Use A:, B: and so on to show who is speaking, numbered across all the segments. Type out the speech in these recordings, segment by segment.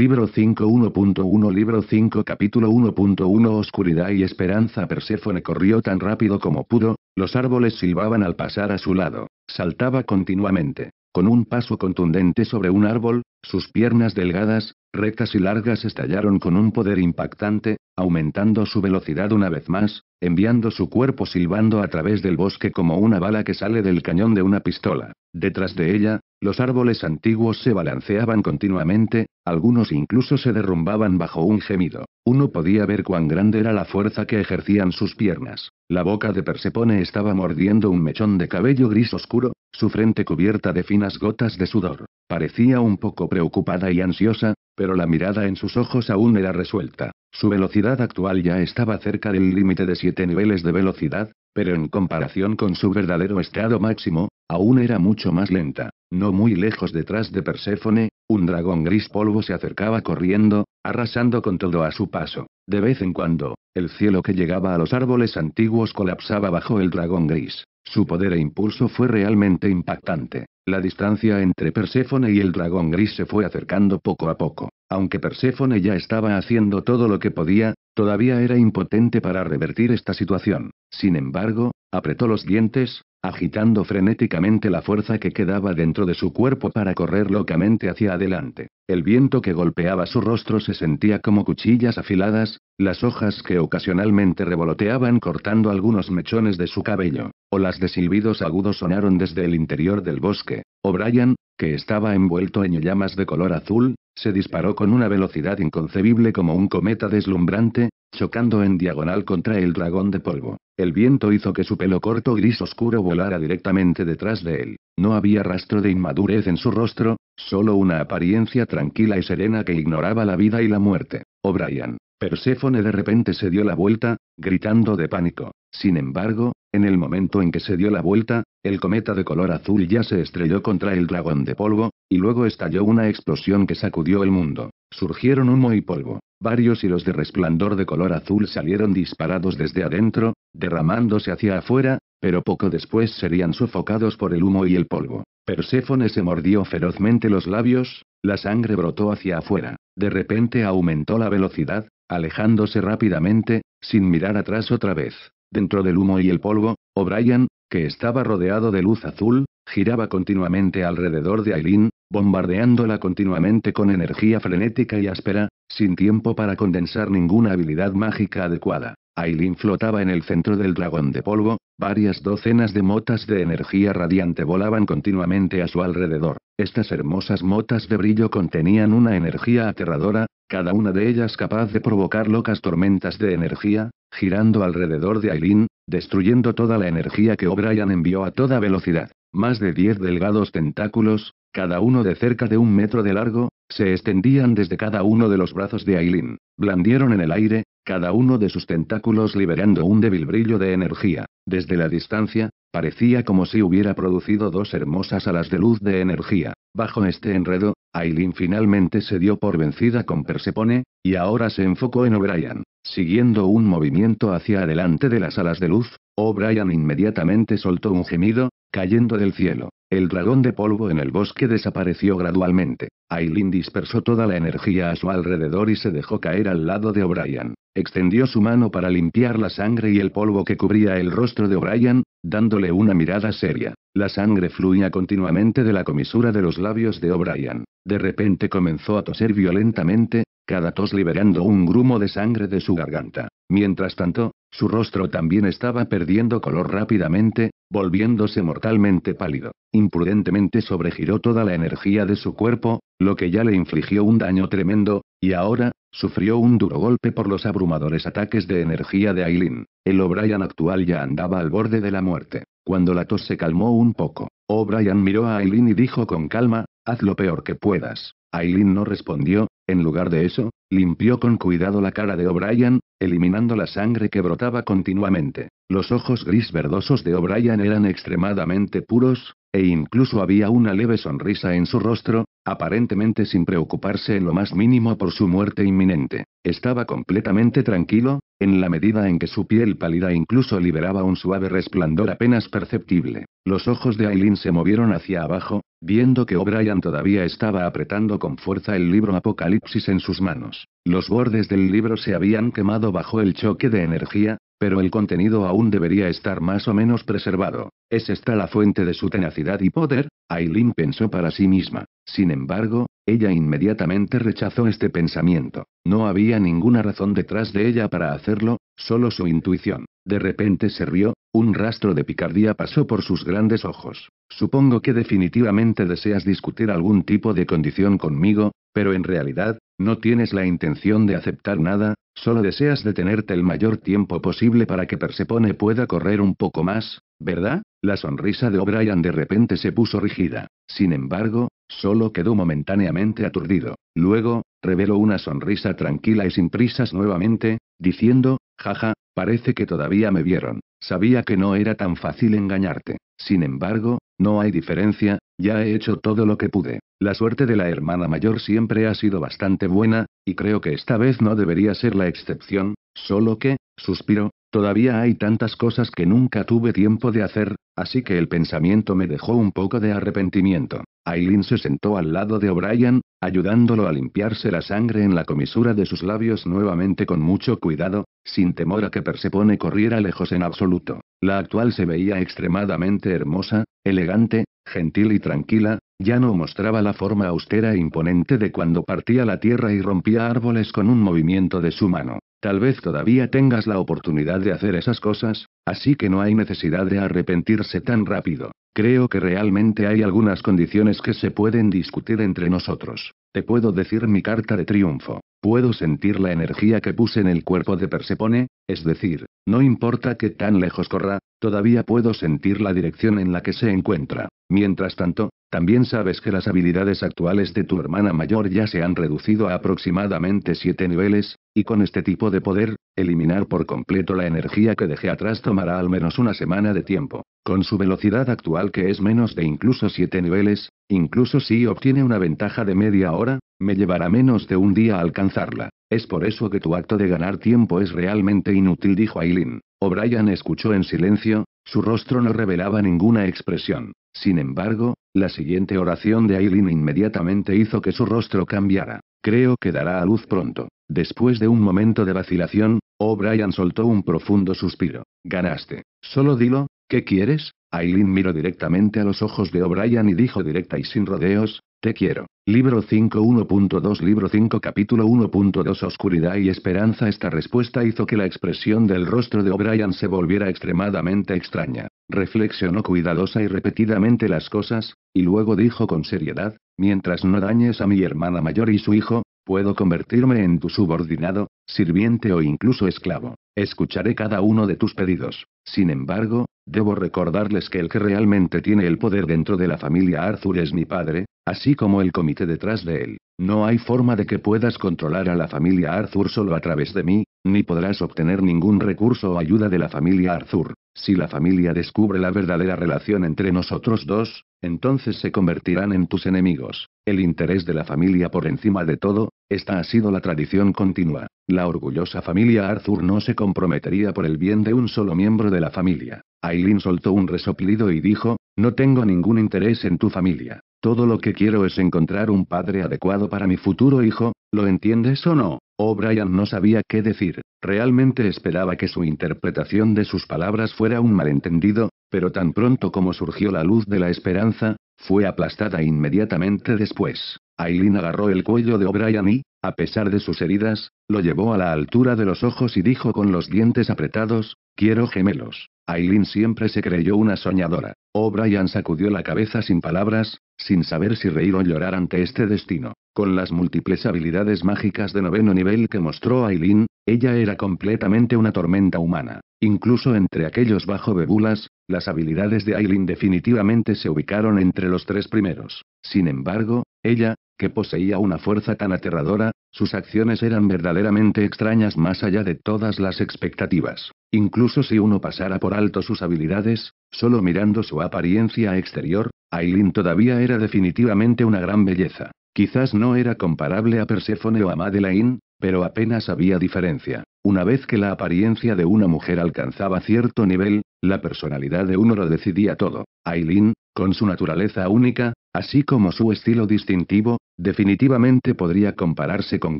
A: Libro 5.1.1, Libro 5 Capítulo 1.1 Oscuridad y esperanza Perséfone corrió tan rápido como pudo, los árboles silbaban al pasar a su lado, saltaba continuamente, con un paso contundente sobre un árbol, sus piernas delgadas, rectas y largas estallaron con un poder impactante, aumentando su velocidad una vez más, enviando su cuerpo silbando a través del bosque como una bala que sale del cañón de una pistola. Detrás de ella, los árboles antiguos se balanceaban continuamente, algunos incluso se derrumbaban bajo un gemido. Uno podía ver cuán grande era la fuerza que ejercían sus piernas. La boca de Persepone estaba mordiendo un mechón de cabello gris oscuro, su frente cubierta de finas gotas de sudor. Parecía un poco preocupada y ansiosa, pero la mirada en sus ojos aún era resuelta. Su velocidad actual ya estaba cerca del límite de siete niveles de velocidad, pero en comparación con su verdadero estado máximo, aún era mucho más lenta. No muy lejos detrás de Perséfone, un dragón gris polvo se acercaba corriendo, arrasando con todo a su paso. De vez en cuando, el cielo que llegaba a los árboles antiguos colapsaba bajo el dragón gris. Su poder e impulso fue realmente impactante. La distancia entre Perséfone y el dragón gris se fue acercando poco a poco. Aunque Perséfone ya estaba haciendo todo lo que podía, todavía era impotente para revertir esta situación. Sin embargo, Apretó los dientes, agitando frenéticamente la fuerza que quedaba dentro de su cuerpo para correr locamente hacia adelante. El viento que golpeaba su rostro se sentía como cuchillas afiladas, las hojas que ocasionalmente revoloteaban cortando algunos mechones de su cabello, o las de silbidos agudos sonaron desde el interior del bosque. O'Brien, que estaba envuelto en llamas de color azul, se disparó con una velocidad inconcebible como un cometa deslumbrante, chocando en diagonal contra el dragón de polvo. El viento hizo que su pelo corto gris oscuro volara directamente detrás de él. No había rastro de inmadurez en su rostro, solo una apariencia tranquila y serena que ignoraba la vida y la muerte. O'Brien. Oh, Perséfone de repente se dio la vuelta, gritando de pánico. Sin embargo, en el momento en que se dio la vuelta, el cometa de color azul ya se estrelló contra el dragón de polvo, y luego estalló una explosión que sacudió el mundo. Surgieron humo y polvo. Varios hilos de resplandor de color azul salieron disparados desde adentro, derramándose hacia afuera, pero poco después serían sofocados por el humo y el polvo. Perséfone se mordió ferozmente los labios, la sangre brotó hacia afuera. De repente aumentó la velocidad, alejándose rápidamente, sin mirar atrás otra vez. Dentro del humo y el polvo, O'Brien, que estaba rodeado de luz azul, giraba continuamente alrededor de Aileen, bombardeándola continuamente con energía frenética y áspera, sin tiempo para condensar ninguna habilidad mágica adecuada. Aileen flotaba en el centro del dragón de polvo, varias docenas de motas de energía radiante volaban continuamente a su alrededor. Estas hermosas motas de brillo contenían una energía aterradora, cada una de ellas capaz de provocar locas tormentas de energía, girando alrededor de Aileen, destruyendo toda la energía que O'Brien envió a toda velocidad. Más de diez delgados tentáculos, cada uno de cerca de un metro de largo, se extendían desde cada uno de los brazos de Aileen, blandieron en el aire, cada uno de sus tentáculos liberando un débil brillo de energía. Desde la distancia, parecía como si hubiera producido dos hermosas alas de luz de energía. Bajo este enredo, Aileen finalmente se dio por vencida con Persepone, y ahora se enfocó en O'Brien. Siguiendo un movimiento hacia adelante de las alas de luz, O'Brien inmediatamente soltó un gemido, cayendo del cielo. El dragón de polvo en el bosque desapareció gradualmente. Aileen dispersó toda la energía a su alrededor y se dejó caer al lado de O'Brien. Extendió su mano para limpiar la sangre y el polvo que cubría el rostro de O'Brien, dándole una mirada seria. La sangre fluía continuamente de la comisura de los labios de O'Brien. De repente comenzó a toser violentamente, cada tos liberando un grumo de sangre de su garganta. Mientras tanto, su rostro también estaba perdiendo color rápidamente, Volviéndose mortalmente pálido, imprudentemente sobregiró toda la energía de su cuerpo, lo que ya le infligió un daño tremendo, y ahora, sufrió un duro golpe por los abrumadores ataques de energía de Aileen. El O'Brien actual ya andaba al borde de la muerte. Cuando la tos se calmó un poco, O'Brien miró a Aileen y dijo con calma, haz lo peor que puedas. Aileen no respondió, en lugar de eso, limpió con cuidado la cara de O'Brien, eliminando la sangre que brotaba continuamente. Los ojos gris verdosos de O'Brien eran extremadamente puros, e incluso había una leve sonrisa en su rostro, aparentemente sin preocuparse en lo más mínimo por su muerte inminente. Estaba completamente tranquilo, en la medida en que su piel pálida incluso liberaba un suave resplandor apenas perceptible. Los ojos de Aileen se movieron hacia abajo, viendo que O'Brien todavía estaba apretando con fuerza el libro Apocalipsis en sus manos. Los bordes del libro se habían quemado bajo el choque de energía, pero el contenido aún debería estar más o menos preservado. Es esta la fuente de su tenacidad y poder, Aileen pensó para sí misma. Sin embargo, ella inmediatamente rechazó este pensamiento. No había ninguna razón detrás de ella para hacerlo, solo su intuición. De repente se rió, un rastro de picardía pasó por sus grandes ojos. Supongo que definitivamente deseas discutir algún tipo de condición conmigo, pero en realidad, no tienes la intención de aceptar nada, solo deseas detenerte el mayor tiempo posible para que Persepone pueda correr un poco más, ¿Verdad? La sonrisa de O'Brien de repente se puso rígida. Sin embargo, solo quedó momentáneamente aturdido. Luego, reveló una sonrisa tranquila y sin prisas nuevamente, diciendo, jaja, parece que todavía me vieron. Sabía que no era tan fácil engañarte. Sin embargo, no hay diferencia, ya he hecho todo lo que pude. La suerte de la hermana mayor siempre ha sido bastante buena, y creo que esta vez no debería ser la excepción, solo que, suspiró, Todavía hay tantas cosas que nunca tuve tiempo de hacer, así que el pensamiento me dejó un poco de arrepentimiento. Aileen se sentó al lado de O'Brien, ayudándolo a limpiarse la sangre en la comisura de sus labios nuevamente con mucho cuidado, sin temor a que Persepone corriera lejos en absoluto. La actual se veía extremadamente hermosa, elegante, gentil y tranquila, ya no mostraba la forma austera e imponente de cuando partía la tierra y rompía árboles con un movimiento de su mano. Tal vez todavía tengas la oportunidad de hacer esas cosas, así que no hay necesidad de arrepentirse tan rápido. Creo que realmente hay algunas condiciones que se pueden discutir entre nosotros. Te puedo decir mi carta de triunfo. Puedo sentir la energía que puse en el cuerpo de Persepone, es decir, no importa que tan lejos corra, todavía puedo sentir la dirección en la que se encuentra. Mientras tanto, también sabes que las habilidades actuales de tu hermana mayor ya se han reducido a aproximadamente 7 niveles, y con este tipo de poder, eliminar por completo la energía que dejé atrás tomará al menos una semana de tiempo. Con su velocidad actual que es menos de incluso 7 niveles, incluso si obtiene una ventaja de media hora, me llevará menos de un día a alcanzarla. Es por eso que tu acto de ganar tiempo es realmente inútil, dijo Aileen. O'Brien escuchó en silencio, su rostro no revelaba ninguna expresión. Sin embargo, la siguiente oración de Aileen inmediatamente hizo que su rostro cambiara. Creo que dará a luz pronto. Después de un momento de vacilación, O'Brien soltó un profundo suspiro. Ganaste. Solo dilo, ¿qué quieres? Aileen miró directamente a los ojos de O'Brien y dijo directa y sin rodeos, te quiero. Libro 5 1.2 Libro 5 Capítulo 1.2 Oscuridad y esperanza Esta respuesta hizo que la expresión del rostro de O'Brien se volviera extremadamente extraña. Reflexionó cuidadosa y repetidamente las cosas, y luego dijo con seriedad, mientras no dañes a mi hermana mayor y su hijo, puedo convertirme en tu subordinado, sirviente o incluso esclavo. Escucharé cada uno de tus pedidos. Sin embargo, debo recordarles que el que realmente tiene el poder dentro de la familia Arthur es mi padre, así como el comité detrás de él. No hay forma de que puedas controlar a la familia Arthur solo a través de mí, ni podrás obtener ningún recurso o ayuda de la familia Arthur. Si la familia descubre la verdadera relación entre nosotros dos, entonces se convertirán en tus enemigos. El interés de la familia por encima de todo, esta ha sido la tradición continua. La orgullosa familia Arthur no se comprometería por el bien de un solo miembro de la familia. Aileen soltó un resoplido y dijo, no tengo ningún interés en tu familia. Todo lo que quiero es encontrar un padre adecuado para mi futuro hijo, ¿lo entiendes o no? O'Brien oh, no sabía qué decir, realmente esperaba que su interpretación de sus palabras fuera un malentendido, pero tan pronto como surgió la luz de la esperanza, fue aplastada inmediatamente después. Aileen agarró el cuello de O'Brien y, a pesar de sus heridas, lo llevó a la altura de los ojos y dijo con los dientes apretados, quiero gemelos. Aileen siempre se creyó una soñadora. O'Brien sacudió la cabeza sin palabras, sin saber si reír o llorar ante este destino. Con las múltiples habilidades mágicas de noveno nivel que mostró Aileen, ella era completamente una tormenta humana. Incluso entre aquellos bajo bebulas, las habilidades de Aileen definitivamente se ubicaron entre los tres primeros. Sin embargo, ella, que poseía una fuerza tan aterradora, sus acciones eran verdaderamente extrañas más allá de todas las expectativas. Incluso si uno pasara por alto sus habilidades, solo mirando su apariencia exterior, Aileen todavía era definitivamente una gran belleza. Quizás no era comparable a Perséfone o a Madeleine, pero apenas había diferencia. Una vez que la apariencia de una mujer alcanzaba cierto nivel, la personalidad de uno lo decidía todo. Aileen, con su naturaleza única, así como su estilo distintivo, definitivamente podría compararse con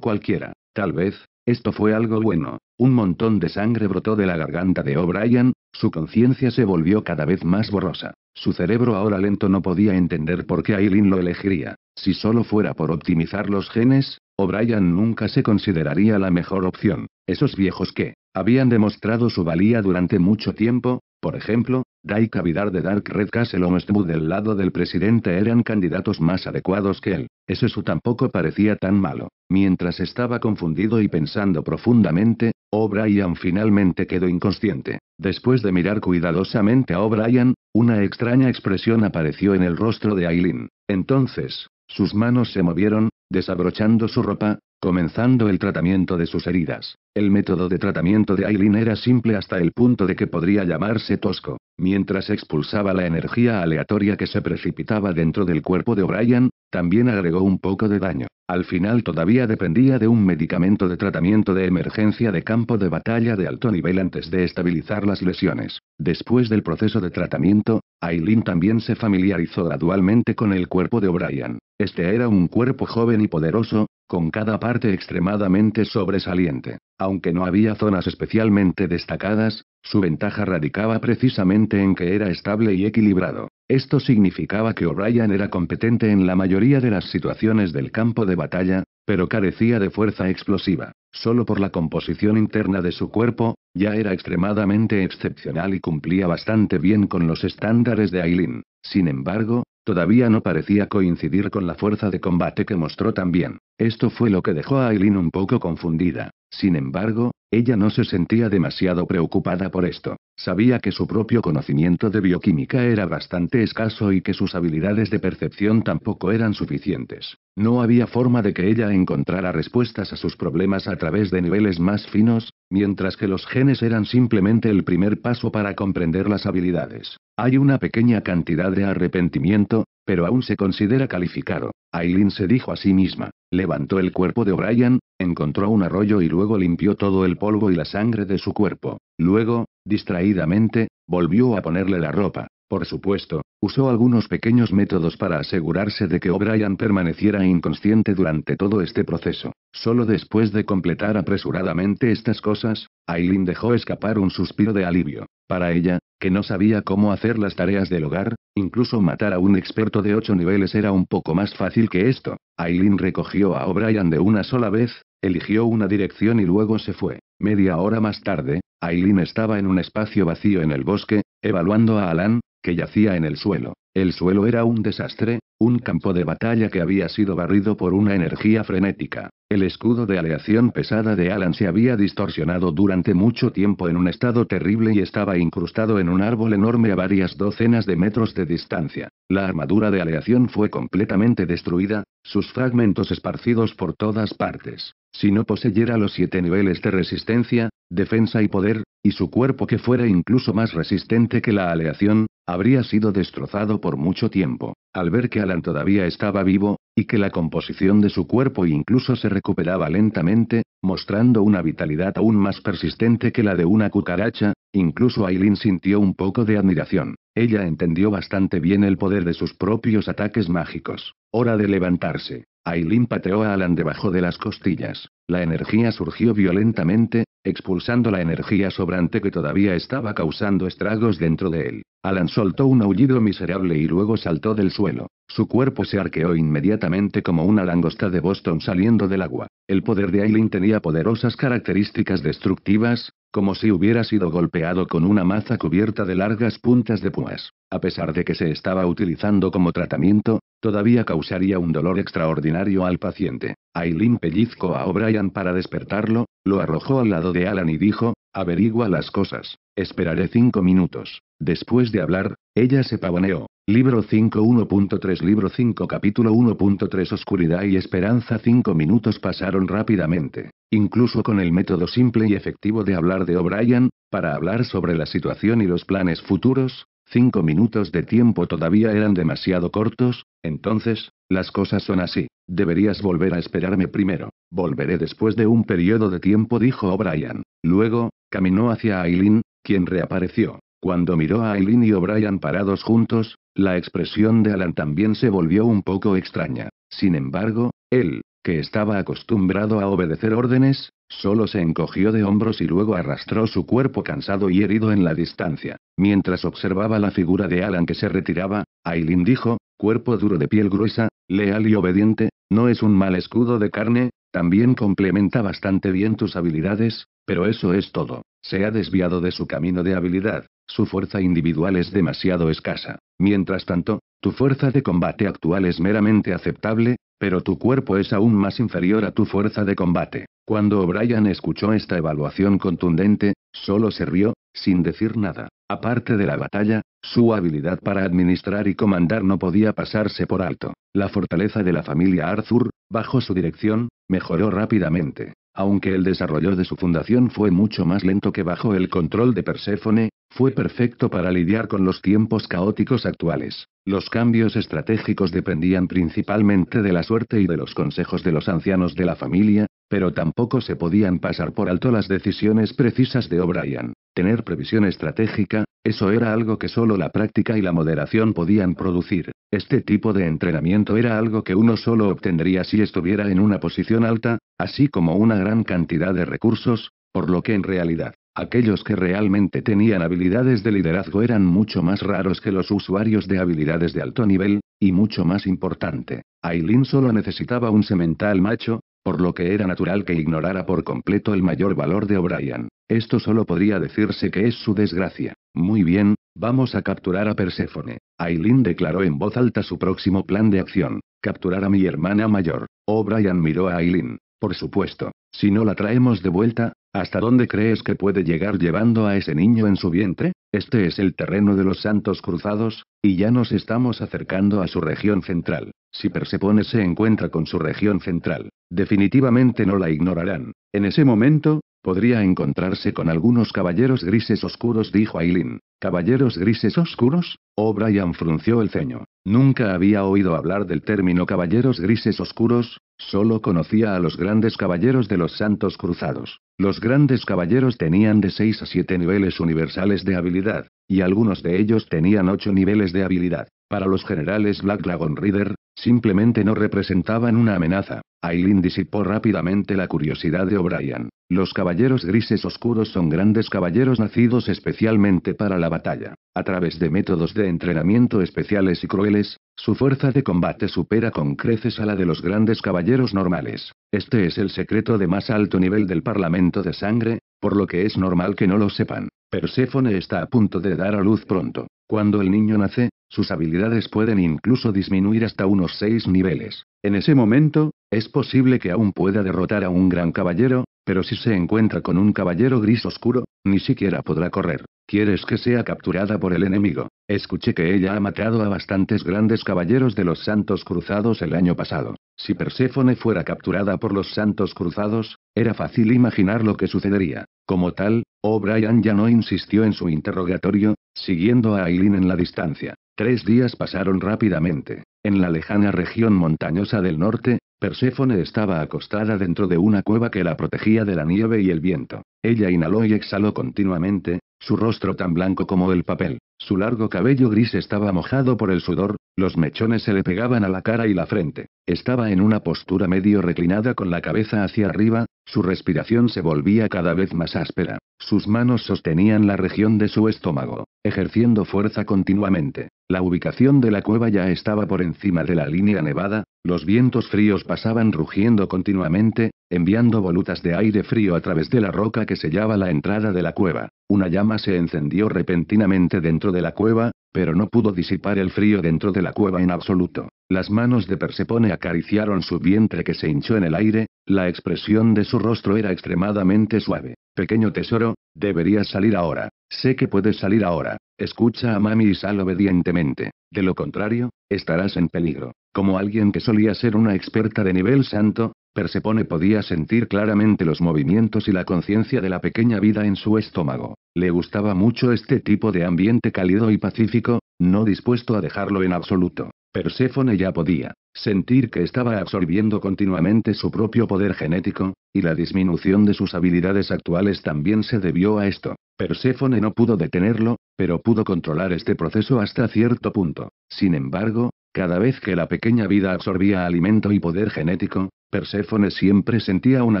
A: cualquiera. Tal vez, esto fue algo bueno. Un montón de sangre brotó de la garganta de O'Brien, su conciencia se volvió cada vez más borrosa. Su cerebro ahora lento no podía entender por qué Aileen lo elegiría. Si solo fuera por optimizar los genes, O'Brien nunca se consideraría la mejor opción. Esos viejos que habían demostrado su valía durante mucho tiempo, por ejemplo, Dai Cavidar de Dark Red Castle o del lado del presidente eran candidatos más adecuados que él, Eso su tampoco parecía tan malo. Mientras estaba confundido y pensando profundamente, O'Brien finalmente quedó inconsciente. Después de mirar cuidadosamente a O'Brien, una extraña expresión apareció en el rostro de Aileen. Entonces, sus manos se movieron, desabrochando su ropa, comenzando el tratamiento de sus heridas. El método de tratamiento de Aileen era simple hasta el punto de que podría llamarse tosco. Mientras expulsaba la energía aleatoria que se precipitaba dentro del cuerpo de O'Brien, también agregó un poco de daño. Al final todavía dependía de un medicamento de tratamiento de emergencia de campo de batalla de alto nivel antes de estabilizar las lesiones. Después del proceso de tratamiento, Aileen también se familiarizó gradualmente con el cuerpo de O'Brien. Este era un cuerpo joven y poderoso, con cada parte extremadamente sobresaliente. Aunque no había zonas especialmente destacadas, su ventaja radicaba precisamente en que era estable y equilibrado. Esto significaba que O'Brien era competente en la mayoría de las situaciones del campo de batalla, pero carecía de fuerza explosiva. Solo por la composición interna de su cuerpo, ya era extremadamente excepcional y cumplía bastante bien con los estándares de Aileen. Sin embargo, todavía no parecía coincidir con la fuerza de combate que mostró también. Esto fue lo que dejó a Aileen un poco confundida. Sin embargo, ella no se sentía demasiado preocupada por esto. Sabía que su propio conocimiento de bioquímica era bastante escaso y que sus habilidades de percepción tampoco eran suficientes. No había forma de que ella encontrara respuestas a sus problemas a través de niveles más finos, mientras que los genes eran simplemente el primer paso para comprender las habilidades. Hay una pequeña cantidad de arrepentimiento, pero aún se considera calificado. Aileen se dijo a sí misma. Levantó el cuerpo de O'Brien, encontró un arroyo y luego limpió todo el polvo y la sangre de su cuerpo. Luego, distraídamente, volvió a ponerle la ropa. Por supuesto, Usó algunos pequeños métodos para asegurarse de que O'Brien permaneciera inconsciente durante todo este proceso. Solo después de completar apresuradamente estas cosas, Aileen dejó escapar un suspiro de alivio. Para ella, que no sabía cómo hacer las tareas del hogar, incluso matar a un experto de ocho niveles era un poco más fácil que esto. Aileen recogió a O'Brien de una sola vez, eligió una dirección y luego se fue. Media hora más tarde, Aileen estaba en un espacio vacío en el bosque, evaluando a Alan, que yacía en el suelo. El suelo era un desastre, un campo de batalla que había sido barrido por una energía frenética. El escudo de aleación pesada de Alan se había distorsionado durante mucho tiempo en un estado terrible y estaba incrustado en un árbol enorme a varias docenas de metros de distancia. La armadura de aleación fue completamente destruida, sus fragmentos esparcidos por todas partes. Si no poseyera los siete niveles de resistencia, defensa y poder, y su cuerpo que fuera incluso más resistente que la aleación, habría sido destrozado por mucho tiempo. Al ver que Alan todavía estaba vivo, y que la composición de su cuerpo incluso se recuperaba lentamente, mostrando una vitalidad aún más persistente que la de una cucaracha, incluso Aileen sintió un poco de admiración. Ella entendió bastante bien el poder de sus propios ataques mágicos. Hora de levantarse. Aileen pateó a Alan debajo de las costillas. La energía surgió violentamente, expulsando la energía sobrante que todavía estaba causando estragos dentro de él. Alan soltó un aullido miserable y luego saltó del suelo. Su cuerpo se arqueó inmediatamente como una langosta de Boston saliendo del agua. El poder de Aileen tenía poderosas características destructivas, como si hubiera sido golpeado con una maza cubierta de largas puntas de púas. A pesar de que se estaba utilizando como tratamiento, Todavía causaría un dolor extraordinario al paciente. Aileen pellizcó a O'Brien para despertarlo, lo arrojó al lado de Alan y dijo, averigua las cosas, esperaré cinco minutos. Después de hablar, ella se pavoneó. Libro 5 1.3 Libro 5 Capítulo 1.3 Oscuridad y Esperanza Cinco minutos pasaron rápidamente. Incluso con el método simple y efectivo de hablar de O'Brien, para hablar sobre la situación y los planes futuros, Cinco minutos de tiempo todavía eran demasiado cortos, entonces, las cosas son así. Deberías volver a esperarme primero. Volveré después de un periodo de tiempo, dijo O'Brien. Luego, caminó hacia Aileen, quien reapareció. Cuando miró a Aileen y O'Brien parados juntos, la expresión de Alan también se volvió un poco extraña. Sin embargo, él, que estaba acostumbrado a obedecer órdenes, Solo se encogió de hombros y luego arrastró su cuerpo cansado y herido en la distancia. Mientras observaba la figura de Alan que se retiraba, Aileen dijo, cuerpo duro de piel gruesa, leal y obediente, no es un mal escudo de carne, también complementa bastante bien tus habilidades, pero eso es todo. Se ha desviado de su camino de habilidad, su fuerza individual es demasiado escasa. Mientras tanto, tu fuerza de combate actual es meramente aceptable, pero tu cuerpo es aún más inferior a tu fuerza de combate. Cuando O'Brien escuchó esta evaluación contundente, solo se rió, sin decir nada. Aparte de la batalla, su habilidad para administrar y comandar no podía pasarse por alto. La fortaleza de la familia Arthur, bajo su dirección, mejoró rápidamente. Aunque el desarrollo de su fundación fue mucho más lento que bajo el control de Perséfone, fue perfecto para lidiar con los tiempos caóticos actuales. Los cambios estratégicos dependían principalmente de la suerte y de los consejos de los ancianos de la familia, pero tampoco se podían pasar por alto las decisiones precisas de O'Brien. Tener previsión estratégica, eso era algo que solo la práctica y la moderación podían producir. Este tipo de entrenamiento era algo que uno solo obtendría si estuviera en una posición alta, así como una gran cantidad de recursos, por lo que en realidad, aquellos que realmente tenían habilidades de liderazgo eran mucho más raros que los usuarios de habilidades de alto nivel, y mucho más importante, Aileen solo necesitaba un semental macho, por lo que era natural que ignorara por completo el mayor valor de O'Brien. Esto solo podría decirse que es su desgracia. Muy bien, Vamos a capturar a Perséfone. Aileen declaró en voz alta su próximo plan de acción. Capturar a mi hermana mayor. O'Brien miró a Aileen. Por supuesto. Si no la traemos de vuelta, ¿Hasta dónde crees que puede llegar llevando a ese niño en su vientre? Este es el terreno de los santos cruzados, y ya nos estamos acercando a su región central. Si Persepone se encuentra con su región central, definitivamente no la ignorarán. En ese momento, podría encontrarse con algunos caballeros grises oscuros, dijo Aileen. ¿Caballeros grises oscuros? Brian frunció el ceño. Nunca había oído hablar del término caballeros grises oscuros, solo conocía a los grandes caballeros de los santos cruzados. Los grandes caballeros tenían de 6 a 7 niveles universales de habilidad, y algunos de ellos tenían 8 niveles de habilidad. Para los generales Black Dragon Rider, Simplemente no representaban una amenaza. Aileen disipó rápidamente la curiosidad de O'Brien. Los caballeros grises oscuros son grandes caballeros nacidos especialmente para la batalla. A través de métodos de entrenamiento especiales y crueles, su fuerza de combate supera con creces a la de los grandes caballeros normales. Este es el secreto de más alto nivel del Parlamento de Sangre, por lo que es normal que no lo sepan. Perséfone está a punto de dar a luz pronto. Cuando el niño nace, sus habilidades pueden incluso disminuir hasta unos seis niveles. En ese momento, es posible que aún pueda derrotar a un gran caballero, pero si se encuentra con un caballero gris oscuro, ni siquiera podrá correr. Quieres que sea capturada por el enemigo. Escuché que ella ha matado a bastantes grandes caballeros de los Santos Cruzados el año pasado. Si Perséfone fuera capturada por los Santos Cruzados, era fácil imaginar lo que sucedería. Como tal, O'Brien ya no insistió en su interrogatorio, siguiendo a Aileen en la distancia. Tres días pasaron rápidamente. En la lejana región montañosa del norte, Perséfone estaba acostada dentro de una cueva que la protegía de la nieve y el viento. Ella inhaló y exhaló continuamente, su rostro tan blanco como el papel. Su largo cabello gris estaba mojado por el sudor, los mechones se le pegaban a la cara y la frente. Estaba en una postura medio reclinada con la cabeza hacia arriba, su respiración se volvía cada vez más áspera. Sus manos sostenían la región de su estómago, ejerciendo fuerza continuamente. La ubicación de la cueva ya estaba por encima de la línea nevada, los vientos fríos pasaban rugiendo continuamente, enviando volutas de aire frío a través de la roca que sellaba la entrada de la cueva. Una llama se encendió repentinamente dentro de la cueva, pero no pudo disipar el frío dentro de la cueva en absoluto. Las manos de Persepone acariciaron su vientre que se hinchó en el aire, la expresión de su rostro era extremadamente suave. Pequeño tesoro, deberías salir ahora. Sé que puedes salir ahora. Escucha a mami y sal obedientemente. De lo contrario, estarás en peligro. Como alguien que solía ser una experta de nivel santo, Persepone podía sentir claramente los movimientos y la conciencia de la pequeña vida en su estómago. Le gustaba mucho este tipo de ambiente cálido y pacífico, no dispuesto a dejarlo en absoluto. Perséfone ya podía sentir que estaba absorbiendo continuamente su propio poder genético, y la disminución de sus habilidades actuales también se debió a esto. Perséfone no pudo detenerlo, pero pudo controlar este proceso hasta cierto punto. Sin embargo, cada vez que la pequeña vida absorbía alimento y poder genético, Perséfone siempre sentía una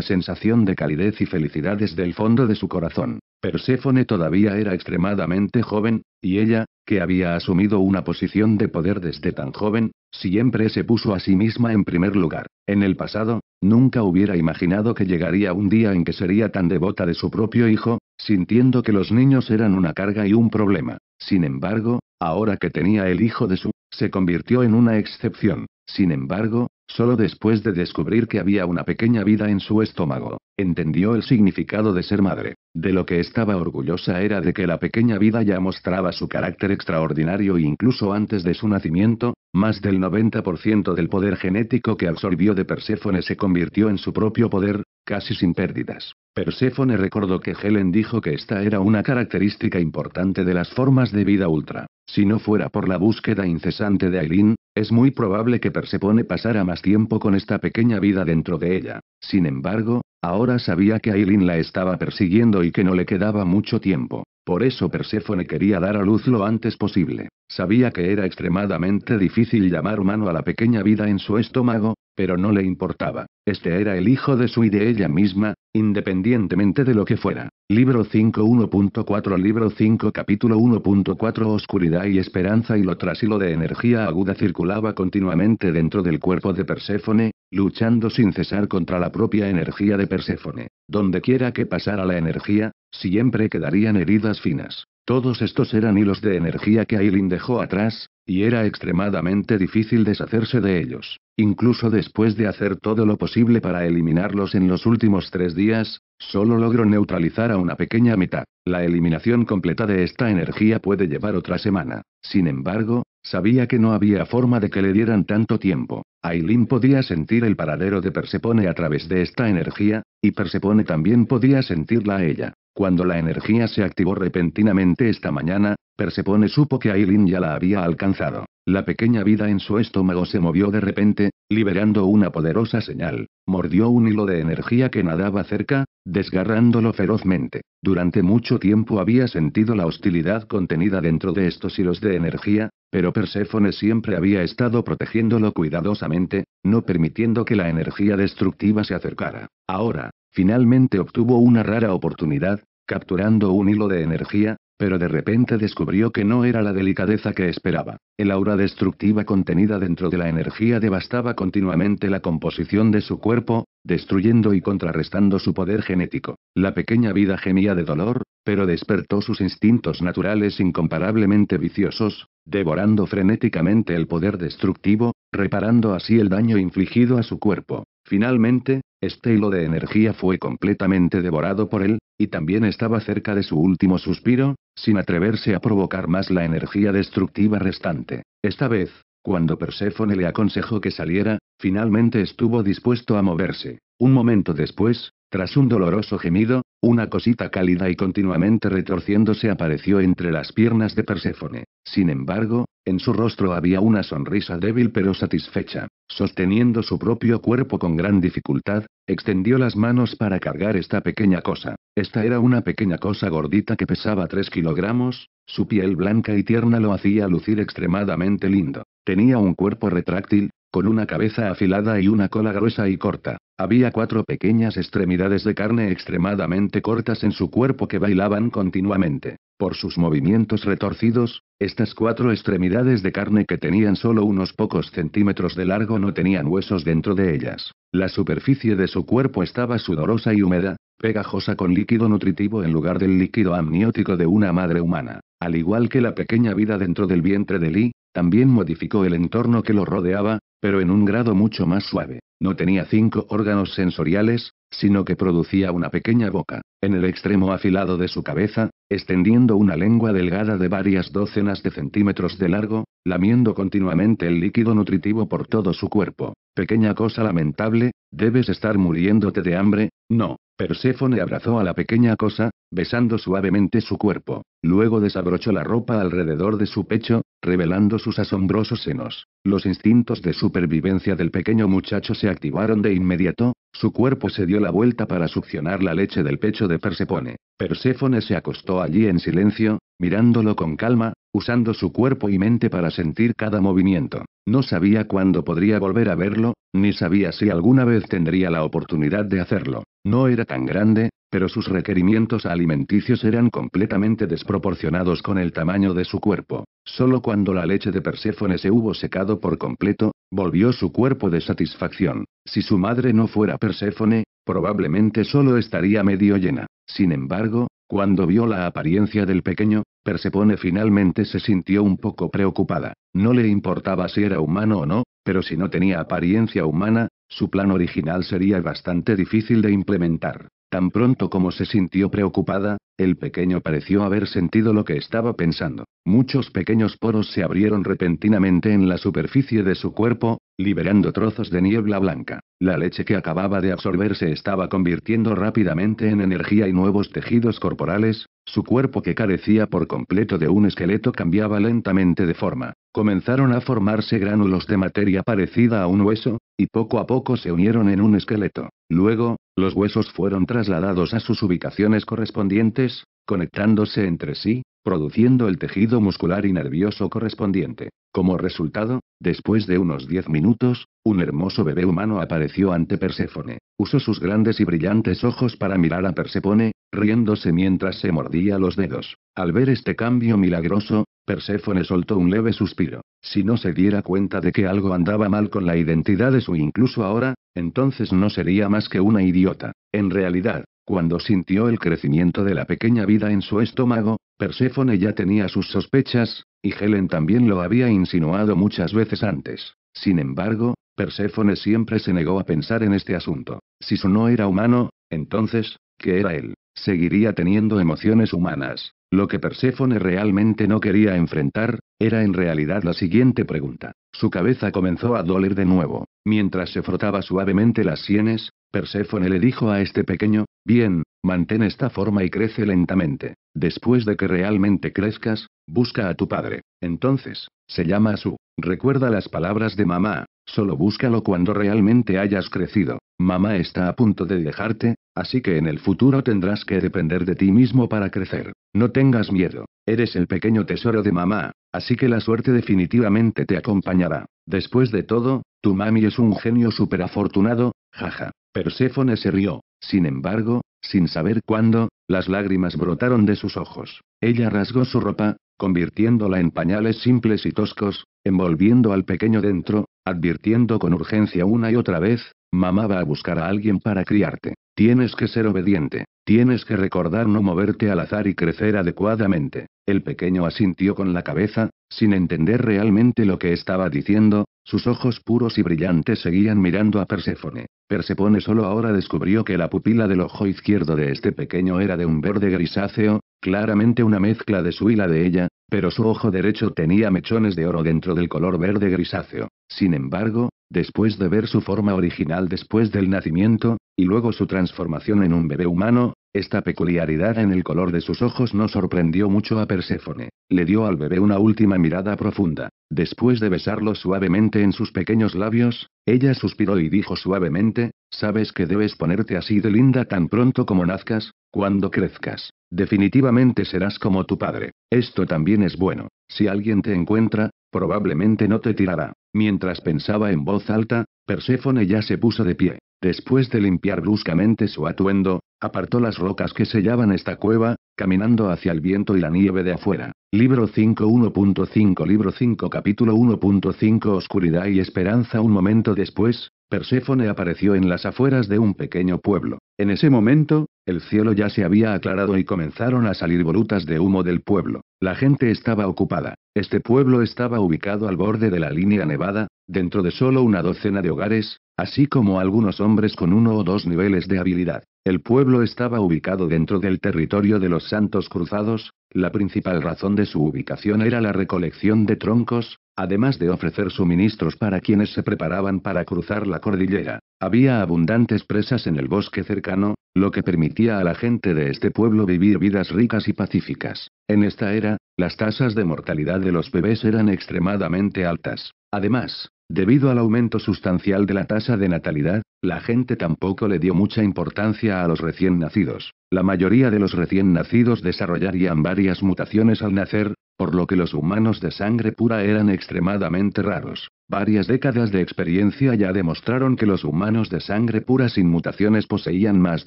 A: sensación de calidez y felicidad desde el fondo de su corazón. Perséfone todavía era extremadamente joven, y ella, que había asumido una posición de poder desde tan joven, siempre se puso a sí misma en primer lugar. En el pasado, nunca hubiera imaginado que llegaría un día en que sería tan devota de su propio hijo, sintiendo que los niños eran una carga y un problema. Sin embargo, ahora que tenía el hijo de su se convirtió en una excepción. Sin embargo, solo después de descubrir que había una pequeña vida en su estómago, entendió el significado de ser madre. De lo que estaba orgullosa era de que la pequeña vida ya mostraba su carácter extraordinario e incluso antes de su nacimiento, más del 90% del poder genético que absorbió de Perséfone se convirtió en su propio poder, casi sin pérdidas. Perséfone recordó que Helen dijo que esta era una característica importante de las formas de vida ultra. Si no fuera por la búsqueda incesante de Aileen, es muy probable que Persepone pasara más tiempo con esta pequeña vida dentro de ella. Sin embargo, ahora sabía que Aileen la estaba persiguiendo y que no le quedaba mucho tiempo. Por eso Perséfone quería dar a luz lo antes posible. Sabía que era extremadamente difícil llamar mano a la pequeña vida en su estómago, pero no le importaba. Este era el hijo de su y de ella misma, independientemente de lo que fuera. Libro 5 1.4 Libro 5 Capítulo 1.4 Oscuridad y esperanza y lo tras hilo de energía aguda circulaba continuamente dentro del cuerpo de Perséfone, luchando sin cesar contra la propia energía de Perséfone. Donde quiera que pasara la energía, siempre quedarían heridas finas. Todos estos eran hilos de energía que Ailin dejó atrás, y era extremadamente difícil deshacerse de ellos. Incluso después de hacer todo lo posible para eliminarlos en los últimos tres días, Solo logró neutralizar a una pequeña mitad. La eliminación completa de esta energía puede llevar otra semana. Sin embargo, sabía que no había forma de que le dieran tanto tiempo. Aileen podía sentir el paradero de Persepone a través de esta energía, y Persepone también podía sentirla a ella. Cuando la energía se activó repentinamente esta mañana, Persepone supo que Aileen ya la había alcanzado. La pequeña vida en su estómago se movió de repente, Liberando una poderosa señal, mordió un hilo de energía que nadaba cerca, desgarrándolo ferozmente. Durante mucho tiempo había sentido la hostilidad contenida dentro de estos hilos de energía, pero Perséfone siempre había estado protegiéndolo cuidadosamente, no permitiendo que la energía destructiva se acercara. Ahora, finalmente obtuvo una rara oportunidad, capturando un hilo de energía, pero de repente descubrió que no era la delicadeza que esperaba. El aura destructiva contenida dentro de la energía devastaba continuamente la composición de su cuerpo, destruyendo y contrarrestando su poder genético. La pequeña vida gemía de dolor, pero despertó sus instintos naturales incomparablemente viciosos, devorando frenéticamente el poder destructivo, reparando así el daño infligido a su cuerpo. Finalmente, este hilo de energía fue completamente devorado por él, y también estaba cerca de su último suspiro, sin atreverse a provocar más la energía destructiva restante. Esta vez, cuando Perséfone le aconsejó que saliera, finalmente estuvo dispuesto a moverse. Un momento después, tras un doloroso gemido, una cosita cálida y continuamente retorciéndose apareció entre las piernas de Perséfone. Sin embargo, en su rostro había una sonrisa débil pero satisfecha. Sosteniendo su propio cuerpo con gran dificultad, extendió las manos para cargar esta pequeña cosa. Esta era una pequeña cosa gordita que pesaba 3 kilogramos, su piel blanca y tierna lo hacía lucir extremadamente lindo. Tenía un cuerpo retráctil, con una cabeza afilada y una cola gruesa y corta. Había cuatro pequeñas extremidades de carne extremadamente cortas en su cuerpo que bailaban continuamente. Por sus movimientos retorcidos, estas cuatro extremidades de carne que tenían solo unos pocos centímetros de largo no tenían huesos dentro de ellas. La superficie de su cuerpo estaba sudorosa y húmeda, pegajosa con líquido nutritivo en lugar del líquido amniótico de una madre humana. Al igual que la pequeña vida dentro del vientre de Lee, también modificó el entorno que lo rodeaba, pero en un grado mucho más suave. No tenía cinco órganos sensoriales, sino que producía una pequeña boca, en el extremo afilado de su cabeza, extendiendo una lengua delgada de varias docenas de centímetros de largo, lamiendo continuamente el líquido nutritivo por todo su cuerpo. Pequeña cosa lamentable, debes estar muriéndote de hambre, no. Perséfone abrazó a la pequeña cosa, besando suavemente su cuerpo. Luego desabrochó la ropa alrededor de su pecho, revelando sus asombrosos senos. Los instintos de supervivencia del pequeño muchacho se activaron de inmediato, su cuerpo se dio la vuelta para succionar la leche del pecho de Persepone. Perséfone se acostó allí en silencio, mirándolo con calma, usando su cuerpo y mente para sentir cada movimiento. No sabía cuándo podría volver a verlo, ni sabía si alguna vez tendría la oportunidad de hacerlo. No era tan grande, pero sus requerimientos alimenticios eran completamente desproporcionados con el tamaño de su cuerpo. Solo cuando la leche de Perséfone se hubo secado por completo, volvió su cuerpo de satisfacción. Si su madre no fuera Perséfone, probablemente solo estaría medio llena. Sin embargo, cuando vio la apariencia del pequeño, Perséfone finalmente se sintió un poco preocupada. No le importaba si era humano o no, pero si no tenía apariencia humana, su plan original sería bastante difícil de implementar. Tan pronto como se sintió preocupada, el pequeño pareció haber sentido lo que estaba pensando. Muchos pequeños poros se abrieron repentinamente en la superficie de su cuerpo, liberando trozos de niebla blanca. La leche que acababa de absorber se estaba convirtiendo rápidamente en energía y nuevos tejidos corporales, su cuerpo que carecía por completo de un esqueleto cambiaba lentamente de forma. Comenzaron a formarse gránulos de materia parecida a un hueso, y poco a poco se unieron en un esqueleto. Luego, los huesos fueron trasladados a sus ubicaciones correspondientes, conectándose entre sí, produciendo el tejido muscular y nervioso correspondiente. Como resultado, después de unos diez minutos, un hermoso bebé humano apareció ante Perséfone. Usó sus grandes y brillantes ojos para mirar a Perséfone, riéndose mientras se mordía los dedos. Al ver este cambio milagroso, Perséfone soltó un leve suspiro. Si no se diera cuenta de que algo andaba mal con la identidad de su incluso ahora, entonces no sería más que una idiota. En realidad, cuando sintió el crecimiento de la pequeña vida en su estómago, Perséfone ya tenía sus sospechas, y Helen también lo había insinuado muchas veces antes. Sin embargo, Perséfone siempre se negó a pensar en este asunto. Si su no era humano, entonces, ¿qué era él? Seguiría teniendo emociones humanas. Lo que Perséfone realmente no quería enfrentar, era en realidad la siguiente pregunta. Su cabeza comenzó a doler de nuevo. Mientras se frotaba suavemente las sienes, Perséfone le dijo a este pequeño, bien, mantén esta forma y crece lentamente. Después de que realmente crezcas, busca a tu padre. Entonces, se llama su. Recuerda las palabras de mamá, solo búscalo cuando realmente hayas crecido. Mamá está a punto de dejarte, así que en el futuro tendrás que depender de ti mismo para crecer. No tengas miedo, eres el pequeño tesoro de mamá, así que la suerte definitivamente te acompañará. Después de todo, tu mami es un genio afortunado, Jaja. Perséfone se rió. Sin embargo, sin saber cuándo, las lágrimas brotaron de sus ojos. Ella rasgó su ropa, convirtiéndola en pañales simples y toscos, envolviendo al pequeño dentro, advirtiendo con urgencia una y otra vez, mamá va a buscar a alguien para criarte. Tienes que ser obediente, tienes que recordar no moverte al azar y crecer adecuadamente. El pequeño asintió con la cabeza, sin entender realmente lo que estaba diciendo, sus ojos puros y brillantes seguían mirando a Perséfone. Perséfone solo ahora descubrió que la pupila del ojo izquierdo de este pequeño era de un verde grisáceo, claramente una mezcla de su y la de ella, pero su ojo derecho tenía mechones de oro dentro del color verde grisáceo. Sin embargo, después de ver su forma original después del nacimiento, y luego su transformación en un bebé humano, esta peculiaridad en el color de sus ojos no sorprendió mucho a Perséfone. Le dio al bebé una última mirada profunda. Después de besarlo suavemente en sus pequeños labios, ella suspiró y dijo suavemente: Sabes que debes ponerte así de linda tan pronto como nazcas, cuando crezcas. Definitivamente serás como tu padre. Esto también es bueno. Si alguien te encuentra, probablemente no te tirará. Mientras pensaba en voz alta, Perséfone ya se puso de pie. Después de limpiar bruscamente su atuendo, apartó las rocas que sellaban esta cueva, caminando hacia el viento y la nieve de afuera. Libro 5 1.5 Libro 5 Capítulo 1.5 Oscuridad y esperanza Un momento después, Perséfone apareció en las afueras de un pequeño pueblo. En ese momento, el cielo ya se había aclarado y comenzaron a salir volutas de humo del pueblo. La gente estaba ocupada. Este pueblo estaba ubicado al borde de la línea nevada, dentro de solo una docena de hogares, así como algunos hombres con uno o dos niveles de habilidad. El pueblo estaba ubicado dentro del territorio de los Santos Cruzados, la principal razón de su ubicación era la recolección de troncos, además de ofrecer suministros para quienes se preparaban para cruzar la cordillera. Había abundantes presas en el bosque cercano, lo que permitía a la gente de este pueblo vivir vidas ricas y pacíficas. En esta era, las tasas de mortalidad de los bebés eran extremadamente altas. Además, debido al aumento sustancial de la tasa de natalidad, la gente tampoco le dio mucha importancia a los recién nacidos. La mayoría de los recién nacidos desarrollarían varias mutaciones al nacer, por lo que los humanos de sangre pura eran extremadamente raros. Varias décadas de experiencia ya demostraron que los humanos de sangre pura sin mutaciones poseían más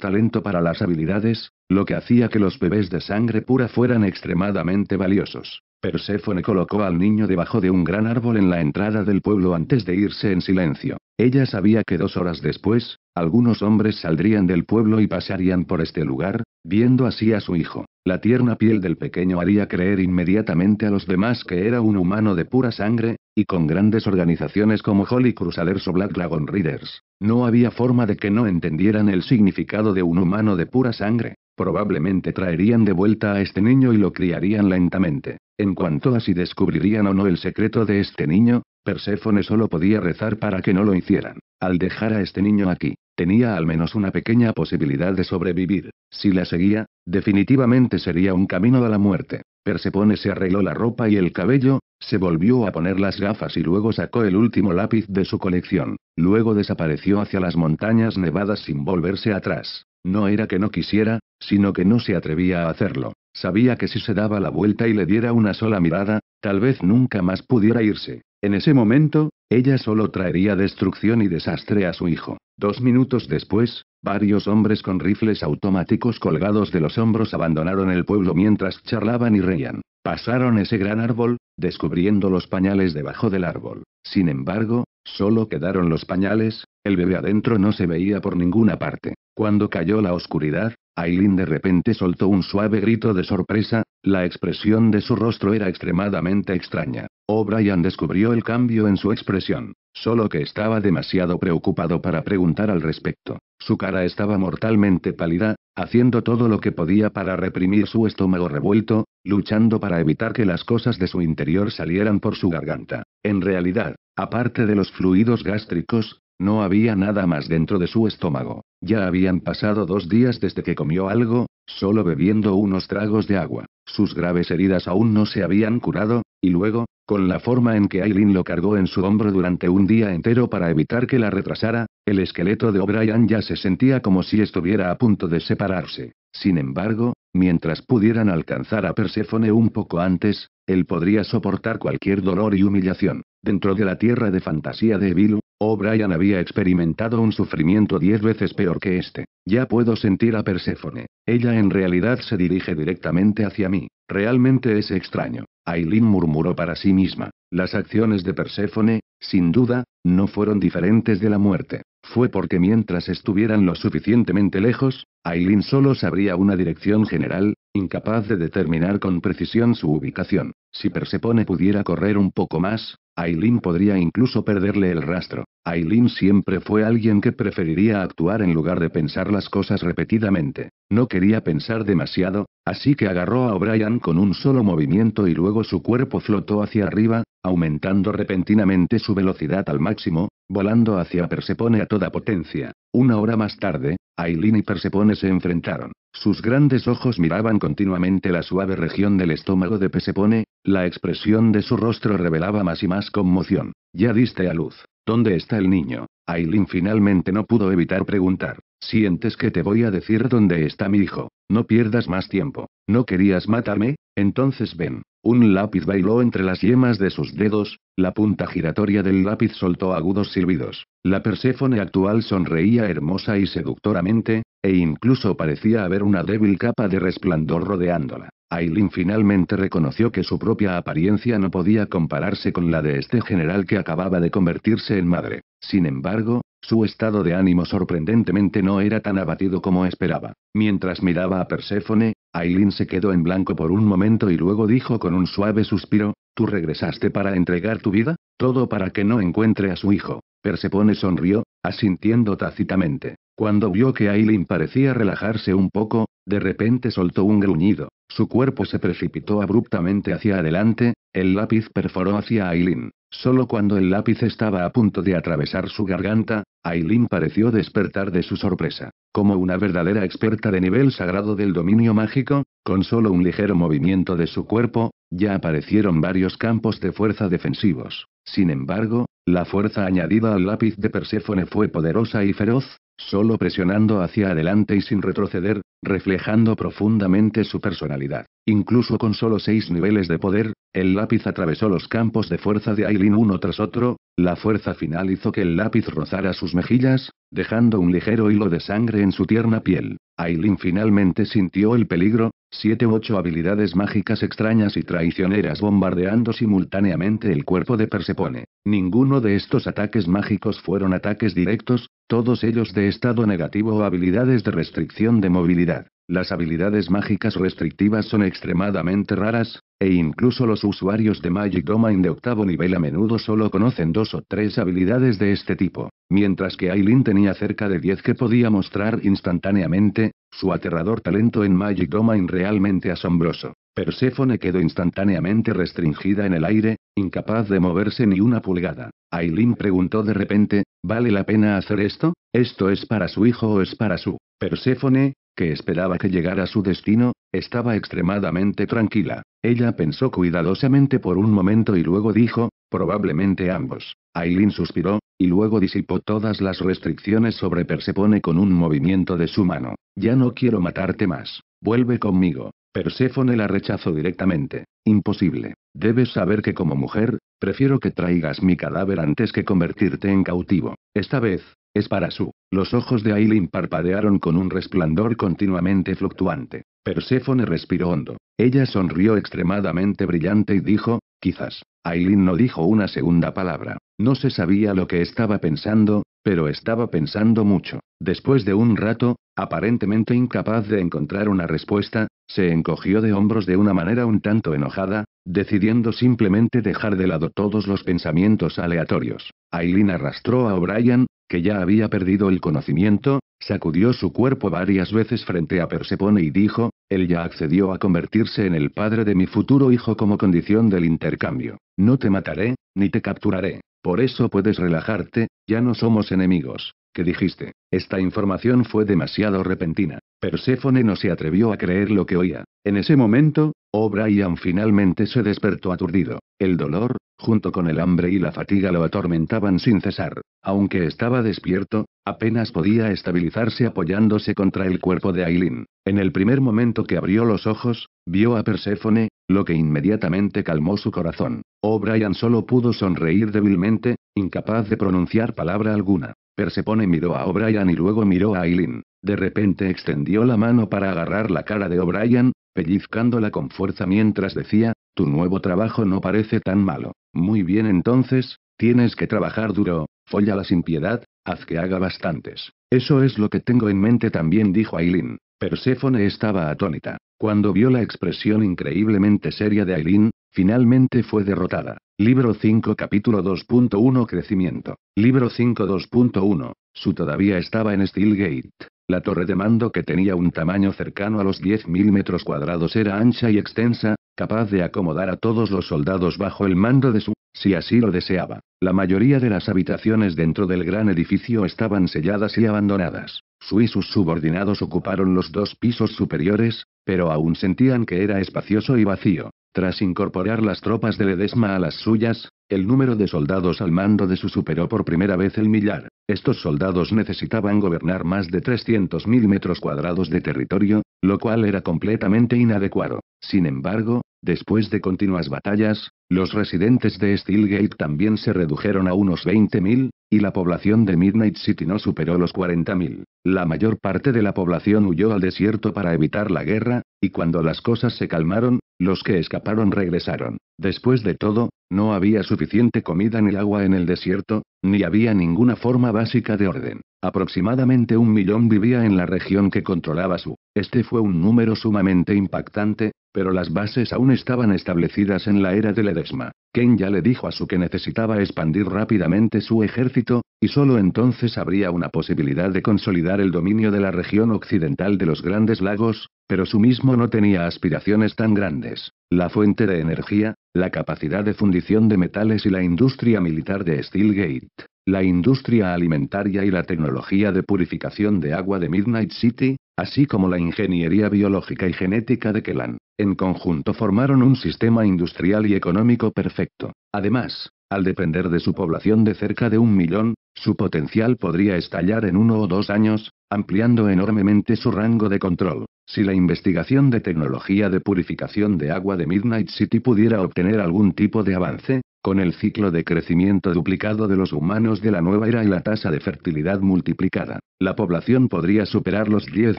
A: talento para las habilidades, lo que hacía que los bebés de sangre pura fueran extremadamente valiosos. Perséfone colocó al niño debajo de un gran árbol en la entrada del pueblo antes de irse en silencio. Ella sabía que dos horas después, algunos hombres saldrían del pueblo y pasarían por este lugar, viendo así a su hijo. La tierna piel del pequeño haría creer inmediatamente a los demás que era un humano de pura sangre, y con grandes organizaciones como Holy Crusaders o Black Dragon Readers, no había forma de que no entendieran el significado de un humano de pura sangre. Probablemente traerían de vuelta a este niño y lo criarían lentamente. En cuanto a si descubrirían o no el secreto de este niño, Perséfone solo podía rezar para que no lo hicieran. Al dejar a este niño aquí, tenía al menos una pequeña posibilidad de sobrevivir. Si la seguía, definitivamente sería un camino a la muerte. Persepone se arregló la ropa y el cabello, se volvió a poner las gafas y luego sacó el último lápiz de su colección. Luego desapareció hacia las montañas nevadas sin volverse atrás. No era que no quisiera, sino que no se atrevía a hacerlo. Sabía que si se daba la vuelta y le diera una sola mirada, tal vez nunca más pudiera irse. En ese momento, ella solo traería destrucción y desastre a su hijo. Dos minutos después, varios hombres con rifles automáticos colgados de los hombros abandonaron el pueblo mientras charlaban y reían. Pasaron ese gran árbol, descubriendo los pañales debajo del árbol. Sin embargo, solo quedaron los pañales, el bebé adentro no se veía por ninguna parte. Cuando cayó la oscuridad, Aileen de repente soltó un suave grito de sorpresa, la expresión de su rostro era extremadamente extraña. O'Brien oh, descubrió el cambio en su expresión, solo que estaba demasiado preocupado para preguntar al respecto. Su cara estaba mortalmente pálida, haciendo todo lo que podía para reprimir su estómago revuelto, luchando para evitar que las cosas de su interior salieran por su garganta. En realidad, aparte de los fluidos gástricos, no había nada más dentro de su estómago. Ya habían pasado dos días desde que comió algo, solo bebiendo unos tragos de agua. Sus graves heridas aún no se habían curado, y luego, con la forma en que Aileen lo cargó en su hombro durante un día entero para evitar que la retrasara, el esqueleto de O'Brien ya se sentía como si estuviera a punto de separarse. Sin embargo, mientras pudieran alcanzar a Perséfone un poco antes, él podría soportar cualquier dolor y humillación. Dentro de la tierra de fantasía de Evilu, O'Brien había experimentado un sufrimiento diez veces peor que este. Ya puedo sentir a Perséfone. Ella en realidad se dirige directamente hacia mí. Realmente es extraño. Aileen murmuró para sí misma. Las acciones de Perséfone, sin duda, no fueron diferentes de la muerte. Fue porque mientras estuvieran lo suficientemente lejos, Aileen solo sabría una dirección general, incapaz de determinar con precisión su ubicación. Si Perséfone pudiera correr un poco más, Aileen podría incluso perderle el rastro. Aileen siempre fue alguien que preferiría actuar en lugar de pensar las cosas repetidamente. No quería pensar demasiado, así que agarró a O'Brien con un solo movimiento y luego su cuerpo flotó hacia arriba, aumentando repentinamente su velocidad al máximo, volando hacia Persepone a toda potencia. Una hora más tarde, Aileen y Persepone se enfrentaron. Sus grandes ojos miraban continuamente la suave región del estómago de Persepone, la expresión de su rostro revelaba más y más conmoción. Ya diste a luz. ¿Dónde está el niño? Ailin finalmente no pudo evitar preguntar. Sientes que te voy a decir dónde está mi hijo. No pierdas más tiempo. ¿No querías matarme? Entonces ven. Un lápiz bailó entre las yemas de sus dedos, la punta giratoria del lápiz soltó agudos silbidos. La Perséfone actual sonreía hermosa y seductoramente, e incluso parecía haber una débil capa de resplandor rodeándola. Aileen finalmente reconoció que su propia apariencia no podía compararse con la de este general que acababa de convertirse en madre. Sin embargo, su estado de ánimo sorprendentemente no era tan abatido como esperaba. Mientras miraba a Perséfone, Aileen se quedó en blanco por un momento y luego dijo con un suave suspiro, ¿tú regresaste para entregar tu vida? Todo para que no encuentre a su hijo. Persepone sonrió, asintiendo tácitamente. Cuando vio que Aileen parecía relajarse un poco, de repente soltó un gruñido. Su cuerpo se precipitó abruptamente hacia adelante, el lápiz perforó hacia Aileen. Solo cuando el lápiz estaba a punto de atravesar su garganta, Aileen pareció despertar de su sorpresa. Como una verdadera experta de nivel sagrado del dominio mágico, con solo un ligero movimiento de su cuerpo, ya aparecieron varios campos de fuerza defensivos. Sin embargo, la fuerza añadida al lápiz de Perséfone fue poderosa y feroz, Solo presionando hacia adelante y sin retroceder, reflejando profundamente su personalidad. Incluso con solo seis niveles de poder, el lápiz atravesó los campos de fuerza de Aileen uno tras otro, la fuerza final hizo que el lápiz rozara sus mejillas, dejando un ligero hilo de sangre en su tierna piel. Aileen finalmente sintió el peligro, siete u ocho habilidades mágicas extrañas y traicioneras bombardeando simultáneamente el cuerpo de Persepone. Ninguno de estos ataques mágicos fueron ataques directos, todos ellos de estado negativo o habilidades de restricción de movilidad. Las habilidades mágicas restrictivas son extremadamente raras, e incluso los usuarios de Magic Domain de octavo nivel a menudo solo conocen dos o tres habilidades de este tipo, mientras que Aileen tenía cerca de 10 que podía mostrar instantáneamente, su aterrador talento en Magic Domain realmente asombroso. Perséfone quedó instantáneamente restringida en el aire, incapaz de moverse ni una pulgada. Aileen preguntó de repente, ¿vale la pena hacer esto? ¿Esto es para su hijo o es para su? Perséfone, que esperaba que llegara a su destino, estaba extremadamente tranquila. Ella pensó cuidadosamente por un momento y luego dijo, probablemente ambos. Aileen suspiró, y luego disipó todas las restricciones sobre Perséfone con un movimiento de su mano. Ya no quiero matarte más. Vuelve conmigo. Perséfone la rechazó directamente. Imposible. Debes saber que como mujer, prefiero que traigas mi cadáver antes que convertirte en cautivo. Esta vez, es para su. Los ojos de Aileen parpadearon con un resplandor continuamente fluctuante. Perséfone respiró hondo. Ella sonrió extremadamente brillante y dijo, quizás. Aileen no dijo una segunda palabra. No se sabía lo que estaba pensando, pero estaba pensando mucho. Después de un rato, aparentemente incapaz de encontrar una respuesta, se encogió de hombros de una manera un tanto enojada, decidiendo simplemente dejar de lado todos los pensamientos aleatorios. Aileen arrastró a O'Brien, que ya había perdido el conocimiento, sacudió su cuerpo varias veces frente a Persepone y dijo, él ya accedió a convertirse en el padre de mi futuro hijo como condición del intercambio. No te mataré, ni te capturaré. Por eso puedes relajarte, ya no somos enemigos que dijiste. Esta información fue demasiado repentina. Perséfone no se atrevió a creer lo que oía. En ese momento, O'Brien finalmente se despertó aturdido. El dolor, junto con el hambre y la fatiga lo atormentaban sin cesar. Aunque estaba despierto, apenas podía estabilizarse apoyándose contra el cuerpo de Aileen. En el primer momento que abrió los ojos, vio a Perséfone, lo que inmediatamente calmó su corazón. O'Brien solo pudo sonreír débilmente, incapaz de pronunciar palabra alguna. Persepone miró a O'Brien y luego miró a Aileen. De repente extendió la mano para agarrar la cara de O'Brien, pellizcándola con fuerza mientras decía, tu nuevo trabajo no parece tan malo. Muy bien entonces, tienes que trabajar duro, la sin piedad, haz que haga bastantes. Eso es lo que tengo en mente también dijo Aileen. Perséfone estaba atónita. Cuando vio la expresión increíblemente seria de Aileen, Finalmente fue derrotada. Libro 5 capítulo 2.1 Crecimiento. Libro 5 2.1. Su todavía estaba en Steelgate. La torre de mando que tenía un tamaño cercano a los 10.000 metros cuadrados era ancha y extensa, capaz de acomodar a todos los soldados bajo el mando de su, si así lo deseaba. La mayoría de las habitaciones dentro del gran edificio estaban selladas y abandonadas. Su y sus subordinados ocuparon los dos pisos superiores, pero aún sentían que era espacioso y vacío. Tras incorporar las tropas de Ledesma a las suyas, el número de soldados al mando de su superó por primera vez el millar. Estos soldados necesitaban gobernar más de 300.000 metros cuadrados de territorio, lo cual era completamente inadecuado. Sin embargo, después de continuas batallas, los residentes de Steelgate también se redujeron a unos 20.000, y la población de Midnight City no superó los 40.000. La mayor parte de la población huyó al desierto para evitar la guerra, y cuando las cosas se calmaron, los que escaparon regresaron. Después de todo, no había suficiente comida ni agua en el desierto, ni había ninguna forma básica de orden. Aproximadamente un millón vivía en la región que controlaba su. Este fue un número sumamente impactante, pero las bases aún estaban establecidas en la era de Ledesma. Ken ya le dijo a su que necesitaba expandir rápidamente su ejército, y solo entonces habría una posibilidad de consolidar el dominio de la región occidental de los Grandes Lagos, pero su mismo no tenía aspiraciones tan grandes. La fuente de energía, la capacidad de fundición de metales y la industria militar de Steelgate, la industria alimentaria y la tecnología de purificación de agua de Midnight City, así como la ingeniería biológica y genética de Kelan. En conjunto formaron un sistema industrial y económico perfecto. Además, al depender de su población de cerca de un millón, su potencial podría estallar en uno o dos años, ampliando enormemente su rango de control. Si la investigación de tecnología de purificación de agua de Midnight City pudiera obtener algún tipo de avance, con el ciclo de crecimiento duplicado de los humanos de la nueva era y la tasa de fertilidad multiplicada, la población podría superar los 10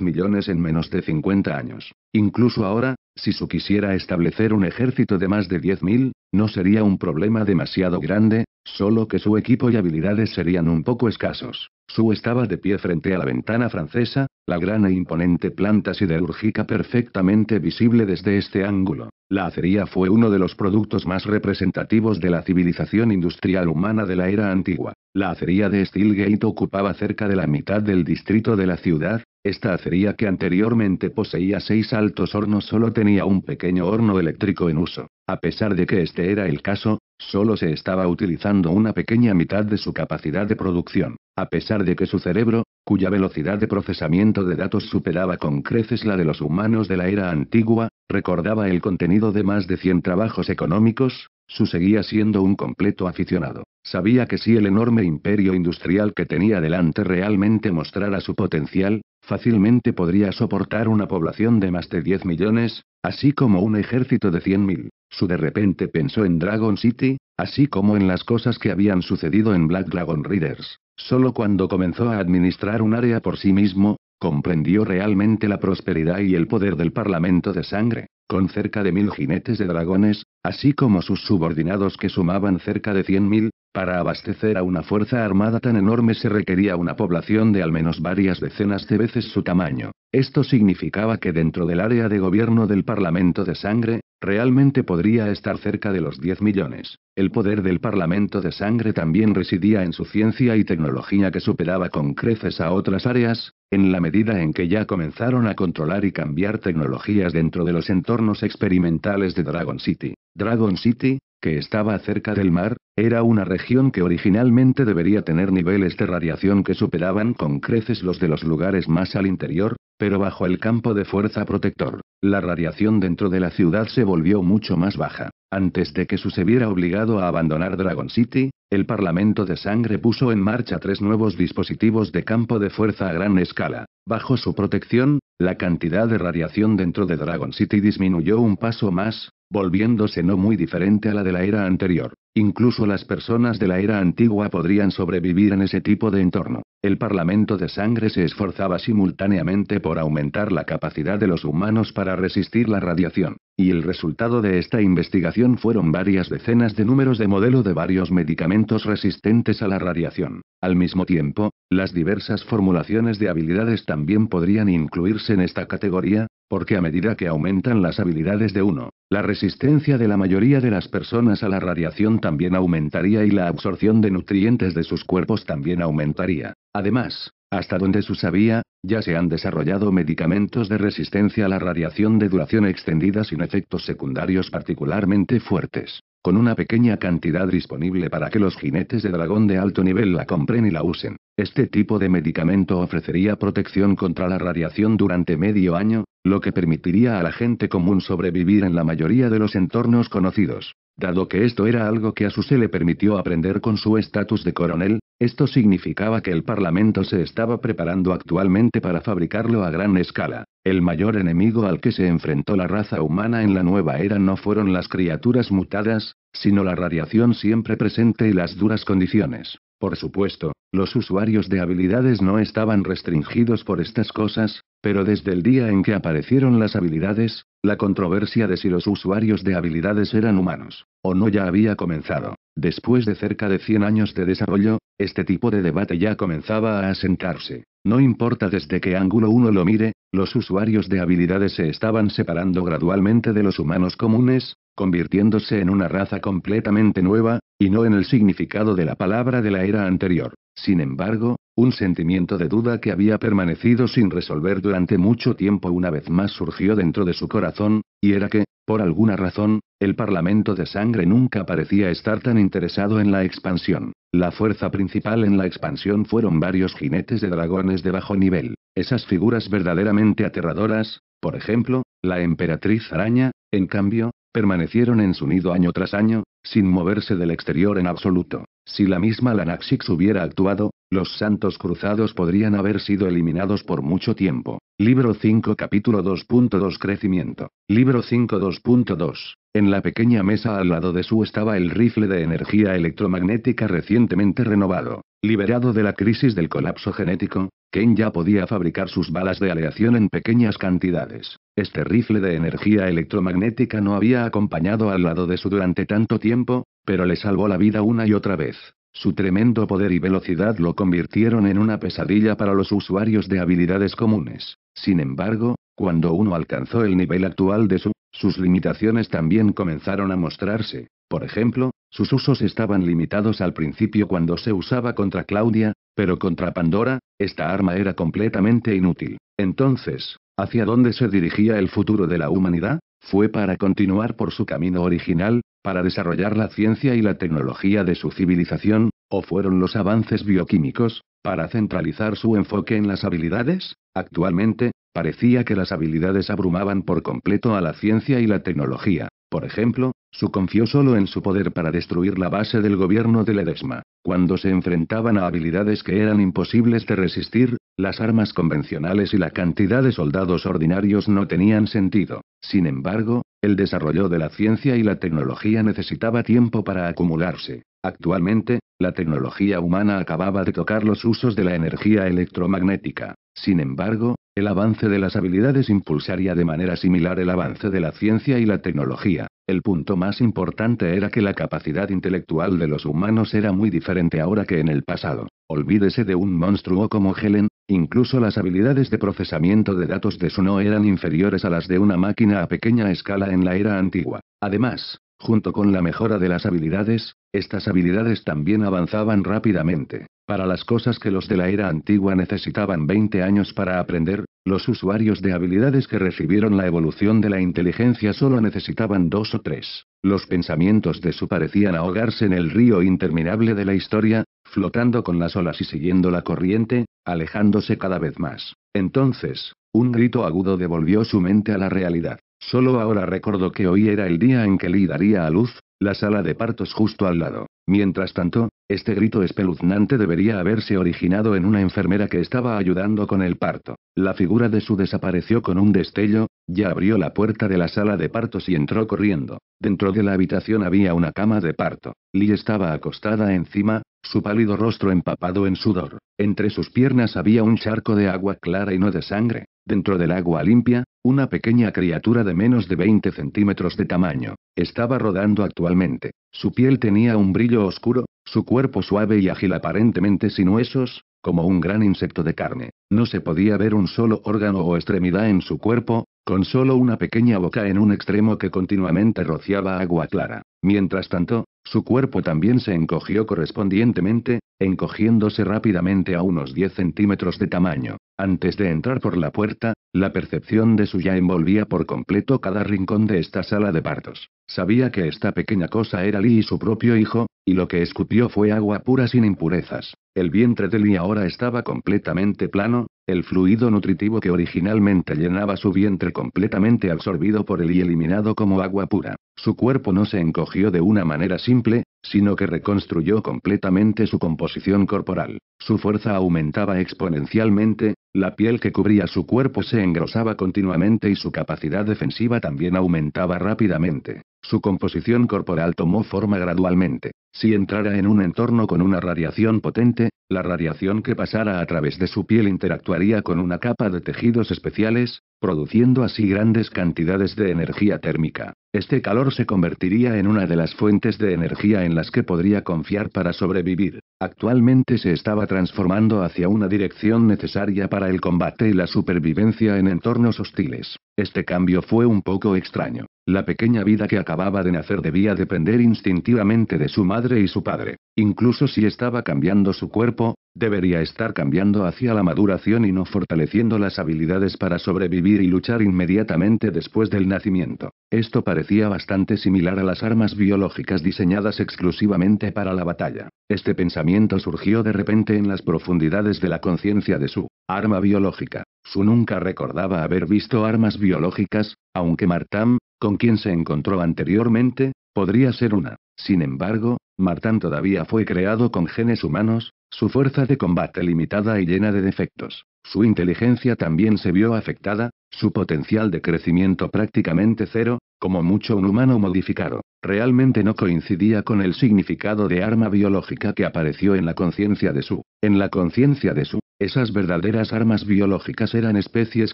A: millones en menos de 50 años. Incluso ahora, si su quisiera establecer un ejército de más de 10.000, no sería un problema demasiado grande, solo que su equipo y habilidades serían un poco escasos. Su estaba de pie frente a la ventana francesa, la gran e imponente planta siderúrgica perfectamente visible desde este ángulo. La acería fue uno de los productos más representativos de la civilización industrial humana de la era antigua. La acería de Steelgate ocupaba cerca de la mitad del distrito de la ciudad, esta acería que anteriormente poseía seis altos hornos solo tenía un pequeño horno eléctrico en uso. A pesar de que este era el caso, solo se estaba utilizando una pequeña mitad de su capacidad de producción. A pesar de que su cerebro, cuya velocidad de procesamiento de datos superaba con creces la de los humanos de la era antigua, recordaba el contenido de más de 100 trabajos económicos, su seguía siendo un completo aficionado. Sabía que si el enorme imperio industrial que tenía delante realmente mostrara su potencial, fácilmente podría soportar una población de más de 10 millones, así como un ejército de 100.000. Su de repente pensó en Dragon City, así como en las cosas que habían sucedido en Black Dragon Readers. Solo cuando comenzó a administrar un área por sí mismo, comprendió realmente la prosperidad y el poder del Parlamento de Sangre, con cerca de mil jinetes de dragones, así como sus subordinados que sumaban cerca de 100.000, para abastecer a una fuerza armada tan enorme se requería una población de al menos varias decenas de veces su tamaño. Esto significaba que dentro del área de gobierno del Parlamento de Sangre, realmente podría estar cerca de los 10 millones. El poder del Parlamento de Sangre también residía en su ciencia y tecnología que superaba con creces a otras áreas, en la medida en que ya comenzaron a controlar y cambiar tecnologías dentro de los entornos experimentales de Dragon City. Dragon City, que estaba cerca del mar, era una región que originalmente debería tener niveles de radiación que superaban con creces los de los lugares más al interior, pero bajo el campo de fuerza protector, la radiación dentro de la ciudad se volvió mucho más baja. Antes de que se viera obligado a abandonar Dragon City, el Parlamento de Sangre puso en marcha tres nuevos dispositivos de campo de fuerza a gran escala. Bajo su protección, la cantidad de radiación dentro de Dragon City disminuyó un paso más, volviéndose no muy diferente a la de la era anterior. Incluso las personas de la era antigua podrían sobrevivir en ese tipo de entorno. El Parlamento de Sangre se esforzaba simultáneamente por aumentar la capacidad de los humanos para resistir la radiación, y el resultado de esta investigación fueron varias decenas de números de modelo de varios medicamentos resistentes a la radiación. Al mismo tiempo, las diversas formulaciones de habilidades también podrían incluirse en esta categoría, porque a medida que aumentan las habilidades de uno, la resistencia de la mayoría de las personas a la radiación también aumentaría y la absorción de nutrientes de sus cuerpos también aumentaría. Además, hasta donde se sabía, ya se han desarrollado medicamentos de resistencia a la radiación de duración extendida sin efectos secundarios particularmente fuertes con una pequeña cantidad disponible para que los jinetes de dragón de alto nivel la compren y la usen. Este tipo de medicamento ofrecería protección contra la radiación durante medio año, lo que permitiría a la gente común sobrevivir en la mayoría de los entornos conocidos. Dado que esto era algo que a su le permitió aprender con su estatus de coronel, esto significaba que el Parlamento se estaba preparando actualmente para fabricarlo a gran escala. El mayor enemigo al que se enfrentó la raza humana en la nueva era no fueron las criaturas mutadas, sino la radiación siempre presente y las duras condiciones. Por supuesto, los usuarios de habilidades no estaban restringidos por estas cosas, pero desde el día en que aparecieron las habilidades, la controversia de si los usuarios de habilidades eran humanos, o no ya había comenzado. Después de cerca de 100 años de desarrollo, este tipo de debate ya comenzaba a asentarse. No importa desde qué ángulo uno lo mire, los usuarios de habilidades se estaban separando gradualmente de los humanos comunes, convirtiéndose en una raza completamente nueva, y no en el significado de la palabra de la era anterior. Sin embargo, un sentimiento de duda que había permanecido sin resolver durante mucho tiempo una vez más surgió dentro de su corazón, y era que, por alguna razón, el Parlamento de Sangre nunca parecía estar tan interesado en la expansión. La fuerza principal en la expansión fueron varios jinetes de dragones de bajo nivel, esas figuras verdaderamente aterradoras, por ejemplo, la emperatriz araña, en cambio, permanecieron en su nido año tras año, sin moverse del exterior en absoluto. Si la misma Lanaxix hubiera actuado, los santos cruzados podrían haber sido eliminados por mucho tiempo. Libro 5 capítulo 2.2 Crecimiento. Libro 5 2.2. En la pequeña mesa al lado de su estaba el rifle de energía electromagnética recientemente renovado. Liberado de la crisis del colapso genético, Ken ya podía fabricar sus balas de aleación en pequeñas cantidades. Este rifle de energía electromagnética no había acompañado al lado de su durante tanto tiempo, pero le salvó la vida una y otra vez. Su tremendo poder y velocidad lo convirtieron en una pesadilla para los usuarios de habilidades comunes. Sin embargo, cuando uno alcanzó el nivel actual de su sus limitaciones también comenzaron a mostrarse. Por ejemplo, sus usos estaban limitados al principio cuando se usaba contra Claudia, pero contra Pandora, esta arma era completamente inútil. Entonces, ¿hacia dónde se dirigía el futuro de la humanidad? Fue para continuar por su camino original, para desarrollar la ciencia y la tecnología de su civilización, o fueron los avances bioquímicos, para centralizar su enfoque en las habilidades? Actualmente, Parecía que las habilidades abrumaban por completo a la ciencia y la tecnología. Por ejemplo, su confió solo en su poder para destruir la base del gobierno de Ledesma. Cuando se enfrentaban a habilidades que eran imposibles de resistir, las armas convencionales y la cantidad de soldados ordinarios no tenían sentido. Sin embargo, el desarrollo de la ciencia y la tecnología necesitaba tiempo para acumularse. Actualmente, la tecnología humana acababa de tocar los usos de la energía electromagnética. Sin embargo, el avance de las habilidades impulsaría de manera similar el avance de la ciencia y la tecnología. El punto más importante era que la capacidad intelectual de los humanos era muy diferente ahora que en el pasado. Olvídese de un monstruo como Helen, incluso las habilidades de procesamiento de datos de su no eran inferiores a las de una máquina a pequeña escala en la era antigua. Además, Junto con la mejora de las habilidades, estas habilidades también avanzaban rápidamente. Para las cosas que los de la era antigua necesitaban 20 años para aprender, los usuarios de habilidades que recibieron la evolución de la inteligencia solo necesitaban dos o tres. Los pensamientos de su parecían ahogarse en el río interminable de la historia, flotando con las olas y siguiendo la corriente, alejándose cada vez más. Entonces, un grito agudo devolvió su mente a la realidad. Solo ahora recuerdo que hoy era el día en que Lee daría a luz, la sala de partos justo al lado. Mientras tanto, este grito espeluznante debería haberse originado en una enfermera que estaba ayudando con el parto. La figura de su desapareció con un destello, ya abrió la puerta de la sala de partos y entró corriendo. Dentro de la habitación había una cama de parto. Lee estaba acostada encima, su pálido rostro empapado en sudor. Entre sus piernas había un charco de agua clara y no de sangre. Dentro del agua limpia, una pequeña criatura de menos de 20 centímetros de tamaño, estaba rodando actualmente. Su piel tenía un brillo oscuro, su cuerpo suave y ágil aparentemente sin huesos, como un gran insecto de carne. No se podía ver un solo órgano o extremidad en su cuerpo, con solo una pequeña boca en un extremo que continuamente rociaba agua clara. Mientras tanto, su cuerpo también se encogió correspondientemente, encogiéndose rápidamente a unos 10 centímetros de tamaño. Antes de entrar por la puerta, la percepción de su ya envolvía por completo cada rincón de esta sala de partos. Sabía que esta pequeña cosa era Lee y su propio hijo, y lo que escupió fue agua pura sin impurezas. El vientre de Lee ahora estaba completamente plano, el fluido nutritivo que originalmente llenaba su vientre completamente absorbido por él y eliminado como agua pura. Su cuerpo no se encogió de una manera simple, sino que reconstruyó completamente su composición corporal. Su fuerza aumentaba exponencialmente, la piel que cubría su cuerpo se engrosaba continuamente y su capacidad defensiva también aumentaba rápidamente. Su composición corporal tomó forma gradualmente. Si entrara en un entorno con una radiación potente, la radiación que pasara a través de su piel interactuaría con una capa de tejidos especiales, produciendo así grandes cantidades de energía térmica. Este calor se convertiría en una de las fuentes de energía en las que podría confiar para sobrevivir. Actualmente se estaba transformando hacia una dirección necesaria para el combate y la supervivencia en entornos hostiles. Este cambio fue un poco extraño. La pequeña vida que acababa de nacer debía depender instintivamente de su madre y su padre. Incluso si estaba cambiando su cuerpo, debería estar cambiando hacia la maduración y no fortaleciendo las habilidades para sobrevivir y luchar inmediatamente después del nacimiento. Esto parecía bastante similar a las armas biológicas diseñadas exclusivamente para la batalla. Este pensamiento surgió de repente en las profundidades de la conciencia de su arma biológica. Su nunca recordaba haber visto armas biológicas, aunque Martam, con quien se encontró anteriormente, podría ser una. Sin embargo, Martán todavía fue creado con genes humanos, su fuerza de combate limitada y llena de defectos, su inteligencia también se vio afectada, su potencial de crecimiento prácticamente cero, como mucho un humano modificado, realmente no coincidía con el significado de arma biológica que apareció en la conciencia de su. En la conciencia de su, esas verdaderas armas biológicas eran especies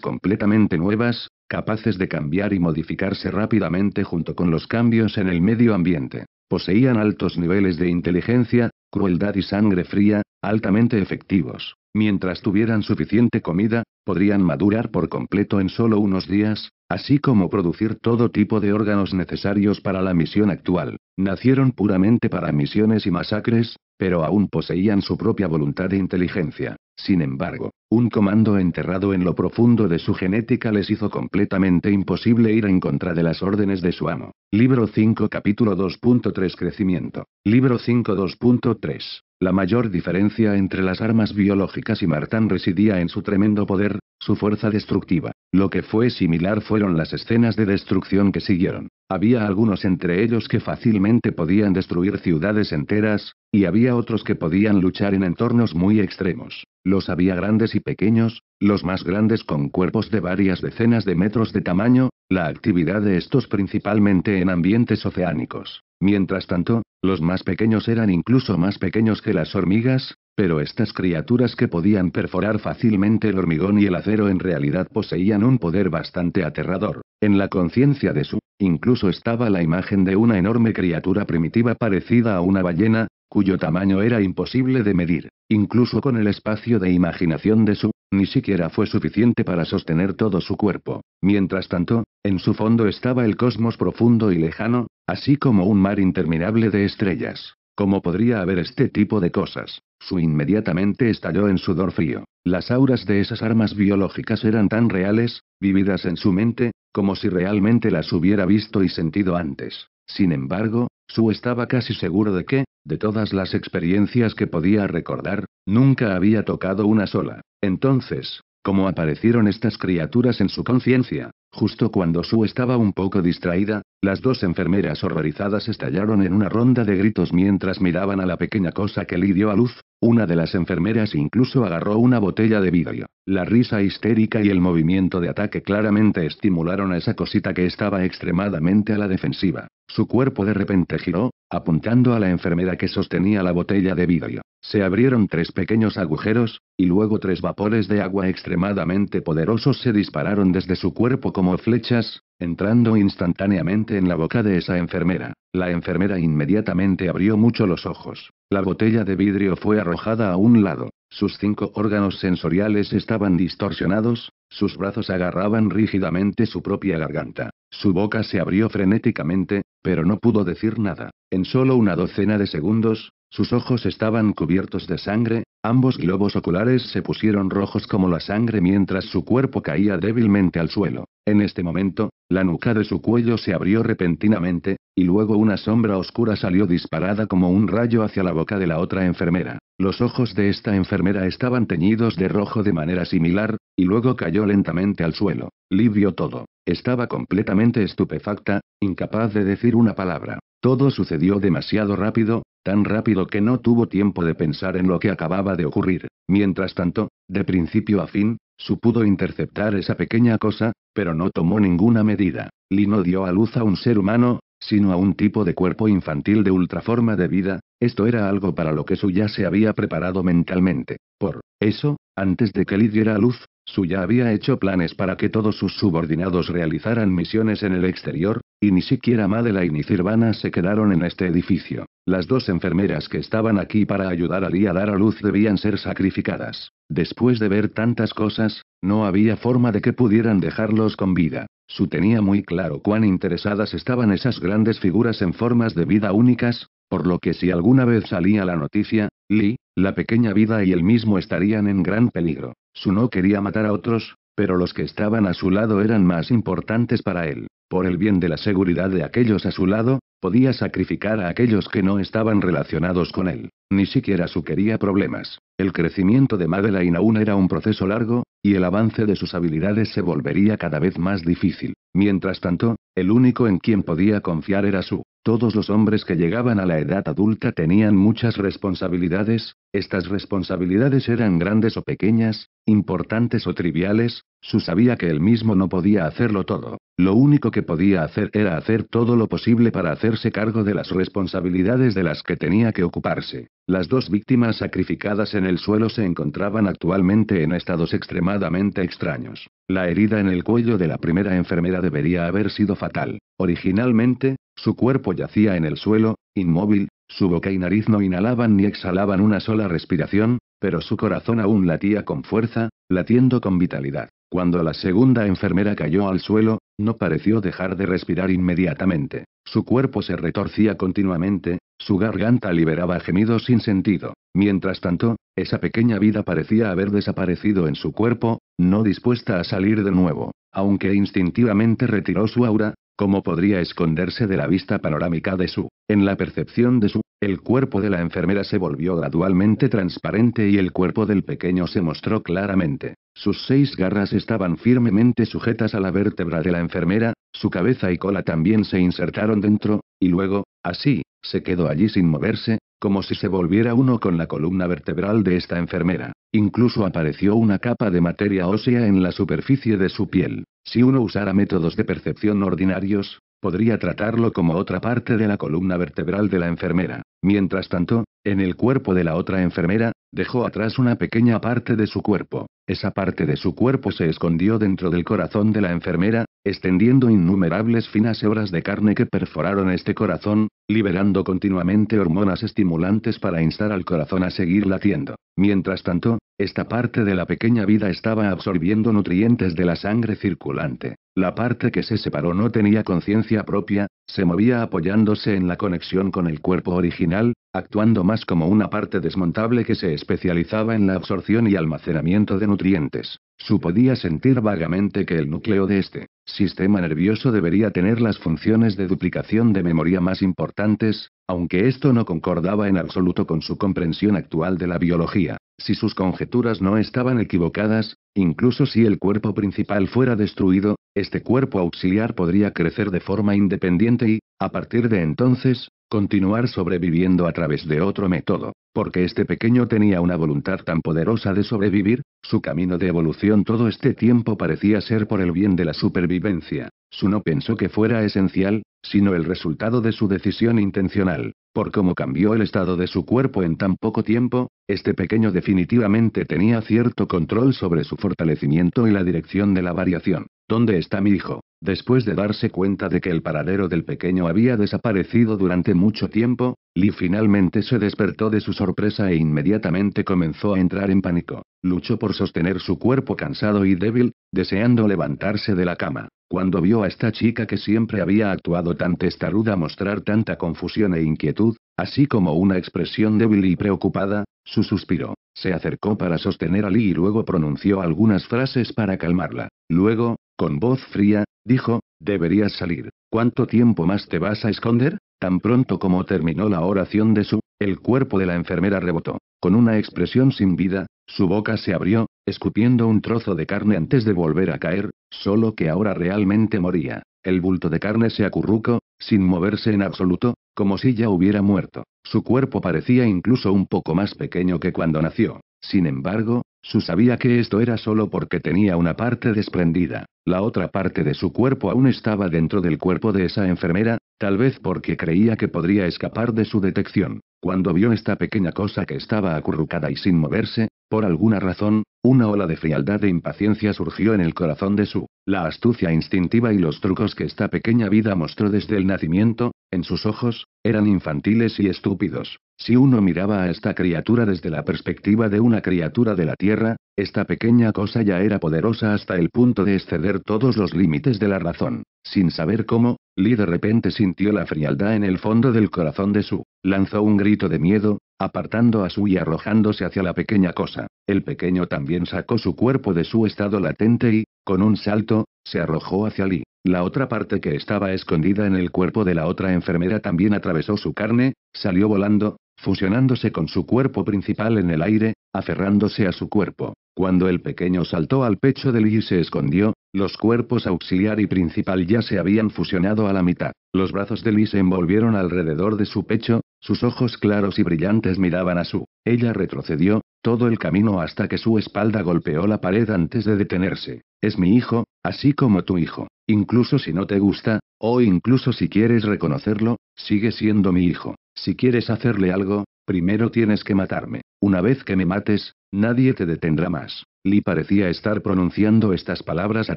A: completamente nuevas, capaces de cambiar y modificarse rápidamente junto con los cambios en el medio ambiente. Poseían altos niveles de inteligencia, crueldad y sangre fría, altamente efectivos. Mientras tuvieran suficiente comida, podrían madurar por completo en solo unos días, así como producir todo tipo de órganos necesarios para la misión actual. Nacieron puramente para misiones y masacres, pero aún poseían su propia voluntad e inteligencia. Sin embargo, un comando enterrado en lo profundo de su genética les hizo completamente imposible ir en contra de las órdenes de su amo. Libro 5 capítulo 2.3 Crecimiento. Libro 5 2.3. La mayor diferencia entre las armas biológicas y Martán residía en su tremendo poder, su fuerza destructiva. Lo que fue similar fueron las escenas de destrucción que siguieron. Había algunos entre ellos que fácilmente podían destruir ciudades enteras, y había otros que podían luchar en entornos muy extremos. Los había grandes y pequeños, los más grandes con cuerpos de varias decenas de metros de tamaño, la actividad de estos principalmente en ambientes oceánicos. Mientras tanto, los más pequeños eran incluso más pequeños que las hormigas, pero estas criaturas que podían perforar fácilmente el hormigón y el acero en realidad poseían un poder bastante aterrador. En la conciencia de su, incluso estaba la imagen de una enorme criatura primitiva parecida a una ballena, cuyo tamaño era imposible de medir, incluso con el espacio de imaginación de su, ni siquiera fue suficiente para sostener todo su cuerpo. Mientras tanto, en su fondo estaba el cosmos profundo y lejano, así como un mar interminable de estrellas. ¿Cómo podría haber este tipo de cosas? Su inmediatamente estalló en sudor frío. Las auras de esas armas biológicas eran tan reales, vividas en su mente, como si realmente las hubiera visto y sentido antes. Sin embargo, Su estaba casi seguro de que, de todas las experiencias que podía recordar, nunca había tocado una sola. Entonces, ¿Cómo aparecieron estas criaturas en su conciencia? Justo cuando su estaba un poco distraída, las dos enfermeras horrorizadas estallaron en una ronda de gritos mientras miraban a la pequeña cosa que le dio a luz. Una de las enfermeras incluso agarró una botella de vidrio. La risa histérica y el movimiento de ataque claramente estimularon a esa cosita que estaba extremadamente a la defensiva. Su cuerpo de repente giró, apuntando a la enfermera que sostenía la botella de vidrio. Se abrieron tres pequeños agujeros, y luego tres vapores de agua extremadamente poderosos se dispararon desde su cuerpo como flechas, entrando instantáneamente en la boca de esa enfermera. La enfermera inmediatamente abrió mucho los ojos. La botella de vidrio fue arrojada a un lado. Sus cinco órganos sensoriales estaban distorsionados, sus brazos agarraban rígidamente su propia garganta. Su boca se abrió frenéticamente, pero no pudo decir nada. En solo una docena de segundos, sus ojos estaban cubiertos de sangre, ambos globos oculares se pusieron rojos como la sangre mientras su cuerpo caía débilmente al suelo. En este momento, la nuca de su cuello se abrió repentinamente, y luego una sombra oscura salió disparada como un rayo hacia la boca de la otra enfermera. Los ojos de esta enfermera estaban teñidos de rojo de manera similar, y luego cayó lentamente al suelo. Livio todo. Estaba completamente estupefacta, incapaz de decir una palabra. Todo sucedió demasiado rápido, tan rápido que no tuvo tiempo de pensar en lo que acababa de ocurrir. Mientras tanto, de principio a fin, su pudo interceptar esa pequeña cosa, pero no tomó ninguna medida. Lee no dio a luz a un ser humano, sino a un tipo de cuerpo infantil de ultraforma de vida, esto era algo para lo que Suya se había preparado mentalmente. Por eso, antes de que Lee diera a luz, Suya había hecho planes para que todos sus subordinados realizaran misiones en el exterior, y ni siquiera Madeline y Sirvana se quedaron en este edificio. Las dos enfermeras que estaban aquí para ayudar a Lee a dar a luz debían ser sacrificadas. Después de ver tantas cosas, no había forma de que pudieran dejarlos con vida. Su tenía muy claro cuán interesadas estaban esas grandes figuras en formas de vida únicas, por lo que si alguna vez salía la noticia, Lee, la pequeña vida y él mismo estarían en gran peligro. Su no quería matar a otros, pero los que estaban a su lado eran más importantes para él. Por el bien de la seguridad de aquellos a su lado, podía sacrificar a aquellos que no estaban relacionados con él. Ni siquiera su quería problemas. El crecimiento de Madeleine aún era un proceso largo, y el avance de sus habilidades se volvería cada vez más difícil. Mientras tanto, el único en quien podía confiar era su. Todos los hombres que llegaban a la edad adulta tenían muchas responsabilidades, estas responsabilidades eran grandes o pequeñas, importantes o triviales, Su sabía que él mismo no podía hacerlo todo. Lo único que podía hacer era hacer todo lo posible para hacerse cargo de las responsabilidades de las que tenía que ocuparse. Las dos víctimas sacrificadas en el suelo se encontraban actualmente en estados extremadamente extraños. La herida en el cuello de la primera enfermera debería haber sido fatal. Originalmente, su cuerpo yacía en el suelo, inmóvil, su boca y nariz no inhalaban ni exhalaban una sola respiración, pero su corazón aún latía con fuerza, latiendo con vitalidad. Cuando la segunda enfermera cayó al suelo, no pareció dejar de respirar inmediatamente. Su cuerpo se retorcía continuamente, su garganta liberaba gemidos sin sentido. Mientras tanto, esa pequeña vida parecía haber desaparecido en su cuerpo, no dispuesta a salir de nuevo. Aunque instintivamente retiró su aura, ¿Cómo podría esconderse de la vista panorámica de su? En la percepción de su, el cuerpo de la enfermera se volvió gradualmente transparente y el cuerpo del pequeño se mostró claramente. Sus seis garras estaban firmemente sujetas a la vértebra de la enfermera, su cabeza y cola también se insertaron dentro, y luego, así, se quedó allí sin moverse, como si se volviera uno con la columna vertebral de esta enfermera. Incluso apareció una capa de materia ósea en la superficie de su piel. Si uno usara métodos de percepción ordinarios, podría tratarlo como otra parte de la columna vertebral de la enfermera. Mientras tanto, en el cuerpo de la otra enfermera, dejó atrás una pequeña parte de su cuerpo. Esa parte de su cuerpo se escondió dentro del corazón de la enfermera, extendiendo innumerables finas hebras de carne que perforaron este corazón, liberando continuamente hormonas estimulantes para instar al corazón a seguir latiendo. Mientras tanto, esta parte de la pequeña vida estaba absorbiendo nutrientes de la sangre circulante. La parte que se separó no tenía conciencia propia, se movía apoyándose en la conexión con el cuerpo original, actuando más como una parte desmontable que se especializaba en la absorción y almacenamiento de nutrientes. Su podía sentir vagamente que el núcleo de este sistema nervioso debería tener las funciones de duplicación de memoria más importantes, aunque esto no concordaba en absoluto con su comprensión actual de la biología. Si sus conjeturas no estaban equivocadas, incluso si el cuerpo principal fuera destruido, este cuerpo auxiliar podría crecer de forma independiente y, a partir de entonces, continuar sobreviviendo a través de otro método, porque este pequeño tenía una voluntad tan poderosa de sobrevivir, su camino de evolución todo este tiempo parecía ser por el bien de la supervivencia. Su no pensó que fuera esencial, sino el resultado de su decisión intencional. Por cómo cambió el estado de su cuerpo en tan poco tiempo, este pequeño definitivamente tenía cierto control sobre su fortalecimiento y la dirección de la variación. ¿Dónde está mi hijo? Después de darse cuenta de que el paradero del pequeño había desaparecido durante mucho tiempo, Lee finalmente se despertó de su sorpresa e inmediatamente comenzó a entrar en pánico. Luchó por sostener su cuerpo cansado y débil, deseando levantarse de la cama. Cuando vio a esta chica que siempre había actuado tan testaruda mostrar tanta confusión e inquietud, así como una expresión débil y preocupada, su suspiró. Se acercó para sostener a Lee y luego pronunció algunas frases para calmarla. Luego, con voz fría, dijo, deberías salir. ¿Cuánto tiempo más te vas a esconder? Tan pronto como terminó la oración de su, el cuerpo de la enfermera rebotó. Con una expresión sin vida, su boca se abrió, escupiendo un trozo de carne antes de volver a caer, solo que ahora realmente moría. El bulto de carne se acurrucó, sin moverse en absoluto, como si ya hubiera muerto. Su cuerpo parecía incluso un poco más pequeño que cuando nació. Sin embargo, Su sabía que esto era solo porque tenía una parte desprendida. La otra parte de su cuerpo aún estaba dentro del cuerpo de esa enfermera, tal vez porque creía que podría escapar de su detección. Cuando vio esta pequeña cosa que estaba acurrucada y sin moverse, por alguna razón, una ola de frialdad e impaciencia surgió en el corazón de su. La astucia instintiva y los trucos que esta pequeña vida mostró desde el nacimiento, en sus ojos, eran infantiles y estúpidos. Si uno miraba a esta criatura desde la perspectiva de una criatura de la Tierra, esta pequeña cosa ya era poderosa hasta el punto de exceder todos los límites de la razón. Sin saber cómo, Lee de repente sintió la frialdad en el fondo del corazón de Su. Lanzó un grito de miedo, apartando a Su y arrojándose hacia la pequeña cosa. El pequeño también sacó su cuerpo de su estado latente y, con un salto, se arrojó hacia Lee. La otra parte que estaba escondida en el cuerpo de la otra enfermera también atravesó su carne, salió volando, fusionándose con su cuerpo principal en el aire, aferrándose a su cuerpo. Cuando el pequeño saltó al pecho de Lee y se escondió, los cuerpos auxiliar y principal ya se habían fusionado a la mitad. Los brazos de Lee se envolvieron alrededor de su pecho, sus ojos claros y brillantes miraban a su. Ella retrocedió, todo el camino hasta que su espalda golpeó la pared antes de detenerse. Es mi hijo, así como tu hijo. Incluso si no te gusta, o incluso si quieres reconocerlo, Sigue siendo mi hijo. Si quieres hacerle algo, primero tienes que matarme. Una vez que me mates, nadie te detendrá más. Lee parecía estar pronunciando estas palabras a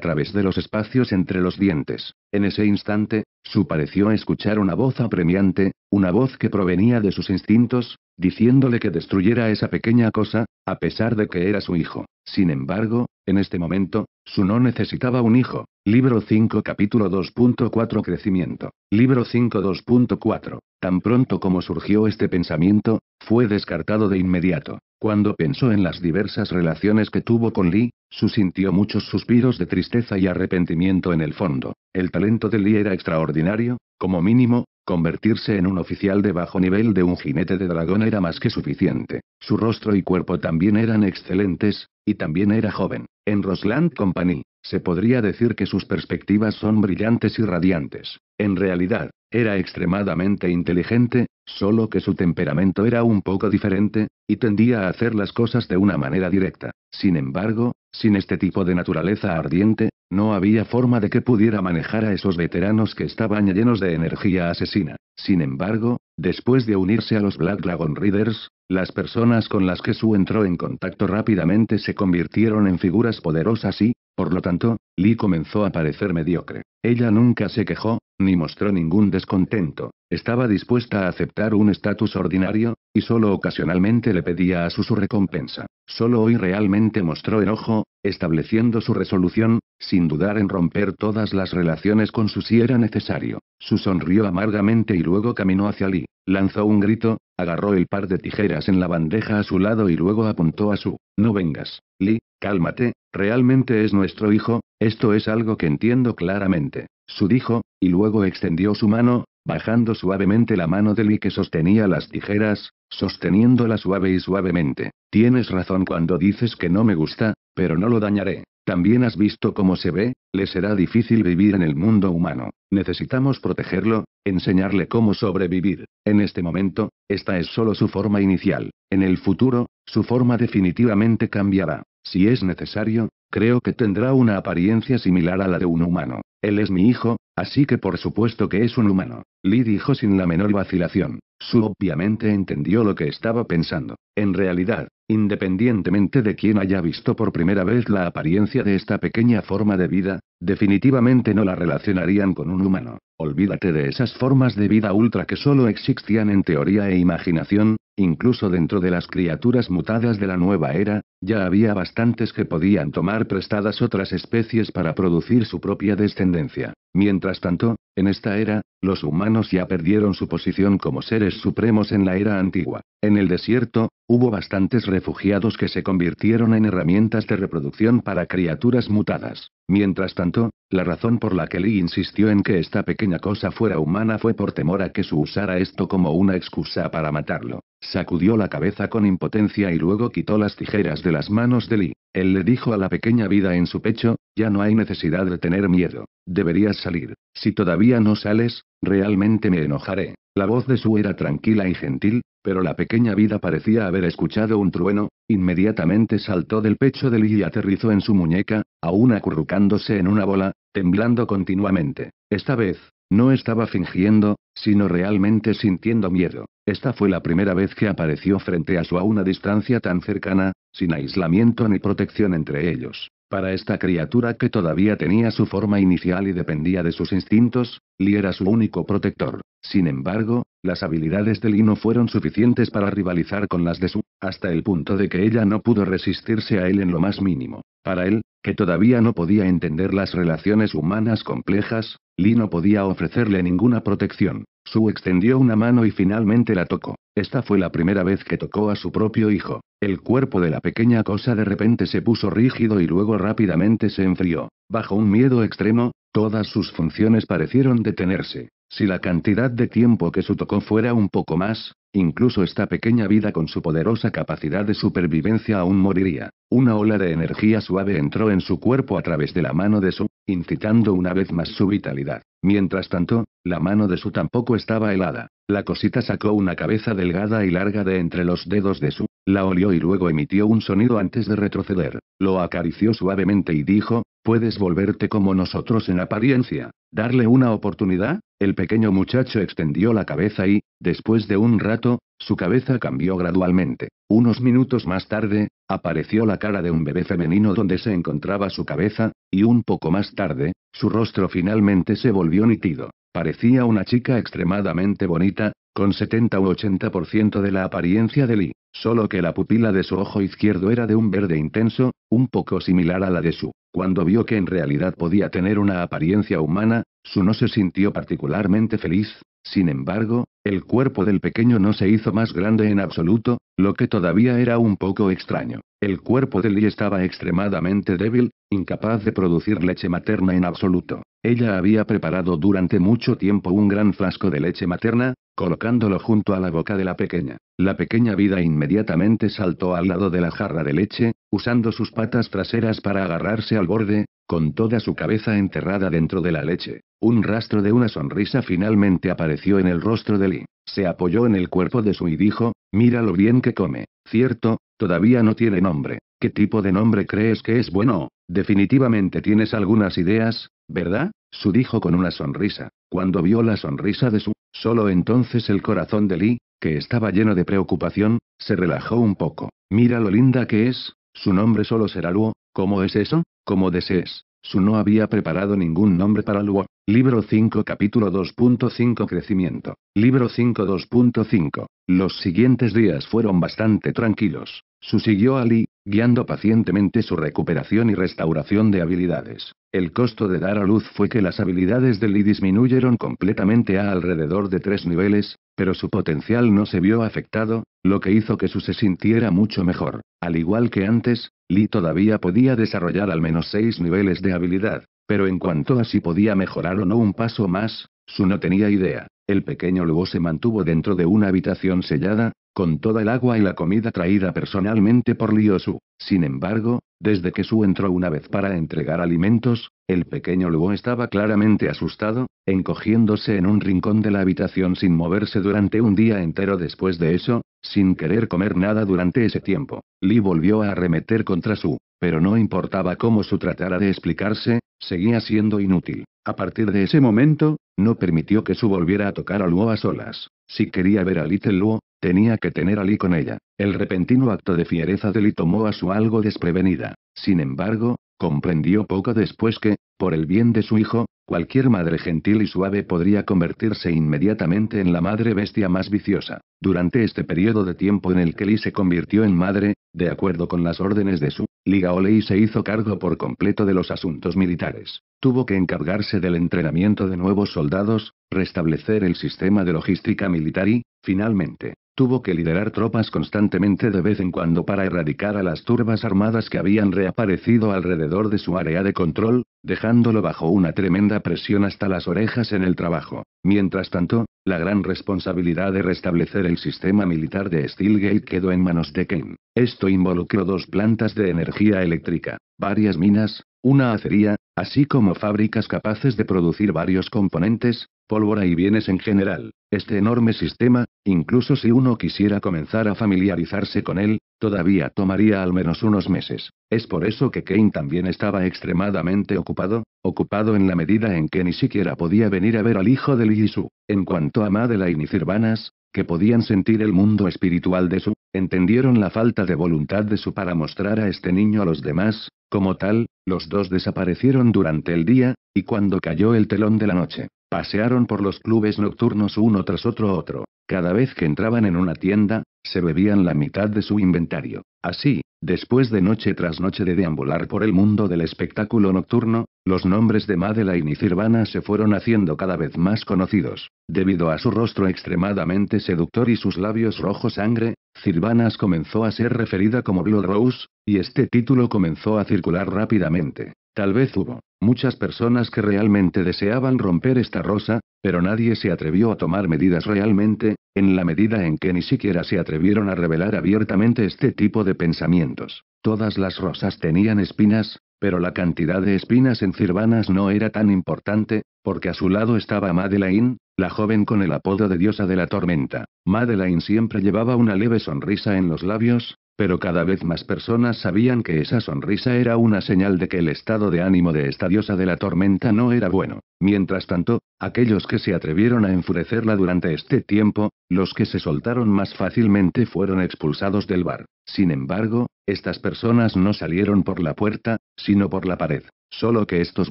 A: través de los espacios entre los dientes. En ese instante, su pareció escuchar una voz apremiante, una voz que provenía de sus instintos, diciéndole que destruyera esa pequeña cosa, a pesar de que era su hijo. Sin embargo, en este momento, su no necesitaba un hijo. Libro 5 capítulo 2.4 Crecimiento. Libro 5 2.4. Tan pronto como surgió este pensamiento, fue descartado de inmediato. Cuando pensó en las diversas relaciones que tuvo con Lee, su sintió muchos suspiros de tristeza y arrepentimiento en el fondo. El talento de Lee era extraordinario, como mínimo, Convertirse en un oficial de bajo nivel de un jinete de dragón era más que suficiente. Su rostro y cuerpo también eran excelentes, y también era joven. En Rosland Company, se podría decir que sus perspectivas son brillantes y radiantes. En realidad, era extremadamente inteligente, solo que su temperamento era un poco diferente, y tendía a hacer las cosas de una manera directa. Sin embargo, sin este tipo de naturaleza ardiente, no había forma de que pudiera manejar a esos veteranos que estaban llenos de energía asesina. Sin embargo, después de unirse a los Black Dragon Riders, las personas con las que Su entró en contacto rápidamente se convirtieron en figuras poderosas y, por lo tanto, Lee comenzó a parecer mediocre. Ella nunca se quejó, ni mostró ningún descontento, estaba dispuesta a aceptar un estatus ordinario, y solo ocasionalmente le pedía a su su recompensa. Solo hoy realmente mostró enojo, estableciendo su resolución, sin dudar en romper todas las relaciones con su si era necesario. Su sonrió amargamente y luego caminó hacia Li, Lanzó un grito, Agarró el par de tijeras en la bandeja a su lado y luego apuntó a su. No vengas, Lee, cálmate, realmente es nuestro hijo, esto es algo que entiendo claramente. Su dijo, y luego extendió su mano, bajando suavemente la mano de Lee que sostenía las tijeras, sosteniéndola suave y suavemente. Tienes razón cuando dices que no me gusta, pero no lo dañaré. También has visto cómo se ve, le será difícil vivir en el mundo humano. Necesitamos protegerlo, enseñarle cómo sobrevivir. En este momento, esta es solo su forma inicial. En el futuro, su forma definitivamente cambiará. Si es necesario, creo que tendrá una apariencia similar a la de un humano. Él es mi hijo, así que por supuesto que es un humano. Lee dijo sin la menor vacilación. Su obviamente entendió lo que estaba pensando. En realidad, Independientemente de quien haya visto por primera vez la apariencia de esta pequeña forma de vida, definitivamente no la relacionarían con un humano. Olvídate de esas formas de vida ultra que solo existían en teoría e imaginación, incluso dentro de las criaturas mutadas de la nueva era, ya había bastantes que podían tomar prestadas otras especies para producir su propia descendencia. Mientras tanto, en esta era, los humanos ya perdieron su posición como seres supremos en la era antigua. En el desierto, hubo bastantes refugiados que se convirtieron en herramientas de reproducción para criaturas mutadas. Mientras tanto, la razón por la que Lee insistió en que esta pequeña cosa fuera humana fue por temor a que su usara esto como una excusa para matarlo. Sacudió la cabeza con impotencia y luego quitó las tijeras de las manos de Lee. Él le dijo a la pequeña vida en su pecho, ya no hay necesidad de tener miedo, deberías salir. Si todavía no sales, realmente me enojaré. La voz de Su era tranquila y gentil, pero la pequeña vida parecía haber escuchado un trueno, inmediatamente saltó del pecho de Lee y aterrizó en su muñeca, aún acurrucándose en una bola, temblando continuamente. Esta vez, no estaba fingiendo, sino realmente sintiendo miedo. Esta fue la primera vez que apareció frente a su a una distancia tan cercana, sin aislamiento ni protección entre ellos. Para esta criatura que todavía tenía su forma inicial y dependía de sus instintos, Lee era su único protector. Sin embargo, las habilidades de Lino fueron suficientes para rivalizar con las de Su, hasta el punto de que ella no pudo resistirse a él en lo más mínimo. Para él, que todavía no podía entender las relaciones humanas complejas, Li no podía ofrecerle ninguna protección. Su extendió una mano y finalmente la tocó. Esta fue la primera vez que tocó a su propio hijo. El cuerpo de la pequeña cosa de repente se puso rígido y luego rápidamente se enfrió. Bajo un miedo extremo, todas sus funciones parecieron detenerse. Si la cantidad de tiempo que su tocó fuera un poco más, incluso esta pequeña vida con su poderosa capacidad de supervivencia aún moriría. Una ola de energía suave entró en su cuerpo a través de la mano de su, incitando una vez más su vitalidad. Mientras tanto, la mano de su tampoco estaba helada. La cosita sacó una cabeza delgada y larga de entre los dedos de su, la olió y luego emitió un sonido antes de retroceder. Lo acarició suavemente y dijo, Puedes volverte como nosotros en apariencia. ¿Darle una oportunidad? El pequeño muchacho extendió la cabeza y, después de un rato, su cabeza cambió gradualmente. Unos minutos más tarde, apareció la cara de un bebé femenino donde se encontraba su cabeza, y un poco más tarde, su rostro finalmente se volvió nitido, Parecía una chica extremadamente bonita, con 70 u 80% de la apariencia de Lee, solo que la pupila de su ojo izquierdo era de un verde intenso, un poco similar a la de su. Cuando vio que en realidad podía tener una apariencia humana, su no se sintió particularmente feliz, sin embargo, el cuerpo del pequeño no se hizo más grande en absoluto, lo que todavía era un poco extraño. El cuerpo de Lee estaba extremadamente débil, incapaz de producir leche materna en absoluto. Ella había preparado durante mucho tiempo un gran frasco de leche materna, colocándolo junto a la boca de la pequeña. La pequeña vida inmediatamente saltó al lado de la jarra de leche, usando sus patas traseras para agarrarse al borde, con toda su cabeza enterrada dentro de la leche. Un rastro de una sonrisa finalmente apareció en el rostro de Lee. Se apoyó en el cuerpo de su y dijo, mira lo bien que come. Cierto, todavía no tiene nombre. ¿Qué tipo de nombre crees que es bueno? Definitivamente tienes algunas ideas, ¿verdad? Su dijo con una sonrisa. Cuando vio la sonrisa de su, solo entonces el corazón de Lee, que estaba lleno de preocupación, se relajó un poco. Mira lo linda que es, su nombre solo será Luo, ¿cómo es eso? Como desees. Su no había preparado ningún nombre para Luo. Libro 5 capítulo 2.5 Crecimiento. Libro 5 2.5. Los siguientes días fueron bastante tranquilos. Su siguió a Lee, guiando pacientemente su recuperación y restauración de habilidades. El costo de dar a luz fue que las habilidades de Lee disminuyeron completamente a alrededor de tres niveles, pero su potencial no se vio afectado, lo que hizo que su se sintiera mucho mejor. Al igual que antes, Lee todavía podía desarrollar al menos seis niveles de habilidad, pero en cuanto a si podía mejorar o no un paso más, su no tenía idea. El pequeño luego se mantuvo dentro de una habitación sellada, con toda el agua y la comida traída personalmente por su Sin embargo, desde que Su entró una vez para entregar alimentos, el pequeño Luo estaba claramente asustado, encogiéndose en un rincón de la habitación sin moverse durante un día entero después de eso, sin querer comer nada durante ese tiempo. Li volvió a arremeter contra Su, pero no importaba cómo Su tratara de explicarse, seguía siendo inútil. A partir de ese momento, no permitió que Su volviera a tocar a Luo a solas. Si quería ver a Little Luo, Tenía que tener a Lee con ella. El repentino acto de fiereza de Lee tomó a su algo desprevenida. Sin embargo, comprendió poco después que, por el bien de su hijo, cualquier madre gentil y suave podría convertirse inmediatamente en la madre bestia más viciosa. Durante este periodo de tiempo en el que Lee se convirtió en madre, de acuerdo con las órdenes de su Liga Oley se hizo cargo por completo de los asuntos militares. Tuvo que encargarse del entrenamiento de nuevos soldados, restablecer el sistema de logística militar y, finalmente, Tuvo que liderar tropas constantemente de vez en cuando para erradicar a las turbas armadas que habían reaparecido alrededor de su área de control, dejándolo bajo una tremenda presión hasta las orejas en el trabajo. Mientras tanto, la gran responsabilidad de restablecer el sistema militar de Steelgate quedó en manos de Kane. Esto involucró dos plantas de energía eléctrica, varias minas, una acería, así como fábricas capaces de producir varios componentes, pólvora y bienes en general. Este enorme sistema, incluso si uno quisiera comenzar a familiarizarse con él, todavía tomaría al menos unos meses. Es por eso que Kane también estaba extremadamente ocupado, ocupado en la medida en que ni siquiera podía venir a ver al hijo de su, En cuanto a Madela y sirvanas que podían sentir el mundo espiritual de su, entendieron la falta de voluntad de su para mostrar a este niño a los demás, como tal, los dos desaparecieron durante el día, y cuando cayó el telón de la noche, Pasearon por los clubes nocturnos uno tras otro otro. Cada vez que entraban en una tienda, se bebían la mitad de su inventario. Así, después de noche tras noche de deambular por el mundo del espectáculo nocturno, los nombres de Madeleine y Cirvana se fueron haciendo cada vez más conocidos. Debido a su rostro extremadamente seductor y sus labios rojo sangre, Cirvanas comenzó a ser referida como Blood Rose, y este título comenzó a circular rápidamente. Tal vez hubo muchas personas que realmente deseaban romper esta rosa, pero nadie se atrevió a tomar medidas realmente, en la medida en que ni siquiera se atrevieron a revelar abiertamente este tipo de pensamientos. Todas las rosas tenían espinas, pero la cantidad de espinas en Cirvanas no era tan importante, porque a su lado estaba Madeleine, la joven con el apodo de diosa de la tormenta. Madeleine siempre llevaba una leve sonrisa en los labios, pero cada vez más personas sabían que esa sonrisa era una señal de que el estado de ánimo de esta diosa de la tormenta no era bueno. Mientras tanto, aquellos que se atrevieron a enfurecerla durante este tiempo, los que se soltaron más fácilmente fueron expulsados del bar. Sin embargo, estas personas no salieron por la puerta, sino por la pared. Solo que estos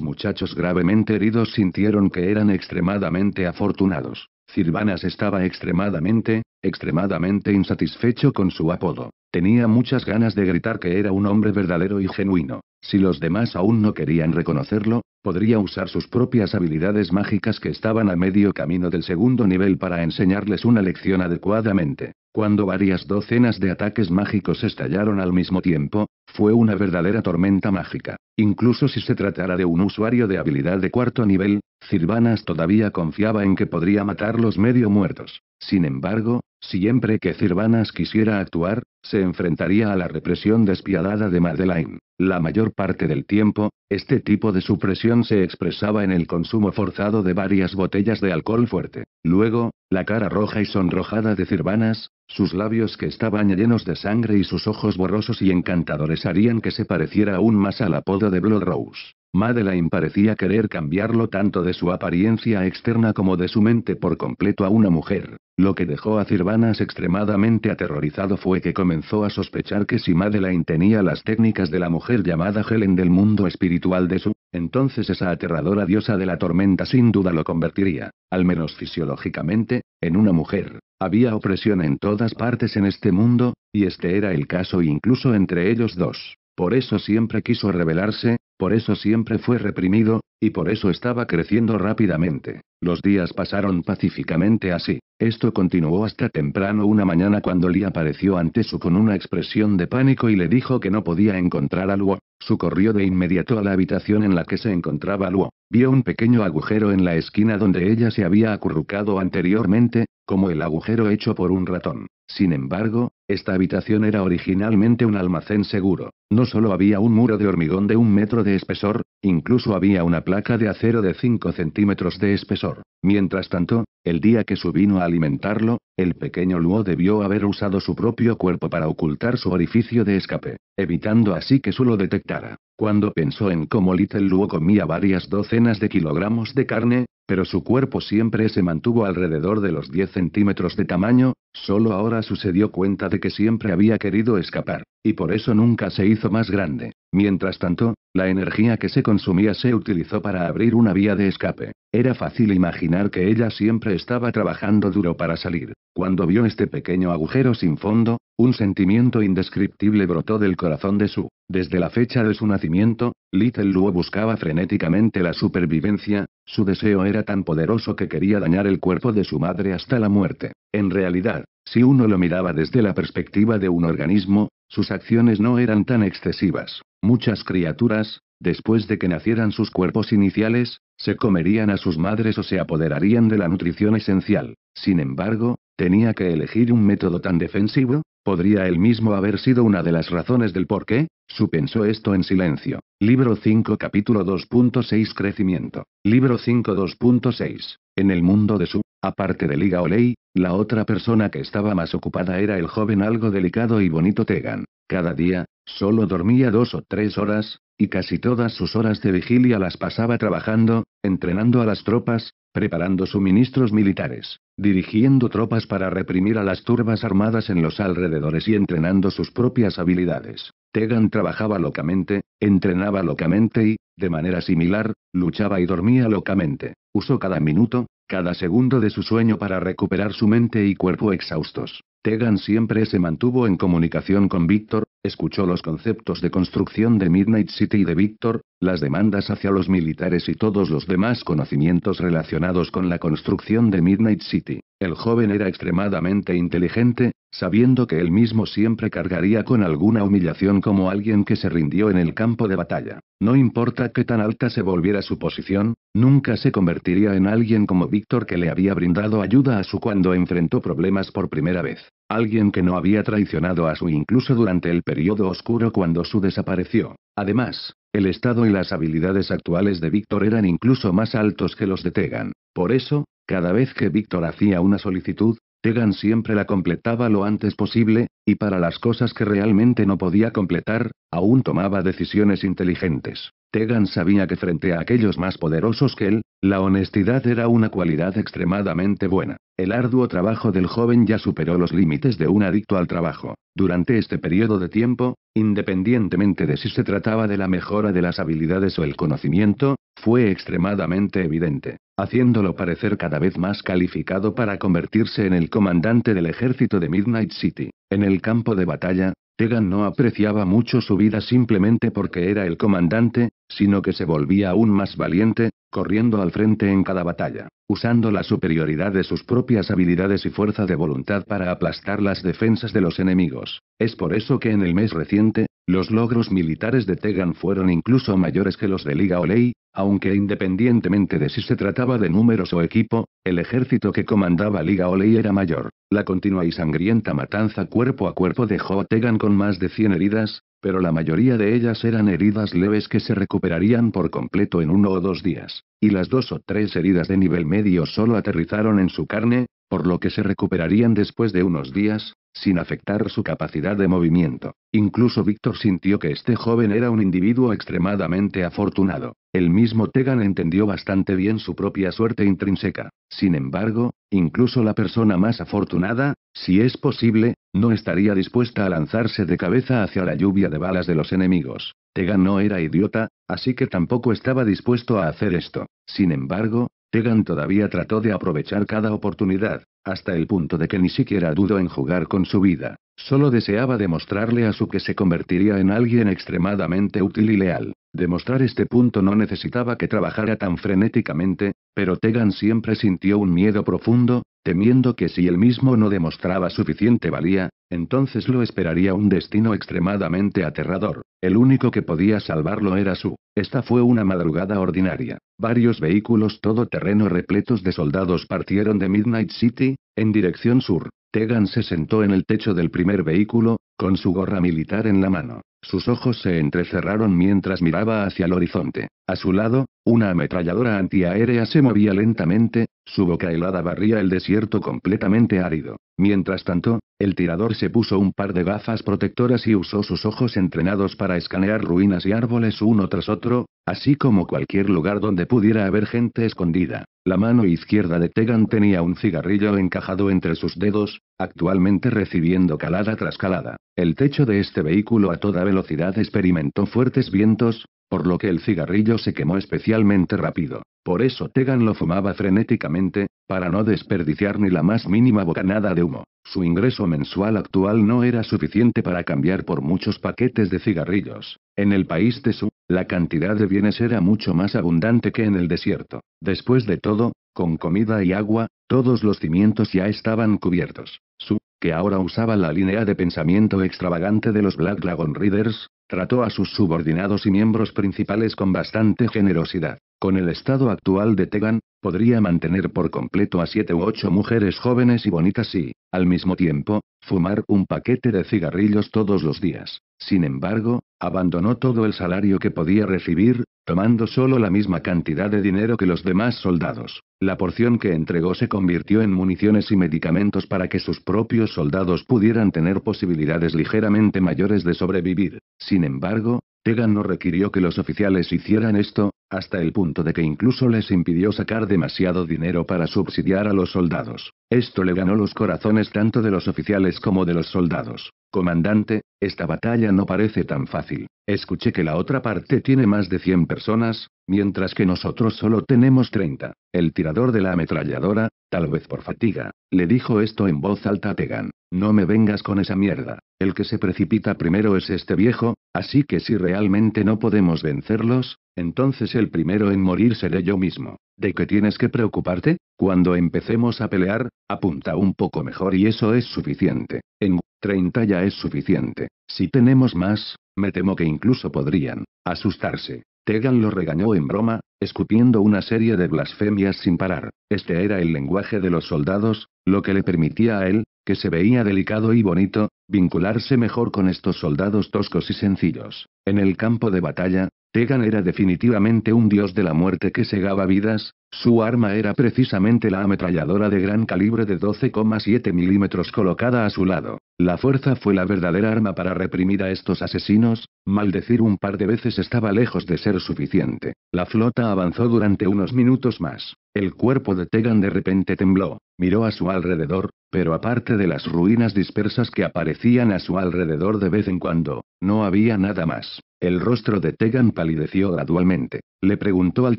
A: muchachos gravemente heridos sintieron que eran extremadamente afortunados. Cirvanas estaba extremadamente, extremadamente insatisfecho con su apodo. Tenía muchas ganas de gritar que era un hombre verdadero y genuino. Si los demás aún no querían reconocerlo, podría usar sus propias habilidades mágicas que estaban a medio camino del segundo nivel para enseñarles una lección adecuadamente. Cuando varias docenas de ataques mágicos estallaron al mismo tiempo, fue una verdadera tormenta mágica. Incluso si se tratara de un usuario de habilidad de cuarto nivel, Cirvanas todavía confiaba en que podría los medio muertos. Sin embargo, Siempre que Cirvanas quisiera actuar, se enfrentaría a la represión despiadada de Madeleine. La mayor parte del tiempo, este tipo de supresión se expresaba en el consumo forzado de varias botellas de alcohol fuerte. Luego, la cara roja y sonrojada de Cirvanas, sus labios que estaban llenos de sangre y sus ojos borrosos y encantadores harían que se pareciera aún más al apodo de Blood Rose. Madeleine parecía querer cambiarlo tanto de su apariencia externa como de su mente por completo a una mujer. Lo que dejó a Cirvanas extremadamente aterrorizado fue que comenzó a sospechar que si Madeleine tenía las técnicas de la mujer llamada Helen del mundo espiritual de su, entonces esa aterradora diosa de la tormenta sin duda lo convertiría, al menos fisiológicamente, en una mujer. Había opresión en todas partes en este mundo, y este era el caso incluso entre ellos dos. Por eso siempre quiso rebelarse, por eso siempre fue reprimido, y por eso estaba creciendo rápidamente. Los días pasaron pacíficamente así. Esto continuó hasta temprano una mañana cuando Lee apareció ante su con una expresión de pánico y le dijo que no podía encontrar a Luo. Su corrió de inmediato a la habitación en la que se encontraba Luo. Vio un pequeño agujero en la esquina donde ella se había acurrucado anteriormente, como el agujero hecho por un ratón. Sin embargo, esta habitación era originalmente un almacén seguro. No solo había un muro de hormigón de un metro de espesor, incluso había una placa de acero de 5 centímetros de espesor. Mientras tanto, el día que su vino a alimentarlo, el pequeño Luo debió haber usado su propio cuerpo para ocultar su orificio de escape, evitando así que su lo detectara. Cuando pensó en cómo Little Luo comía varias docenas de kilogramos de carne, pero su cuerpo siempre se mantuvo alrededor de los 10 centímetros de tamaño, solo ahora sucedió cuenta de que siempre había querido escapar, y por eso nunca se hizo más grande. Mientras tanto, la energía que se consumía se utilizó para abrir una vía de escape. Era fácil imaginar que ella siempre estaba trabajando duro para salir. Cuando vio este pequeño agujero sin fondo, un sentimiento indescriptible brotó del corazón de Su. Desde la fecha de su nacimiento, Little Luo buscaba frenéticamente la supervivencia, su deseo era tan poderoso que quería dañar el cuerpo de su madre hasta la muerte. En realidad, si uno lo miraba desde la perspectiva de un organismo, sus acciones no eran tan excesivas. Muchas criaturas, Después de que nacieran sus cuerpos iniciales, se comerían a sus madres o se apoderarían de la nutrición esencial. Sin embargo, tenía que elegir un método tan defensivo, podría él mismo haber sido una de las razones del por qué, pensó esto en silencio. Libro 5 capítulo 2.6 Crecimiento. Libro 5 2.6. En el mundo de su, aparte de Liga Ley, la otra persona que estaba más ocupada era el joven algo delicado y bonito Tegan. Cada día, solo dormía dos o tres horas, y casi todas sus horas de vigilia las pasaba trabajando, entrenando a las tropas, preparando suministros militares, dirigiendo tropas para reprimir a las turbas armadas en los alrededores y entrenando sus propias habilidades. Tegan trabajaba locamente, entrenaba locamente y, de manera similar, luchaba y dormía locamente. Usó cada minuto, cada segundo de su sueño para recuperar su mente y cuerpo exhaustos. Tegan siempre se mantuvo en comunicación con Víctor, escuchó los conceptos de construcción de Midnight City y de Víctor, las demandas hacia los militares y todos los demás conocimientos relacionados con la construcción de Midnight City. El joven era extremadamente inteligente, sabiendo que él mismo siempre cargaría con alguna humillación como alguien que se rindió en el campo de batalla. No importa qué tan alta se volviera su posición, nunca se convertiría en alguien como Víctor que le había brindado ayuda a su cuando enfrentó problemas por primera vez. Alguien que no había traicionado a su incluso durante el periodo oscuro cuando su desapareció. Además, el estado y las habilidades actuales de Víctor eran incluso más altos que los de Tegan. Por eso, cada vez que Víctor hacía una solicitud, Tegan siempre la completaba lo antes posible, y para las cosas que realmente no podía completar, aún tomaba decisiones inteligentes. Tegan sabía que frente a aquellos más poderosos que él, la honestidad era una cualidad extremadamente buena. El arduo trabajo del joven ya superó los límites de un adicto al trabajo. Durante este periodo de tiempo, independientemente de si se trataba de la mejora de las habilidades o el conocimiento, fue extremadamente evidente, haciéndolo parecer cada vez más calificado para convertirse en el comandante del ejército de Midnight City. En el campo de batalla, Tegan no apreciaba mucho su vida simplemente porque era el comandante, sino que se volvía aún más valiente, corriendo al frente en cada batalla, usando la superioridad de sus propias habilidades y fuerza de voluntad para aplastar las defensas de los enemigos. Es por eso que en el mes reciente, los logros militares de Tegan fueron incluso mayores que los de Liga Olei, aunque independientemente de si se trataba de números o equipo, el ejército que comandaba Liga Olei era mayor. La continua y sangrienta matanza cuerpo a cuerpo dejó a Tegan con más de 100 heridas, pero la mayoría de ellas eran heridas leves que se recuperarían por completo en uno o dos días, y las dos o tres heridas de nivel medio solo aterrizaron en su carne, por lo que se recuperarían después de unos días, sin afectar su capacidad de movimiento. Incluso Víctor sintió que este joven era un individuo extremadamente afortunado. El mismo Tegan entendió bastante bien su propia suerte intrínseca. Sin embargo, incluso la persona más afortunada, si es posible, no estaría dispuesta a lanzarse de cabeza hacia la lluvia de balas de los enemigos. Tegan no era idiota, así que tampoco estaba dispuesto a hacer esto. Sin embargo, Tegan todavía trató de aprovechar cada oportunidad hasta el punto de que ni siquiera dudo en jugar con su vida. Solo deseaba demostrarle a su que se convertiría en alguien extremadamente útil y leal. Demostrar este punto no necesitaba que trabajara tan frenéticamente, pero Tegan siempre sintió un miedo profundo, temiendo que si él mismo no demostraba suficiente valía, entonces lo esperaría un destino extremadamente aterrador. El único que podía salvarlo era su. Esta fue una madrugada ordinaria. Varios vehículos todoterreno repletos de soldados partieron de Midnight City, en dirección sur, Tegan se sentó en el techo del primer vehículo, con su gorra militar en la mano. Sus ojos se entrecerraron mientras miraba hacia el horizonte. A su lado, una ametralladora antiaérea se movía lentamente, su boca helada barría el desierto completamente árido. Mientras tanto, el tirador se puso un par de gafas protectoras y usó sus ojos entrenados para escanear ruinas y árboles uno tras otro, así como cualquier lugar donde pudiera haber gente escondida. La mano izquierda de Tegan tenía un cigarrillo encajado entre sus dedos, actualmente recibiendo calada tras calada. El techo de este vehículo a toda velocidad experimentó fuertes vientos, por lo que el cigarrillo se quemó especialmente rápido. Por eso Tegan lo fumaba frenéticamente, para no desperdiciar ni la más mínima bocanada de humo. Su ingreso mensual actual no era suficiente para cambiar por muchos paquetes de cigarrillos. En el país de su la cantidad de bienes era mucho más abundante que en el desierto. Después de todo, con comida y agua, todos los cimientos ya estaban cubiertos. Su, que ahora usaba la línea de pensamiento extravagante de los Black Dragon Readers, trató a sus subordinados y miembros principales con bastante generosidad. Con el estado actual de Tegan, podría mantener por completo a siete u ocho mujeres jóvenes y bonitas y, al mismo tiempo, fumar un paquete de cigarrillos todos los días. Sin embargo, abandonó todo el salario que podía recibir, tomando solo la misma cantidad de dinero que los demás soldados. La porción que entregó se convirtió en municiones y medicamentos para que sus propios soldados pudieran tener posibilidades ligeramente mayores de sobrevivir. Sin embargo, Tegan no requirió que los oficiales hicieran esto, hasta el punto de que incluso les impidió sacar demasiado dinero para subsidiar a los soldados. Esto le ganó los corazones tanto de los oficiales como de los soldados. Comandante, esta batalla no parece tan fácil. Escuché que la otra parte tiene más de 100 personas, mientras que nosotros solo tenemos 30. El tirador de la ametralladora, tal vez por fatiga, le dijo esto en voz alta a Tegan. No me vengas con esa mierda. El que se precipita primero es este viejo, así que si realmente no podemos vencerlos, entonces el primero en morir seré yo mismo. ¿De qué tienes que preocuparte? Cuando empecemos a pelear, apunta un poco mejor y eso es suficiente. En 30 ya es suficiente. Si tenemos más, me temo que incluso podrían asustarse. Tegan lo regañó en broma, escupiendo una serie de blasfemias sin parar. Este era el lenguaje de los soldados, lo que le permitía a él, que se veía delicado y bonito, vincularse mejor con estos soldados toscos y sencillos. En el campo de batalla, Tegan era definitivamente un dios de la muerte que segaba vidas, su arma era precisamente la ametralladora de gran calibre de 12,7 milímetros colocada a su lado. La fuerza fue la verdadera arma para reprimir a estos asesinos, maldecir un par de veces estaba lejos de ser suficiente. La flota avanzó durante unos minutos más. El cuerpo de Tegan de repente tembló, miró a su alrededor, pero aparte de las ruinas dispersas que aparecían a su alrededor de vez en cuando, no había nada más. El rostro de Tegan palideció gradualmente. Le preguntó al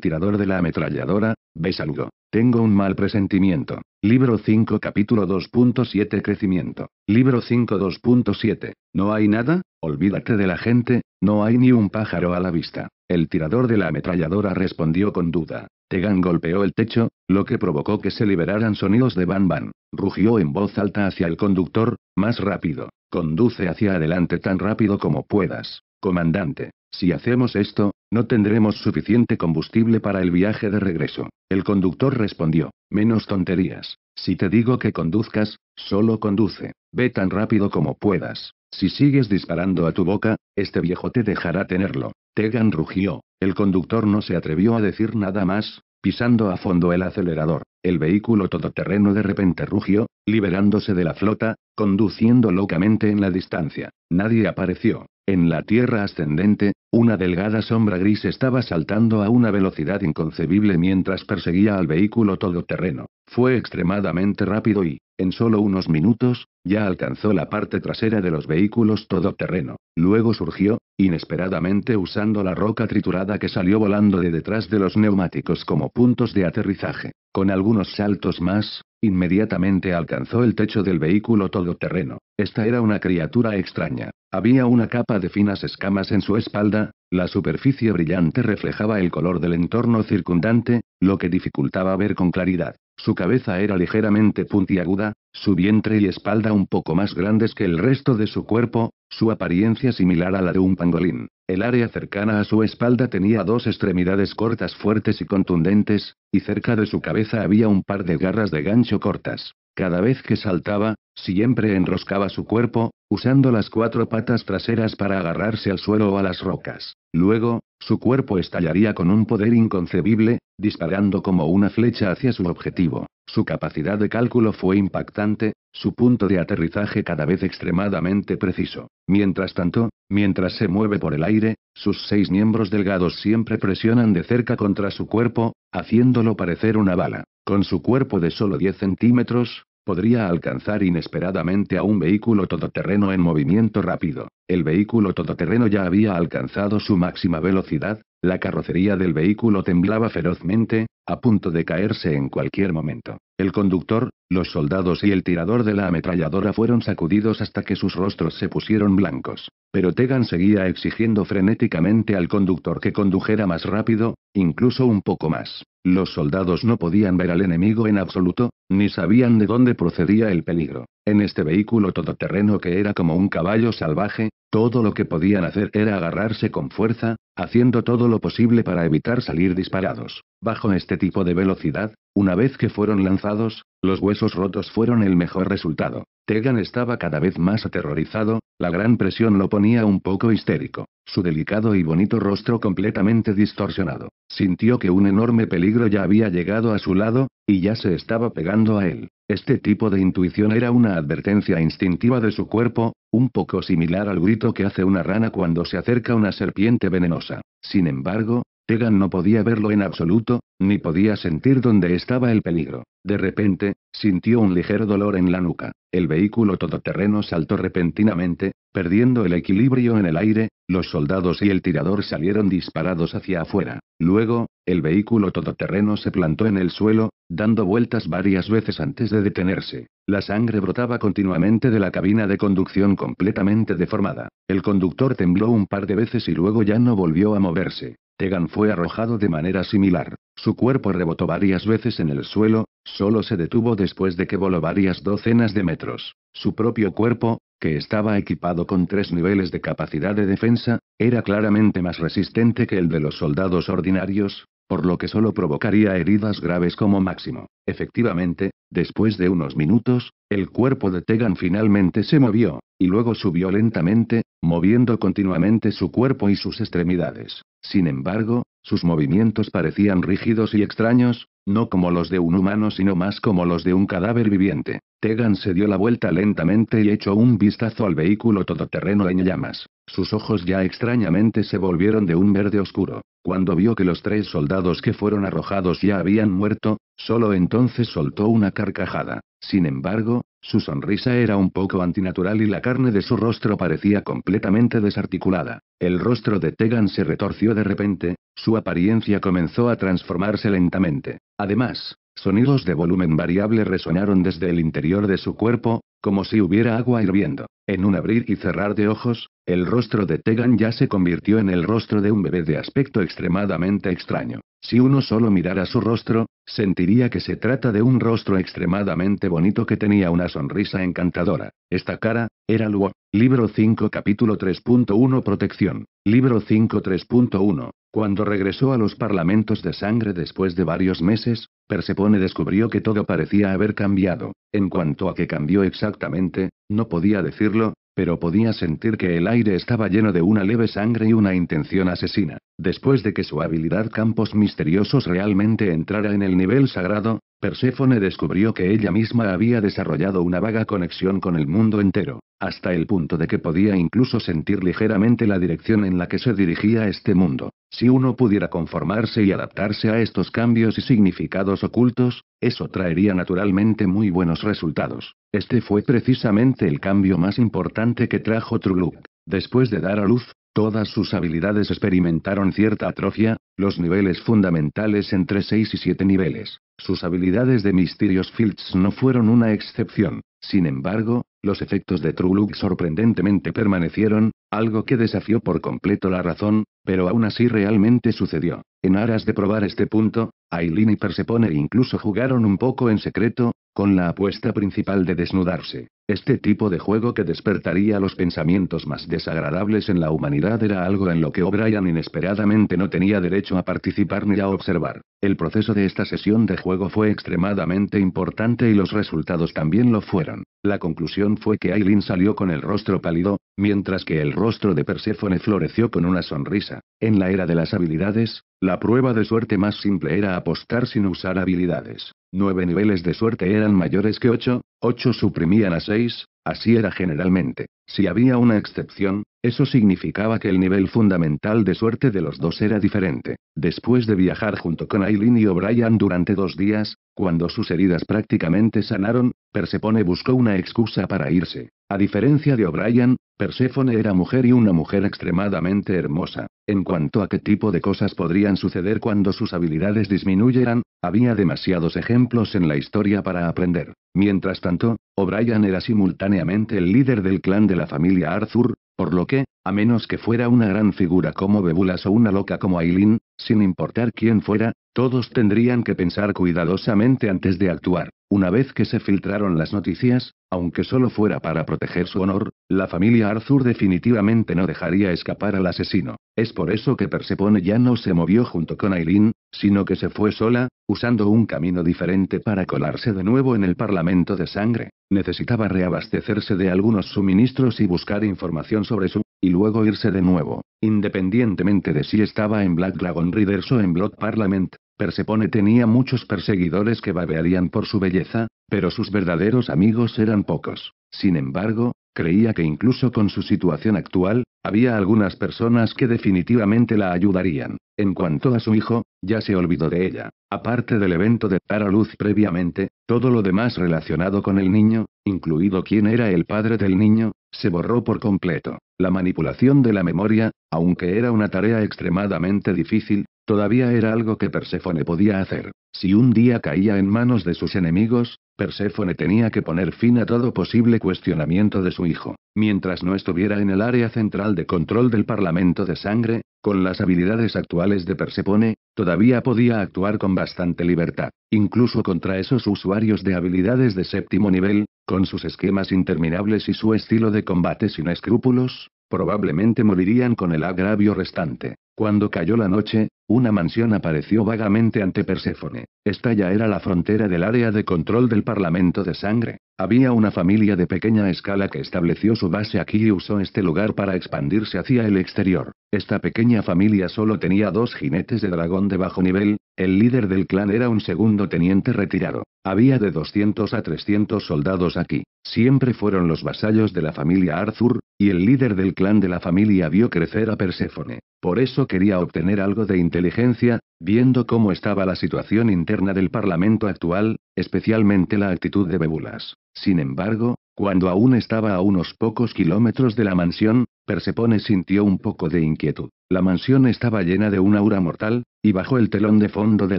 A: tirador de la ametralladora, ¿ves algo? Tengo un mal presentimiento. Libro 5 capítulo 2.7 Crecimiento. Libro 5 2.7. ¿No hay nada? Olvídate de la gente, no hay ni un pájaro a la vista. El tirador de la ametralladora respondió con duda. Tegan golpeó el techo, lo que provocó que se liberaran sonidos de Van ban Rugió en voz alta hacia el conductor, más rápido. Conduce hacia adelante tan rápido como puedas. Comandante, si hacemos esto, no tendremos suficiente combustible para el viaje de regreso. El conductor respondió, menos tonterías. Si te digo que conduzcas, solo conduce. Ve tan rápido como puedas. Si sigues disparando a tu boca, este viejo te dejará tenerlo. Tegan rugió, el conductor no se atrevió a decir nada más, pisando a fondo el acelerador. El vehículo todoterreno de repente rugió, liberándose de la flota, conduciendo locamente en la distancia. Nadie apareció. En la tierra ascendente, una delgada sombra gris estaba saltando a una velocidad inconcebible mientras perseguía al vehículo todoterreno. Fue extremadamente rápido y, en solo unos minutos, ya alcanzó la parte trasera de los vehículos todoterreno. Luego surgió, inesperadamente usando la roca triturada que salió volando de detrás de los neumáticos como puntos de aterrizaje. Con algunos saltos más, Inmediatamente alcanzó el techo del vehículo todoterreno. Esta era una criatura extraña. Había una capa de finas escamas en su espalda, la superficie brillante reflejaba el color del entorno circundante, lo que dificultaba ver con claridad. Su cabeza era ligeramente puntiaguda, su vientre y espalda un poco más grandes que el resto de su cuerpo, su apariencia similar a la de un pangolín. El área cercana a su espalda tenía dos extremidades cortas fuertes y contundentes, y cerca de su cabeza había un par de garras de gancho cortas. Cada vez que saltaba, siempre enroscaba su cuerpo, usando las cuatro patas traseras para agarrarse al suelo o a las rocas. Luego, su cuerpo estallaría con un poder inconcebible, disparando como una flecha hacia su objetivo. Su capacidad de cálculo fue impactante, su punto de aterrizaje cada vez extremadamente preciso. Mientras tanto, mientras se mueve por el aire, sus seis miembros delgados siempre presionan de cerca contra su cuerpo, haciéndolo parecer una bala. Con su cuerpo de solo 10 centímetros, podría alcanzar inesperadamente a un vehículo todoterreno en movimiento rápido. El vehículo todoterreno ya había alcanzado su máxima velocidad, la carrocería del vehículo temblaba ferozmente, a punto de caerse en cualquier momento. El conductor, los soldados y el tirador de la ametralladora fueron sacudidos hasta que sus rostros se pusieron blancos. Pero Tegan seguía exigiendo frenéticamente al conductor que condujera más rápido, incluso un poco más. Los soldados no podían ver al enemigo en absoluto, ni sabían de dónde procedía el peligro. En este vehículo todoterreno que era como un caballo salvaje, todo lo que podían hacer era agarrarse con fuerza, haciendo todo lo posible para evitar salir disparados. Bajo este tipo de velocidad, una vez que fueron lanzados, los huesos rotos fueron el mejor resultado. Tegan estaba cada vez más aterrorizado, la gran presión lo ponía un poco histérico, su delicado y bonito rostro completamente distorsionado. Sintió que un enorme peligro ya había llegado a su lado, y ya se estaba pegando a él. Este tipo de intuición era una advertencia instintiva de su cuerpo, un poco similar al grito que hace una rana cuando se acerca una serpiente venenosa. Sin embargo, Tegan no podía verlo en absoluto, ni podía sentir dónde estaba el peligro. De repente, sintió un ligero dolor en la nuca. El vehículo todoterreno saltó repentinamente, Perdiendo el equilibrio en el aire, los soldados y el tirador salieron disparados hacia afuera. Luego, el vehículo todoterreno se plantó en el suelo, dando vueltas varias veces antes de detenerse. La sangre brotaba continuamente de la cabina de conducción completamente deformada. El conductor tembló un par de veces y luego ya no volvió a moverse. Tegan fue arrojado de manera similar. Su cuerpo rebotó varias veces en el suelo, Solo se detuvo después de que voló varias docenas de metros. Su propio cuerpo, que estaba equipado con tres niveles de capacidad de defensa, era claramente más resistente que el de los soldados ordinarios, por lo que solo provocaría heridas graves como máximo. Efectivamente, después de unos minutos, el cuerpo de Tegan finalmente se movió, y luego subió lentamente, moviendo continuamente su cuerpo y sus extremidades. Sin embargo, sus movimientos parecían rígidos y extraños, no como los de un humano sino más como los de un cadáver viviente. Tegan se dio la vuelta lentamente y echó un vistazo al vehículo todoterreno en llamas. Sus ojos ya extrañamente se volvieron de un verde oscuro. Cuando vio que los tres soldados que fueron arrojados ya habían muerto, solo entonces soltó una carcajada. Sin embargo, su sonrisa era un poco antinatural y la carne de su rostro parecía completamente desarticulada. El rostro de Tegan se retorció de repente, su apariencia comenzó a transformarse lentamente. Además, sonidos de volumen variable resonaron desde el interior de su cuerpo, como si hubiera agua hirviendo. En un abrir y cerrar de ojos, el rostro de Tegan ya se convirtió en el rostro de un bebé de aspecto extremadamente extraño. Si uno solo mirara su rostro, sentiría que se trata de un rostro extremadamente bonito que tenía una sonrisa encantadora. Esta cara, era Luo. Libro 5 capítulo 3.1 Protección. Libro 5 3.1. Cuando regresó a los parlamentos de sangre después de varios meses, Persepone descubrió que todo parecía haber cambiado. En cuanto a qué cambió exactamente, no podía decirlo, pero podía sentir que el aire estaba lleno de una leve sangre y una intención asesina. Después de que su habilidad campos misteriosos realmente entrara en el nivel sagrado, Perséfone descubrió que ella misma había desarrollado una vaga conexión con el mundo entero hasta el punto de que podía incluso sentir ligeramente la dirección en la que se dirigía este mundo. Si uno pudiera conformarse y adaptarse a estos cambios y significados ocultos, eso traería naturalmente muy buenos resultados. Este fue precisamente el cambio más importante que trajo Truluk. Después de dar a luz, Todas sus habilidades experimentaron cierta atrofia, los niveles fundamentales entre 6 y 7 niveles. Sus habilidades de Mysterious Fields no fueron una excepción. Sin embargo, los efectos de Truluk sorprendentemente permanecieron, algo que desafió por completo la razón, pero aún así realmente sucedió. En aras de probar este punto, Aileen y Persepone incluso jugaron un poco en secreto, con la apuesta principal de desnudarse. Este tipo de juego que despertaría los pensamientos más desagradables en la humanidad era algo en lo que O'Brien inesperadamente no tenía derecho a participar ni a observar. El proceso de esta sesión de juego fue extremadamente importante y los resultados también lo fueron. La conclusión fue que Aileen salió con el rostro pálido, mientras que el rostro de Perséfone floreció con una sonrisa. En la era de las habilidades, la prueba de suerte más simple era apostar sin usar habilidades. Nueve niveles de suerte eran mayores que ocho, ocho suprimían a seis, así era generalmente. Si había una excepción, eso significaba que el nivel fundamental de suerte de los dos era diferente. Después de viajar junto con Aileen y O'Brien durante dos días, cuando sus heridas prácticamente sanaron, Persepone buscó una excusa para irse. A diferencia de O'Brien, Perséfone era mujer y una mujer extremadamente hermosa. En cuanto a qué tipo de cosas podrían suceder cuando sus habilidades disminuyeran, había demasiados ejemplos en la historia para aprender. Mientras tanto, O'Brien era simultáneamente el líder del clan de la familia Arthur, por lo que, a menos que fuera una gran figura como Bebulas o una loca como Aileen, sin importar quién fuera, todos tendrían que pensar cuidadosamente antes de actuar. Una vez que se filtraron las noticias, aunque solo fuera para proteger su honor, la familia Arthur definitivamente no dejaría escapar al asesino. Es por eso que Persepone ya no se movió junto con Aileen, sino que se fue sola, usando un camino diferente para colarse de nuevo en el Parlamento de Sangre. Necesitaba reabastecerse de algunos suministros y buscar información sobre su, y luego irse de nuevo, independientemente de si estaba en Black Dragon Riders o en Blood Parliament, Persepone tenía muchos perseguidores que babearían por su belleza, pero sus verdaderos amigos eran pocos. Sin embargo, creía que incluso con su situación actual, había algunas personas que definitivamente la ayudarían. En cuanto a su hijo, ya se olvidó de ella. Aparte del evento de dar a luz previamente, todo lo demás relacionado con el niño, incluido quién era el padre del niño, se borró por completo. La manipulación de la memoria, aunque era una tarea extremadamente difícil, Todavía era algo que Perséfone podía hacer. Si un día caía en manos de sus enemigos, Perséfone tenía que poner fin a todo posible cuestionamiento de su hijo. Mientras no estuviera en el área central de control del Parlamento de Sangre, con las habilidades actuales de Persefone, todavía podía actuar con bastante libertad, incluso contra esos usuarios de habilidades de séptimo nivel, con sus esquemas interminables y su estilo de combate sin escrúpulos, probablemente morirían con el agravio restante. Cuando cayó la noche, una mansión apareció vagamente ante Perséfone. Esta ya era la frontera del área de control del Parlamento de Sangre. Había una familia de pequeña escala que estableció su base aquí y usó este lugar para expandirse hacia el exterior. Esta pequeña familia solo tenía dos jinetes de dragón de bajo nivel, el líder del clan era un segundo teniente retirado. Había de 200 a 300 soldados aquí. Siempre fueron los vasallos de la familia Arthur, y el líder del clan de la familia vio crecer a Perséfone. Por eso quería obtener algo de inteligencia, Viendo cómo estaba la situación interna del Parlamento actual, especialmente la actitud de Bébulas. Sin embargo, cuando aún estaba a unos pocos kilómetros de la mansión, Persepone sintió un poco de inquietud. La mansión estaba llena de un aura mortal, y bajo el telón de fondo de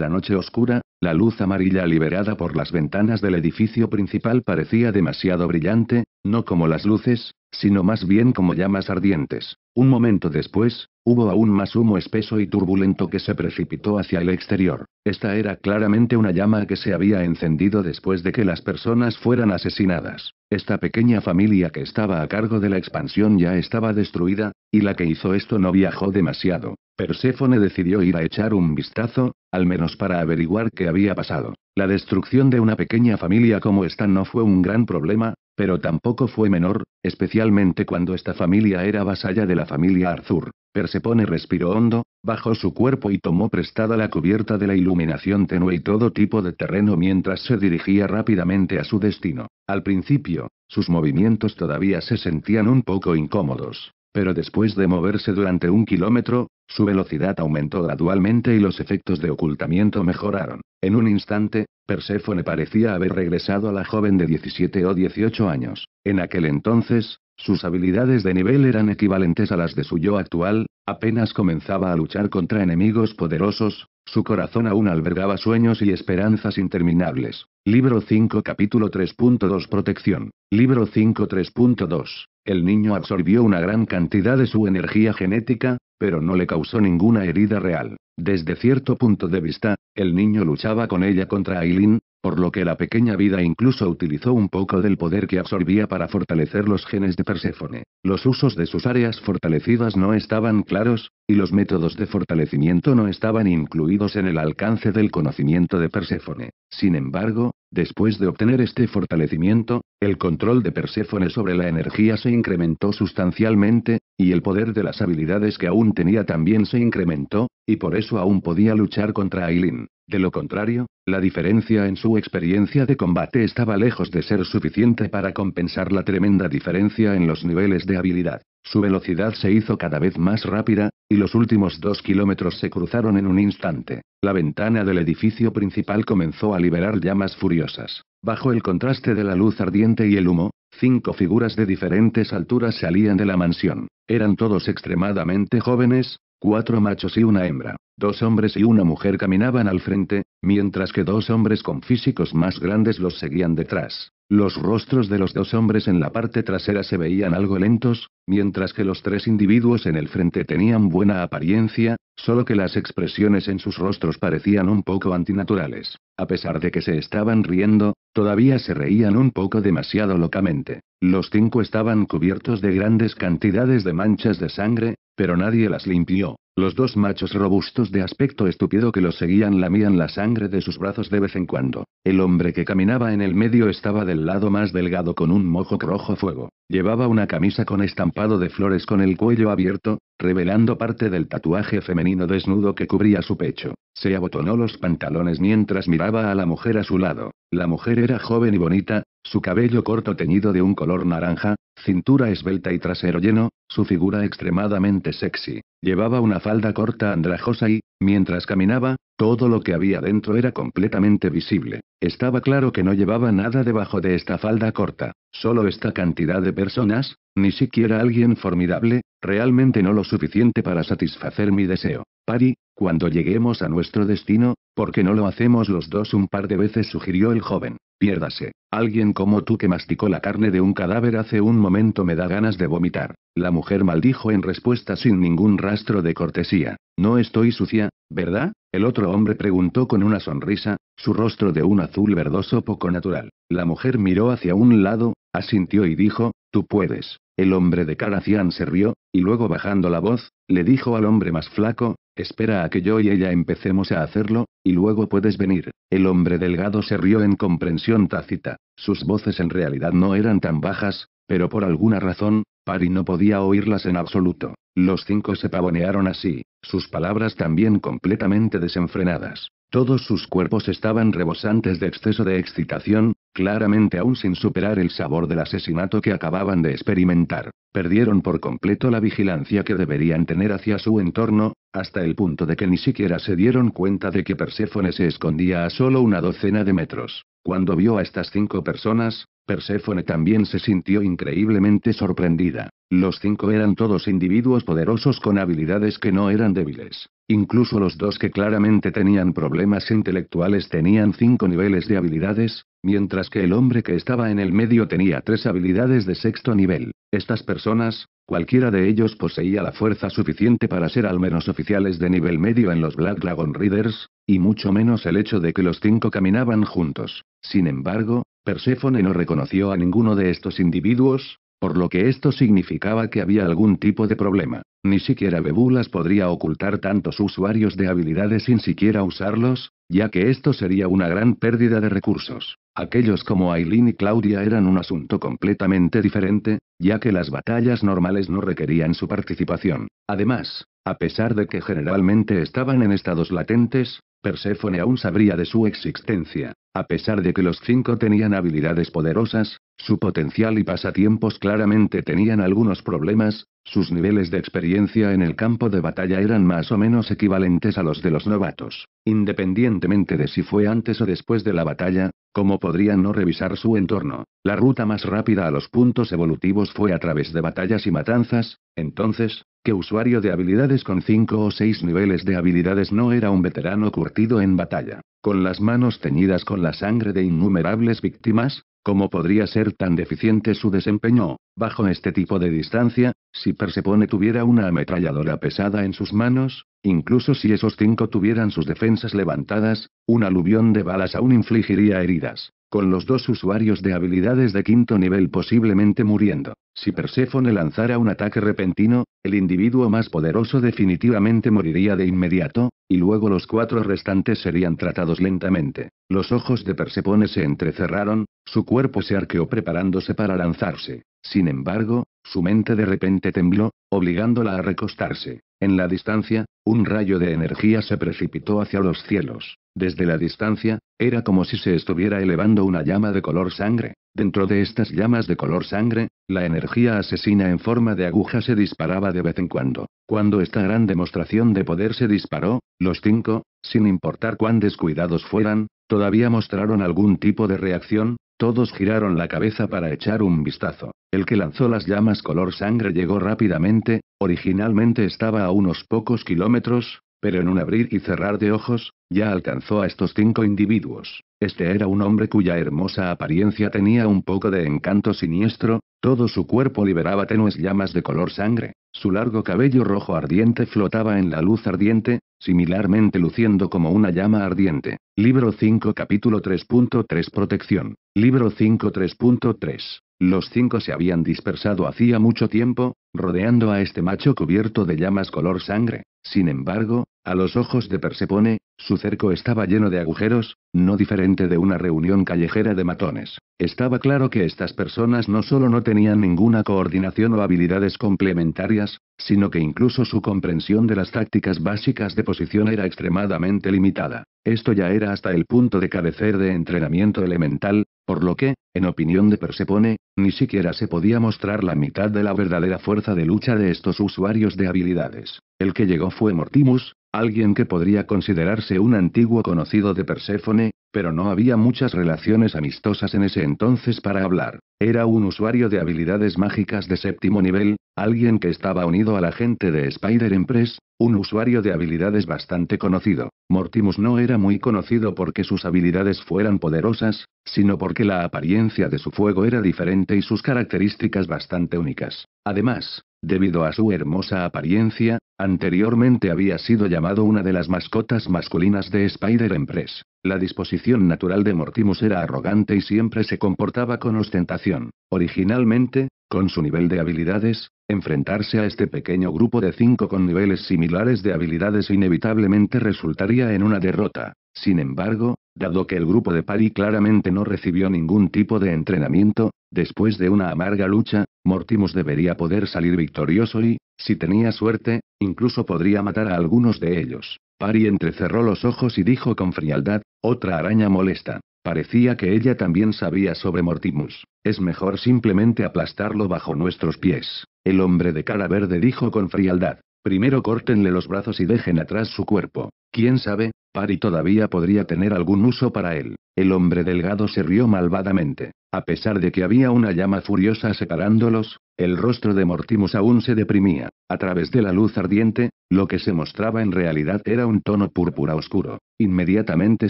A: la noche oscura, la luz amarilla liberada por las ventanas del edificio principal parecía demasiado brillante, no como las luces, sino más bien como llamas ardientes. Un momento después, hubo aún más humo espeso y turbulento que se precipitó hacia el exterior. Esta era claramente una llama que se había encendido después de que las personas fueran asesinadas. Esta pequeña familia que estaba a cargo de la expansión ya estaba destruida, y la que hizo esto no viajó demasiado. Perséfone decidió ir a echar un vistazo, al menos para averiguar qué había pasado. La destrucción de una pequeña familia como esta no fue un gran problema, pero tampoco fue menor, especialmente cuando esta familia era vasalla de la familia Arthur. Persepone respiró hondo, bajó su cuerpo y tomó prestada la cubierta de la iluminación tenue y todo tipo de terreno mientras se dirigía rápidamente a su destino. Al principio, sus movimientos todavía se sentían un poco incómodos. Pero después de moverse durante un kilómetro, su velocidad aumentó gradualmente y los efectos de ocultamiento mejoraron. En un instante, Perséfone parecía haber regresado a la joven de 17 o 18 años. En aquel entonces, sus habilidades de nivel eran equivalentes a las de su yo actual, Apenas comenzaba a luchar contra enemigos poderosos, su corazón aún albergaba sueños y esperanzas interminables. Libro 5 capítulo 3.2 Protección. Libro 5 3.2. El niño absorbió una gran cantidad de su energía genética, pero no le causó ninguna herida real. Desde cierto punto de vista, el niño luchaba con ella contra Aileen, por lo que la pequeña vida incluso utilizó un poco del poder que absorbía para fortalecer los genes de Perséfone. Los usos de sus áreas fortalecidas no estaban claros, y los métodos de fortalecimiento no estaban incluidos en el alcance del conocimiento de Perséfone. Sin embargo, Después de obtener este fortalecimiento, el control de Perséfone sobre la energía se incrementó sustancialmente, y el poder de las habilidades que aún tenía también se incrementó, y por eso aún podía luchar contra Aileen. De lo contrario, la diferencia en su experiencia de combate estaba lejos de ser suficiente para compensar la tremenda diferencia en los niveles de habilidad. Su velocidad se hizo cada vez más rápida, y los últimos dos kilómetros se cruzaron en un instante. La ventana del edificio principal comenzó a liberar llamas furiosas. Bajo el contraste de la luz ardiente y el humo, cinco figuras de diferentes alturas salían de la mansión. Eran todos extremadamente jóvenes, Cuatro machos y una hembra, dos hombres y una mujer caminaban al frente, mientras que dos hombres con físicos más grandes los seguían detrás. Los rostros de los dos hombres en la parte trasera se veían algo lentos, mientras que los tres individuos en el frente tenían buena apariencia, solo que las expresiones en sus rostros parecían un poco antinaturales. A pesar de que se estaban riendo, todavía se reían un poco demasiado locamente. Los cinco estaban cubiertos de grandes cantidades de manchas de sangre, pero nadie las limpió. Los dos machos robustos de aspecto estúpido que los seguían lamían la sangre de sus brazos de vez en cuando. El hombre que caminaba en el medio estaba del lado más delgado con un mojo rojo fuego. Llevaba una camisa con estampado de flores con el cuello abierto, revelando parte del tatuaje femenino desnudo que cubría su pecho. Se abotonó los pantalones mientras miraba a la mujer a su lado. La mujer era joven y bonita, su cabello corto teñido de un color naranja, cintura esbelta y trasero lleno, su figura extremadamente sexy. Llevaba una falda corta andrajosa y, mientras caminaba, todo lo que había dentro era completamente visible. Estaba claro que no llevaba nada debajo de esta falda corta, solo esta cantidad de personas, ni siquiera alguien formidable, realmente no lo suficiente para satisfacer mi deseo. Pari, cuando lleguemos a nuestro destino, ¿por qué no lo hacemos los dos un par de veces? sugirió el joven. Piérdase. Alguien como tú que masticó la carne de un cadáver hace un momento me da ganas de vomitar. La mujer maldijo en respuesta sin ningún rastro de cortesía. No estoy sucia, ¿verdad? El otro hombre preguntó con una sonrisa, su rostro de un azul verdoso poco natural. La mujer miró hacia un lado, asintió y dijo, tú puedes. El hombre de cara cian se rió, y luego bajando la voz, le dijo al hombre más flaco, Espera a que yo y ella empecemos a hacerlo, y luego puedes venir. El hombre delgado se rió en comprensión tácita. Sus voces en realidad no eran tan bajas, pero por alguna razón, Pari no podía oírlas en absoluto. Los cinco se pavonearon así, sus palabras también completamente desenfrenadas. Todos sus cuerpos estaban rebosantes de exceso de excitación, Claramente aún sin superar el sabor del asesinato que acababan de experimentar, perdieron por completo la vigilancia que deberían tener hacia su entorno, hasta el punto de que ni siquiera se dieron cuenta de que Perséfone se escondía a solo una docena de metros. Cuando vio a estas cinco personas, Perséfone también se sintió increíblemente sorprendida. Los cinco eran todos individuos poderosos con habilidades que no eran débiles. Incluso los dos que claramente tenían problemas intelectuales tenían cinco niveles de habilidades, mientras que el hombre que estaba en el medio tenía tres habilidades de sexto nivel. Estas personas, cualquiera de ellos poseía la fuerza suficiente para ser al menos oficiales de nivel medio en los Black Dragon Riders, y mucho menos el hecho de que los cinco caminaban juntos. Sin embargo, Perséfone no reconoció a ninguno de estos individuos, por lo que esto significaba que había algún tipo de problema. Ni siquiera Bebulas podría ocultar tantos usuarios de habilidades sin siquiera usarlos, ya que esto sería una gran pérdida de recursos. Aquellos como Aileen y Claudia eran un asunto completamente diferente, ya que las batallas normales no requerían su participación. Además, a pesar de que generalmente estaban en estados latentes, Perséfone aún sabría de su existencia. A pesar de que los cinco tenían habilidades poderosas, su potencial y pasatiempos claramente tenían algunos problemas, sus niveles de experiencia en el campo de batalla eran más o menos equivalentes a los de los novatos, independientemente de si fue antes o después de la batalla, como podrían no revisar su entorno. La ruta más rápida a los puntos evolutivos fue a través de batallas y matanzas, entonces, ¿qué usuario de habilidades con 5 o 6 niveles de habilidades no era un veterano curtido en batalla, con las manos teñidas con la sangre de innumerables víctimas, ¿Cómo podría ser tan deficiente su desempeño, bajo este tipo de distancia, si Persepone tuviera una ametralladora pesada en sus manos? Incluso si esos cinco tuvieran sus defensas levantadas, un aluvión de balas aún infligiría heridas. Con los dos usuarios de habilidades de quinto nivel posiblemente muriendo, si Perséfone lanzara un ataque repentino, el individuo más poderoso definitivamente moriría de inmediato, y luego los cuatro restantes serían tratados lentamente. Los ojos de Perséfone se entrecerraron, su cuerpo se arqueó preparándose para lanzarse. Sin embargo, su mente de repente tembló, obligándola a recostarse. En la distancia, un rayo de energía se precipitó hacia los cielos. Desde la distancia, era como si se estuviera elevando una llama de color sangre. Dentro de estas llamas de color sangre, la energía asesina en forma de aguja se disparaba de vez en cuando. Cuando esta gran demostración de poder se disparó, los cinco, sin importar cuán descuidados fueran, todavía mostraron algún tipo de reacción, todos giraron la cabeza para echar un vistazo. El que lanzó las llamas color sangre llegó rápidamente, originalmente estaba a unos pocos kilómetros, pero en un abrir y cerrar de ojos, ya alcanzó a estos cinco individuos. Este era un hombre cuya hermosa apariencia tenía un poco de encanto siniestro, todo su cuerpo liberaba tenues llamas de color sangre, su largo cabello rojo ardiente flotaba en la luz ardiente, similarmente luciendo como una llama ardiente. Libro 5 capítulo 3.3 Protección. Libro 5 3.3. Los cinco se habían dispersado hacía mucho tiempo, rodeando a este macho cubierto de llamas color sangre. Sin embargo, a los ojos de Persepone, su cerco estaba lleno de agujeros, no diferente de una reunión callejera de matones. Estaba claro que estas personas no solo no tenían ninguna coordinación o habilidades complementarias, sino que incluso su comprensión de las tácticas básicas de posición era extremadamente limitada. Esto ya era hasta el punto de carecer de entrenamiento elemental, por lo que, en opinión de Persepone, ni siquiera se podía mostrar la mitad de la verdadera fuerza de lucha de estos usuarios de habilidades. El que llegó fue Mortimus, Alguien que podría considerarse un antiguo conocido de Perséfone, pero no había muchas relaciones amistosas en ese entonces para hablar. Era un usuario de habilidades mágicas de séptimo nivel, alguien que estaba unido a la gente de Spider Empress, un usuario de habilidades bastante conocido. Mortimus no era muy conocido porque sus habilidades fueran poderosas, sino porque la apariencia de su fuego era diferente y sus características bastante únicas. Además, debido a su hermosa apariencia, Anteriormente había sido llamado una de las mascotas masculinas de Spider-Empress. La disposición natural de Mortimus era arrogante y siempre se comportaba con ostentación. Originalmente, con su nivel de habilidades, enfrentarse a este pequeño grupo de cinco con niveles similares de habilidades inevitablemente resultaría en una derrota. Sin embargo, dado que el grupo de Pari claramente no recibió ningún tipo de entrenamiento, después de una amarga lucha, Mortimus debería poder salir victorioso y, si tenía suerte, incluso podría matar a algunos de ellos. Pari entrecerró los ojos y dijo con frialdad, otra araña molesta. Parecía que ella también sabía sobre Mortimus. Es mejor simplemente aplastarlo bajo nuestros pies. El hombre de cara verde dijo con frialdad. Primero córtenle los brazos y dejen atrás su cuerpo. Quién sabe, Pari todavía podría tener algún uso para él. El hombre delgado se rió malvadamente. A pesar de que había una llama furiosa separándolos, el rostro de Mortimus aún se deprimía. A través de la luz ardiente, lo que se mostraba en realidad era un tono púrpura oscuro. Inmediatamente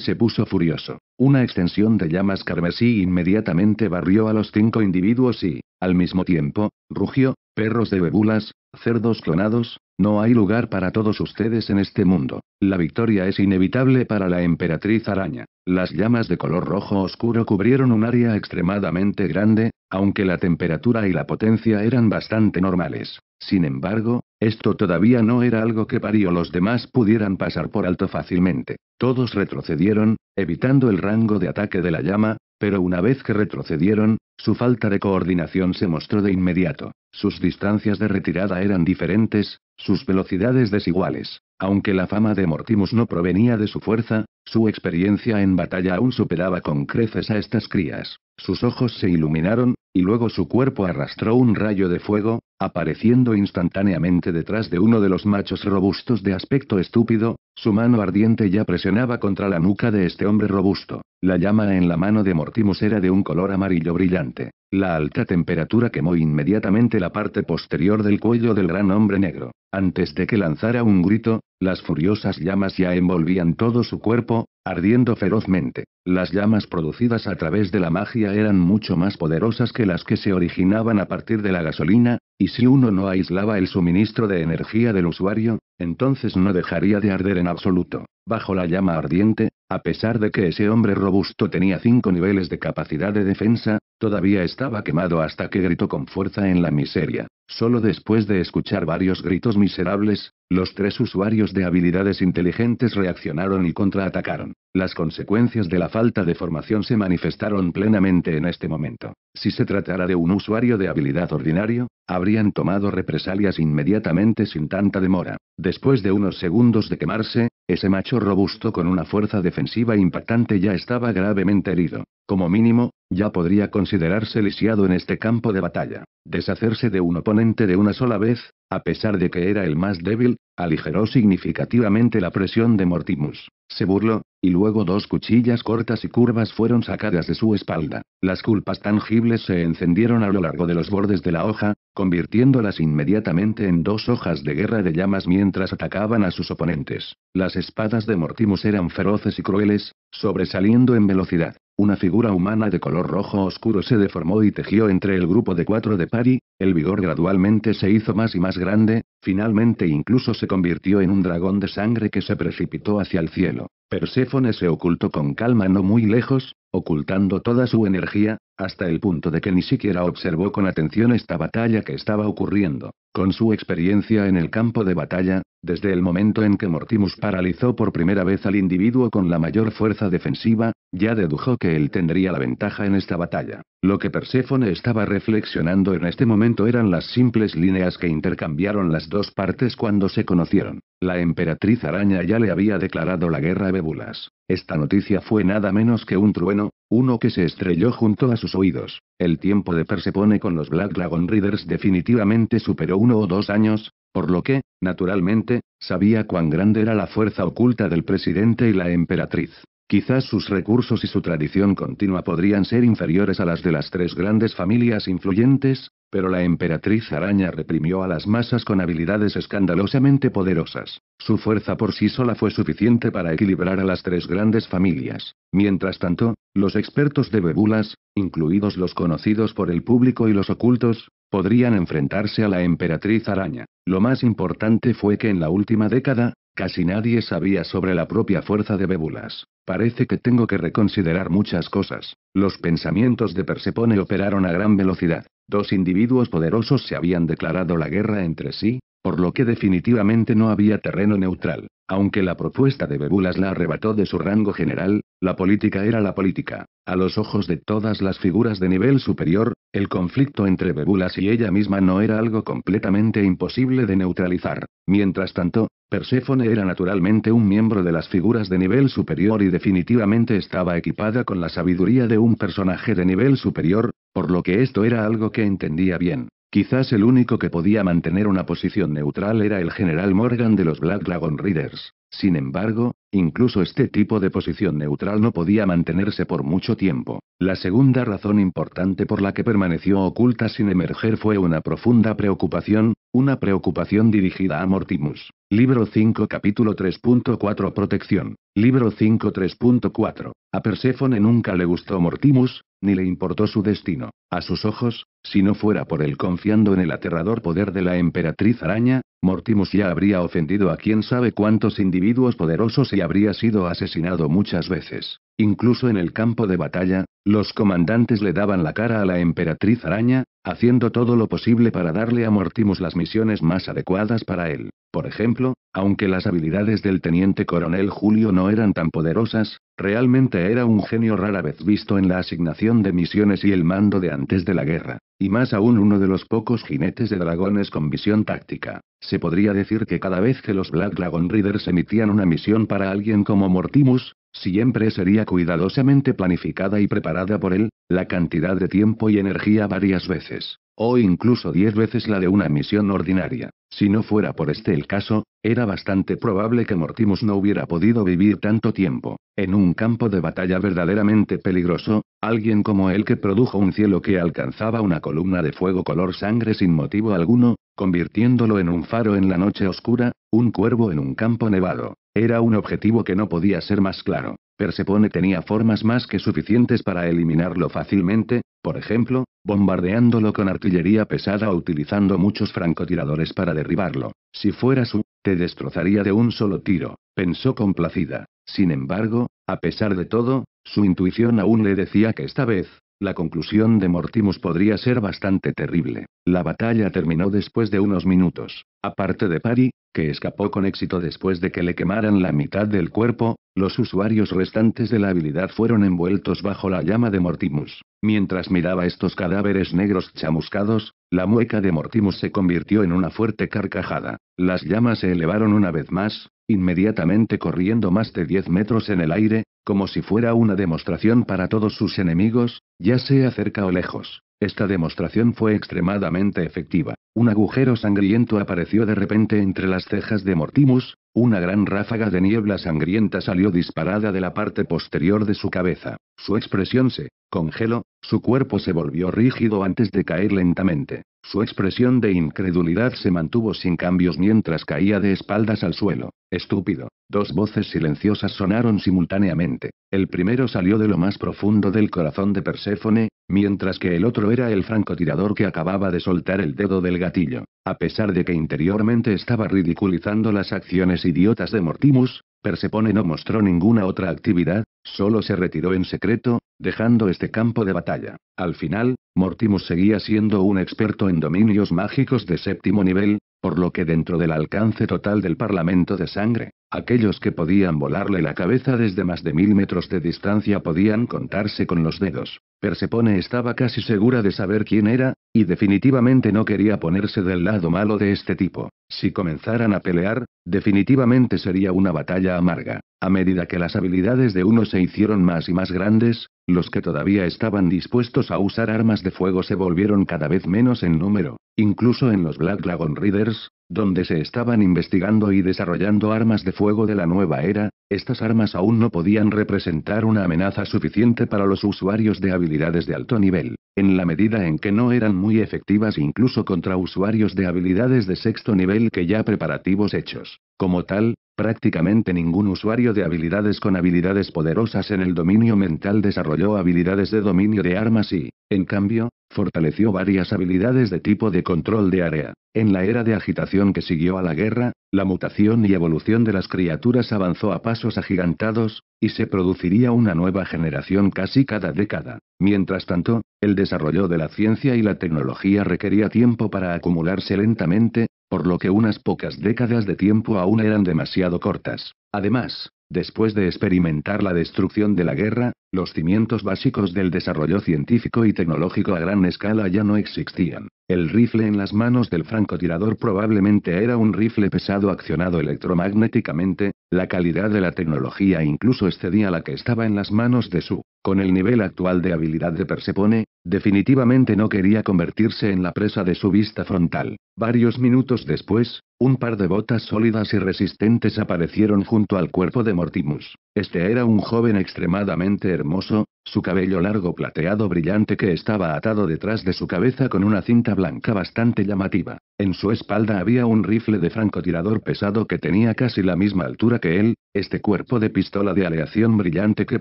A: se puso furioso. Una extensión de llamas carmesí inmediatamente barrió a los cinco individuos y, al mismo tiempo, rugió, perros de bebulas, cerdos clonados, no hay lugar para todos ustedes en este mundo. La victoria es inevitable para la emperatriz araña. Las llamas de color rojo oscuro cubrieron un área extremadamente grande, aunque la temperatura y la potencia eran bastante normales. Sin embargo, esto todavía no era algo que parió. o los demás pudieran pasar por alto fácilmente. Todos retrocedieron, evitando el rango de ataque de la llama, pero una vez que retrocedieron, su falta de coordinación se mostró de inmediato. Sus distancias de retirada eran diferentes, sus velocidades desiguales. Aunque la fama de Mortimus no provenía de su fuerza, su experiencia en batalla aún superaba con creces a estas crías. Sus ojos se iluminaron, y luego su cuerpo arrastró un rayo de fuego, apareciendo instantáneamente detrás de uno de los machos robustos de aspecto estúpido, su mano ardiente ya presionaba contra la nuca de este hombre robusto. La llama en la mano de Mortimus era de un color amarillo brillante. La alta temperatura quemó inmediatamente la parte posterior del cuello del gran hombre negro. Antes de que lanzara un grito, las furiosas llamas ya envolvían todo su cuerpo, ardiendo ferozmente. Las llamas producidas a través de la magia eran mucho más poderosas que las que se originaban a partir de la gasolina, y si uno no aislaba el suministro de energía del usuario, entonces no dejaría de arder en absoluto. Bajo la llama ardiente, a pesar de que ese hombre robusto tenía cinco niveles de capacidad de defensa, todavía estaba quemado hasta que gritó con fuerza en la miseria. Solo después de escuchar varios gritos miserables, los tres usuarios de habilidades inteligentes reaccionaron y contraatacaron. Las consecuencias de la falta de formación se manifestaron plenamente en este momento. Si se tratara de un usuario de habilidad ordinario, habrían tomado represalias inmediatamente sin tanta demora. Después de unos segundos de quemarse, ese macho robusto con una fuerza defensiva impactante ya estaba gravemente herido. Como mínimo, ya podría considerarse lisiado en este campo de batalla. Deshacerse de un oponente de una sola vez, a pesar de que era el más débil, aligeró significativamente la presión de Mortimus. Se burló, y luego dos cuchillas cortas y curvas fueron sacadas de su espalda. Las culpas tangibles se encendieron a lo largo de los bordes de la hoja, convirtiéndolas inmediatamente en dos hojas de guerra de llamas mientras atacaban a sus oponentes. Las espadas de Mortimus eran feroces y crueles, sobresaliendo en velocidad. Una figura humana de color rojo oscuro se deformó y tejió entre el grupo de cuatro de Pari, el vigor gradualmente se hizo más y más grande, finalmente incluso se convirtió en un dragón de sangre que se precipitó hacia el cielo. Perséfone se ocultó con calma no muy lejos, ocultando toda su energía, hasta el punto de que ni siquiera observó con atención esta batalla que estaba ocurriendo. Con su experiencia en el campo de batalla, desde el momento en que Mortimus paralizó por primera vez al individuo con la mayor fuerza defensiva, ya dedujo que él tendría la ventaja en esta batalla. Lo que Perséfone estaba reflexionando en este momento eran las simples líneas que intercambiaron las dos partes cuando se conocieron. La emperatriz araña ya le había declarado la guerra a Bebulas. Esta noticia fue nada menos que un trueno, uno que se estrelló junto a sus oídos. El tiempo de Perséfone con los Black Dragon Riders definitivamente superó uno o dos años, por lo que, naturalmente, sabía cuán grande era la fuerza oculta del presidente y la emperatriz. Quizás sus recursos y su tradición continua podrían ser inferiores a las de las tres grandes familias influyentes, pero la emperatriz araña reprimió a las masas con habilidades escandalosamente poderosas. Su fuerza por sí sola fue suficiente para equilibrar a las tres grandes familias. Mientras tanto, los expertos de Bebulas, incluidos los conocidos por el público y los ocultos, podrían enfrentarse a la emperatriz araña. Lo más importante fue que en la última década, Casi nadie sabía sobre la propia fuerza de Bébulas. Parece que tengo que reconsiderar muchas cosas. Los pensamientos de Persepone operaron a gran velocidad. Dos individuos poderosos se habían declarado la guerra entre sí, por lo que definitivamente no había terreno neutral. Aunque la propuesta de Bebulas la arrebató de su rango general, la política era la política. A los ojos de todas las figuras de nivel superior, el conflicto entre Bebulas y ella misma no era algo completamente imposible de neutralizar. Mientras tanto, Perséfone era naturalmente un miembro de las figuras de nivel superior y definitivamente estaba equipada con la sabiduría de un personaje de nivel superior, por lo que esto era algo que entendía bien. Quizás el único que podía mantener una posición neutral era el general Morgan de los Black Dragon Readers. Sin embargo, incluso este tipo de posición neutral no podía mantenerse por mucho tiempo. La segunda razón importante por la que permaneció oculta sin emerger fue una profunda preocupación, una preocupación dirigida a Mortimus. Libro 5 capítulo 3.4 Protección. Libro 5 3.4. A Perséfone nunca le gustó Mortimus, ni le importó su destino. A sus ojos, si no fuera por él confiando en el aterrador poder de la emperatriz araña, Mortimus ya habría ofendido a quién sabe cuántos individuos poderosos y habría sido asesinado muchas veces. Incluso en el campo de batalla, los comandantes le daban la cara a la emperatriz araña, haciendo todo lo posible para darle a Mortimus las misiones más adecuadas para él. Por ejemplo, aunque las habilidades del teniente coronel Julio no eran tan poderosas, realmente era un genio rara vez visto en la asignación de misiones y el mando de antes de la guerra, y más aún uno de los pocos jinetes de dragones con visión táctica. Se podría decir que cada vez que los Black Dragon Readers emitían una misión para alguien como Mortimus, siempre sería cuidadosamente planificada y preparada por él, la cantidad de tiempo y energía varias veces, o incluso diez veces la de una misión ordinaria. Si no fuera por este el caso, era bastante probable que Mortimus no hubiera podido vivir tanto tiempo. En un campo de batalla verdaderamente peligroso, alguien como él que produjo un cielo que alcanzaba una columna de fuego color sangre sin motivo alguno, convirtiéndolo en un faro en la noche oscura, un cuervo en un campo nevado, era un objetivo que no podía ser más claro. Persepone tenía formas más que suficientes para eliminarlo fácilmente, por ejemplo, bombardeándolo con artillería pesada o utilizando muchos francotiradores para derribarlo. Si fuera su, te destrozaría de un solo tiro, pensó complacida. Sin embargo, a pesar de todo, su intuición aún le decía que esta vez, la conclusión de Mortimus podría ser bastante terrible. La batalla terminó después de unos minutos. Aparte de Pari, que escapó con éxito después de que le quemaran la mitad del cuerpo, los usuarios restantes de la habilidad fueron envueltos bajo la llama de Mortimus. Mientras miraba estos cadáveres negros chamuscados, la mueca de Mortimus se convirtió en una fuerte carcajada. Las llamas se elevaron una vez más, inmediatamente corriendo más de 10 metros en el aire, como si fuera una demostración para todos sus enemigos, ya sea cerca o lejos. Esta demostración fue extremadamente efectiva. Un agujero sangriento apareció de repente entre las cejas de Mortimus, una gran ráfaga de niebla sangrienta salió disparada de la parte posterior de su cabeza. Su expresión se congeló, su cuerpo se volvió rígido antes de caer lentamente. Su expresión de incredulidad se mantuvo sin cambios mientras caía de espaldas al suelo. Estúpido. Dos voces silenciosas sonaron simultáneamente. El primero salió de lo más profundo del corazón de Perséfone, mientras que el otro era el francotirador que acababa de soltar el dedo del gatillo. A pesar de que interiormente estaba ridiculizando las acciones idiotas de Mortimus, Persepone no mostró ninguna otra actividad, solo se retiró en secreto, dejando este campo de batalla. Al final, Mortimus seguía siendo un experto en dominios mágicos de séptimo nivel, por lo que dentro del alcance total del Parlamento de Sangre, aquellos que podían volarle la cabeza desde más de mil metros de distancia podían contarse con los dedos. Persepone estaba casi segura de saber quién era, y definitivamente no quería ponerse del lado malo de este tipo. Si comenzaran a pelear, definitivamente sería una batalla amarga. A medida que las habilidades de uno se hicieron más y más grandes, los que todavía estaban dispuestos a usar armas de fuego se volvieron cada vez menos en número, incluso en los Black Dragon Riders, donde se estaban investigando y desarrollando armas de fuego de la nueva era, estas armas aún no podían representar una amenaza suficiente para los usuarios de habilidades de alto nivel en la medida en que no eran muy efectivas incluso contra usuarios de habilidades de sexto nivel que ya preparativos hechos. Como tal, prácticamente ningún usuario de habilidades con habilidades poderosas en el dominio mental desarrolló habilidades de dominio de armas y, en cambio, Fortaleció varias habilidades de tipo de control de área. En la era de agitación que siguió a la guerra, la mutación y evolución de las criaturas avanzó a pasos agigantados, y se produciría una nueva generación casi cada década. Mientras tanto, el desarrollo de la ciencia y la tecnología requería tiempo para acumularse lentamente, por lo que unas pocas décadas de tiempo aún eran demasiado cortas. Además, Después de experimentar la destrucción de la guerra, los cimientos básicos del desarrollo científico y tecnológico a gran escala ya no existían. El rifle en las manos del francotirador probablemente era un rifle pesado accionado electromagnéticamente, la calidad de la tecnología incluso excedía la que estaba en las manos de Su. Con el nivel actual de habilidad de Persepone, definitivamente no quería convertirse en la presa de su vista frontal. Varios minutos después, un par de botas sólidas y resistentes aparecieron junto al cuerpo de Mortimus. Este era un joven extremadamente hermoso, su cabello largo plateado brillante que estaba atado detrás de su cabeza con una cinta blanca bastante llamativa. En su espalda había un rifle de francotirador pesado que tenía casi la misma altura que él, este cuerpo de pistola de aleación brillante que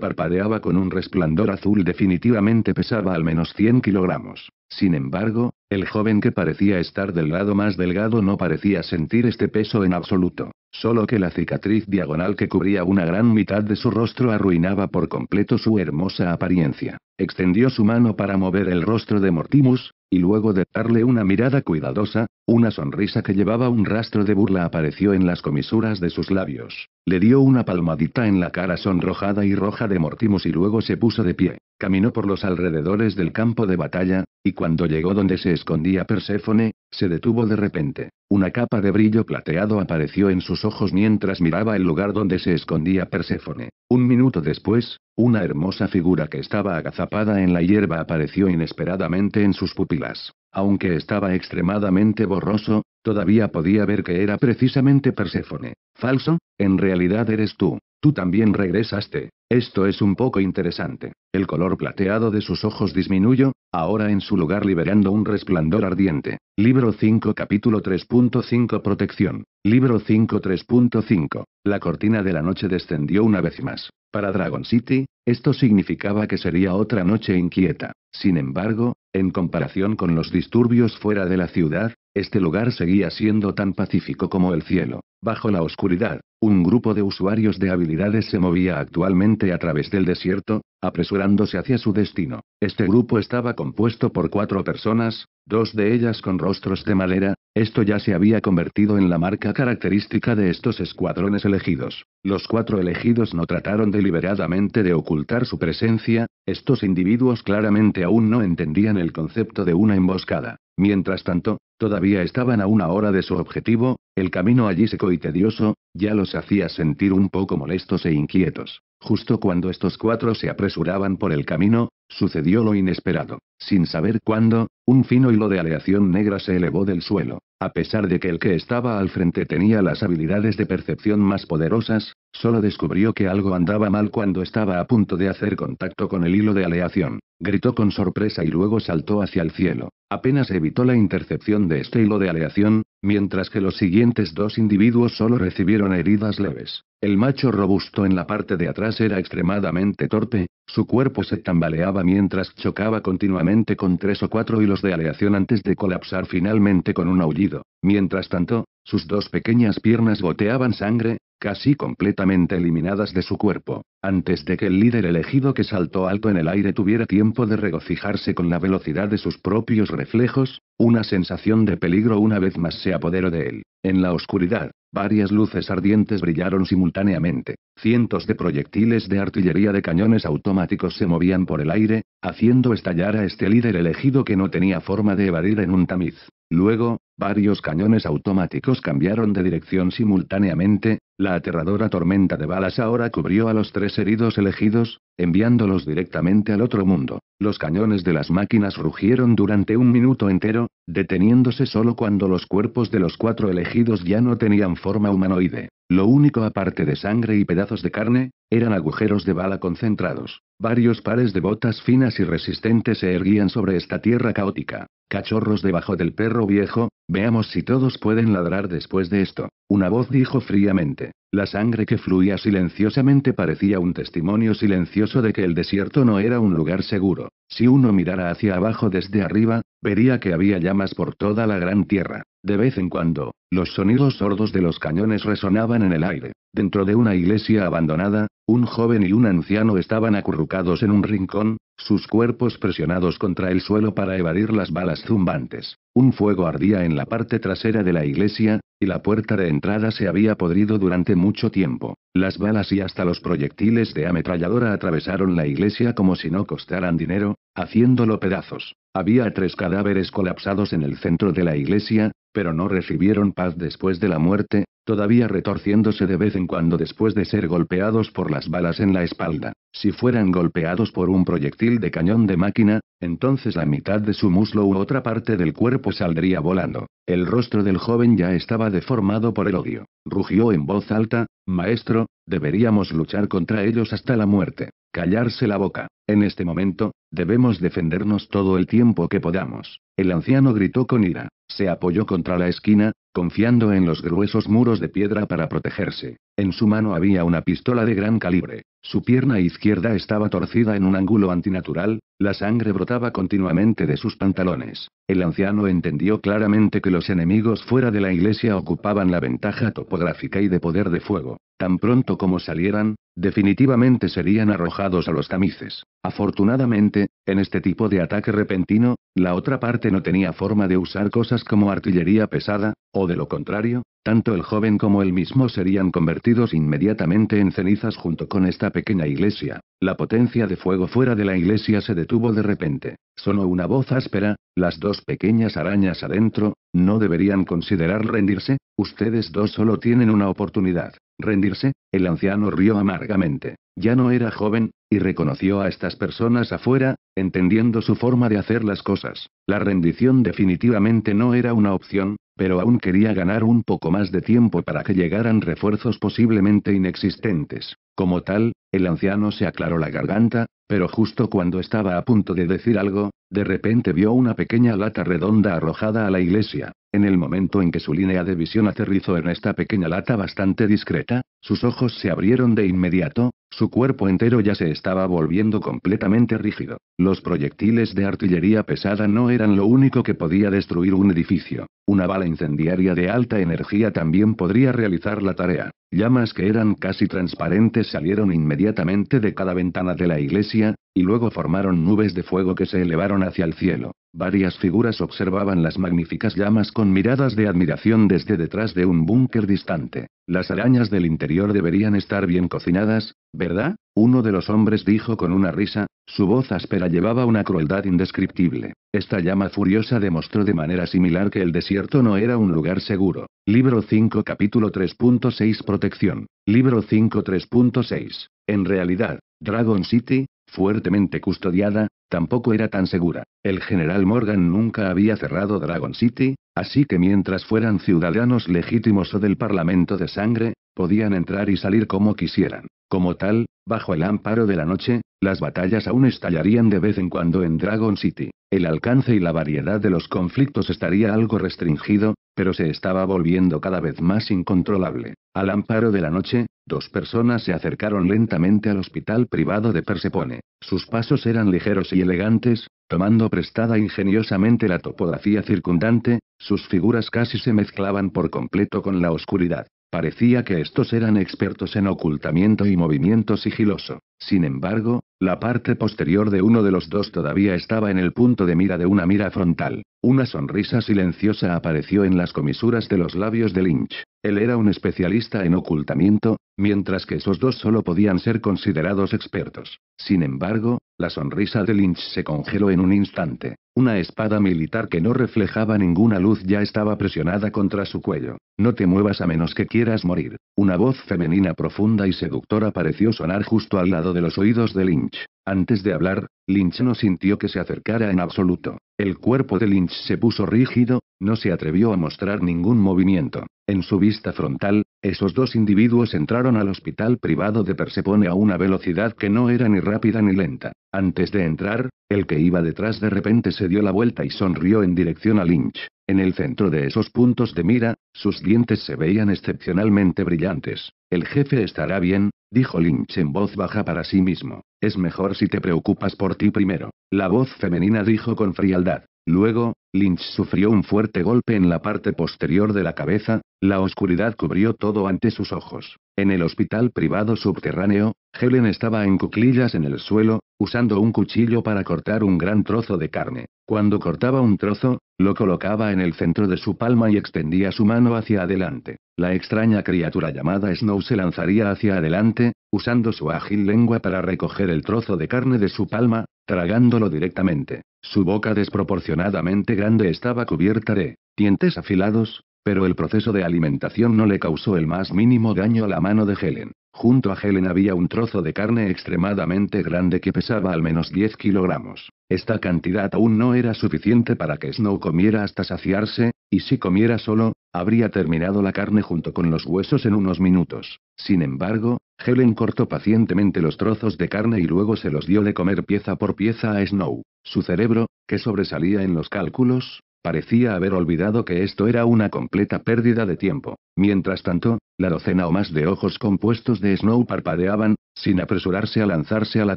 A: parpadeaba con un resplandor azul definitivamente pesaba al menos 100 kilogramos. Sin embargo, el joven que parecía estar del lado más delgado no parecía sentir este peso en absoluto. Solo que la cicatriz diagonal que cubría una gran mitad de su rostro arruinaba por completo su hermosa apariencia. Extendió su mano para mover el rostro de Mortimus, y luego de darle una mirada cuidadosa, una sonrisa que llevaba un rastro de burla apareció en las comisuras de sus labios. Le dio una palmadita en la cara sonrojada y roja de Mortimus y luego se puso de pie. Caminó por los alrededores del campo de batalla, y cuando llegó donde se escondía Perséfone, se detuvo de repente. Una capa de brillo plateado apareció en sus ojos mientras miraba el lugar donde se escondía Perséfone. Un minuto después, una hermosa figura que estaba agazapada en la hierba apareció inesperadamente en sus pupilas. Aunque estaba extremadamente borroso, todavía podía ver que era precisamente Perséfone. Falso, en realidad eres tú. Tú también regresaste. Esto es un poco interesante. El color plateado de sus ojos disminuyó, ahora en su lugar liberando un resplandor ardiente. Libro 5 capítulo 3.5 Protección. Libro 5 3.5. La cortina de la noche descendió una vez más. Para Dragon City, esto significaba que sería otra noche inquieta. Sin embargo, en comparación con los disturbios fuera de la ciudad, este lugar seguía siendo tan pacífico como el cielo. Bajo la oscuridad, un grupo de usuarios de habilidades se movía actualmente a través del desierto, apresurándose hacia su destino. Este grupo estaba compuesto por cuatro personas, dos de ellas con rostros de madera, esto ya se había convertido en la marca característica de estos escuadrones elegidos. Los cuatro elegidos no trataron deliberadamente de ocultar su presencia, estos individuos claramente aún no entendían el concepto de una emboscada. Mientras tanto, todavía estaban a una hora de su objetivo, el camino allí seco y tedioso, ya los hacía sentir un poco molestos e inquietos. Justo cuando estos cuatro se apresuraban por el camino, sucedió lo inesperado. Sin saber cuándo, un fino hilo de aleación negra se elevó del suelo. A pesar de que el que estaba al frente tenía las habilidades de percepción más poderosas, Solo descubrió que algo andaba mal cuando estaba a punto de hacer contacto con el hilo de aleación. Gritó con sorpresa y luego saltó hacia el cielo. Apenas evitó la intercepción de este hilo de aleación, mientras que los siguientes dos individuos solo recibieron heridas leves. El macho robusto en la parte de atrás era extremadamente torpe, su cuerpo se tambaleaba mientras chocaba continuamente con tres o cuatro hilos de aleación antes de colapsar finalmente con un aullido. Mientras tanto, sus dos pequeñas piernas goteaban sangre, casi completamente eliminadas de su cuerpo, antes de que el líder elegido que saltó alto en el aire tuviera tiempo de regocijarse con la velocidad de sus propios reflejos, una sensación de peligro una vez más se apoderó de él. En la oscuridad, varias luces ardientes brillaron simultáneamente, cientos de proyectiles de artillería de cañones automáticos se movían por el aire, haciendo estallar a este líder elegido que no tenía forma de evadir en un tamiz. Luego, Varios cañones automáticos cambiaron de dirección simultáneamente, la aterradora tormenta de balas ahora cubrió a los tres heridos elegidos, enviándolos directamente al otro mundo. Los cañones de las máquinas rugieron durante un minuto entero, deteniéndose solo cuando los cuerpos de los cuatro elegidos ya no tenían forma humanoide. Lo único aparte de sangre y pedazos de carne, eran agujeros de bala concentrados. Varios pares de botas finas y resistentes se erguían sobre esta tierra caótica. Cachorros debajo del perro viejo, veamos si todos pueden ladrar después de esto, una voz dijo fríamente. La sangre que fluía silenciosamente parecía un testimonio silencioso de que el desierto no era un lugar seguro. Si uno mirara hacia abajo desde arriba, vería que había llamas por toda la gran tierra. De vez en cuando, los sonidos sordos de los cañones resonaban en el aire. Dentro de una iglesia abandonada, un joven y un anciano estaban acurrucados en un rincón, sus cuerpos presionados contra el suelo para evadir las balas zumbantes. Un fuego ardía en la parte trasera de la iglesia, y la puerta de entrada se había podrido durante mucho tiempo. Las balas y hasta los proyectiles de ametralladora atravesaron la iglesia como si no costaran dinero, haciéndolo pedazos. Había tres cadáveres colapsados en el centro de la iglesia, pero no recibieron paz después de la muerte, todavía retorciéndose de vez en cuando después de ser golpeados por las balas en la espalda. Si fueran golpeados por un proyectil de cañón de máquina, entonces la mitad de su muslo u otra parte del cuerpo saldría volando. El rostro del joven ya estaba deformado por el odio. Rugió en voz alta, Maestro, deberíamos luchar contra ellos hasta la muerte. Callarse la boca. En este momento, debemos defendernos todo el tiempo que podamos. El anciano gritó con ira. Se apoyó contra la esquina, confiando en los gruesos muros de piedra para protegerse. En su mano había una pistola de gran calibre. Su pierna izquierda estaba torcida en un ángulo antinatural, la sangre brotaba continuamente de sus pantalones. El anciano entendió claramente que los enemigos fuera de la iglesia ocupaban la ventaja topográfica y de poder de fuego. Tan pronto como salieran, definitivamente serían arrojados a los tamices. Afortunadamente, en este tipo de ataque repentino, la otra parte no tenía forma de usar cosas como artillería pesada, o de lo contrario, tanto el joven como el mismo serían convertidos inmediatamente en cenizas junto con esta pequeña iglesia. La potencia de fuego fuera de la iglesia se detuvo de repente. Sonó una voz áspera, las dos pequeñas arañas adentro, ¿no deberían considerar rendirse? Ustedes dos solo tienen una oportunidad. ¿Rendirse? El anciano rió amargamente. Ya no era joven, y reconoció a estas personas afuera, entendiendo su forma de hacer las cosas. La rendición definitivamente no era una opción, pero aún quería ganar un poco más de tiempo para que llegaran refuerzos posiblemente inexistentes. Como tal, el anciano se aclaró la garganta, pero justo cuando estaba a punto de decir algo, de repente vio una pequeña lata redonda arrojada a la iglesia. En el momento en que su línea de visión aterrizó en esta pequeña lata bastante discreta, sus ojos se abrieron de inmediato, su cuerpo entero ya se estaba volviendo completamente rígido. Los proyectiles de artillería pesada no eran lo único que podía destruir un edificio. Una bala incendiaria de alta energía también podría realizar la tarea. Llamas que eran casi transparentes salieron inmediatamente de cada ventana de la iglesia, y luego formaron nubes de fuego que se elevaron hacia el cielo. Varias figuras observaban las magníficas llamas con miradas de admiración desde detrás de un búnker distante. Las arañas del interior deberían estar bien cocinadas, ¿verdad? Uno de los hombres dijo con una risa, su voz áspera llevaba una crueldad indescriptible. Esta llama furiosa demostró de manera similar que el desierto no era un lugar seguro. Libro 5 capítulo 3.6 Protección. Libro 5 3.6. En realidad, Dragon City, fuertemente custodiada, tampoco era tan segura. El general Morgan nunca había cerrado Dragon City, así que mientras fueran ciudadanos legítimos o del Parlamento de Sangre, podían entrar y salir como quisieran. Como tal, bajo el amparo de la noche, las batallas aún estallarían de vez en cuando en Dragon City. El alcance y la variedad de los conflictos estaría algo restringido, pero se estaba volviendo cada vez más incontrolable. Al amparo de la noche, dos personas se acercaron lentamente al hospital privado de Persepone. Sus pasos eran ligeros y elegantes, tomando prestada ingeniosamente la topografía circundante, sus figuras casi se mezclaban por completo con la oscuridad. Parecía que estos eran expertos en ocultamiento y movimiento sigiloso. Sin embargo, la parte posterior de uno de los dos todavía estaba en el punto de mira de una mira frontal. Una sonrisa silenciosa apareció en las comisuras de los labios de Lynch. Él era un especialista en ocultamiento, mientras que esos dos solo podían ser considerados expertos. Sin embargo, la sonrisa de Lynch se congeló en un instante. Una espada militar que no reflejaba ninguna luz ya estaba presionada contra su cuello. No te muevas a menos que quieras morir. Una voz femenina profunda y seductora pareció sonar justo al lado de los oídos de Lynch. Antes de hablar, Lynch no sintió que se acercara en absoluto. El cuerpo de Lynch se puso rígido, no se atrevió a mostrar ningún movimiento. En su vista frontal, esos dos individuos entraron al hospital privado de Persepone a una velocidad que no era ni rápida ni lenta. Antes de entrar, el que iba detrás de repente se dio la vuelta y sonrió en dirección a Lynch. En el centro de esos puntos de mira, sus dientes se veían excepcionalmente brillantes. El jefe estará bien, dijo Lynch en voz baja para sí mismo. Es mejor si te preocupas por ti primero. La voz femenina dijo con frialdad. Luego, Lynch sufrió un fuerte golpe en la parte posterior de la cabeza, la oscuridad cubrió todo ante sus ojos. En el hospital privado subterráneo, Helen estaba en cuclillas en el suelo, usando un cuchillo para cortar un gran trozo de carne. Cuando cortaba un trozo, lo colocaba en el centro de su palma y extendía su mano hacia adelante. La extraña criatura llamada Snow se lanzaría hacia adelante, usando su ágil lengua para recoger el trozo de carne de su palma, tragándolo directamente. Su boca desproporcionadamente grande estaba cubierta de dientes afilados, pero el proceso de alimentación no le causó el más mínimo daño a la mano de Helen. Junto a Helen había un trozo de carne extremadamente grande que pesaba al menos 10 kilogramos. Esta cantidad aún no era suficiente para que Snow comiera hasta saciarse, y si comiera solo, habría terminado la carne junto con los huesos en unos minutos. Sin embargo, Helen cortó pacientemente los trozos de carne y luego se los dio de comer pieza por pieza a Snow. Su cerebro, que sobresalía en los cálculos, parecía haber olvidado que esto era una completa pérdida de tiempo. Mientras tanto, la docena o más de ojos compuestos de Snow parpadeaban, sin apresurarse a lanzarse a la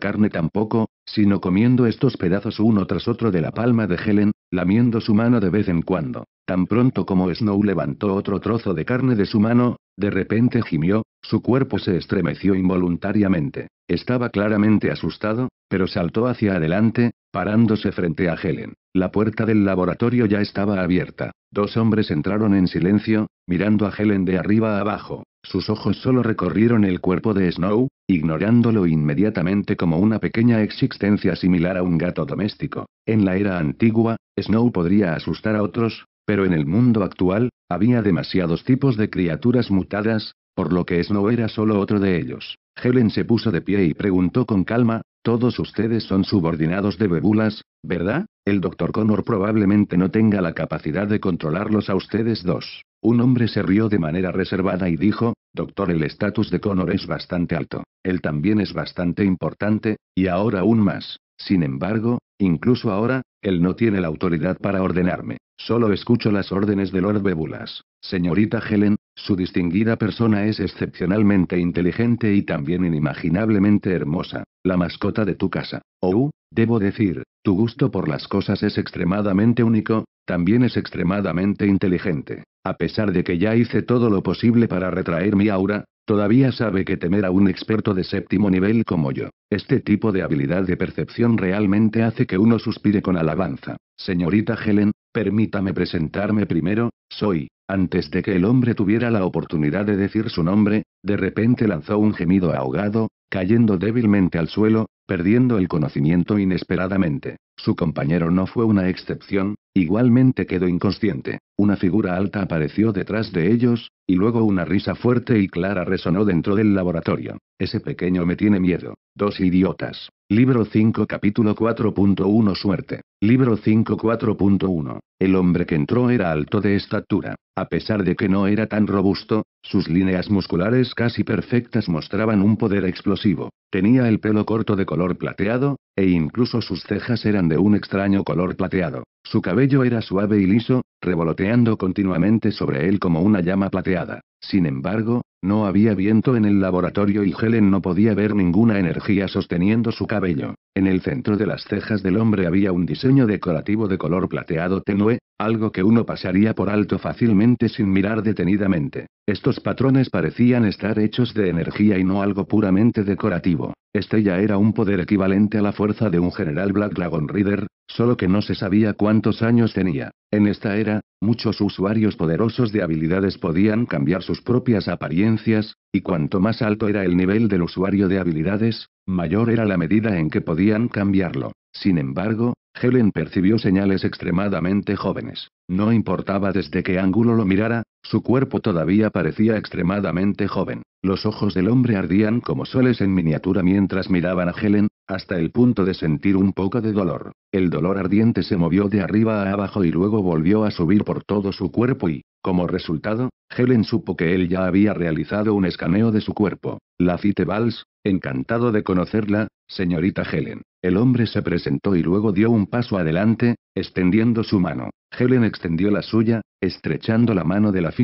A: carne tampoco, sino comiendo estos pedazos uno tras otro de la palma de Helen, lamiendo su mano de vez en cuando. Tan pronto como Snow levantó otro trozo de carne de su mano, de repente gimió, su cuerpo se estremeció involuntariamente. Estaba claramente asustado, pero saltó hacia adelante, Parándose frente a Helen, la puerta del laboratorio ya estaba abierta. Dos hombres entraron en silencio, mirando a Helen de arriba a abajo. Sus ojos solo recorrieron el cuerpo de Snow, ignorándolo inmediatamente como una pequeña existencia similar a un gato doméstico. En la era antigua, Snow podría asustar a otros, pero en el mundo actual, había demasiados tipos de criaturas mutadas, por lo que Snow era solo otro de ellos. Helen se puso de pie y preguntó con calma, todos ustedes son subordinados de Bebulas, ¿verdad? El doctor Connor probablemente no tenga la capacidad de controlarlos a ustedes dos. Un hombre se rió de manera reservada y dijo, Doctor, el estatus de Connor es bastante alto. Él también es bastante importante, y ahora aún más. Sin embargo, incluso ahora, él no tiene la autoridad para ordenarme. Solo escucho las órdenes de Lord Bebulas. Señorita Helen, su distinguida persona es excepcionalmente inteligente y también inimaginablemente hermosa, la mascota de tu casa. Oh, debo decir, tu gusto por las cosas es extremadamente único, también es extremadamente inteligente. A pesar de que ya hice todo lo posible para retraer mi aura, todavía sabe que temer a un experto de séptimo nivel como yo. Este tipo de habilidad de percepción realmente hace que uno suspire con alabanza. Señorita Helen, Permítame presentarme primero, soy, antes de que el hombre tuviera la oportunidad de decir su nombre, de repente lanzó un gemido ahogado, cayendo débilmente al suelo, perdiendo el conocimiento inesperadamente. Su compañero no fue una excepción, igualmente quedó inconsciente. Una figura alta apareció detrás de ellos, y luego una risa fuerte y clara resonó dentro del laboratorio. Ese pequeño me tiene miedo. Dos idiotas. Libro 5 capítulo 4.1 Suerte. Libro 5 4.1 el hombre que entró era alto de estatura, a pesar de que no era tan robusto, sus líneas musculares casi perfectas mostraban un poder explosivo, tenía el pelo corto de color plateado, e incluso sus cejas eran de un extraño color plateado, su cabello era suave y liso, revoloteando continuamente sobre él como una llama plateada. Sin embargo, no había viento en el laboratorio y Helen no podía ver ninguna energía sosteniendo su cabello. En el centro de las cejas del hombre había un diseño decorativo de color plateado tenue, algo que uno pasaría por alto fácilmente sin mirar detenidamente. Estos patrones parecían estar hechos de energía y no algo puramente decorativo. Estrella era un poder equivalente a la fuerza de un general Black Dragon Reader, solo que no se sabía cuántos años tenía. En esta era, muchos usuarios poderosos de habilidades podían cambiar sus propias apariencias, y cuanto más alto era el nivel del usuario de habilidades, mayor era la medida en que podían cambiarlo. Sin embargo, Helen percibió señales extremadamente jóvenes. No importaba desde qué ángulo lo mirara, su cuerpo todavía parecía extremadamente joven. Los ojos del hombre ardían como soles en miniatura mientras miraban a Helen, hasta el punto de sentir un poco de dolor. El dolor ardiente se movió de arriba a abajo y luego volvió a subir por todo su cuerpo y, como resultado, Helen supo que él ya había realizado un escaneo de su cuerpo. La Fite Valls, encantado de conocerla, señorita Helen. El hombre se presentó y luego dio un paso adelante, extendiendo su mano. Helen extendió la suya, estrechando la mano de la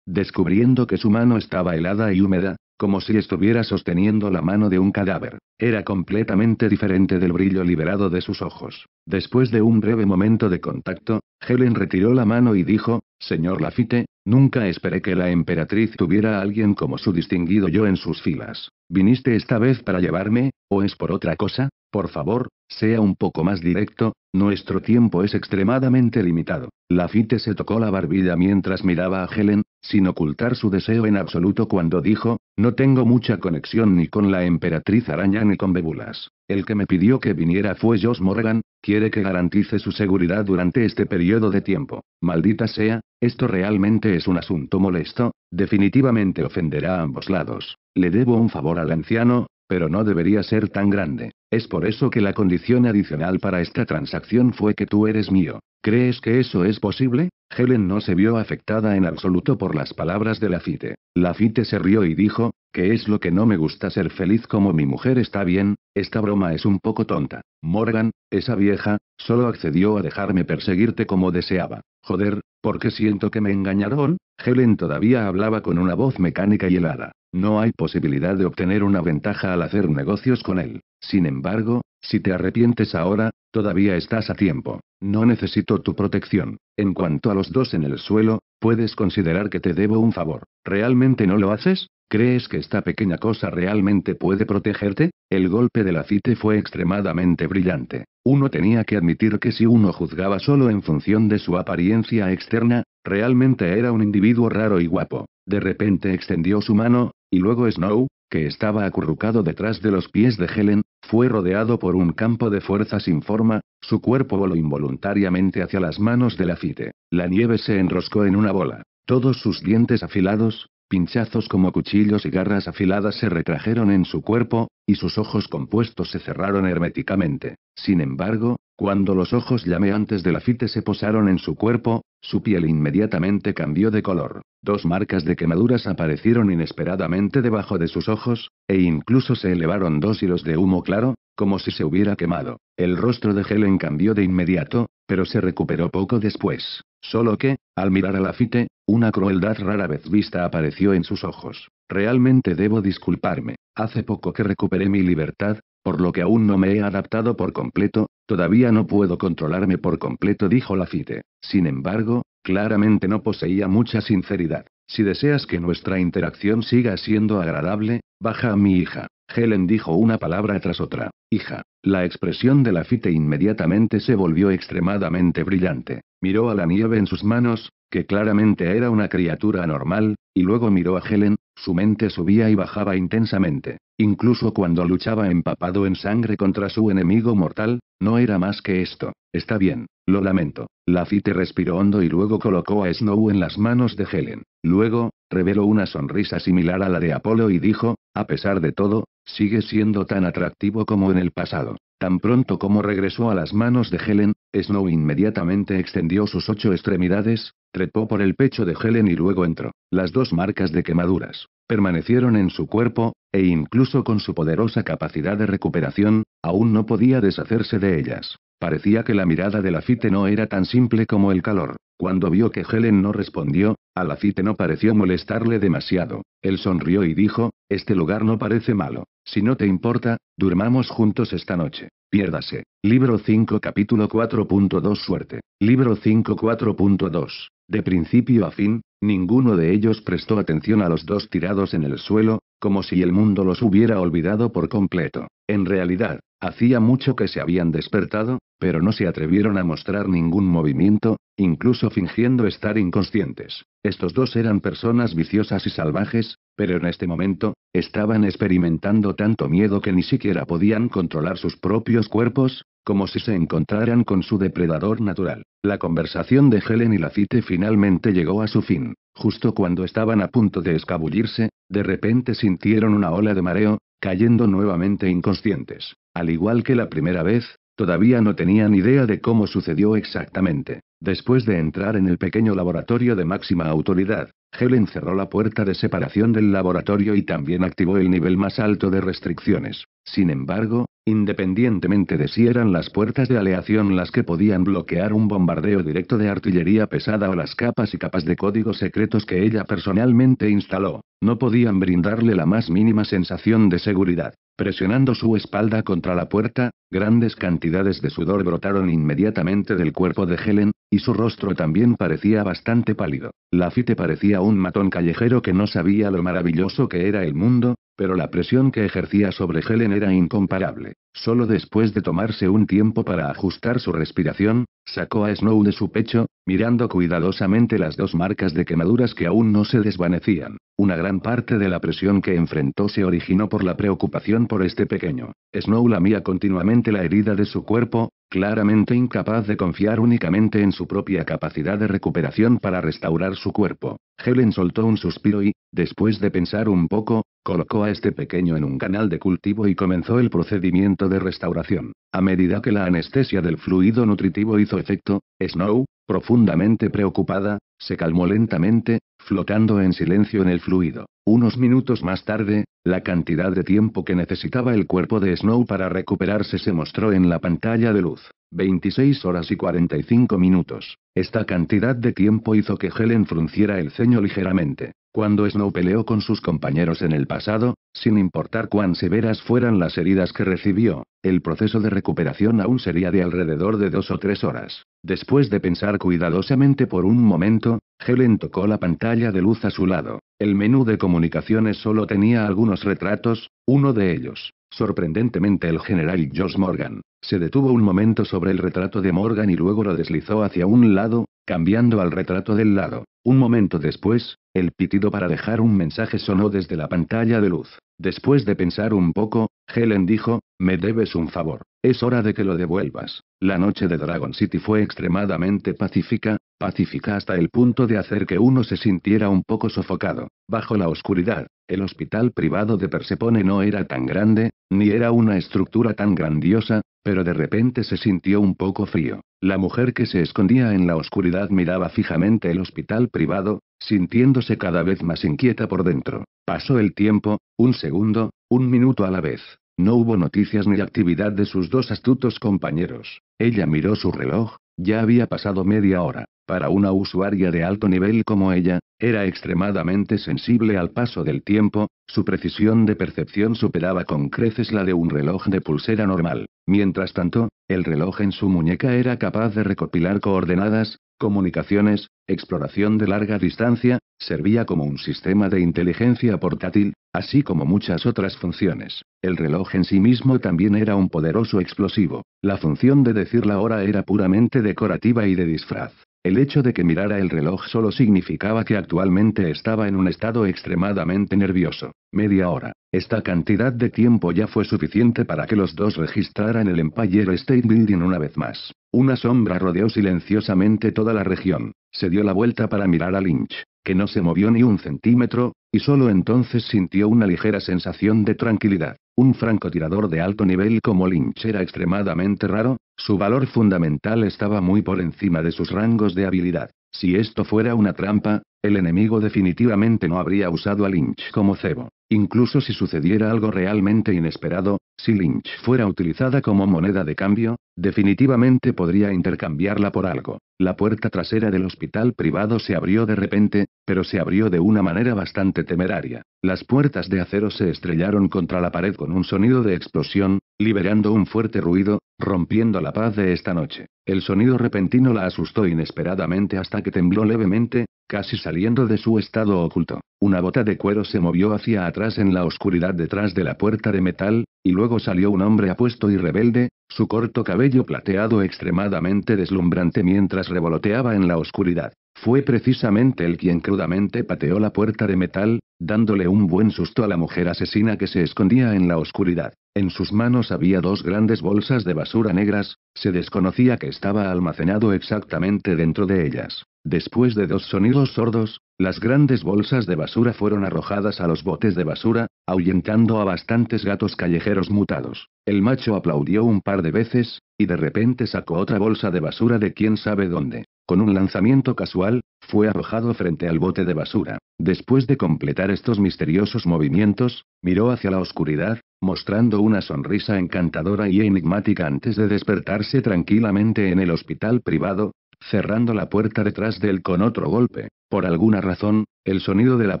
A: descubriendo que su mano estaba helada y húmeda, como si estuviera sosteniendo la mano de un cadáver. Era completamente diferente del brillo liberado de sus ojos. Después de un breve momento de contacto, Helen retiró la mano y dijo, Señor Lafite, nunca esperé que la emperatriz tuviera a alguien como su distinguido yo en sus filas. ¿Viniste esta vez para llevarme, o es por otra cosa? Por favor, sea un poco más directo, nuestro tiempo es extremadamente limitado. Lafitte se tocó la barbilla mientras miraba a Helen, sin ocultar su deseo en absoluto cuando dijo, no tengo mucha conexión ni con la emperatriz araña ni con Bebulas. El que me pidió que viniera fue Josh Morgan, quiere que garantice su seguridad durante este periodo de tiempo. Maldita sea, esto realmente es un asunto molesto, definitivamente ofenderá a ambos lados. Le debo un favor al anciano, pero no debería ser tan grande. Es por eso que la condición adicional para esta transacción fue que tú eres mío. ¿Crees que eso es posible? Helen no se vio afectada en absoluto por las palabras de Lafite. Lafite se rió y dijo, que es lo que no me gusta ser feliz como mi mujer está bien, esta broma es un poco tonta. Morgan, esa vieja, solo accedió a dejarme perseguirte como deseaba. Joder, ¿por qué siento que me engañaron? Helen todavía hablaba con una voz mecánica y helada. No hay posibilidad de obtener una ventaja al hacer negocios con él. Sin embargo, si te arrepientes ahora, todavía estás a tiempo. No necesito tu protección. En cuanto a los dos en el suelo, puedes considerar que te debo un favor. ¿Realmente no lo haces? ¿Crees que esta pequeña cosa realmente puede protegerte? El golpe de la fue extremadamente brillante. Uno tenía que admitir que si uno juzgaba solo en función de su apariencia externa, Realmente era un individuo raro y guapo. De repente extendió su mano, y luego Snow, que estaba acurrucado detrás de los pies de Helen, fue rodeado por un campo de fuerza sin forma, su cuerpo voló involuntariamente hacia las manos de afite. La nieve se enroscó en una bola. Todos sus dientes afilados, pinchazos como cuchillos y garras afiladas se retrajeron en su cuerpo, y sus ojos compuestos se cerraron herméticamente. Sin embargo, cuando los ojos llameantes de la fite se posaron en su cuerpo, su piel inmediatamente cambió de color. Dos marcas de quemaduras aparecieron inesperadamente debajo de sus ojos, e incluso se elevaron dos hilos de humo claro, como si se hubiera quemado. El rostro de Helen cambió de inmediato, pero se recuperó poco después. Solo que, al mirar a la fite, una crueldad rara vez vista apareció en sus ojos. Realmente debo disculparme. Hace poco que recuperé mi libertad, por lo que aún no me he adaptado por completo, todavía no puedo controlarme por completo, dijo Lafite. Sin embargo, claramente no poseía mucha sinceridad. Si deseas que nuestra interacción siga siendo agradable, baja a mi hija. Helen dijo una palabra tras otra. Hija. La expresión de la fite inmediatamente se volvió extremadamente brillante. Miró a la nieve en sus manos, que claramente era una criatura anormal, y luego miró a Helen, su mente subía y bajaba intensamente. Incluso cuando luchaba empapado en sangre contra su enemigo mortal, no era más que esto. Está bien, lo lamento. La fite respiró hondo y luego colocó a Snow en las manos de Helen. Luego, reveló una sonrisa similar a la de Apolo y dijo, a pesar de todo, sigue siendo tan atractivo como en el pasado. Tan pronto como regresó a las manos de Helen, Snow inmediatamente extendió sus ocho extremidades, trepó por el pecho de Helen y luego entró. Las dos marcas de quemaduras, permanecieron en su cuerpo, e incluso con su poderosa capacidad de recuperación, aún no podía deshacerse de ellas. Parecía que la mirada de la Fite no era tan simple como el calor. Cuando vio que Helen no respondió, a la Fite no pareció molestarle demasiado. Él sonrió y dijo, este lugar no parece malo. Si no te importa, durmamos juntos esta noche. Piérdase. Libro 5 capítulo 4.2 Suerte. Libro 5 4.2. De principio a fin, Ninguno de ellos prestó atención a los dos tirados en el suelo, como si el mundo los hubiera olvidado por completo. En realidad, hacía mucho que se habían despertado, pero no se atrevieron a mostrar ningún movimiento, incluso fingiendo estar inconscientes. Estos dos eran personas viciosas y salvajes, pero en este momento, estaban experimentando tanto miedo que ni siquiera podían controlar sus propios cuerpos, como si se encontraran con su depredador natural. La conversación de Helen y la Cite finalmente llegó a su fin. Justo cuando estaban a punto de escabullirse, de repente sintieron una ola de mareo, cayendo nuevamente inconscientes. Al igual que la primera vez, todavía no tenían idea de cómo sucedió exactamente. Después de entrar en el pequeño laboratorio de máxima autoridad, Helen cerró la puerta de separación del laboratorio y también activó el nivel más alto de restricciones. Sin embargo, independientemente de si eran las puertas de aleación las que podían bloquear un bombardeo directo de artillería pesada o las capas y capas de códigos secretos que ella personalmente instaló, no podían brindarle la más mínima sensación de seguridad presionando su espalda contra la puerta, grandes cantidades de sudor brotaron inmediatamente del cuerpo de Helen, y su rostro también parecía bastante pálido. Lafitte parecía un matón callejero que no sabía lo maravilloso que era el mundo, pero la presión que ejercía sobre Helen era incomparable. Solo después de tomarse un tiempo para ajustar su respiración, sacó a Snow de su pecho, mirando cuidadosamente las dos marcas de quemaduras que aún no se desvanecían. Una gran parte de la presión que enfrentó se originó por la preocupación por este pequeño. Snow lamía continuamente la herida de su cuerpo, claramente incapaz de confiar únicamente en su propia capacidad de recuperación para restaurar su cuerpo. Helen soltó un suspiro y, después de pensar un poco, Colocó a este pequeño en un canal de cultivo y comenzó el procedimiento de restauración. A medida que la anestesia del fluido nutritivo hizo efecto, Snow, profundamente preocupada, se calmó lentamente, flotando en silencio en el fluido. Unos minutos más tarde, la cantidad de tiempo que necesitaba el cuerpo de Snow para recuperarse se mostró en la pantalla de luz. 26 horas y 45 minutos. Esta cantidad de tiempo hizo que Helen frunciera el ceño ligeramente. Cuando Snow peleó con sus compañeros en el pasado, sin importar cuán severas fueran las heridas que recibió, el proceso de recuperación aún sería de alrededor de dos o tres horas. Después de pensar cuidadosamente por un momento, Helen tocó la pantalla de luz a su lado. El menú de comunicaciones solo tenía algunos retratos, uno de ellos, sorprendentemente el general Josh Morgan, se detuvo un momento sobre el retrato de Morgan y luego lo deslizó hacia un lado, Cambiando al retrato del lado. Un momento después, el pitido para dejar un mensaje sonó desde la pantalla de luz. Después de pensar un poco, Helen dijo, me debes un favor. Es hora de que lo devuelvas. La noche de Dragon City fue extremadamente pacífica, pacífica hasta el punto de hacer que uno se sintiera un poco sofocado. Bajo la oscuridad, el hospital privado de Persepone no era tan grande, ni era una estructura tan grandiosa, pero de repente se sintió un poco frío. La mujer que se escondía en la oscuridad miraba fijamente el hospital privado, sintiéndose cada vez más inquieta por dentro. Pasó el tiempo, un segundo, un minuto a la vez. No hubo noticias ni actividad de sus dos astutos compañeros. Ella miró su reloj, ya había pasado media hora. Para una usuaria de alto nivel como ella, era extremadamente sensible al paso del tiempo, su precisión de percepción superaba con creces la de un reloj de pulsera normal. Mientras tanto, el reloj en su muñeca era capaz de recopilar coordenadas, comunicaciones, exploración de larga distancia, Servía como un sistema de inteligencia portátil, así como muchas otras funciones. El reloj en sí mismo también era un poderoso explosivo. La función de decir la hora era puramente decorativa y de disfraz. El hecho de que mirara el reloj solo significaba que actualmente estaba en un estado extremadamente nervioso. Media hora. Esta cantidad de tiempo ya fue suficiente para que los dos registraran el Empire State Building una vez más. Una sombra rodeó silenciosamente toda la región. Se dio la vuelta para mirar a Lynch, que no se movió ni un centímetro, y solo entonces sintió una ligera sensación de tranquilidad. Un francotirador de alto nivel como Lynch era extremadamente raro, su valor fundamental estaba muy por encima de sus rangos de habilidad. Si esto fuera una trampa, el enemigo definitivamente no habría usado a Lynch como cebo. Incluso si sucediera algo realmente inesperado, si Lynch fuera utilizada como moneda de cambio, definitivamente podría intercambiarla por algo. La puerta trasera del hospital privado se abrió de repente, pero se abrió de una manera bastante temeraria. Las puertas de acero se estrellaron contra la pared con un sonido de explosión, liberando un fuerte ruido, rompiendo la paz de esta noche. El sonido repentino la asustó inesperadamente hasta que tembló levemente, casi saliendo de su estado oculto. Una bota de cuero se movió hacia atrás en la oscuridad detrás de la puerta de metal, y luego salió un hombre apuesto y rebelde, su corto cabello plateado extremadamente deslumbrante mientras revoloteaba en la oscuridad. Fue precisamente él quien crudamente pateó la puerta de metal, dándole un buen susto a la mujer asesina que se escondía en la oscuridad. En sus manos había dos grandes bolsas de basura negras, se desconocía que estaba almacenado exactamente dentro de ellas. Después de dos sonidos sordos, las grandes bolsas de basura fueron arrojadas a los botes de basura, ahuyentando a bastantes gatos callejeros mutados. El macho aplaudió un par de veces, y de repente sacó otra bolsa de basura de quién sabe dónde. Con un lanzamiento casual, fue arrojado frente al bote de basura. Después de completar estos misteriosos movimientos, miró hacia la oscuridad, mostrando una sonrisa encantadora y enigmática antes de despertarse tranquilamente en el hospital privado, cerrando la puerta detrás de él con otro golpe. Por alguna razón, el sonido de la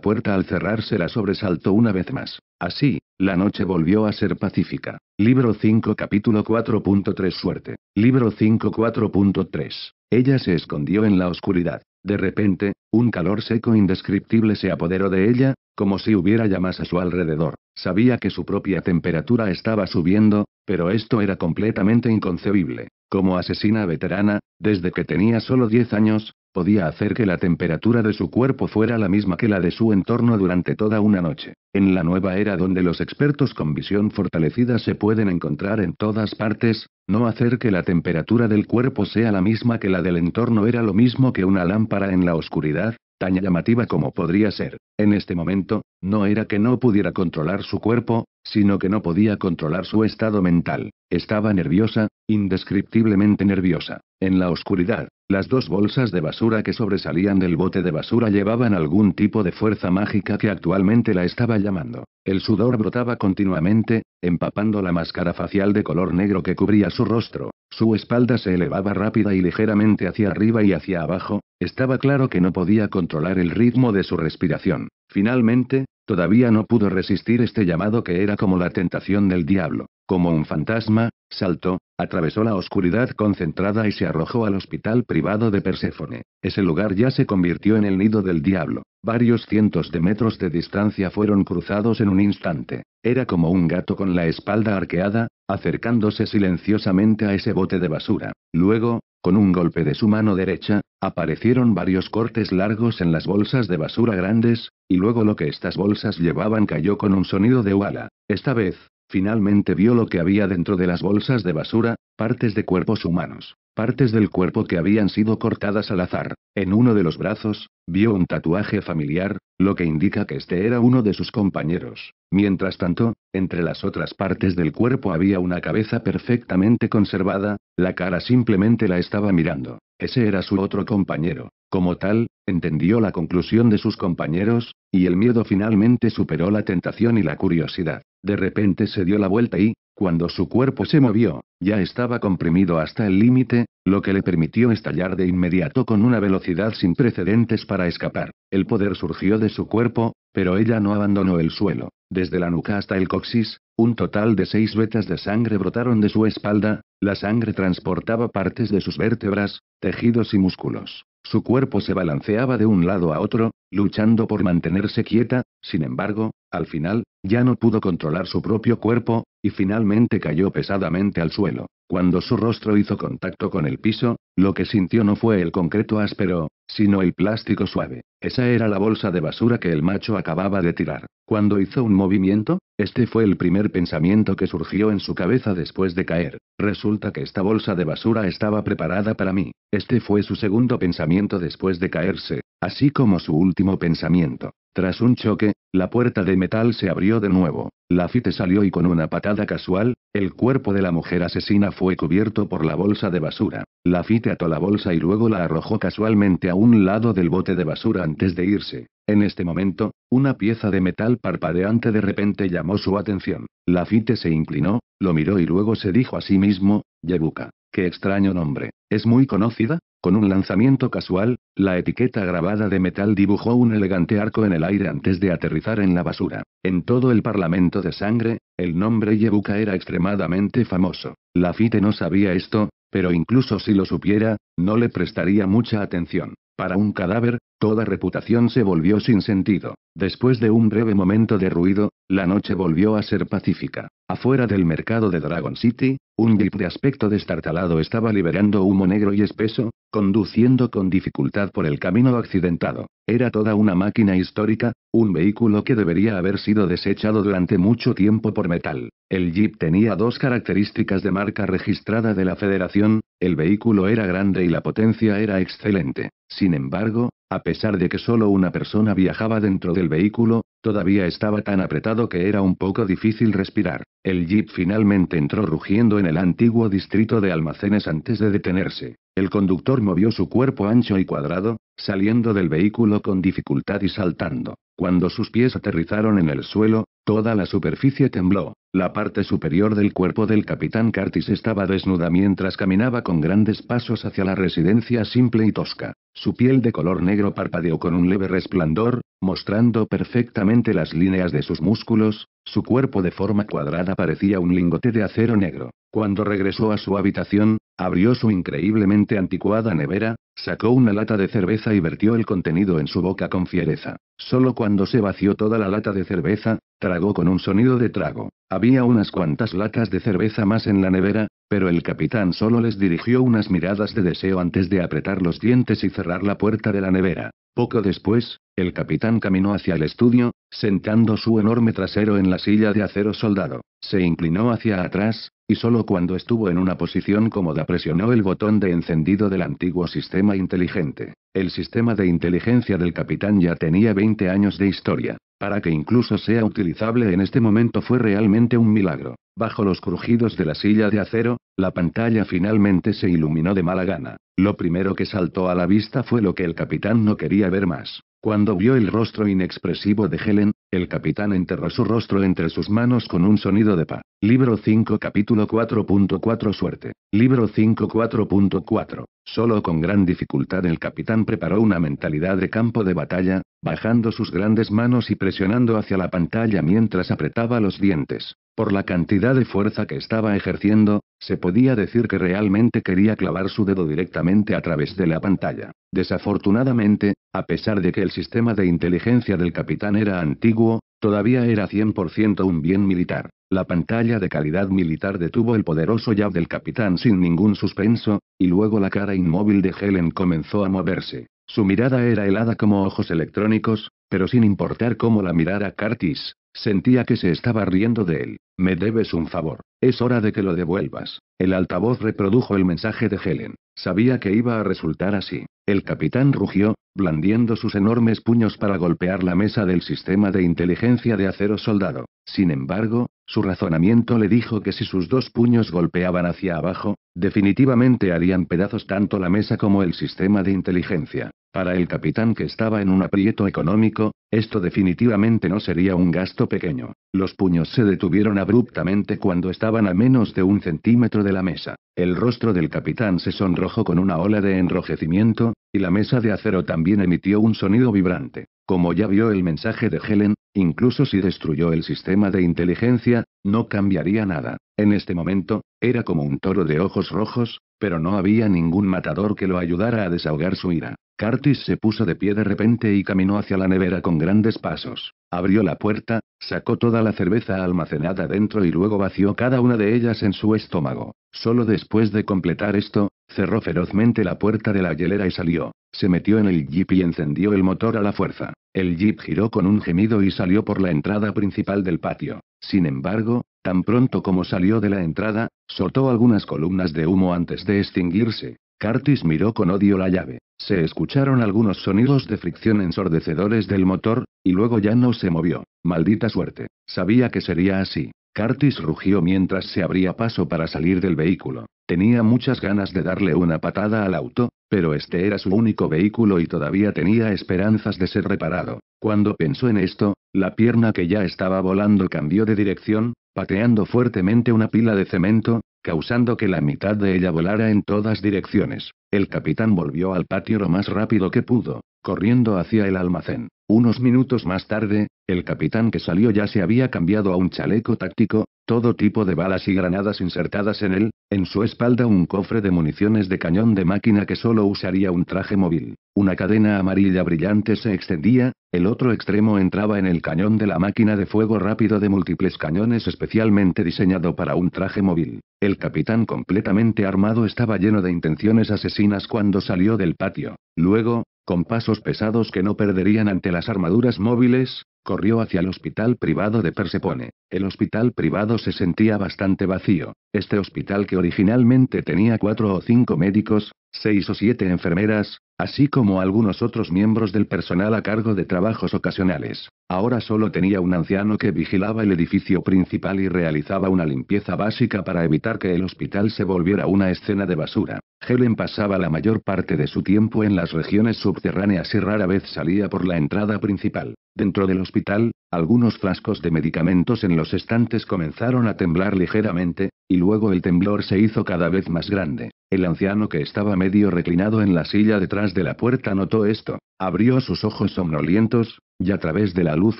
A: puerta al cerrarse la sobresaltó una vez más. Así, la noche volvió a ser pacífica. Libro 5 capítulo 4.3 Suerte. Libro 5 4.3. Ella se escondió en la oscuridad. De repente, un calor seco indescriptible se apoderó de ella, como si hubiera llamas a su alrededor. Sabía que su propia temperatura estaba subiendo, pero esto era completamente inconcebible. Como asesina veterana, desde que tenía solo 10 años, podía hacer que la temperatura de su cuerpo fuera la misma que la de su entorno durante toda una noche. En la nueva era donde los expertos con visión fortalecida se pueden encontrar en todas partes, no hacer que la temperatura del cuerpo sea la misma que la del entorno era lo mismo que una lámpara en la oscuridad, tan llamativa como podría ser. En este momento, no era que no pudiera controlar su cuerpo, sino que no podía controlar su estado mental. Estaba nerviosa, indescriptiblemente nerviosa. En la oscuridad, las dos bolsas de basura que sobresalían del bote de basura llevaban algún tipo de fuerza mágica que actualmente la estaba llamando. El sudor brotaba continuamente, empapando la máscara facial de color negro que cubría su rostro. Su espalda se elevaba rápida y ligeramente hacia arriba y hacia abajo, estaba claro que no podía controlar el ritmo de su respiración. Finalmente, todavía no pudo resistir este llamado que era como la tentación del diablo. Como un fantasma, saltó, atravesó la oscuridad concentrada y se arrojó al hospital privado de Perséfone. Ese lugar ya se convirtió en el nido del diablo. Varios cientos de metros de distancia fueron cruzados en un instante. Era como un gato con la espalda arqueada, acercándose silenciosamente a ese bote de basura. Luego, con un golpe de su mano derecha, aparecieron varios cortes largos en las bolsas de basura grandes, y luego lo que estas bolsas llevaban cayó con un sonido de huala. Esta vez, Finalmente vio lo que había dentro de las bolsas de basura, partes de cuerpos humanos, partes del cuerpo que habían sido cortadas al azar. En uno de los brazos, vio un tatuaje familiar, lo que indica que este era uno de sus compañeros. Mientras tanto, entre las otras partes del cuerpo había una cabeza perfectamente conservada, la cara simplemente la estaba mirando. Ese era su otro compañero. Como tal, entendió la conclusión de sus compañeros, y el miedo finalmente superó la tentación y la curiosidad. De repente se dio la vuelta y, cuando su cuerpo se movió, ya estaba comprimido hasta el límite, lo que le permitió estallar de inmediato con una velocidad sin precedentes para escapar. El poder surgió de su cuerpo, pero ella no abandonó el suelo. Desde la nuca hasta el coxis, un total de seis vetas de sangre brotaron de su espalda, la sangre transportaba partes de sus vértebras, tejidos y músculos. Su cuerpo se balanceaba de un lado a otro, luchando por mantenerse quieta, sin embargo, al final, ya no pudo controlar su propio cuerpo, y finalmente cayó pesadamente al suelo. Cuando su rostro hizo contacto con el piso, lo que sintió no fue el concreto áspero, sino el plástico suave. Esa era la bolsa de basura que el macho acababa de tirar. Cuando hizo un movimiento, este fue el primer pensamiento que surgió en su cabeza después de caer. Resulta que esta bolsa de basura estaba preparada para mí. Este fue su segundo pensamiento después de caerse así como su último pensamiento. Tras un choque, la puerta de metal se abrió de nuevo. Lafite salió y con una patada casual, el cuerpo de la mujer asesina fue cubierto por la bolsa de basura. Lafite ató la bolsa y luego la arrojó casualmente a un lado del bote de basura antes de irse. En este momento, una pieza de metal parpadeante de repente llamó su atención. Lafite se inclinó, lo miró y luego se dijo a sí mismo, Yebuka. Qué extraño nombre. Es muy conocida. Con un lanzamiento casual, la etiqueta grabada de metal dibujó un elegante arco en el aire antes de aterrizar en la basura. En todo el Parlamento de Sangre, el nombre Yebuka era extremadamente famoso. Lafite no sabía esto, pero incluso si lo supiera, no le prestaría mucha atención. Para un cadáver, toda reputación se volvió sin sentido. Después de un breve momento de ruido, la noche volvió a ser pacífica. Afuera del mercado de Dragon City, un Jeep de aspecto destartalado estaba liberando humo negro y espeso, conduciendo con dificultad por el camino accidentado. Era toda una máquina histórica, un vehículo que debería haber sido desechado durante mucho tiempo por metal. El jeep tenía dos características de marca registrada de la Federación, el vehículo era grande y la potencia era excelente. Sin embargo, a pesar de que solo una persona viajaba dentro del vehículo, todavía estaba tan apretado que era un poco difícil respirar. El jeep finalmente entró rugiendo en el antiguo distrito de almacenes antes de detenerse. El conductor movió su cuerpo ancho y cuadrado, saliendo del vehículo con dificultad y saltando. Cuando sus pies aterrizaron en el suelo, Toda la superficie tembló. La parte superior del cuerpo del capitán Curtis estaba desnuda mientras caminaba con grandes pasos hacia la residencia simple y tosca. Su piel de color negro parpadeó con un leve resplandor, mostrando perfectamente las líneas de sus músculos, su cuerpo de forma cuadrada parecía un lingote de acero negro. Cuando regresó a su habitación, abrió su increíblemente anticuada nevera, sacó una lata de cerveza y vertió el contenido en su boca con fiereza. Solo cuando se vació toda la lata de cerveza, Tragó con un sonido de trago. Había unas cuantas latas de cerveza más en la nevera, pero el capitán solo les dirigió unas miradas de deseo antes de apretar los dientes y cerrar la puerta de la nevera. Poco después, el capitán caminó hacia el estudio, sentando su enorme trasero en la silla de acero soldado. Se inclinó hacia atrás, y solo cuando estuvo en una posición cómoda presionó el botón de encendido del antiguo sistema inteligente. El sistema de inteligencia del capitán ya tenía 20 años de historia. Para que incluso sea utilizable en este momento fue realmente un milagro. Bajo los crujidos de la silla de acero, la pantalla finalmente se iluminó de mala gana. Lo primero que saltó a la vista fue lo que el capitán no quería ver más. Cuando vio el rostro inexpresivo de Helen, el capitán enterró su rostro entre sus manos con un sonido de pa. Libro 5 capítulo 4.4 Suerte. Libro 5 4.4. Solo con gran dificultad el capitán preparó una mentalidad de campo de batalla, bajando sus grandes manos y presionando hacia la pantalla mientras apretaba los dientes. Por la cantidad de fuerza que estaba ejerciendo, se podía decir que realmente quería clavar su dedo directamente a través de la pantalla. Desafortunadamente, a pesar de que el sistema de inteligencia del capitán era antiguo, todavía era 100% un bien militar. La pantalla de calidad militar detuvo el poderoso jab del capitán sin ningún suspenso, y luego la cara inmóvil de Helen comenzó a moverse. Su mirada era helada como ojos electrónicos, pero sin importar cómo la mirara Curtis, sentía que se estaba riendo de él. Me debes un favor. Es hora de que lo devuelvas. El altavoz reprodujo el mensaje de Helen. Sabía que iba a resultar así. El capitán rugió, blandiendo sus enormes puños para golpear la mesa del sistema de inteligencia de acero soldado. Sin embargo, su razonamiento le dijo que si sus dos puños golpeaban hacia abajo, definitivamente harían pedazos tanto la mesa como el sistema de inteligencia. Para el capitán que estaba en un aprieto económico, esto definitivamente no sería un gasto pequeño. Los puños se detuvieron abruptamente cuando estaban a menos de un centímetro de la mesa. El rostro del capitán se sonrojó con una ola de enrojecimiento, y la mesa de acero también emitió un sonido vibrante. Como ya vio el mensaje de Helen, incluso si destruyó el sistema de inteligencia, no cambiaría nada. En este momento, era como un toro de ojos rojos, pero no había ningún matador que lo ayudara a desahogar su ira. Curtis se puso de pie de repente y caminó hacia la nevera con grandes pasos. Abrió la puerta, sacó toda la cerveza almacenada dentro y luego vació cada una de ellas en su estómago. Solo después de completar esto, Cerró ferozmente la puerta de la hielera y salió. Se metió en el jeep y encendió el motor a la fuerza. El jeep giró con un gemido y salió por la entrada principal del patio. Sin embargo, tan pronto como salió de la entrada, soltó algunas columnas de humo antes de extinguirse. Curtis miró con odio la llave. Se escucharon algunos sonidos de fricción ensordecedores del motor, y luego ya no se movió. Maldita suerte. Sabía que sería así. Curtis rugió mientras se abría paso para salir del vehículo. Tenía muchas ganas de darle una patada al auto, pero este era su único vehículo y todavía tenía esperanzas de ser reparado. Cuando pensó en esto, la pierna que ya estaba volando cambió de dirección, pateando fuertemente una pila de cemento, causando que la mitad de ella volara en todas direcciones. El capitán volvió al patio lo más rápido que pudo, corriendo hacia el almacén. Unos minutos más tarde, el capitán que salió ya se había cambiado a un chaleco táctico, todo tipo de balas y granadas insertadas en él, en su espalda un cofre de municiones de cañón de máquina que solo usaría un traje móvil. Una cadena amarilla brillante se extendía, el otro extremo entraba en el cañón de la máquina de fuego rápido de múltiples cañones especialmente diseñado para un traje móvil. El capitán completamente armado estaba lleno de intenciones asesinas cuando salió del patio. Luego, con pasos pesados que no perderían ante las armaduras móviles, Corrió hacia el hospital privado de Persepone. El hospital privado se sentía bastante vacío. Este hospital que originalmente tenía cuatro o cinco médicos, seis o siete enfermeras, así como algunos otros miembros del personal a cargo de trabajos ocasionales. Ahora solo tenía un anciano que vigilaba el edificio principal y realizaba una limpieza básica para evitar que el hospital se volviera una escena de basura. Helen pasaba la mayor parte de su tiempo en las regiones subterráneas y rara vez salía por la entrada principal. Dentro del hospital, algunos frascos de medicamentos en los estantes comenzaron a temblar ligeramente, y luego el temblor se hizo cada vez más grande. El anciano que estaba medio reclinado en la silla detrás de la puerta notó esto, Abrió sus ojos somnolientos, y a través de la luz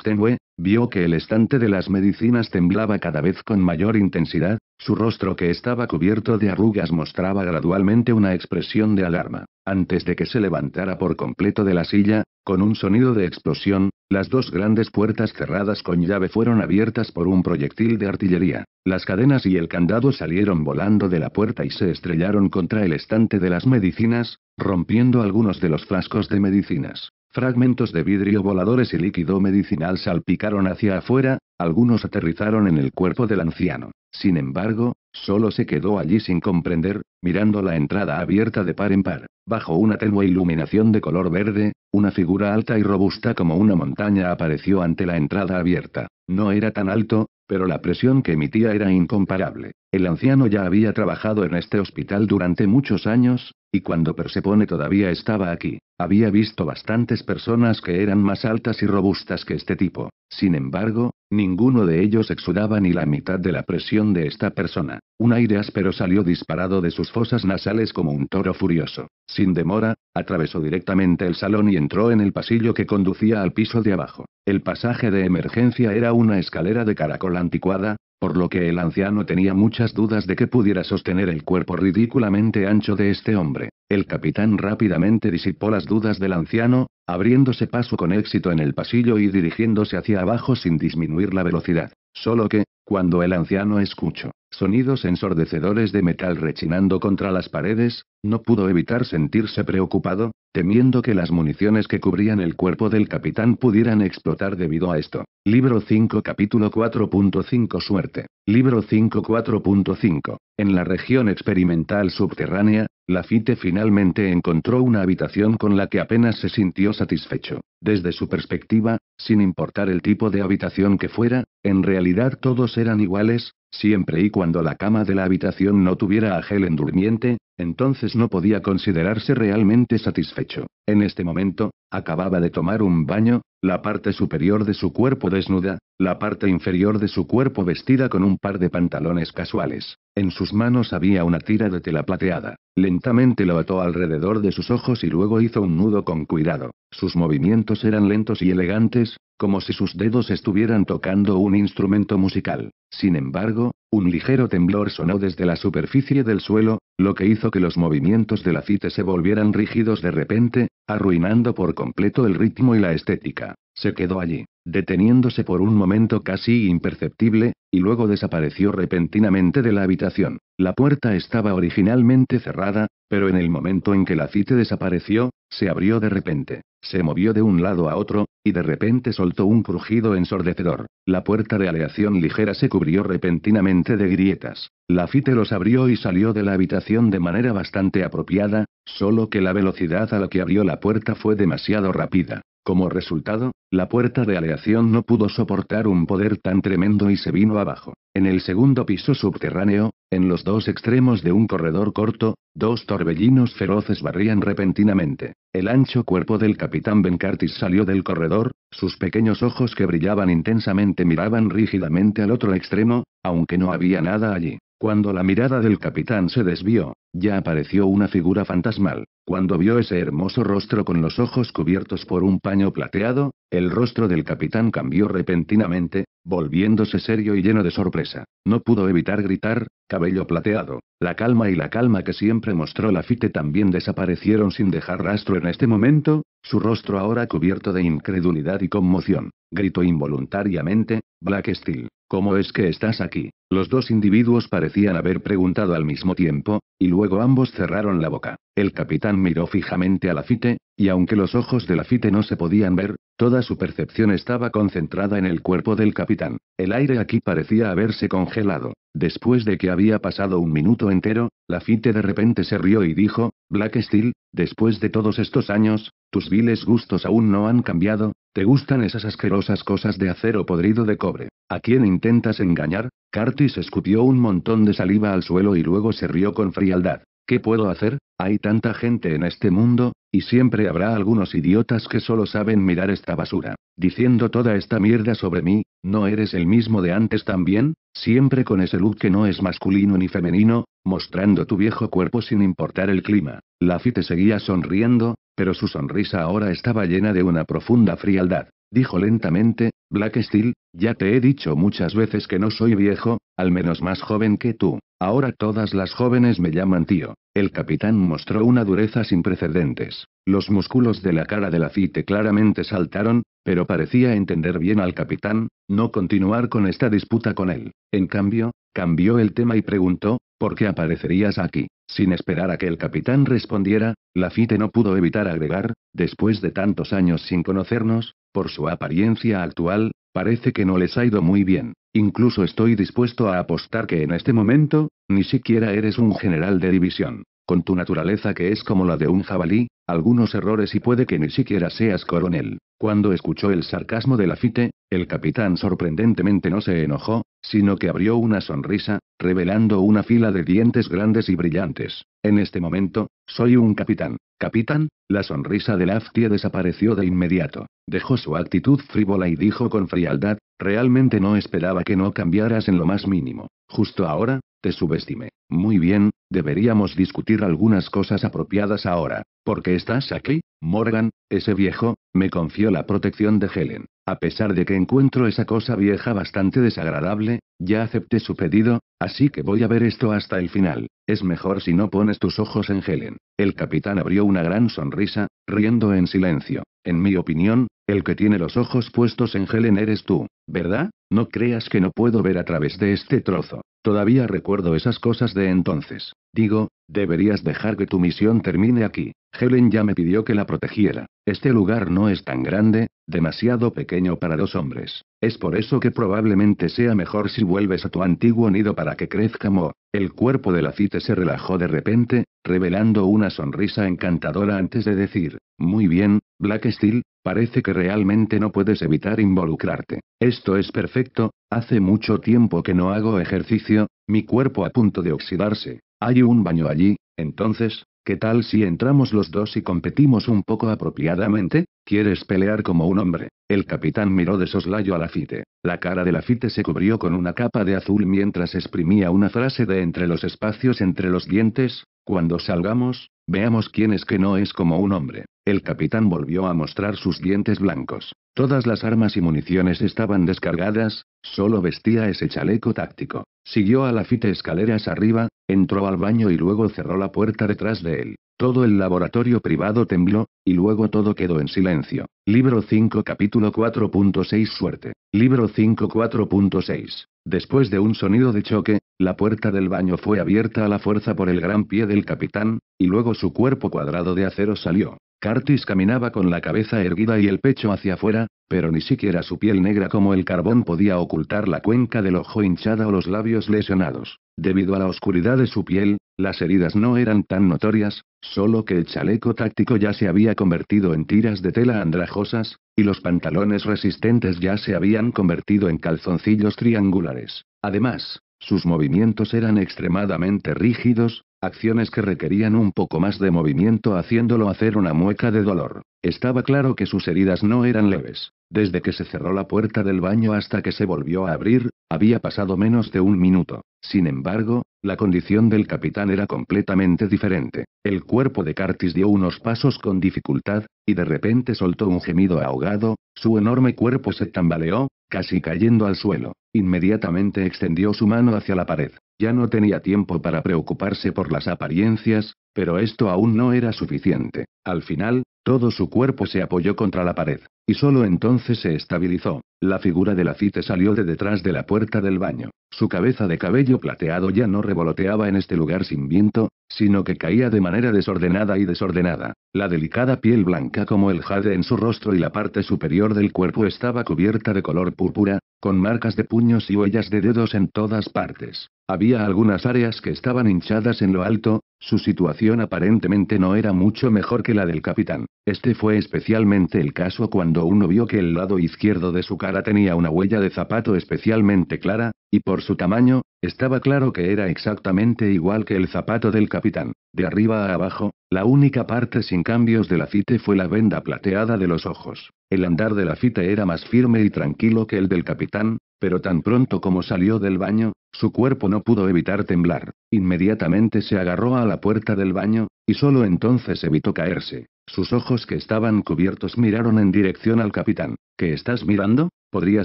A: tenue, vio que el estante de las medicinas temblaba cada vez con mayor intensidad, su rostro que estaba cubierto de arrugas mostraba gradualmente una expresión de alarma. Antes de que se levantara por completo de la silla, con un sonido de explosión, las dos grandes puertas cerradas con llave fueron abiertas por un proyectil de artillería. Las cadenas y el candado salieron volando de la puerta y se estrellaron contra el estante de las medicinas, rompiendo algunos de los frascos de medicina. Fragmentos de vidrio voladores y líquido medicinal salpicaron hacia afuera, algunos aterrizaron en el cuerpo del anciano. Sin embargo, solo se quedó allí sin comprender, mirando la entrada abierta de par en par. Bajo una tenue iluminación de color verde, una figura alta y robusta como una montaña apareció ante la entrada abierta. No era tan alto, pero la presión que emitía era incomparable. El anciano ya había trabajado en este hospital durante muchos años, y cuando Persepone todavía estaba aquí, había visto bastantes personas que eran más altas y robustas que este tipo. Sin embargo, ninguno de ellos exudaba ni la mitad de la presión de esta persona. Un aire áspero salió disparado de sus fosas nasales como un toro furioso. Sin demora, Atravesó directamente el salón y entró en el pasillo que conducía al piso de abajo. El pasaje de emergencia era una escalera de caracol anticuada, por lo que el anciano tenía muchas dudas de que pudiera sostener el cuerpo ridículamente ancho de este hombre. El capitán rápidamente disipó las dudas del anciano, abriéndose paso con éxito en el pasillo y dirigiéndose hacia abajo sin disminuir la velocidad. Solo que, cuando el anciano escuchó sonidos ensordecedores de metal rechinando contra las paredes, no pudo evitar sentirse preocupado, temiendo que las municiones que cubrían el cuerpo del capitán pudieran explotar debido a esto. Libro 5 capítulo 4.5 Suerte. Libro 5 4.5. En la región experimental subterránea, Lafite finalmente encontró una habitación con la que apenas se sintió satisfecho. Desde su perspectiva, sin importar el tipo de habitación que fuera, en realidad todos eran iguales, siempre y cuando la cama de la habitación no tuviera a Helen durmiente, entonces no podía considerarse realmente satisfecho. En este momento, acababa de tomar un baño, la parte superior de su cuerpo desnuda, la parte inferior de su cuerpo vestida con un par de pantalones casuales. En sus manos había una tira de tela plateada. Lentamente lo ató alrededor de sus ojos y luego hizo un nudo con cuidado. Sus movimientos eran lentos y elegantes, como si sus dedos estuvieran tocando un instrumento musical. Sin embargo, un ligero temblor sonó desde la superficie del suelo, lo que hizo que los movimientos del la se volvieran rígidos de repente, arruinando por completo el ritmo y la estética. Se quedó allí, deteniéndose por un momento casi imperceptible, y luego desapareció repentinamente de la habitación. La puerta estaba originalmente cerrada, pero en el momento en que el aceite desapareció, se abrió de repente, se movió de un lado a otro, y de repente soltó un crujido ensordecedor. La puerta de aleación ligera se cubrió repentinamente de grietas. La los abrió y salió de la habitación de manera bastante apropiada, solo que la velocidad a la que abrió la puerta fue demasiado rápida. Como resultado, la puerta de aleación no pudo soportar un poder tan tremendo y se vino abajo. En el segundo piso subterráneo, en los dos extremos de un corredor corto, dos torbellinos feroces barrían repentinamente. El ancho cuerpo del capitán Bencartis salió del corredor, sus pequeños ojos que brillaban intensamente miraban rígidamente al otro extremo, aunque no había nada allí. Cuando la mirada del capitán se desvió, ya apareció una figura fantasmal. Cuando vio ese hermoso rostro con los ojos cubiertos por un paño plateado, el rostro del capitán cambió repentinamente, volviéndose serio y lleno de sorpresa. No pudo evitar gritar, cabello plateado. La calma y la calma que siempre mostró la fite también desaparecieron sin dejar rastro en este momento, su rostro ahora cubierto de incredulidad y conmoción. Gritó involuntariamente, Black Steel, ¿cómo es que estás aquí? Los dos individuos parecían haber preguntado al mismo tiempo, y luego Luego ambos cerraron la boca. El capitán miró fijamente a Lafite, y aunque los ojos de Lafite no se podían ver, Toda su percepción estaba concentrada en el cuerpo del capitán. El aire aquí parecía haberse congelado. Después de que había pasado un minuto entero, Lafitte de repente se rió y dijo, Black Steel, después de todos estos años, tus viles gustos aún no han cambiado, te gustan esas asquerosas cosas de acero podrido de cobre. ¿A quién intentas engañar? Curtis escupió un montón de saliva al suelo y luego se rió con frialdad. ¿Qué puedo hacer? Hay tanta gente en este mundo, y siempre habrá algunos idiotas que solo saben mirar esta basura. Diciendo toda esta mierda sobre mí, ¿no eres el mismo de antes también? Siempre con ese look que no es masculino ni femenino, mostrando tu viejo cuerpo sin importar el clima. Lafitte seguía sonriendo, pero su sonrisa ahora estaba llena de una profunda frialdad. Dijo lentamente, Black Steel, ya te he dicho muchas veces que no soy viejo, al menos más joven que tú. Ahora todas las jóvenes me llaman tío. El capitán mostró una dureza sin precedentes. Los músculos de la cara de Lafitte claramente saltaron, pero parecía entender bien al capitán, no continuar con esta disputa con él. En cambio, cambió el tema y preguntó, ¿por qué aparecerías aquí? Sin esperar a que el capitán respondiera, Lafitte no pudo evitar agregar, después de tantos años sin conocernos, por su apariencia actual, parece que no les ha ido muy bien. Incluso estoy dispuesto a apostar que en este momento, ni siquiera eres un general de división. Con tu naturaleza que es como la de un jabalí, algunos errores y puede que ni siquiera seas coronel. Cuando escuchó el sarcasmo de Lafite, el capitán sorprendentemente no se enojó, sino que abrió una sonrisa, revelando una fila de dientes grandes y brillantes. En este momento, soy un capitán. Capitán, la sonrisa de Laftia desapareció de inmediato. Dejó su actitud frívola y dijo con frialdad, realmente no esperaba que no cambiaras en lo más mínimo. Justo ahora, te subestime, Muy bien, deberíamos discutir algunas cosas apropiadas ahora. Porque estás aquí, Morgan, ese viejo, me confió la protección de Helen. A pesar de que encuentro esa cosa vieja bastante desagradable, ya acepté su pedido, así que voy a ver esto hasta el final. Es mejor si no pones tus ojos en Helen. El capitán abrió una gran sonrisa, riendo en silencio. En mi opinión, el que tiene los ojos puestos en Helen eres tú, ¿verdad? No creas que no puedo ver a través de este trozo. Todavía recuerdo esas cosas de entonces. Digo, deberías dejar que tu misión termine aquí. Helen ya me pidió que la protegiera. Este lugar no es tan grande, demasiado pequeño para dos hombres. Es por eso que probablemente sea mejor si vuelves a tu antiguo nido para que crezca Mo. El cuerpo de la cite se relajó de repente, revelando una sonrisa encantadora antes de decir, muy bien, Black Steel, parece que realmente no puedes evitar involucrarte. Esto es perfecto, hace mucho tiempo que no hago ejercicio, mi cuerpo a punto de oxidarse. Hay un baño allí, entonces, ¿Qué tal si entramos los dos y competimos un poco apropiadamente? ¿Quieres pelear como un hombre? El capitán miró de soslayo a Lafite. La cara de Lafite se cubrió con una capa de azul mientras exprimía una frase de entre los espacios entre los dientes. Cuando salgamos, veamos quién es que no es como un hombre. El capitán volvió a mostrar sus dientes blancos. Todas las armas y municiones estaban descargadas, solo vestía ese chaleco táctico. Siguió a la fita escaleras arriba, entró al baño y luego cerró la puerta detrás de él. Todo el laboratorio privado tembló, y luego todo quedó en silencio. Libro 5 capítulo 4.6 Suerte. Libro 5 4.6. Después de un sonido de choque, la puerta del baño fue abierta a la fuerza por el gran pie del capitán, y luego su cuerpo cuadrado de acero salió. Curtis caminaba con la cabeza erguida y el pecho hacia afuera, pero ni siquiera su piel negra como el carbón podía ocultar la cuenca del ojo hinchada o los labios lesionados. Debido a la oscuridad de su piel, las heridas no eran tan notorias, solo que el chaleco táctico ya se había convertido en tiras de tela andrajosas, y los pantalones resistentes ya se habían convertido en calzoncillos triangulares. Además, sus movimientos eran extremadamente rígidos, acciones que requerían un poco más de movimiento haciéndolo hacer una mueca de dolor. Estaba claro que sus heridas no eran leves. Desde que se cerró la puerta del baño hasta que se volvió a abrir, había pasado menos de un minuto. Sin embargo, la condición del capitán era completamente diferente. El cuerpo de Curtis dio unos pasos con dificultad, y de repente soltó un gemido ahogado, su enorme cuerpo se tambaleó, casi cayendo al suelo. Inmediatamente extendió su mano hacia la pared. Ya no tenía tiempo para preocuparse por las apariencias, pero esto aún no era suficiente. Al final, todo su cuerpo se apoyó contra la pared, y solo entonces se estabilizó. La figura de la Cite salió de detrás de la puerta del baño. Su cabeza de cabello plateado ya no revoloteaba en este lugar sin viento, sino que caía de manera desordenada y desordenada. La delicada piel blanca como el jade en su rostro y la parte superior del cuerpo estaba cubierta de color púrpura, con marcas de puños y huellas de dedos en todas partes. Había algunas áreas que estaban hinchadas en lo alto, su situación aparentemente no era mucho mejor que la del capitán. Este fue especialmente el caso cuando uno vio que el lado izquierdo de su cara tenía una huella de zapato especialmente clara, y por su tamaño, estaba claro que era exactamente igual que el zapato del capitán. De arriba a abajo, la única parte sin cambios de la fue la venda plateada de los ojos. El andar de la era más firme y tranquilo que el del capitán, pero tan pronto como salió del baño, su cuerpo no pudo evitar temblar. Inmediatamente se agarró a la puerta del baño, y solo entonces evitó caerse. Sus ojos que estaban cubiertos miraron en dirección al capitán. ¿Qué estás mirando? ¿Podría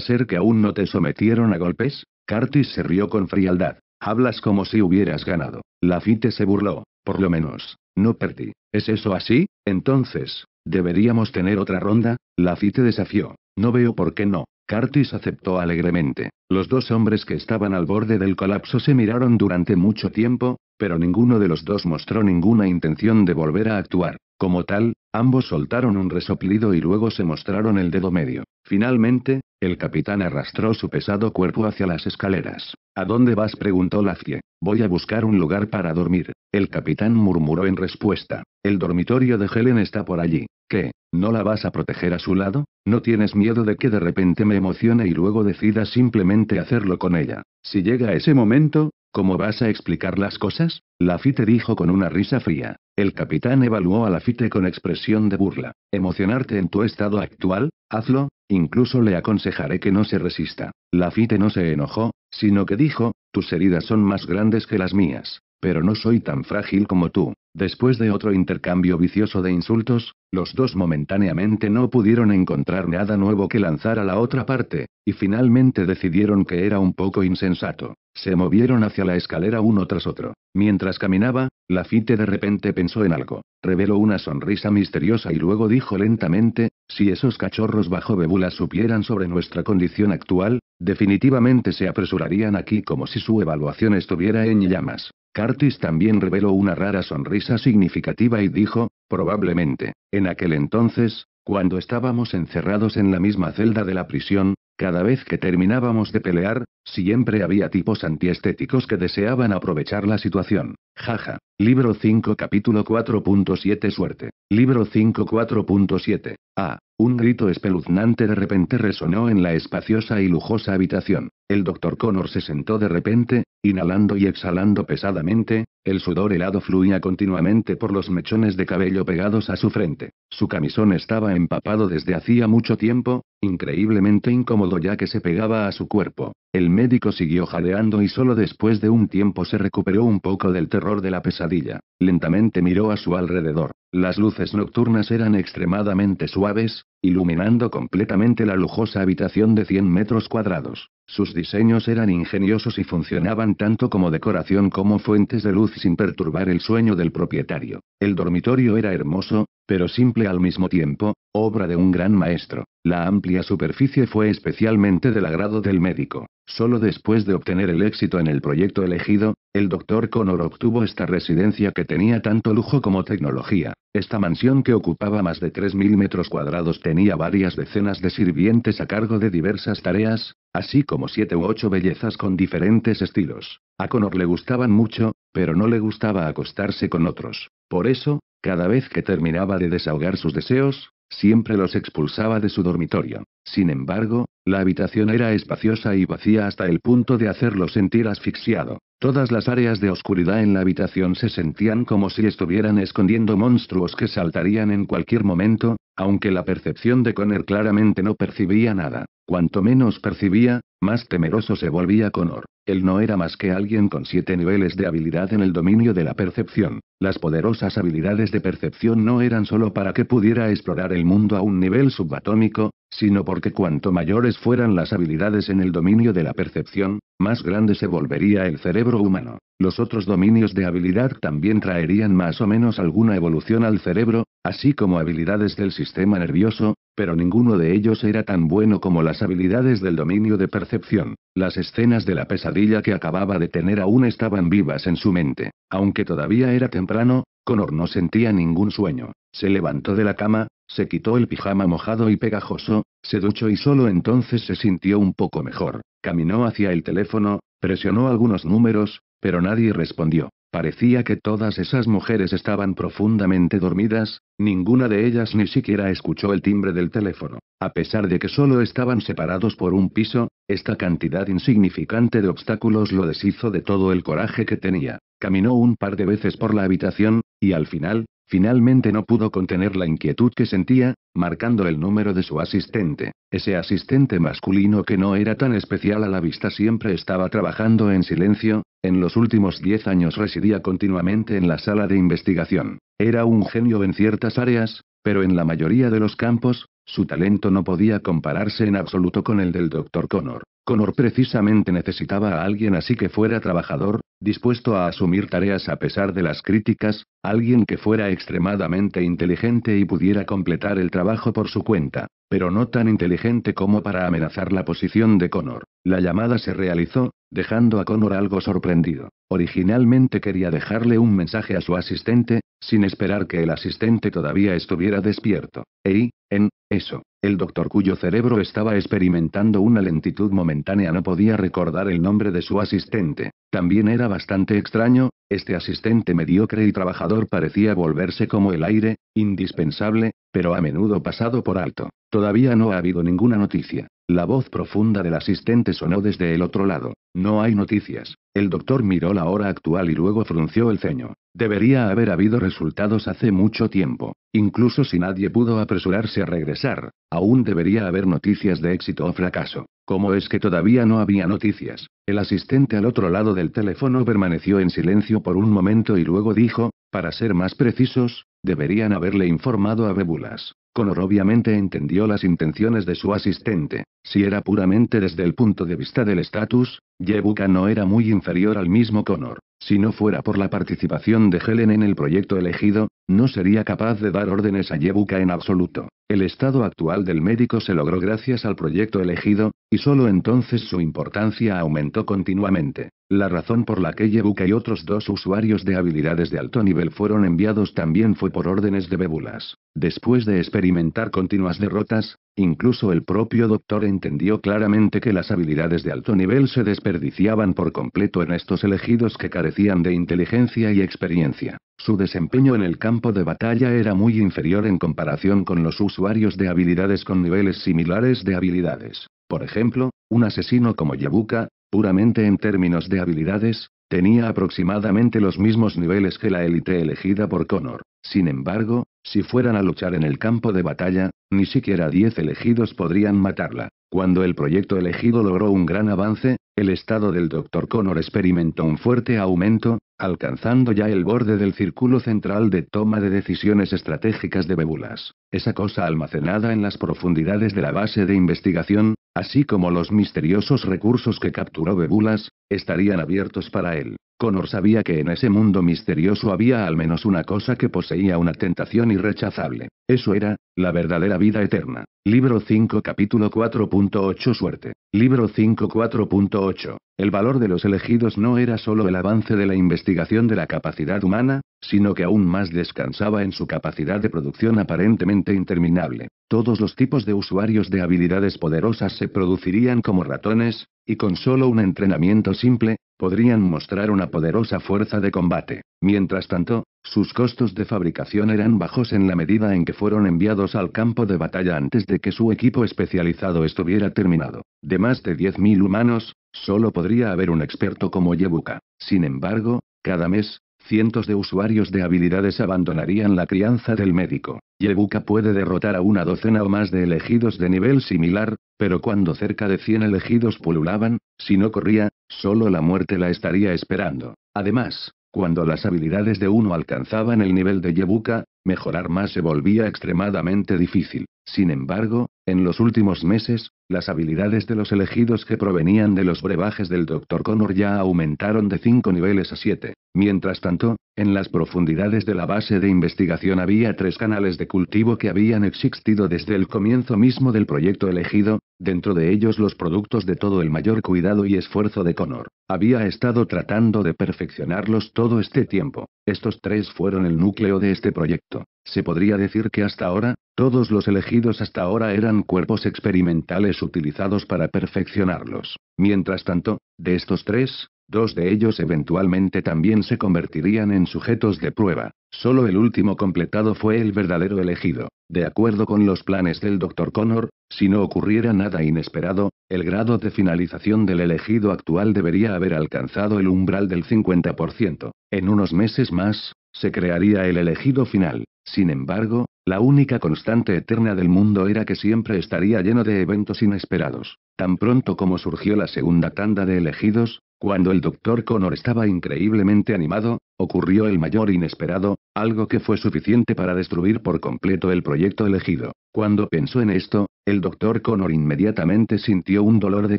A: ser que aún no te sometieron a golpes? Curtis se rió con frialdad. Hablas como si hubieras ganado. Lafitte se burló. Por lo menos, no perdí. ¿Es eso así? Entonces, ¿deberíamos tener otra ronda? Lafitte desafió. No veo por qué no. Curtis aceptó alegremente. Los dos hombres que estaban al borde del colapso se miraron durante mucho tiempo, pero ninguno de los dos mostró ninguna intención de volver a actuar. Como tal, ambos soltaron un resoplido y luego se mostraron el dedo medio. Finalmente, el capitán arrastró su pesado cuerpo hacia las escaleras. ¿A dónde vas? preguntó Lafie. Voy a buscar un lugar para dormir. El capitán murmuró en respuesta. El dormitorio de Helen está por allí. ¿Qué? ¿No la vas a proteger a su lado? ¿No tienes miedo de que de repente me emocione y luego decida simplemente hacerlo con ella? Si llega ese momento, ¿cómo vas a explicar las cosas? Lafite dijo con una risa fría. El capitán evaluó a Lafite con expresión de burla. ¿Emocionarte en tu estado actual? Hazlo, incluso le aconsejaré que no se resista. Lafite no se enojó, sino que dijo, tus heridas son más grandes que las mías, pero no soy tan frágil como tú. Después de otro intercambio vicioso de insultos, los dos momentáneamente no pudieron encontrar nada nuevo que lanzar a la otra parte, y finalmente decidieron que era un poco insensato. Se movieron hacia la escalera uno tras otro. Mientras caminaba, Lafite de repente pensó en algo. Reveló una sonrisa misteriosa y luego dijo lentamente, si esos cachorros bajo Bebula supieran sobre nuestra condición actual, definitivamente se apresurarían aquí como si su evaluación estuviera en llamas. Curtis también reveló una rara sonrisa significativa y dijo, probablemente, en aquel entonces, cuando estábamos encerrados en la misma celda de la prisión, cada vez que terminábamos de pelear, Siempre había tipos antiestéticos que deseaban aprovechar la situación. Jaja. Libro 5 capítulo 4.7 Suerte. Libro 5 4.7. Ah. Un grito espeluznante de repente resonó en la espaciosa y lujosa habitación. El doctor Connor se sentó de repente, inhalando y exhalando pesadamente, el sudor helado fluía continuamente por los mechones de cabello pegados a su frente. Su camisón estaba empapado desde hacía mucho tiempo, increíblemente incómodo ya que se pegaba a su cuerpo. El médico siguió jadeando y solo después de un tiempo se recuperó un poco del terror de la pesadilla. Lentamente miró a su alrededor. Las luces nocturnas eran extremadamente suaves, iluminando completamente la lujosa habitación de 100 metros cuadrados. Sus diseños eran ingeniosos y funcionaban tanto como decoración como fuentes de luz sin perturbar el sueño del propietario. El dormitorio era hermoso, pero simple al mismo tiempo, obra de un gran maestro. La amplia superficie fue especialmente del agrado del médico. Solo después de obtener el éxito en el proyecto elegido, el Dr. Connor obtuvo esta residencia que tenía tanto lujo como tecnología. Esta mansión que ocupaba más de 3.000 metros cuadrados tenía varias decenas de sirvientes a cargo de diversas tareas, así como siete u ocho bellezas con diferentes estilos. A Connor le gustaban mucho, pero no le gustaba acostarse con otros. Por eso, cada vez que terminaba de desahogar sus deseos, Siempre los expulsaba de su dormitorio. Sin embargo, la habitación era espaciosa y vacía hasta el punto de hacerlo sentir asfixiado. Todas las áreas de oscuridad en la habitación se sentían como si estuvieran escondiendo monstruos que saltarían en cualquier momento, aunque la percepción de Conner claramente no percibía nada. Cuanto menos percibía, más temeroso se volvía Connor. Él no era más que alguien con siete niveles de habilidad en el dominio de la percepción. Las poderosas habilidades de percepción no eran solo para que pudiera explorar el mundo a un nivel subatómico, sino porque cuanto mayores fueran las habilidades en el dominio de la percepción, más grande se volvería el cerebro humano. Los otros dominios de habilidad también traerían más o menos alguna evolución al cerebro, así como habilidades del sistema nervioso, pero ninguno de ellos era tan bueno como las habilidades del dominio de percepción. Las escenas de la pesadilla que acababa de tener aún estaban vivas en su mente. Aunque todavía era temprano, Connor no sentía ningún sueño. Se levantó de la cama, se quitó el pijama mojado y pegajoso, se duchó y solo entonces se sintió un poco mejor. Caminó hacia el teléfono, presionó algunos números, pero nadie respondió. Parecía que todas esas mujeres estaban profundamente dormidas, ninguna de ellas ni siquiera escuchó el timbre del teléfono. A pesar de que solo estaban separados por un piso, esta cantidad insignificante de obstáculos lo deshizo de todo el coraje que tenía. Caminó un par de veces por la habitación, y al final, Finalmente no pudo contener la inquietud que sentía, marcando el número de su asistente. Ese asistente masculino que no era tan especial a la vista siempre estaba trabajando en silencio, en los últimos diez años residía continuamente en la sala de investigación. Era un genio en ciertas áreas, pero en la mayoría de los campos, su talento no podía compararse en absoluto con el del Dr. Connor. Connor precisamente necesitaba a alguien así que fuera trabajador, dispuesto a asumir tareas a pesar de las críticas, alguien que fuera extremadamente inteligente y pudiera completar el trabajo por su cuenta, pero no tan inteligente como para amenazar la posición de Connor. La llamada se realizó, dejando a Connor algo sorprendido. Originalmente quería dejarle un mensaje a su asistente, sin esperar que el asistente todavía estuviera despierto. ey. En eso, el doctor cuyo cerebro estaba experimentando una lentitud momentánea no podía recordar el nombre de su asistente. También era bastante extraño, este asistente mediocre y trabajador parecía volverse como el aire, indispensable, pero a menudo pasado por alto. Todavía no ha habido ninguna noticia. La voz profunda del asistente sonó desde el otro lado. No hay noticias. El doctor miró la hora actual y luego frunció el ceño. Debería haber habido resultados hace mucho tiempo. Incluso si nadie pudo apresurarse a regresar, aún debería haber noticias de éxito o fracaso. Como es que todavía no había noticias? El asistente al otro lado del teléfono permaneció en silencio por un momento y luego dijo, para ser más precisos, deberían haberle informado a Bebulas. Connor obviamente entendió las intenciones de su asistente. Si era puramente desde el punto de vista del estatus, Yebuka no era muy inferior al mismo Conor. Si no fuera por la participación de Helen en el proyecto elegido, no sería capaz de dar órdenes a Yebuka en absoluto. El estado actual del médico se logró gracias al proyecto elegido, y solo entonces su importancia aumentó continuamente. La razón por la que Yebuka y otros dos usuarios de habilidades de alto nivel fueron enviados también fue por órdenes de Bebulas. Después de experimentar continuas derrotas, incluso el propio doctor entendió claramente que las habilidades de alto nivel se desperdiciaban por completo en estos elegidos que carecían de inteligencia y experiencia. Su desempeño en el campo de batalla era muy inferior en comparación con los usuarios de habilidades con niveles similares de habilidades. Por ejemplo, un asesino como Yabuka puramente en términos de habilidades, tenía aproximadamente los mismos niveles que la élite elegida por Connor. Sin embargo, si fueran a luchar en el campo de batalla, ni siquiera 10 elegidos podrían matarla. Cuando el proyecto elegido logró un gran avance, el estado del Dr. Connor experimentó un fuerte aumento, alcanzando ya el borde del círculo central de toma de decisiones estratégicas de Bebulas, esa cosa almacenada en las profundidades de la base de investigación, así como los misteriosos recursos que capturó Bebulas, estarían abiertos para él. Connor sabía que en ese mundo misterioso había al menos una cosa que poseía una tentación irrechazable. Eso era, la verdadera vida eterna. Libro 5 capítulo 4.8 Suerte. Libro 5 4.8. El valor de los elegidos no era solo el avance de la investigación de la capacidad humana, sino que aún más descansaba en su capacidad de producción aparentemente interminable. Todos los tipos de usuarios de habilidades poderosas se producirían como ratones, y con solo un entrenamiento simple, podrían mostrar una poderosa fuerza de combate. Mientras tanto, sus costos de fabricación eran bajos en la medida en que fueron enviados al campo de batalla antes de que su equipo especializado estuviera terminado. De más de 10.000 humanos, solo podría haber un experto como Yebuka. Sin embargo, cada mes, cientos de usuarios de habilidades abandonarían la crianza del médico. Yebuka puede derrotar a una docena o más de elegidos de nivel similar, pero cuando cerca de 100 elegidos pululaban, si no corría, solo la muerte la estaría esperando. Además, cuando las habilidades de uno alcanzaban el nivel de Yebuka, mejorar más se volvía extremadamente difícil. Sin embargo, en los últimos meses, las habilidades de los elegidos que provenían de los brebajes del Dr. Connor ya aumentaron de cinco niveles a 7. Mientras tanto, en las profundidades de la base de investigación había tres canales de cultivo que habían existido desde el comienzo mismo del proyecto elegido, dentro de ellos los productos de todo el mayor cuidado y esfuerzo de Connor. Había estado tratando de perfeccionarlos todo este tiempo. Estos tres fueron el núcleo de este proyecto. Se podría decir que hasta ahora, todos los elegidos hasta ahora eran cuerpos experimentales utilizados para perfeccionarlos. Mientras tanto, de estos tres, dos de ellos eventualmente también se convertirían en sujetos de prueba. Solo el último completado fue el verdadero elegido. De acuerdo con los planes del Dr. Connor, si no ocurriera nada inesperado, el grado de finalización del elegido actual debería haber alcanzado el umbral del 50%. En unos meses más, se crearía el elegido final. Sin embargo, la única constante eterna del mundo era que siempre estaría lleno de eventos inesperados. Tan pronto como surgió la segunda tanda de elegidos, cuando el Dr. Connor estaba increíblemente animado, ocurrió el mayor inesperado, algo que fue suficiente para destruir por completo el proyecto elegido. Cuando pensó en esto, el Dr. Connor inmediatamente sintió un dolor de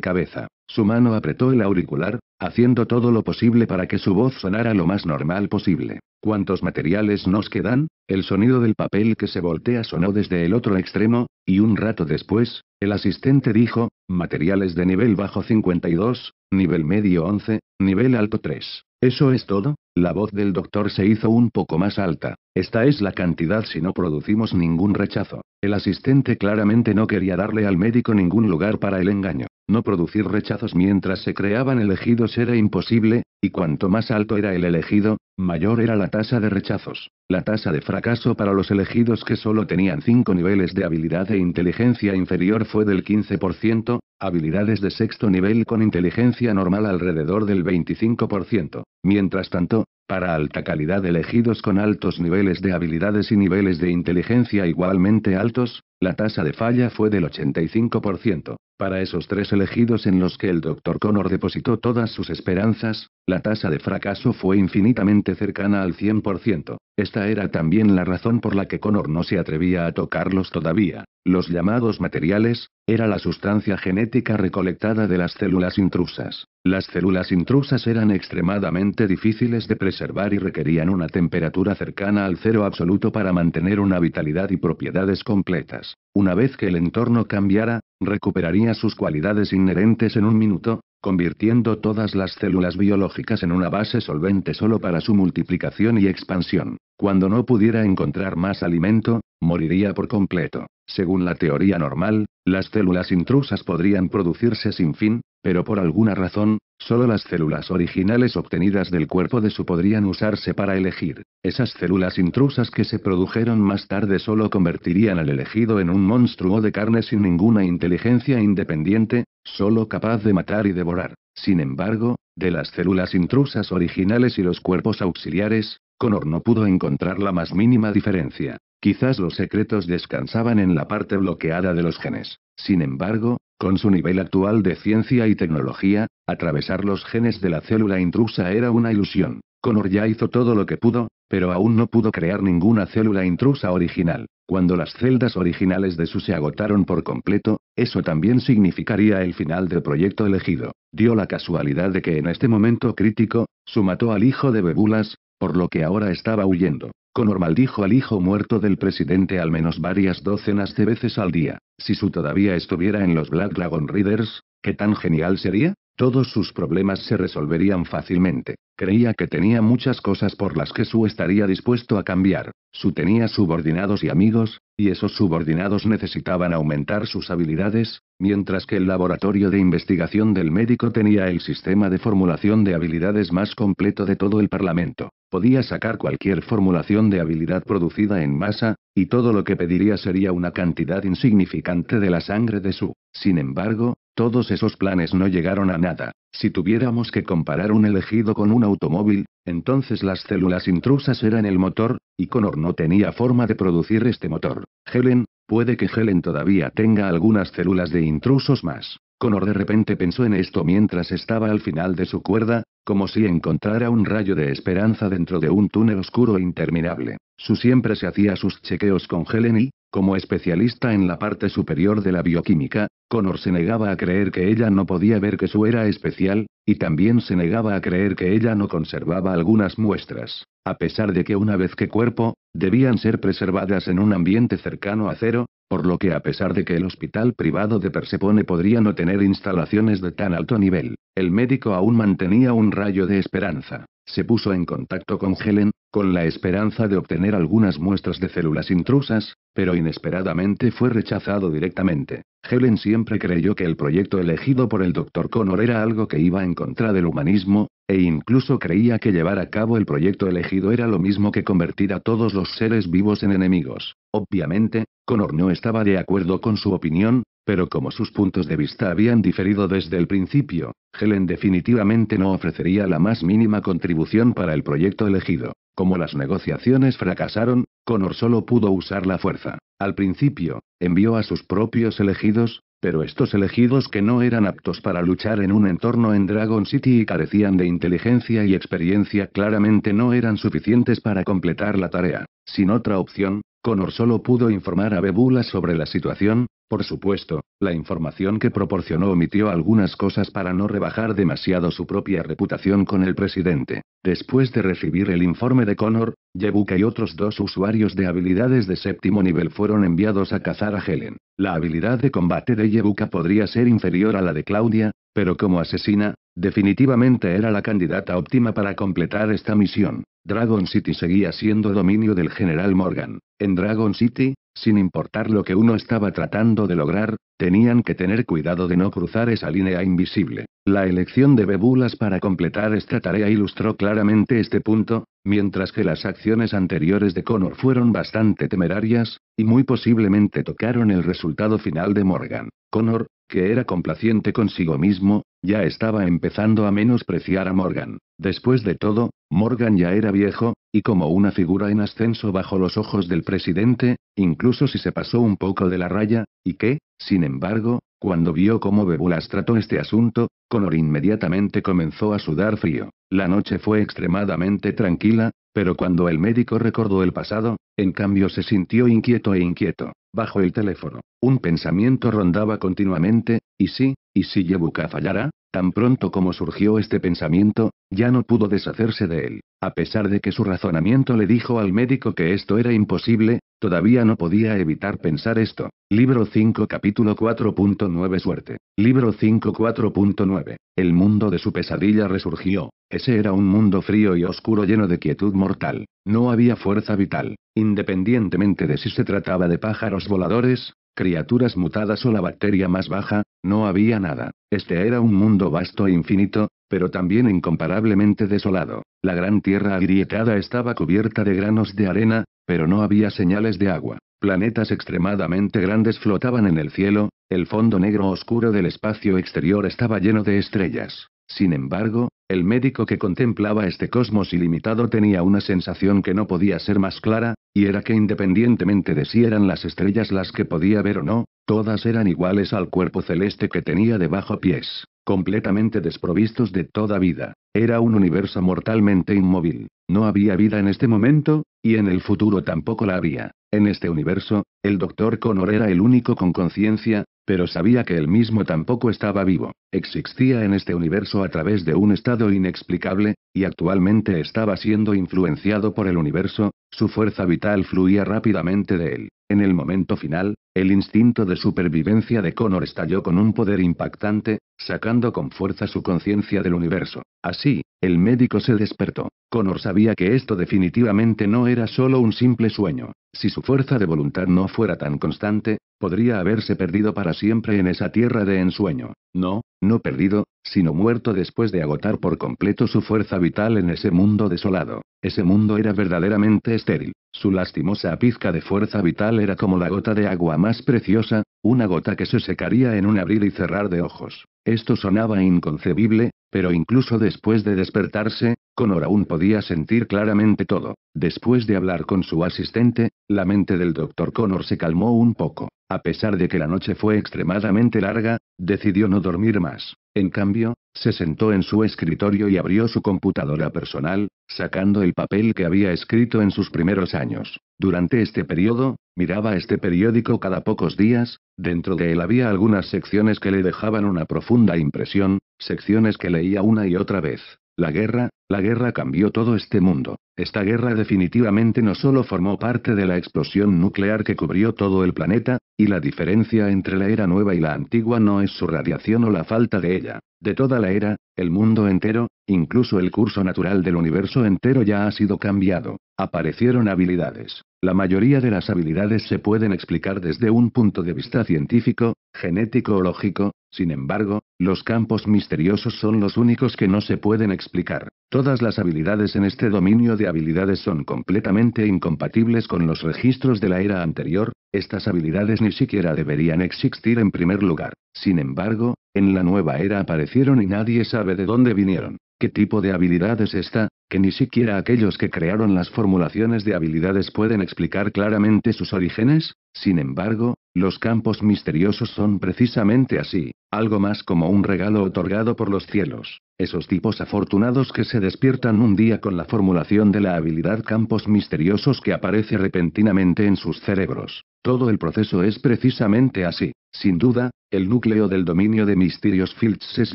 A: cabeza. Su mano apretó el auricular, haciendo todo lo posible para que su voz sonara lo más normal posible. ¿Cuántos materiales nos quedan? El sonido del papel que se voltea sonó desde el otro extremo, y un rato después, el asistente dijo, materiales de nivel bajo 52, nivel medio 11, nivel alto 3. ¿Eso es todo? La voz del doctor se hizo un poco más alta. Esta es la cantidad si no producimos ningún rechazo. El asistente claramente no quería darle al médico ningún lugar para el engaño. No producir rechazos mientras se creaban elegidos era imposible, y cuanto más alto era el elegido, mayor era la tasa de rechazos. La tasa de fracaso para los elegidos que solo tenían cinco niveles de habilidad e inteligencia inferior fue del 15%, habilidades de sexto nivel con inteligencia normal alrededor del 25%. Mientras tanto, para alta calidad elegidos con altos niveles de habilidades y niveles de inteligencia igualmente altos, la tasa de falla fue del 85%. Para esos tres elegidos en los que el Dr. Connor depositó todas sus esperanzas, la tasa de fracaso fue infinitamente cercana al 100%. Esta era también la razón por la que Connor no se atrevía a tocarlos todavía. Los llamados materiales, era la sustancia genética recolectada de las células intrusas. Las células intrusas eran extremadamente difíciles de preservar y requerían una temperatura cercana al cero absoluto para mantener una vitalidad y propiedades completas. Una vez que el entorno cambiara, recuperaría sus cualidades inherentes en un minuto, convirtiendo todas las células biológicas en una base solvente solo para su multiplicación y expansión. Cuando no pudiera encontrar más alimento, moriría por completo. Según la teoría normal, las células intrusas podrían producirse sin fin, pero por alguna razón, solo las células originales obtenidas del cuerpo de su podrían usarse para elegir. Esas células intrusas que se produjeron más tarde solo convertirían al elegido en un monstruo de carne sin ninguna inteligencia independiente, solo capaz de matar y devorar. Sin embargo, de las células intrusas originales y los cuerpos auxiliares, Connor no pudo encontrar la más mínima diferencia. Quizás los secretos descansaban en la parte bloqueada de los genes. Sin embargo, con su nivel actual de ciencia y tecnología, atravesar los genes de la célula intrusa era una ilusión. Connor ya hizo todo lo que pudo, pero aún no pudo crear ninguna célula intrusa original. Cuando las celdas originales de su se agotaron por completo, eso también significaría el final del proyecto elegido. Dio la casualidad de que en este momento crítico, su mató al hijo de Bebulas, por lo que ahora estaba huyendo. Connor maldijo al hijo muerto del presidente al menos varias docenas de veces al día. Si su todavía estuviera en los Black Dragon Readers, ¿qué tan genial sería? Todos sus problemas se resolverían fácilmente. Creía que tenía muchas cosas por las que Su estaría dispuesto a cambiar. Su tenía subordinados y amigos, y esos subordinados necesitaban aumentar sus habilidades, mientras que el laboratorio de investigación del médico tenía el sistema de formulación de habilidades más completo de todo el Parlamento. Podía sacar cualquier formulación de habilidad producida en masa, y todo lo que pediría sería una cantidad insignificante de la sangre de Su. Sin embargo, todos esos planes no llegaron a nada. Si tuviéramos que comparar un elegido con un automóvil, entonces las células intrusas eran el motor, y Connor no tenía forma de producir este motor. Helen, puede que Helen todavía tenga algunas células de intrusos más. Connor de repente pensó en esto mientras estaba al final de su cuerda, como si encontrara un rayo de esperanza dentro de un túnel oscuro e interminable. Su siempre se hacía sus chequeos con Helen y, como especialista en la parte superior de la bioquímica, Connor se negaba a creer que ella no podía ver que su era especial, y también se negaba a creer que ella no conservaba algunas muestras. A pesar de que una vez que cuerpo, Debían ser preservadas en un ambiente cercano a cero, por lo que a pesar de que el hospital privado de Persepone podría no tener instalaciones de tan alto nivel, el médico aún mantenía un rayo de esperanza. Se puso en contacto con Helen, con la esperanza de obtener algunas muestras de células intrusas, pero inesperadamente fue rechazado directamente. Helen siempre creyó que el proyecto elegido por el doctor Connor era algo que iba en contra del humanismo, e incluso creía que llevar a cabo el proyecto elegido era lo mismo que convertir a todos los seres vivos en enemigos. Obviamente, Connor no estaba de acuerdo con su opinión, pero como sus puntos de vista habían diferido desde el principio, Helen definitivamente no ofrecería la más mínima contribución para el proyecto elegido. Como las negociaciones fracasaron, Connor solo pudo usar la fuerza. Al principio, envió a sus propios elegidos, pero estos elegidos que no eran aptos para luchar en un entorno en Dragon City y carecían de inteligencia y experiencia claramente no eran suficientes para completar la tarea. Sin otra opción, Connor solo pudo informar a Bebula sobre la situación, por supuesto, la información que proporcionó omitió algunas cosas para no rebajar demasiado su propia reputación con el presidente. Después de recibir el informe de Connor, Yebuka y otros dos usuarios de habilidades de séptimo nivel fueron enviados a cazar a Helen. La habilidad de combate de Yebuka podría ser inferior a la de Claudia, pero como asesina, definitivamente era la candidata óptima para completar esta misión. Dragon City seguía siendo dominio del general Morgan. En Dragon City, sin importar lo que uno estaba tratando de lograr, tenían que tener cuidado de no cruzar esa línea invisible. La elección de Bebulas para completar esta tarea ilustró claramente este punto, mientras que las acciones anteriores de Connor fueron bastante temerarias, y muy posiblemente tocaron el resultado final de Morgan. Connor, que era complaciente consigo mismo, ya estaba empezando a menospreciar a Morgan. Después de todo, Morgan ya era viejo, y como una figura en ascenso bajo los ojos del presidente, incluso si se pasó un poco de la raya, y que, sin embargo, cuando vio cómo Bebulas trató este asunto, Connor inmediatamente comenzó a sudar frío. La noche fue extremadamente tranquila, pero cuando el médico recordó el pasado, en cambio se sintió inquieto e inquieto. Bajo el teléfono, un pensamiento rondaba continuamente, ¿y si, y si Yebuka fallara? Tan pronto como surgió este pensamiento, ya no pudo deshacerse de él. A pesar de que su razonamiento le dijo al médico que esto era imposible, todavía no podía evitar pensar esto. Libro 5 capítulo 4.9 Suerte. Libro 5 4.9. El mundo de su pesadilla resurgió. Ese era un mundo frío y oscuro lleno de quietud mortal. No había fuerza vital. Independientemente de si se trataba de pájaros voladores, criaturas mutadas o la bacteria más baja, no había nada. Este era un mundo vasto e infinito, pero también incomparablemente desolado. La gran tierra agrietada estaba cubierta de granos de arena, pero no había señales de agua. Planetas extremadamente grandes flotaban en el cielo, el fondo negro oscuro del espacio exterior estaba lleno de estrellas. Sin embargo, el médico que contemplaba este cosmos ilimitado tenía una sensación que no podía ser más clara, y era que independientemente de si eran las estrellas las que podía ver o no, todas eran iguales al cuerpo celeste que tenía debajo pies, completamente desprovistos de toda vida. Era un universo mortalmente inmóvil. No había vida en este momento, y en el futuro tampoco la había. En este universo, el doctor Connor era el único con conciencia, pero sabía que él mismo tampoco estaba vivo, existía en este universo a través de un estado inexplicable, y actualmente estaba siendo influenciado por el universo, su fuerza vital fluía rápidamente de él. En el momento final, el instinto de supervivencia de Connor estalló con un poder impactante, sacando con fuerza su conciencia del universo. Así, el médico se despertó. Connor sabía que esto definitivamente no era solo un simple sueño. Si su fuerza de voluntad no fuera tan constante, podría haberse perdido para siempre en esa tierra de ensueño. No, no perdido, sino muerto después de agotar por completo su fuerza vital en ese mundo desolado. Ese mundo era verdaderamente estéril. Su lastimosa pizca de fuerza vital era como la gota de agua más preciosa, una gota que se secaría en un abrir y cerrar de ojos. Esto sonaba inconcebible, pero incluso después de despertarse, Connor aún podía sentir claramente todo. Después de hablar con su asistente, la mente del doctor Connor se calmó un poco. A pesar de que la noche fue extremadamente larga, decidió no dormir más. En cambio, se sentó en su escritorio y abrió su computadora personal, sacando el papel que había escrito en sus primeros años. Durante este periodo, miraba este periódico cada pocos días, dentro de él había algunas secciones que le dejaban una profunda impresión, secciones que leía una y otra vez. La guerra, la guerra cambió todo este mundo. Esta guerra definitivamente no solo formó parte de la explosión nuclear que cubrió todo el planeta, y la diferencia entre la era nueva y la antigua no es su radiación o la falta de ella. De toda la era, el mundo entero, incluso el curso natural del universo entero ya ha sido cambiado. Aparecieron habilidades. La mayoría de las habilidades se pueden explicar desde un punto de vista científico, genético o lógico, sin embargo, los campos misteriosos son los únicos que no se pueden explicar. Todas las habilidades en este dominio de habilidades son completamente incompatibles con los registros de la era anterior, estas habilidades ni siquiera deberían existir en primer lugar. Sin embargo, en la nueva era aparecieron y nadie sabe de dónde vinieron. ¿Qué tipo de habilidad es esta? Que ni siquiera aquellos que crearon las formulaciones de habilidades pueden explicar claramente sus orígenes? Sin embargo, los campos misteriosos son precisamente así, algo más como un regalo otorgado por los cielos. Esos tipos afortunados que se despiertan un día con la formulación de la habilidad campos misteriosos que aparece repentinamente en sus cerebros. Todo el proceso es precisamente así. Sin duda, el núcleo del dominio de Mysterious Fields es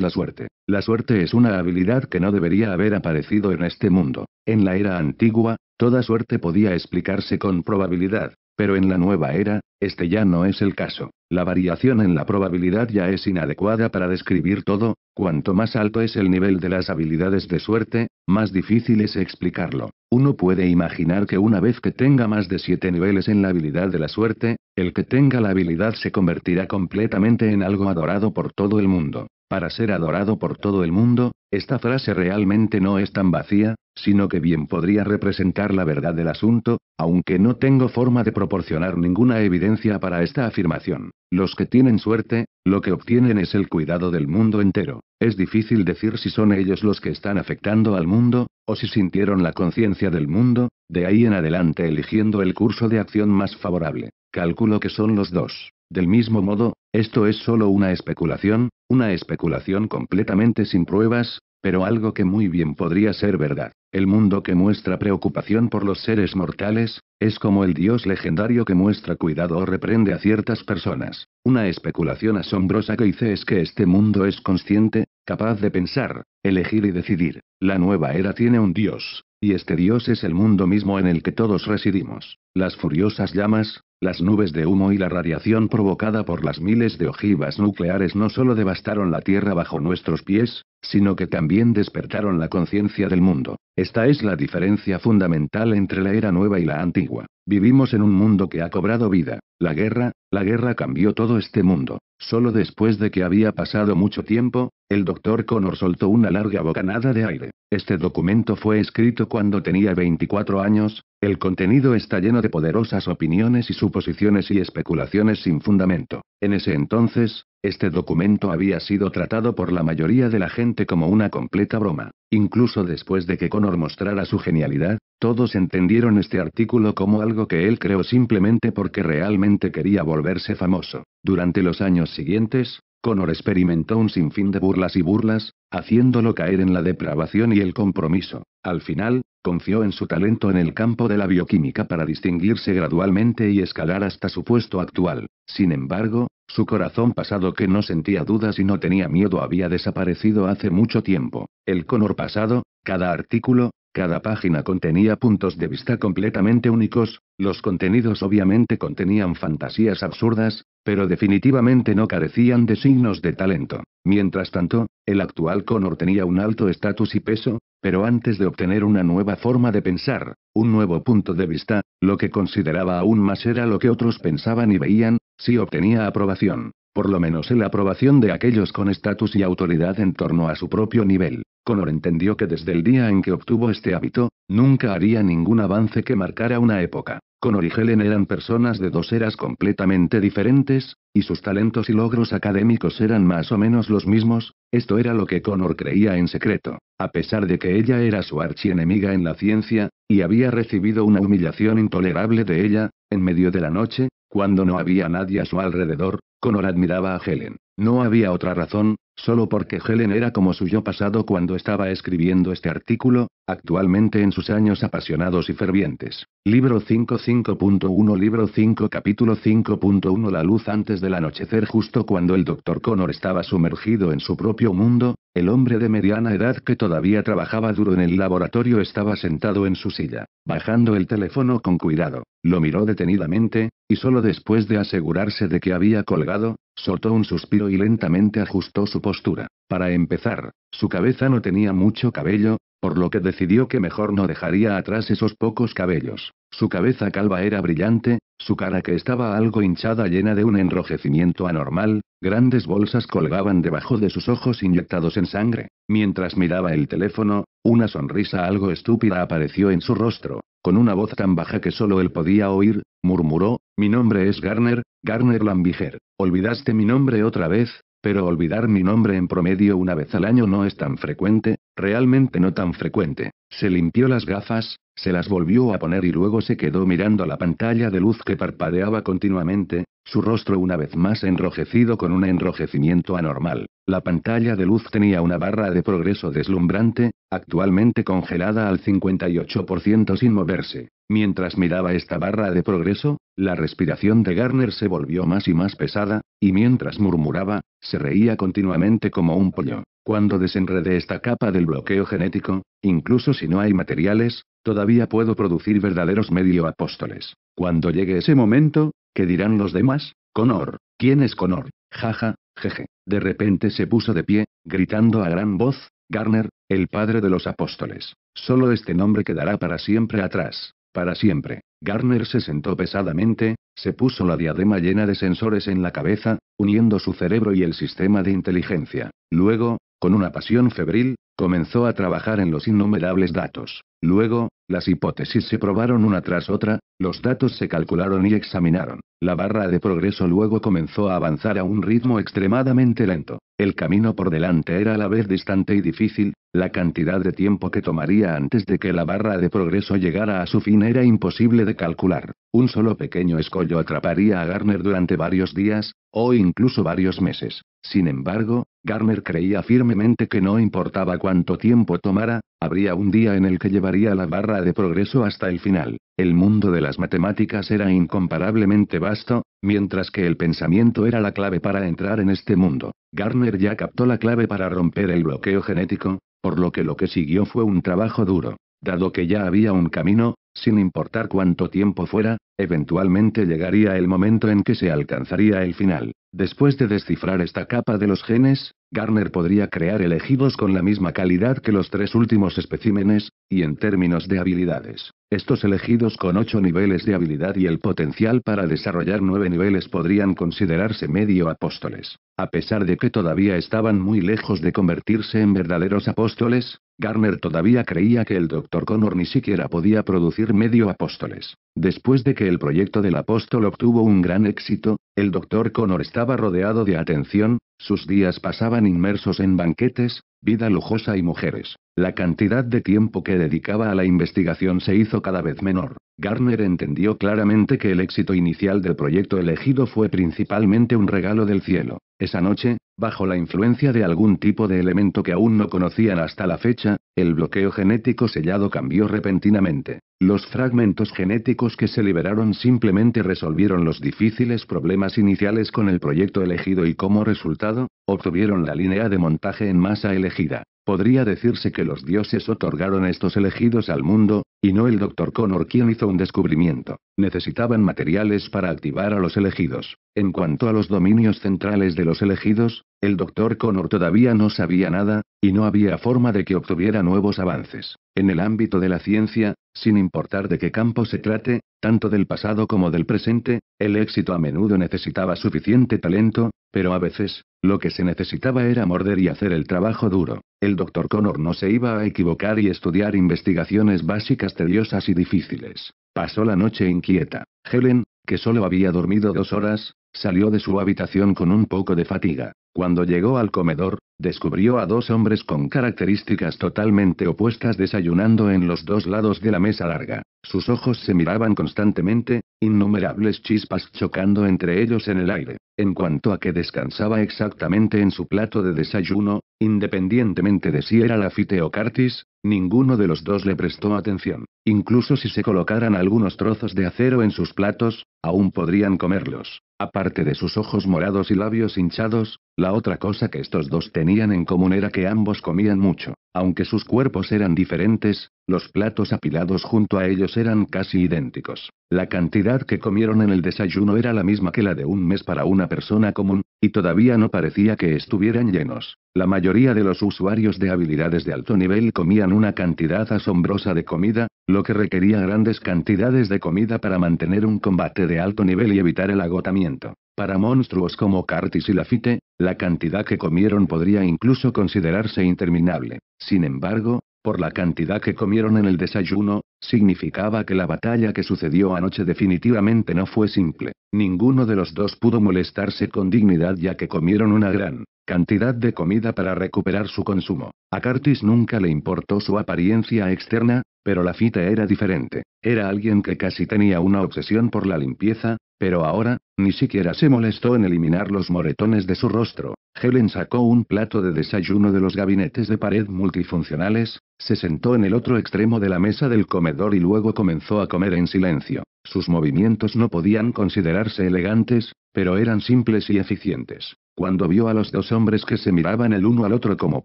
A: la suerte. La suerte es una habilidad que no debería haber aparecido en este mundo. En la era antigua, toda suerte podía explicarse con probabilidad. Pero en la nueva era, este ya no es el caso. La variación en la probabilidad ya es inadecuada para describir todo, cuanto más alto es el nivel de las habilidades de suerte, más difícil es explicarlo. Uno puede imaginar que una vez que tenga más de siete niveles en la habilidad de la suerte, el que tenga la habilidad se convertirá completamente en algo adorado por todo el mundo para ser adorado por todo el mundo, esta frase realmente no es tan vacía, sino que bien podría representar la verdad del asunto, aunque no tengo forma de proporcionar ninguna evidencia para esta afirmación. Los que tienen suerte, lo que obtienen es el cuidado del mundo entero. Es difícil decir si son ellos los que están afectando al mundo, o si sintieron la conciencia del mundo, de ahí en adelante eligiendo el curso de acción más favorable. Calculo que son los dos. Del mismo modo, esto es solo una especulación, una especulación completamente sin pruebas, pero algo que muy bien podría ser verdad. El mundo que muestra preocupación por los seres mortales, es como el dios legendario que muestra cuidado o reprende a ciertas personas. Una especulación asombrosa que hice es que este mundo es consciente, capaz de pensar, elegir y decidir. La nueva era tiene un dios, y este dios es el mundo mismo en el que todos residimos. Las furiosas llamas, las nubes de humo y la radiación provocada por las miles de ojivas nucleares no solo devastaron la Tierra bajo nuestros pies, sino que también despertaron la conciencia del mundo. Esta es la diferencia fundamental entre la era nueva y la antigua. Vivimos en un mundo que ha cobrado vida. La guerra, la guerra cambió todo este mundo. Solo después de que había pasado mucho tiempo, el doctor Connor soltó una larga bocanada de aire. Este documento fue escrito cuando tenía 24 años, el contenido está lleno de poderosas opiniones y suposiciones y especulaciones sin fundamento. En ese entonces, este documento había sido tratado por la mayoría de la gente como una completa broma. Incluso después de que Connor mostrara su genialidad, todos entendieron este artículo como algo que él creó simplemente porque realmente quería volverse famoso. Durante los años siguientes, Connor experimentó un sinfín de burlas y burlas, haciéndolo caer en la depravación y el compromiso. Al final, confió en su talento en el campo de la bioquímica para distinguirse gradualmente y escalar hasta su puesto actual. Sin embargo, su corazón pasado que no sentía dudas y no tenía miedo había desaparecido hace mucho tiempo. El Connor pasado, cada artículo, cada página contenía puntos de vista completamente únicos, los contenidos obviamente contenían fantasías absurdas, pero definitivamente no carecían de signos de talento. Mientras tanto, el actual Connor tenía un alto estatus y peso, pero antes de obtener una nueva forma de pensar, un nuevo punto de vista, lo que consideraba aún más era lo que otros pensaban y veían, si obtenía aprobación, por lo menos la aprobación de aquellos con estatus y autoridad en torno a su propio nivel. Connor entendió que desde el día en que obtuvo este hábito, nunca haría ningún avance que marcara una época. Conor y Helen eran personas de dos eras completamente diferentes, y sus talentos y logros académicos eran más o menos los mismos, esto era lo que Conor creía en secreto, a pesar de que ella era su archienemiga en la ciencia, y había recibido una humillación intolerable de ella, en medio de la noche, cuando no había nadie a su alrededor, Conor admiraba a Helen. No había otra razón, Solo porque Helen era como su yo pasado cuando estaba escribiendo este artículo, actualmente en sus años apasionados y fervientes. Libro 5.5.1 Libro 5 Capítulo 5.1 La luz antes del anochecer justo cuando el Dr. Connor estaba sumergido en su propio mundo, el hombre de mediana edad que todavía trabajaba duro en el laboratorio estaba sentado en su silla, bajando el teléfono con cuidado. Lo miró detenidamente, y solo después de asegurarse de que había colgado, soltó un suspiro y lentamente ajustó su postura. Para empezar, su cabeza no tenía mucho cabello, por lo que decidió que mejor no dejaría atrás esos pocos cabellos. Su cabeza calva era brillante, su cara que estaba algo hinchada llena de un enrojecimiento anormal, grandes bolsas colgaban debajo de sus ojos inyectados en sangre. Mientras miraba el teléfono, una sonrisa algo estúpida apareció en su rostro. Con una voz tan baja que solo él podía oír, murmuró, mi nombre es Garner, Garner Lambiger. Olvidaste mi nombre otra vez, pero olvidar mi nombre en promedio una vez al año no es tan frecuente, realmente no tan frecuente. Se limpió las gafas, se las volvió a poner y luego se quedó mirando la pantalla de luz que parpadeaba continuamente, su rostro una vez más enrojecido con un enrojecimiento anormal. La pantalla de luz tenía una barra de progreso deslumbrante, actualmente congelada al 58% sin moverse. Mientras miraba esta barra de progreso, la respiración de Garner se volvió más y más pesada, y mientras murmuraba, se reía continuamente como un pollo. Cuando desenredé esta capa del bloqueo genético, incluso si no hay materiales, todavía puedo producir verdaderos medio apóstoles. Cuando llegue ese momento, ¿qué dirán los demás? Conor, ¿quién es Conor? Jaja, jeje. De repente se puso de pie, gritando a gran voz, Garner, el padre de los apóstoles. Solo este nombre quedará para siempre atrás. Para siempre. Garner se sentó pesadamente, se puso la diadema llena de sensores en la cabeza, uniendo su cerebro y el sistema de inteligencia. Luego, con una pasión febril, comenzó a trabajar en los innumerables datos. Luego, las hipótesis se probaron una tras otra, los datos se calcularon y examinaron. La barra de progreso luego comenzó a avanzar a un ritmo extremadamente lento. El camino por delante era a la vez distante y difícil, la cantidad de tiempo que tomaría antes de que la barra de progreso llegara a su fin era imposible de calcular. Un solo pequeño escollo atraparía a Garner durante varios días, o incluso varios meses. Sin embargo, Garner creía firmemente que no importaba cuánto tiempo tomara, habría un día en el que llevaría la barra de progreso hasta el final. El mundo de las matemáticas era incomparablemente vasto, mientras que el pensamiento era la clave para entrar en este mundo. Garner ya captó la clave para romper el bloqueo genético, por lo que lo que siguió fue un trabajo duro. Dado que ya había un camino, sin importar cuánto tiempo fuera, Eventualmente llegaría el momento en que se alcanzaría el final. Después de descifrar esta capa de los genes, Garner podría crear elegidos con la misma calidad que los tres últimos especímenes, y en términos de habilidades, estos elegidos con ocho niveles de habilidad y el potencial para desarrollar nueve niveles podrían considerarse medio apóstoles. A pesar de que todavía estaban muy lejos de convertirse en verdaderos apóstoles, Garner todavía creía que el Dr. Connor ni siquiera podía producir medio apóstoles. Después de que el proyecto del apóstol obtuvo un gran éxito, el Dr. Connor estaba rodeado de atención, sus días pasaban inmersos en banquetes, vida lujosa y mujeres. La cantidad de tiempo que dedicaba a la investigación se hizo cada vez menor. Garner entendió claramente que el éxito inicial del proyecto elegido fue principalmente un regalo del cielo. Esa noche, bajo la influencia de algún tipo de elemento que aún no conocían hasta la fecha, el bloqueo genético sellado cambió repentinamente. Los fragmentos genéticos que se liberaron simplemente resolvieron los difíciles problemas iniciales con el proyecto elegido y como resultado, obtuvieron la línea de montaje en masa elegida. Podría decirse que los dioses otorgaron estos elegidos al mundo, y no el Dr. Connor quien hizo un descubrimiento. Necesitaban materiales para activar a los elegidos. En cuanto a los dominios centrales de los elegidos, el Dr. Connor todavía no sabía nada, y no había forma de que obtuviera nuevos avances. En el ámbito de la ciencia, sin importar de qué campo se trate, tanto del pasado como del presente, el éxito a menudo necesitaba suficiente talento, pero a veces, lo que se necesitaba era morder y hacer el trabajo duro. El doctor Connor no se iba a equivocar y estudiar investigaciones básicas tediosas y difíciles. Pasó la noche inquieta. Helen, que solo había dormido dos horas, salió de su habitación con un poco de fatiga. Cuando llegó al comedor, descubrió a dos hombres con características totalmente opuestas desayunando en los dos lados de la mesa larga. Sus ojos se miraban constantemente, innumerables chispas chocando entre ellos en el aire. En cuanto a que descansaba exactamente en su plato de desayuno, independientemente de si era Lafite o cartis, ninguno de los dos le prestó atención. Incluso si se colocaran algunos trozos de acero en sus platos, aún podrían comerlos. Aparte de sus ojos morados y labios hinchados, la otra cosa que estos dos tenían en común era que ambos comían mucho. Aunque sus cuerpos eran diferentes, los platos apilados junto a ellos eran casi idénticos. La cantidad que comieron en el desayuno era la misma que la de un mes para una persona común, y todavía no parecía que estuvieran llenos. La mayoría de los usuarios de habilidades de alto nivel comían una cantidad asombrosa de comida, lo que requería grandes cantidades de comida para mantener un combate de alto nivel y evitar el agotamiento. Para monstruos como Cartis y Lafite, la cantidad que comieron podría incluso considerarse interminable. Sin embargo, por la cantidad que comieron en el desayuno, significaba que la batalla que sucedió anoche definitivamente no fue simple. Ninguno de los dos pudo molestarse con dignidad ya que comieron una gran cantidad de comida para recuperar su consumo. A Cartis nunca le importó su apariencia externa, pero la era diferente. Era alguien que casi tenía una obsesión por la limpieza, pero ahora, ni siquiera se molestó en eliminar los moretones de su rostro. Helen sacó un plato de desayuno de los gabinetes de pared multifuncionales, se sentó en el otro extremo de la mesa del comedor y luego comenzó a comer en silencio. Sus movimientos no podían considerarse elegantes, pero eran simples y eficientes. Cuando vio a los dos hombres que se miraban el uno al otro como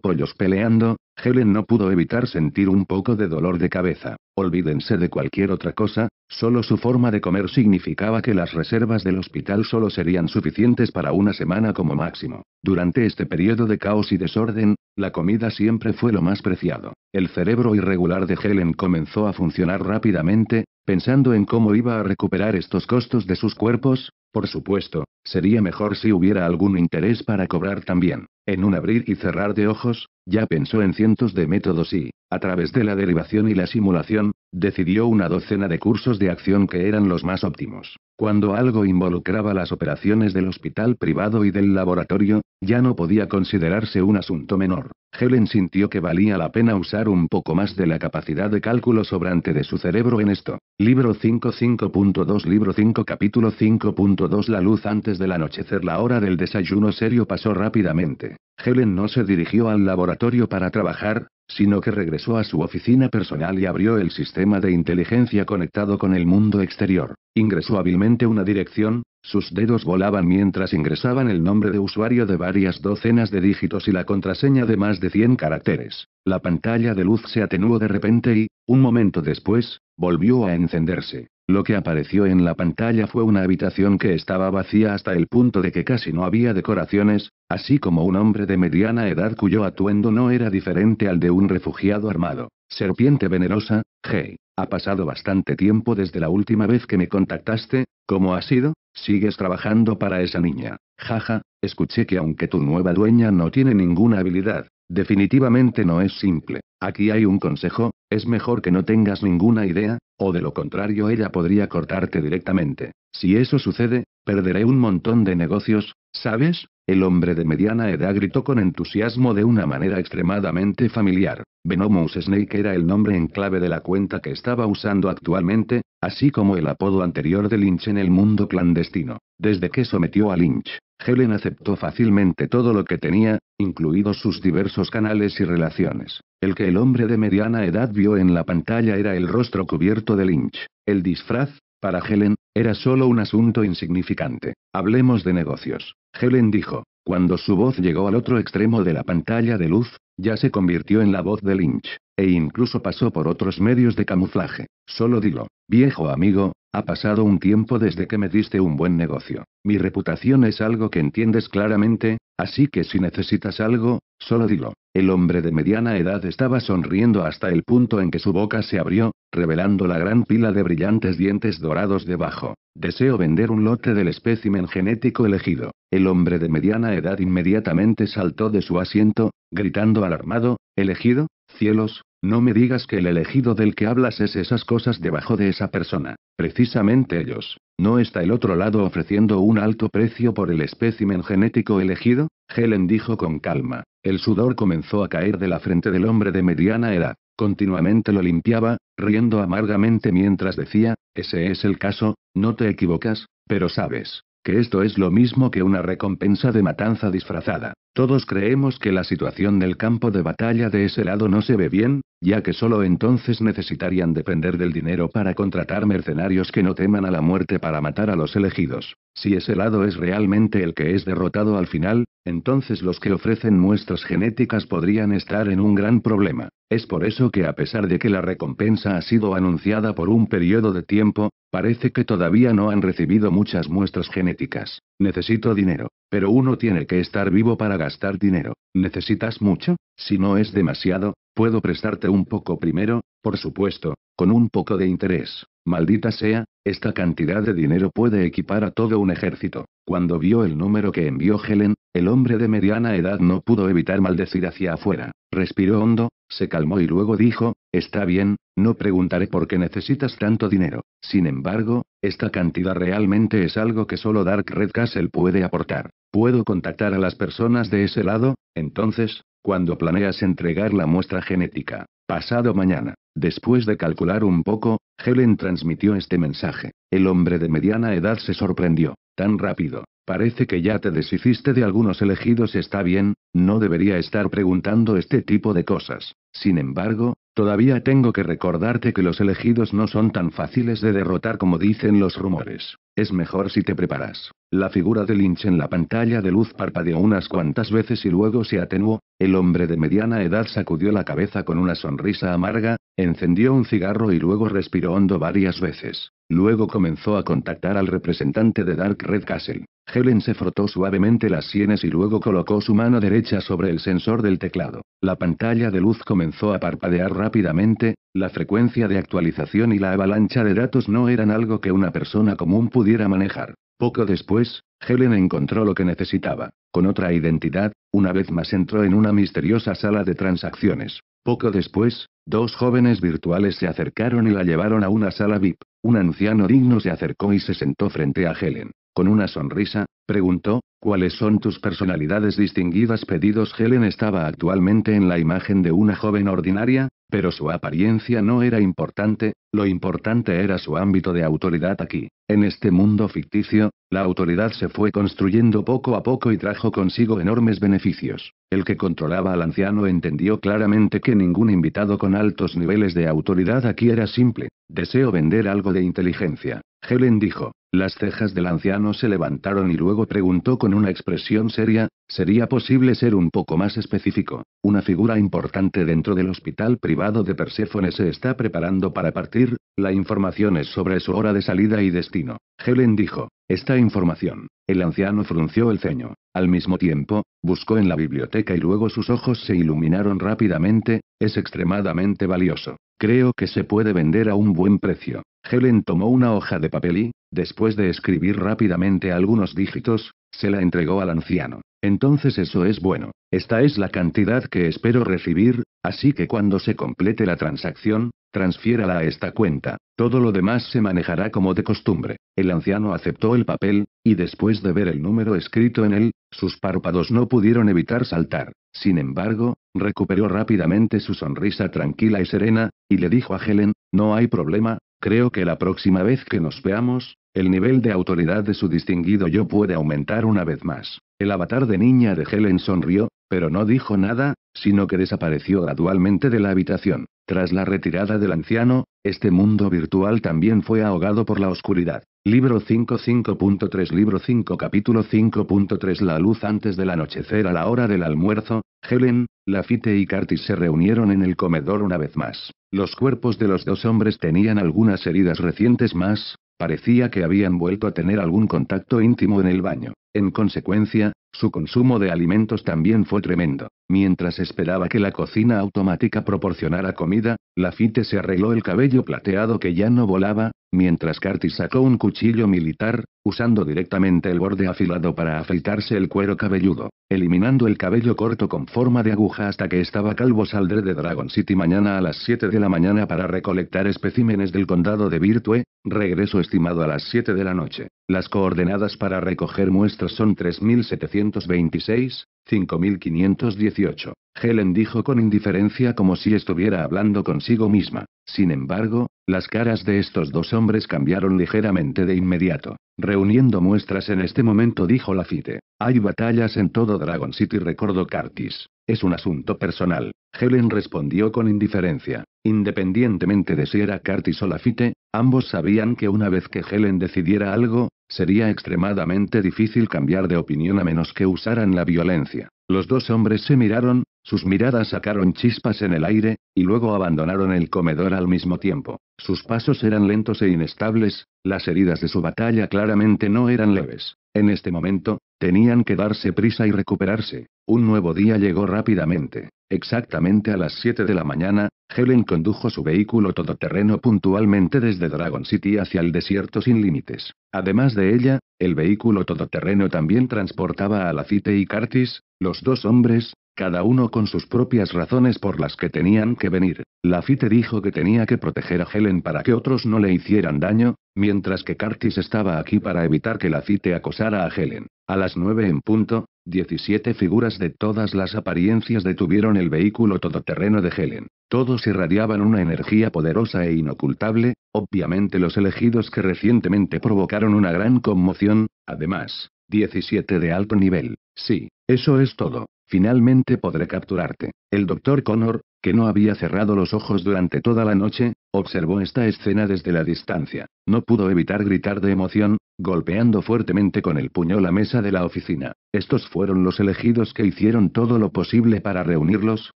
A: pollos peleando, Helen no pudo evitar sentir un poco de dolor de cabeza. Olvídense de cualquier otra cosa, solo su forma de comer significaba que las reservas del hospital solo serían suficientes para una semana como máximo. Durante este periodo de caos y desorden, la comida siempre fue lo más preciado. El cerebro irregular de Helen comenzó a funcionar rápidamente, pensando en cómo iba a recuperar estos costos de sus cuerpos, por supuesto, sería mejor si hubiera algún interés para cobrar también. En un abrir y cerrar de ojos, ya pensó en cientos de métodos y, a través de la derivación y la simulación, decidió una docena de cursos de acción que eran los más óptimos. Cuando algo involucraba las operaciones del hospital privado y del laboratorio, ya no podía considerarse un asunto menor. Helen sintió que valía la pena usar un poco más de la capacidad de cálculo sobrante de su cerebro en esto. Libro 5.5.2 Libro 5 Capítulo 5.2 La luz antes del anochecer La hora del desayuno serio pasó rápidamente. Helen no se dirigió al laboratorio para trabajar, sino que regresó a su oficina personal y abrió el sistema de inteligencia conectado con el mundo exterior. Ingresó hábilmente una dirección, sus dedos volaban mientras ingresaban el nombre de usuario de varias docenas de dígitos y la contraseña de más de 100 caracteres. La pantalla de luz se atenuó de repente y, un momento después, volvió a encenderse. Lo que apareció en la pantalla fue una habitación que estaba vacía hasta el punto de que casi no había decoraciones, así como un hombre de mediana edad cuyo atuendo no era diferente al de un refugiado armado. Serpiente venerosa, hey, ha pasado bastante tiempo desde la última vez que me contactaste, ¿cómo ha sido? Sigues trabajando para esa niña. Jaja, escuché que aunque tu nueva dueña no tiene ninguna habilidad, definitivamente no es simple. Aquí hay un consejo, es mejor que no tengas ninguna idea, o de lo contrario ella podría cortarte directamente. Si eso sucede, perderé un montón de negocios, ¿sabes? El hombre de mediana edad gritó con entusiasmo de una manera extremadamente familiar. Venomous Snake era el nombre en clave de la cuenta que estaba usando actualmente, así como el apodo anterior de Lynch en el mundo clandestino. Desde que sometió a Lynch, Helen aceptó fácilmente todo lo que tenía, incluidos sus diversos canales y relaciones. El que el hombre de mediana edad vio en la pantalla era el rostro cubierto de Lynch. El disfraz, para Helen, era solo un asunto insignificante. Hablemos de negocios. Helen dijo. Cuando su voz llegó al otro extremo de la pantalla de luz, ya se convirtió en la voz de Lynch, e incluso pasó por otros medios de camuflaje. Solo dilo, viejo amigo, ha pasado un tiempo desde que me diste un buen negocio. Mi reputación es algo que entiendes claramente, así que si necesitas algo, solo dilo. El hombre de mediana edad estaba sonriendo hasta el punto en que su boca se abrió, revelando la gran pila de brillantes dientes dorados debajo. Deseo vender un lote del espécimen genético elegido. El hombre de mediana edad inmediatamente saltó de su asiento, gritando alarmado, ¿elegido? Cielos, no me digas que el elegido del que hablas es esas cosas debajo de esa persona. Precisamente ellos. ¿No está el otro lado ofreciendo un alto precio por el espécimen genético elegido? Helen dijo con calma. El sudor comenzó a caer de la frente del hombre de mediana edad. Continuamente lo limpiaba, riendo amargamente mientras decía, ese es el caso, no te equivocas, pero sabes, que esto es lo mismo que una recompensa de matanza disfrazada. Todos creemos que la situación del campo de batalla de ese lado no se ve bien, ya que solo entonces necesitarían depender del dinero para contratar mercenarios que no teman a la muerte para matar a los elegidos. Si ese lado es realmente el que es derrotado al final, entonces los que ofrecen muestras genéticas podrían estar en un gran problema. Es por eso que a pesar de que la recompensa ha sido anunciada por un periodo de tiempo, parece que todavía no han recibido muchas muestras genéticas. Necesito dinero. Pero uno tiene que estar vivo para gastar dinero. ¿Necesitas mucho? Si no es demasiado, ¿Puedo prestarte un poco primero? Por supuesto, con un poco de interés. Maldita sea, esta cantidad de dinero puede equipar a todo un ejército. Cuando vio el número que envió Helen, el hombre de mediana edad no pudo evitar maldecir hacia afuera, respiró hondo, se calmó y luego dijo, Está bien, no preguntaré por qué necesitas tanto dinero. Sin embargo, esta cantidad realmente es algo que solo Dark Red Castle puede aportar. Puedo contactar a las personas de ese lado, entonces, cuando planeas entregar la muestra genética. Pasado mañana. Después de calcular un poco, Helen transmitió este mensaje. El hombre de mediana edad se sorprendió. Tan rápido. Parece que ya te deshiciste de algunos elegidos. Está bien, no debería estar preguntando este tipo de cosas. Sin embargo, todavía tengo que recordarte que los elegidos no son tan fáciles de derrotar como dicen los rumores. Es mejor si te preparas. La figura de Lynch en la pantalla de luz parpadeó unas cuantas veces y luego se atenuó. El hombre de mediana edad sacudió la cabeza con una sonrisa amarga, encendió un cigarro y luego respiró hondo varias veces. Luego comenzó a contactar al representante de Dark Red Castle. Helen se frotó suavemente las sienes y luego colocó su mano derecha sobre el sensor del teclado. La pantalla de luz comenzó a parpadear rápidamente, la frecuencia de actualización y la avalancha de datos no eran algo que una persona común pudiera manejar. Poco después, Helen encontró lo que necesitaba. Con otra identidad, una vez más entró en una misteriosa sala de transacciones. Poco después, dos jóvenes virtuales se acercaron y la llevaron a una sala VIP. Un anciano digno se acercó y se sentó frente a Helen. Con una sonrisa, preguntó, ¿cuáles son tus personalidades distinguidas pedidos? Helen estaba actualmente en la imagen de una joven ordinaria, pero su apariencia no era importante, lo importante era su ámbito de autoridad aquí. En este mundo ficticio, la autoridad se fue construyendo poco a poco y trajo consigo enormes beneficios. El que controlaba al anciano entendió claramente que ningún invitado con altos niveles de autoridad aquí era simple, Deseo vender algo de inteligencia. Helen dijo. Las cejas del anciano se levantaron y luego preguntó con una expresión seria, ¿sería posible ser un poco más específico? Una figura importante dentro del hospital privado de Perséfone se está preparando para partir, la información es sobre su hora de salida y destino. Helen dijo, esta información. El anciano frunció el ceño. Al mismo tiempo, buscó en la biblioteca y luego sus ojos se iluminaron rápidamente, es extremadamente valioso. Creo que se puede vender a un buen precio. Helen tomó una hoja de papel y, después de escribir rápidamente algunos dígitos, se la entregó al anciano. Entonces eso es bueno. Esta es la cantidad que espero recibir, así que cuando se complete la transacción, transfiérala a esta cuenta. Todo lo demás se manejará como de costumbre. El anciano aceptó el papel, y después de ver el número escrito en él, sus párpados no pudieron evitar saltar. Sin embargo, recuperó rápidamente su sonrisa tranquila y serena, y le dijo a Helen, no hay problema, Creo que la próxima vez que nos veamos, el nivel de autoridad de su distinguido yo puede aumentar una vez más. El avatar de niña de Helen sonrió, pero no dijo nada, sino que desapareció gradualmente de la habitación. Tras la retirada del anciano, este mundo virtual también fue ahogado por la oscuridad. Libro 5.5.3 Libro 5 Capítulo 5.3 La luz antes del anochecer a la hora del almuerzo, Helen, Lafite y Curtis se reunieron en el comedor una vez más. Los cuerpos de los dos hombres tenían algunas heridas recientes más, parecía que habían vuelto a tener algún contacto íntimo en el baño. En consecuencia, su consumo de alimentos también fue tremendo. Mientras esperaba que la cocina automática proporcionara comida, Lafite se arregló el cabello plateado que ya no volaba, mientras Carty sacó un cuchillo militar, usando directamente el borde afilado para afeitarse el cuero cabelludo, eliminando el cabello corto con forma de aguja hasta que estaba calvo. Saldré de Dragon City mañana a las 7 de la mañana para recolectar especímenes del condado de Virtue, Regreso estimado a las 7 de la noche. Las coordenadas para recoger muestras son 3726, 5518. Helen dijo con indiferencia como si estuviera hablando consigo misma. Sin embargo, las caras de estos dos hombres cambiaron ligeramente de inmediato. Reuniendo muestras en este momento dijo Lafite. Hay batallas en todo Dragon City recordó Cartis. Es un asunto personal. Helen respondió con indiferencia. Independientemente de si era Curtis o Lafite, ambos sabían que una vez que Helen decidiera algo, sería extremadamente difícil cambiar de opinión a menos que usaran la violencia. Los dos hombres se miraron, sus miradas sacaron chispas en el aire, y luego abandonaron el comedor al mismo tiempo. Sus pasos eran lentos e inestables, las heridas de su batalla claramente no eran leves. En este momento, tenían que darse prisa y recuperarse. Un nuevo día llegó rápidamente. Exactamente a las 7 de la mañana, Helen condujo su vehículo todoterreno puntualmente desde Dragon City hacia el desierto sin límites. Además de ella, el vehículo todoterreno también transportaba a Lafitte y Cartis, los dos hombres, cada uno con sus propias razones por las que tenían que venir. Lafite dijo que tenía que proteger a Helen para que otros no le hicieran daño, mientras que Cartis estaba aquí para evitar que Lafite acosara a Helen. A las 9 en punto, 17 figuras de todas las apariencias detuvieron el vehículo todoterreno de Helen. Todos irradiaban una energía poderosa e inocultable, obviamente los elegidos que recientemente provocaron una gran conmoción, además, 17 de alto nivel. Sí, eso es todo. Finalmente podré capturarte. El doctor Connor, que no había cerrado los ojos durante toda la noche, Observó esta escena desde la distancia. No pudo evitar gritar de emoción, golpeando fuertemente con el puño la mesa de la oficina. Estos fueron los elegidos que hicieron todo lo posible para reunirlos,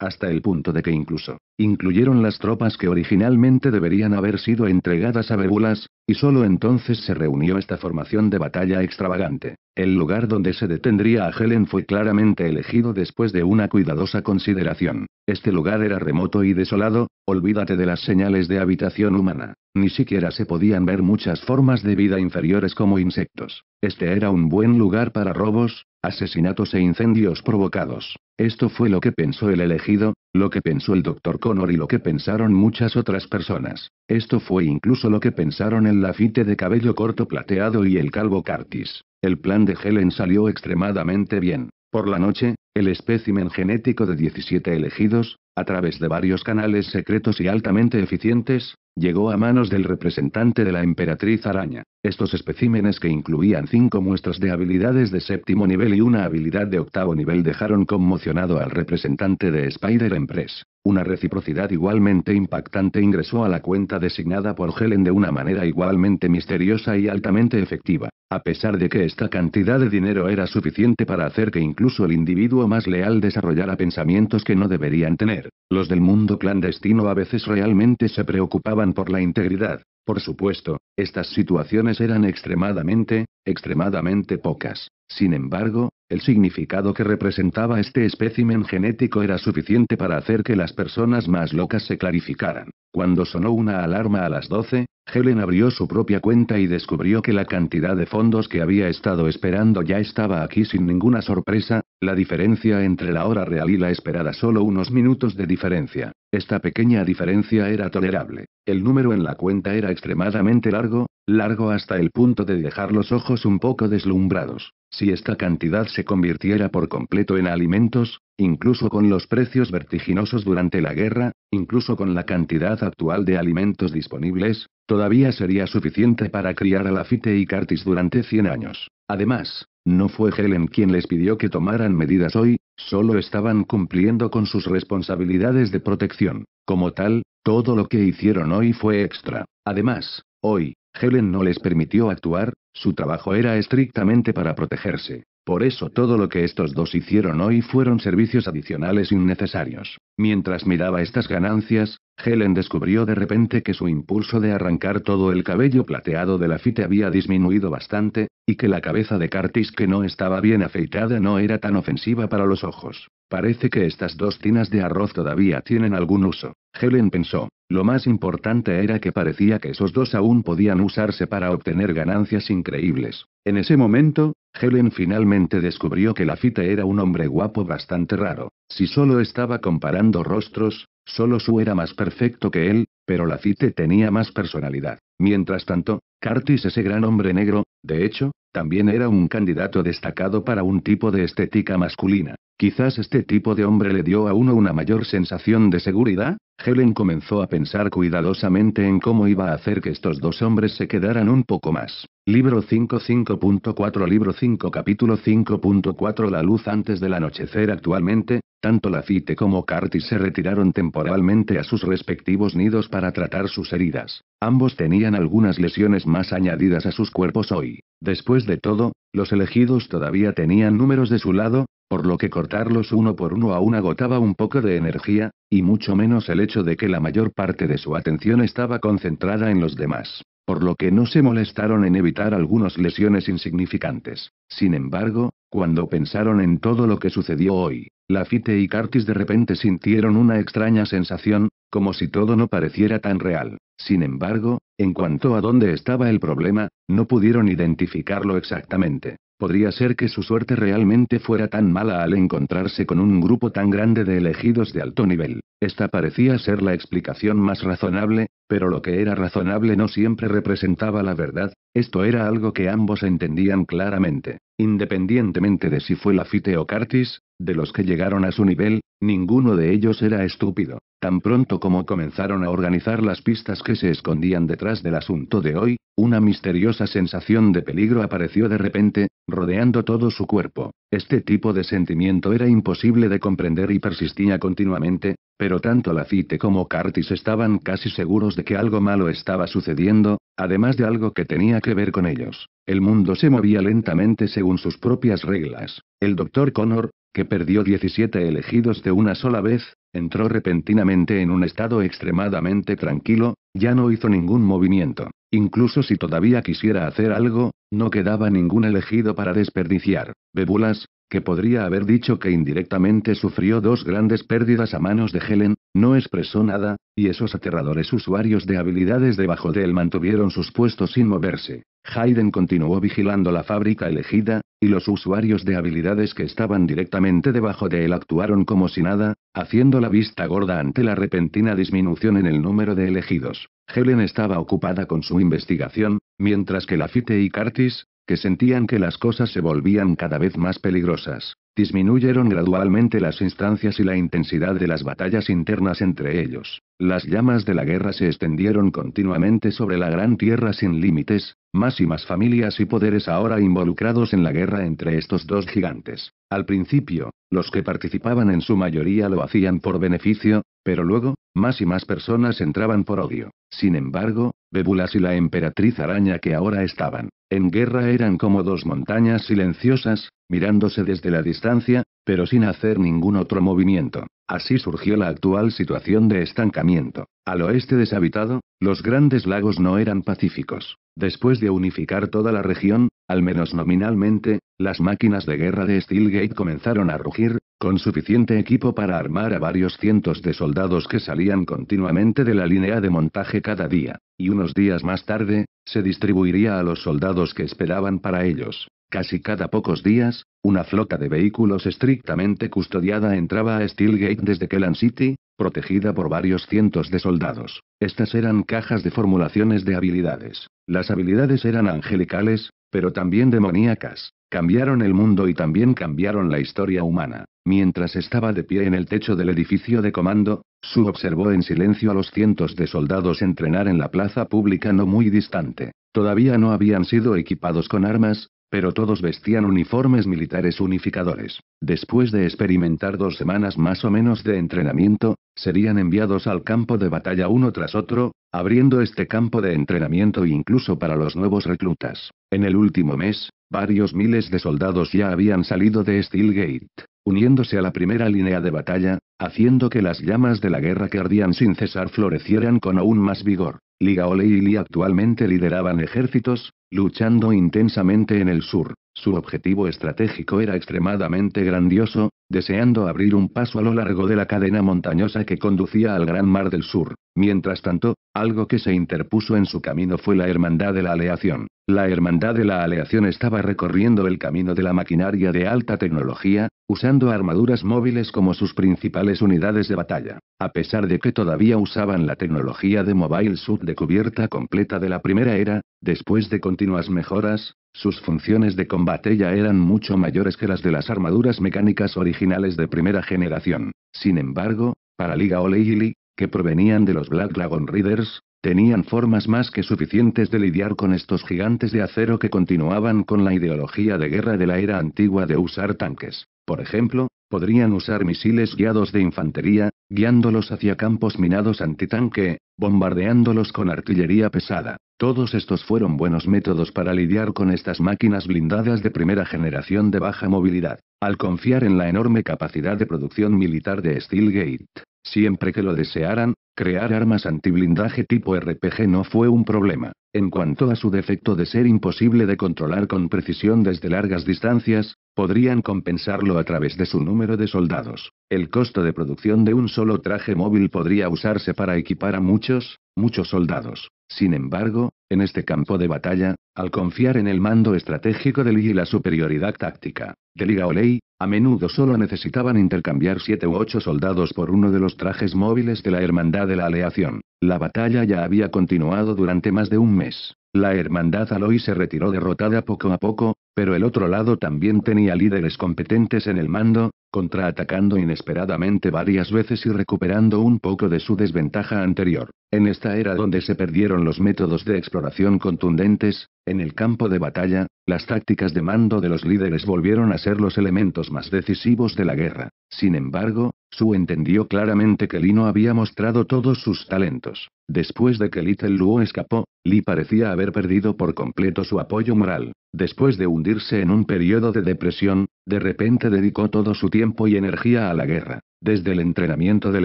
A: hasta el punto de que incluso, incluyeron las tropas que originalmente deberían haber sido entregadas a Bebulas, y solo entonces se reunió esta formación de batalla extravagante. El lugar donde se detendría a Helen fue claramente elegido después de una cuidadosa consideración. Este lugar era remoto y desolado, olvídate de las señales de habitación humana. Ni siquiera se podían ver muchas formas de vida inferiores como insectos. Este era un buen lugar para robos, asesinatos e incendios provocados. Esto fue lo que pensó el elegido, lo que pensó el doctor Connor y lo que pensaron muchas otras personas. Esto fue incluso lo que pensaron el lafite de cabello corto plateado y el calvo cartis El plan de Helen salió extremadamente bien. Por la noche, el espécimen genético de 17 elegidos, a través de varios canales secretos y altamente eficientes, llegó a manos del representante de la emperatriz araña. Estos especímenes que incluían cinco muestras de habilidades de séptimo nivel y una habilidad de octavo nivel dejaron conmocionado al representante de Spider Empress. Una reciprocidad igualmente impactante ingresó a la cuenta designada por Helen de una manera igualmente misteriosa y altamente efectiva, a pesar de que esta cantidad de dinero era suficiente para hacer que incluso el individuo más leal desarrollara pensamientos que no deberían tener. Los del mundo clandestino a veces realmente se preocupaban por la integridad. Por supuesto, estas situaciones eran extremadamente, extremadamente pocas. Sin embargo, el significado que representaba este espécimen genético era suficiente para hacer que las personas más locas se clarificaran. Cuando sonó una alarma a las 12, Helen abrió su propia cuenta y descubrió que la cantidad de fondos que había estado esperando ya estaba aquí sin ninguna sorpresa, la diferencia entre la hora real y la esperada solo unos minutos de diferencia. Esta pequeña diferencia era tolerable. El número en la cuenta era extremadamente largo, largo hasta el punto de dejar los ojos un poco deslumbrados. Si esta cantidad se convirtiera por completo en alimentos, incluso con los precios vertiginosos durante la guerra, incluso con la cantidad actual de alimentos disponibles, todavía sería suficiente para criar a Lafite y Cartis durante 100 años. Además, no fue Helen quien les pidió que tomaran medidas hoy, solo estaban cumpliendo con sus responsabilidades de protección. Como tal, todo lo que hicieron hoy fue extra. Además, hoy, Helen no les permitió actuar, su trabajo era estrictamente para protegerse. Por eso todo lo que estos dos hicieron hoy fueron servicios adicionales innecesarios. Mientras miraba estas ganancias, Helen descubrió de repente que su impulso de arrancar todo el cabello plateado de la fita había disminuido bastante, y que la cabeza de Cartis, que no estaba bien afeitada no era tan ofensiva para los ojos. Parece que estas dos tinas de arroz todavía tienen algún uso. Helen pensó, lo más importante era que parecía que esos dos aún podían usarse para obtener ganancias increíbles. En ese momento, Helen finalmente descubrió que la fita era un hombre guapo bastante raro. Si solo estaba comparando rostros, Solo Su era más perfecto que él, pero la Cite tenía más personalidad. Mientras tanto, Curtis, ese gran hombre negro, de hecho, también era un candidato destacado para un tipo de estética masculina. Quizás este tipo de hombre le dio a uno una mayor sensación de seguridad. Helen comenzó a pensar cuidadosamente en cómo iba a hacer que estos dos hombres se quedaran un poco más. Libro 5 5.4 Libro 5 Capítulo 5.4 La luz antes del anochecer Actualmente, tanto la como Curtis se retiraron temporalmente a sus respectivos nidos para tratar sus heridas. Ambos tenían algunas lesiones más añadidas a sus cuerpos hoy. Después de todo, los elegidos todavía tenían números de su lado, por lo que cortarlos uno por uno aún agotaba un poco de energía, y mucho menos el hecho de que la mayor parte de su atención estaba concentrada en los demás por lo que no se molestaron en evitar algunas lesiones insignificantes. Sin embargo, cuando pensaron en todo lo que sucedió hoy, Lafite y Cartis de repente sintieron una extraña sensación, como si todo no pareciera tan real. Sin embargo, en cuanto a dónde estaba el problema, no pudieron identificarlo exactamente. Podría ser que su suerte realmente fuera tan mala al encontrarse con un grupo tan grande de elegidos de alto nivel. Esta parecía ser la explicación más razonable, pero lo que era razonable no siempre representaba la verdad, esto era algo que ambos entendían claramente. Independientemente de si fue Lafitte o Cartis, de los que llegaron a su nivel, ninguno de ellos era estúpido. Tan pronto como comenzaron a organizar las pistas que se escondían detrás del asunto de hoy, una misteriosa sensación de peligro apareció de repente, rodeando todo su cuerpo. Este tipo de sentimiento era imposible de comprender y persistía continuamente, pero tanto Lafite como Cartis estaban casi seguros de que algo malo estaba sucediendo, además de algo que tenía que ver con ellos. El mundo se movía lentamente según sus propias reglas. El doctor Connor, que perdió 17 elegidos de una sola vez, entró repentinamente en un estado extremadamente tranquilo, ya no hizo ningún movimiento. Incluso si todavía quisiera hacer algo, no quedaba ningún elegido para desperdiciar. Bebulas, que podría haber dicho que indirectamente sufrió dos grandes pérdidas a manos de Helen, no expresó nada, y esos aterradores usuarios de habilidades debajo de él mantuvieron sus puestos sin moverse. Hayden continuó vigilando la fábrica elegida, y los usuarios de habilidades que estaban directamente debajo de él actuaron como si nada, haciendo la vista gorda ante la repentina disminución en el número de elegidos. Helen estaba ocupada con su investigación, mientras que Lafitte y Cartis, que sentían que las cosas se volvían cada vez más peligrosas, Disminuyeron gradualmente las instancias y la intensidad de las batallas internas entre ellos. Las llamas de la guerra se extendieron continuamente sobre la gran tierra sin límites, más y más familias y poderes ahora involucrados en la guerra entre estos dos gigantes. Al principio, los que participaban en su mayoría lo hacían por beneficio, pero luego, más y más personas entraban por odio. Sin embargo, Bebulas y la emperatriz araña que ahora estaban en guerra eran como dos montañas silenciosas, mirándose desde la distancia, pero sin hacer ningún otro movimiento. Así surgió la actual situación de estancamiento. Al oeste deshabitado, los grandes lagos no eran pacíficos. Después de unificar toda la región, al menos nominalmente, las máquinas de guerra de Steelgate comenzaron a rugir, con suficiente equipo para armar a varios cientos de soldados que salían continuamente de la línea de montaje cada día, y unos días más tarde, se distribuiría a los soldados que esperaban para ellos. Casi cada pocos días, una flota de vehículos estrictamente custodiada entraba a Steelgate desde Kellan City, protegida por varios cientos de soldados. Estas eran cajas de formulaciones de habilidades. Las habilidades eran angelicales, pero también demoníacas. Cambiaron el mundo y también cambiaron la historia humana. Mientras estaba de pie en el techo del edificio de comando, Su observó en silencio a los cientos de soldados entrenar en la plaza pública no muy distante. Todavía no habían sido equipados con armas, pero todos vestían uniformes militares unificadores. Después de experimentar dos semanas más o menos de entrenamiento, serían enviados al campo de batalla uno tras otro, abriendo este campo de entrenamiento incluso para los nuevos reclutas. En el último mes, varios miles de soldados ya habían salido de Steelgate, uniéndose a la primera línea de batalla, haciendo que las llamas de la guerra que ardían sin cesar florecieran con aún más vigor. Liga Ole y actualmente lideraban ejércitos, Luchando intensamente en el sur, su objetivo estratégico era extremadamente grandioso, deseando abrir un paso a lo largo de la cadena montañosa que conducía al Gran Mar del Sur. Mientras tanto, algo que se interpuso en su camino fue la Hermandad de la Aleación. La Hermandad de la Aleación estaba recorriendo el camino de la maquinaria de alta tecnología, usando armaduras móviles como sus principales unidades de batalla. A pesar de que todavía usaban la tecnología de Mobile Suit de cubierta completa de la primera era, después de continuas mejoras, sus funciones de combate ya eran mucho mayores que las de las armaduras mecánicas originales de primera generación. Sin embargo, para Liga O'Leary, que provenían de los Black Dragon Riders, Tenían formas más que suficientes de lidiar con estos gigantes de acero que continuaban con la ideología de guerra de la era antigua de usar tanques. Por ejemplo, podrían usar misiles guiados de infantería, guiándolos hacia campos minados antitanque, bombardeándolos con artillería pesada. Todos estos fueron buenos métodos para lidiar con estas máquinas blindadas de primera generación de baja movilidad, al confiar en la enorme capacidad de producción militar de Steelgate. Siempre que lo desearan, crear armas antiblindaje tipo RPG no fue un problema, en cuanto a su defecto de ser imposible de controlar con precisión desde largas distancias, podrían compensarlo a través de su número de soldados. El costo de producción de un solo traje móvil podría usarse para equipar a muchos, muchos soldados. Sin embargo, en este campo de batalla, al confiar en el mando estratégico de Lee y la superioridad táctica de Liga Oley, a menudo solo necesitaban intercambiar siete u ocho soldados por uno de los trajes móviles de la Hermandad de la Aleación. La batalla ya había continuado durante más de un mes. La hermandad Aloy se retiró derrotada poco a poco, pero el otro lado también tenía líderes competentes en el mando, contraatacando inesperadamente varias veces y recuperando un poco de su desventaja anterior. En esta era donde se perdieron los métodos de exploración contundentes, en el campo de batalla, las tácticas de mando de los líderes volvieron a ser los elementos más decisivos de la guerra. Sin embargo, su entendió claramente que Li no había mostrado todos sus talentos. Después de que Little Luo escapó, Li parecía haber perdido por completo su apoyo moral. Después de hundirse en un periodo de depresión, de repente dedicó todo su tiempo y energía a la guerra. Desde el entrenamiento del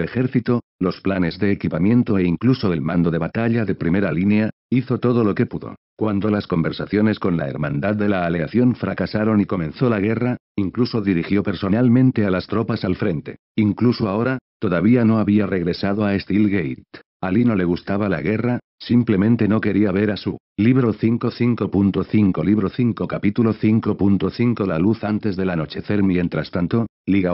A: ejército, los planes de equipamiento e incluso el mando de batalla de primera línea, hizo todo lo que pudo. Cuando las conversaciones con la Hermandad de la Aleación fracasaron y comenzó la guerra, incluso dirigió personalmente a las tropas al frente. Incluso ahora, todavía no había regresado a Steelgate. A Lee no le gustaba la guerra, simplemente no quería ver a su libro 5.5.5 libro 5 capítulo 5.5 La luz antes del anochecer mientras tanto, Liga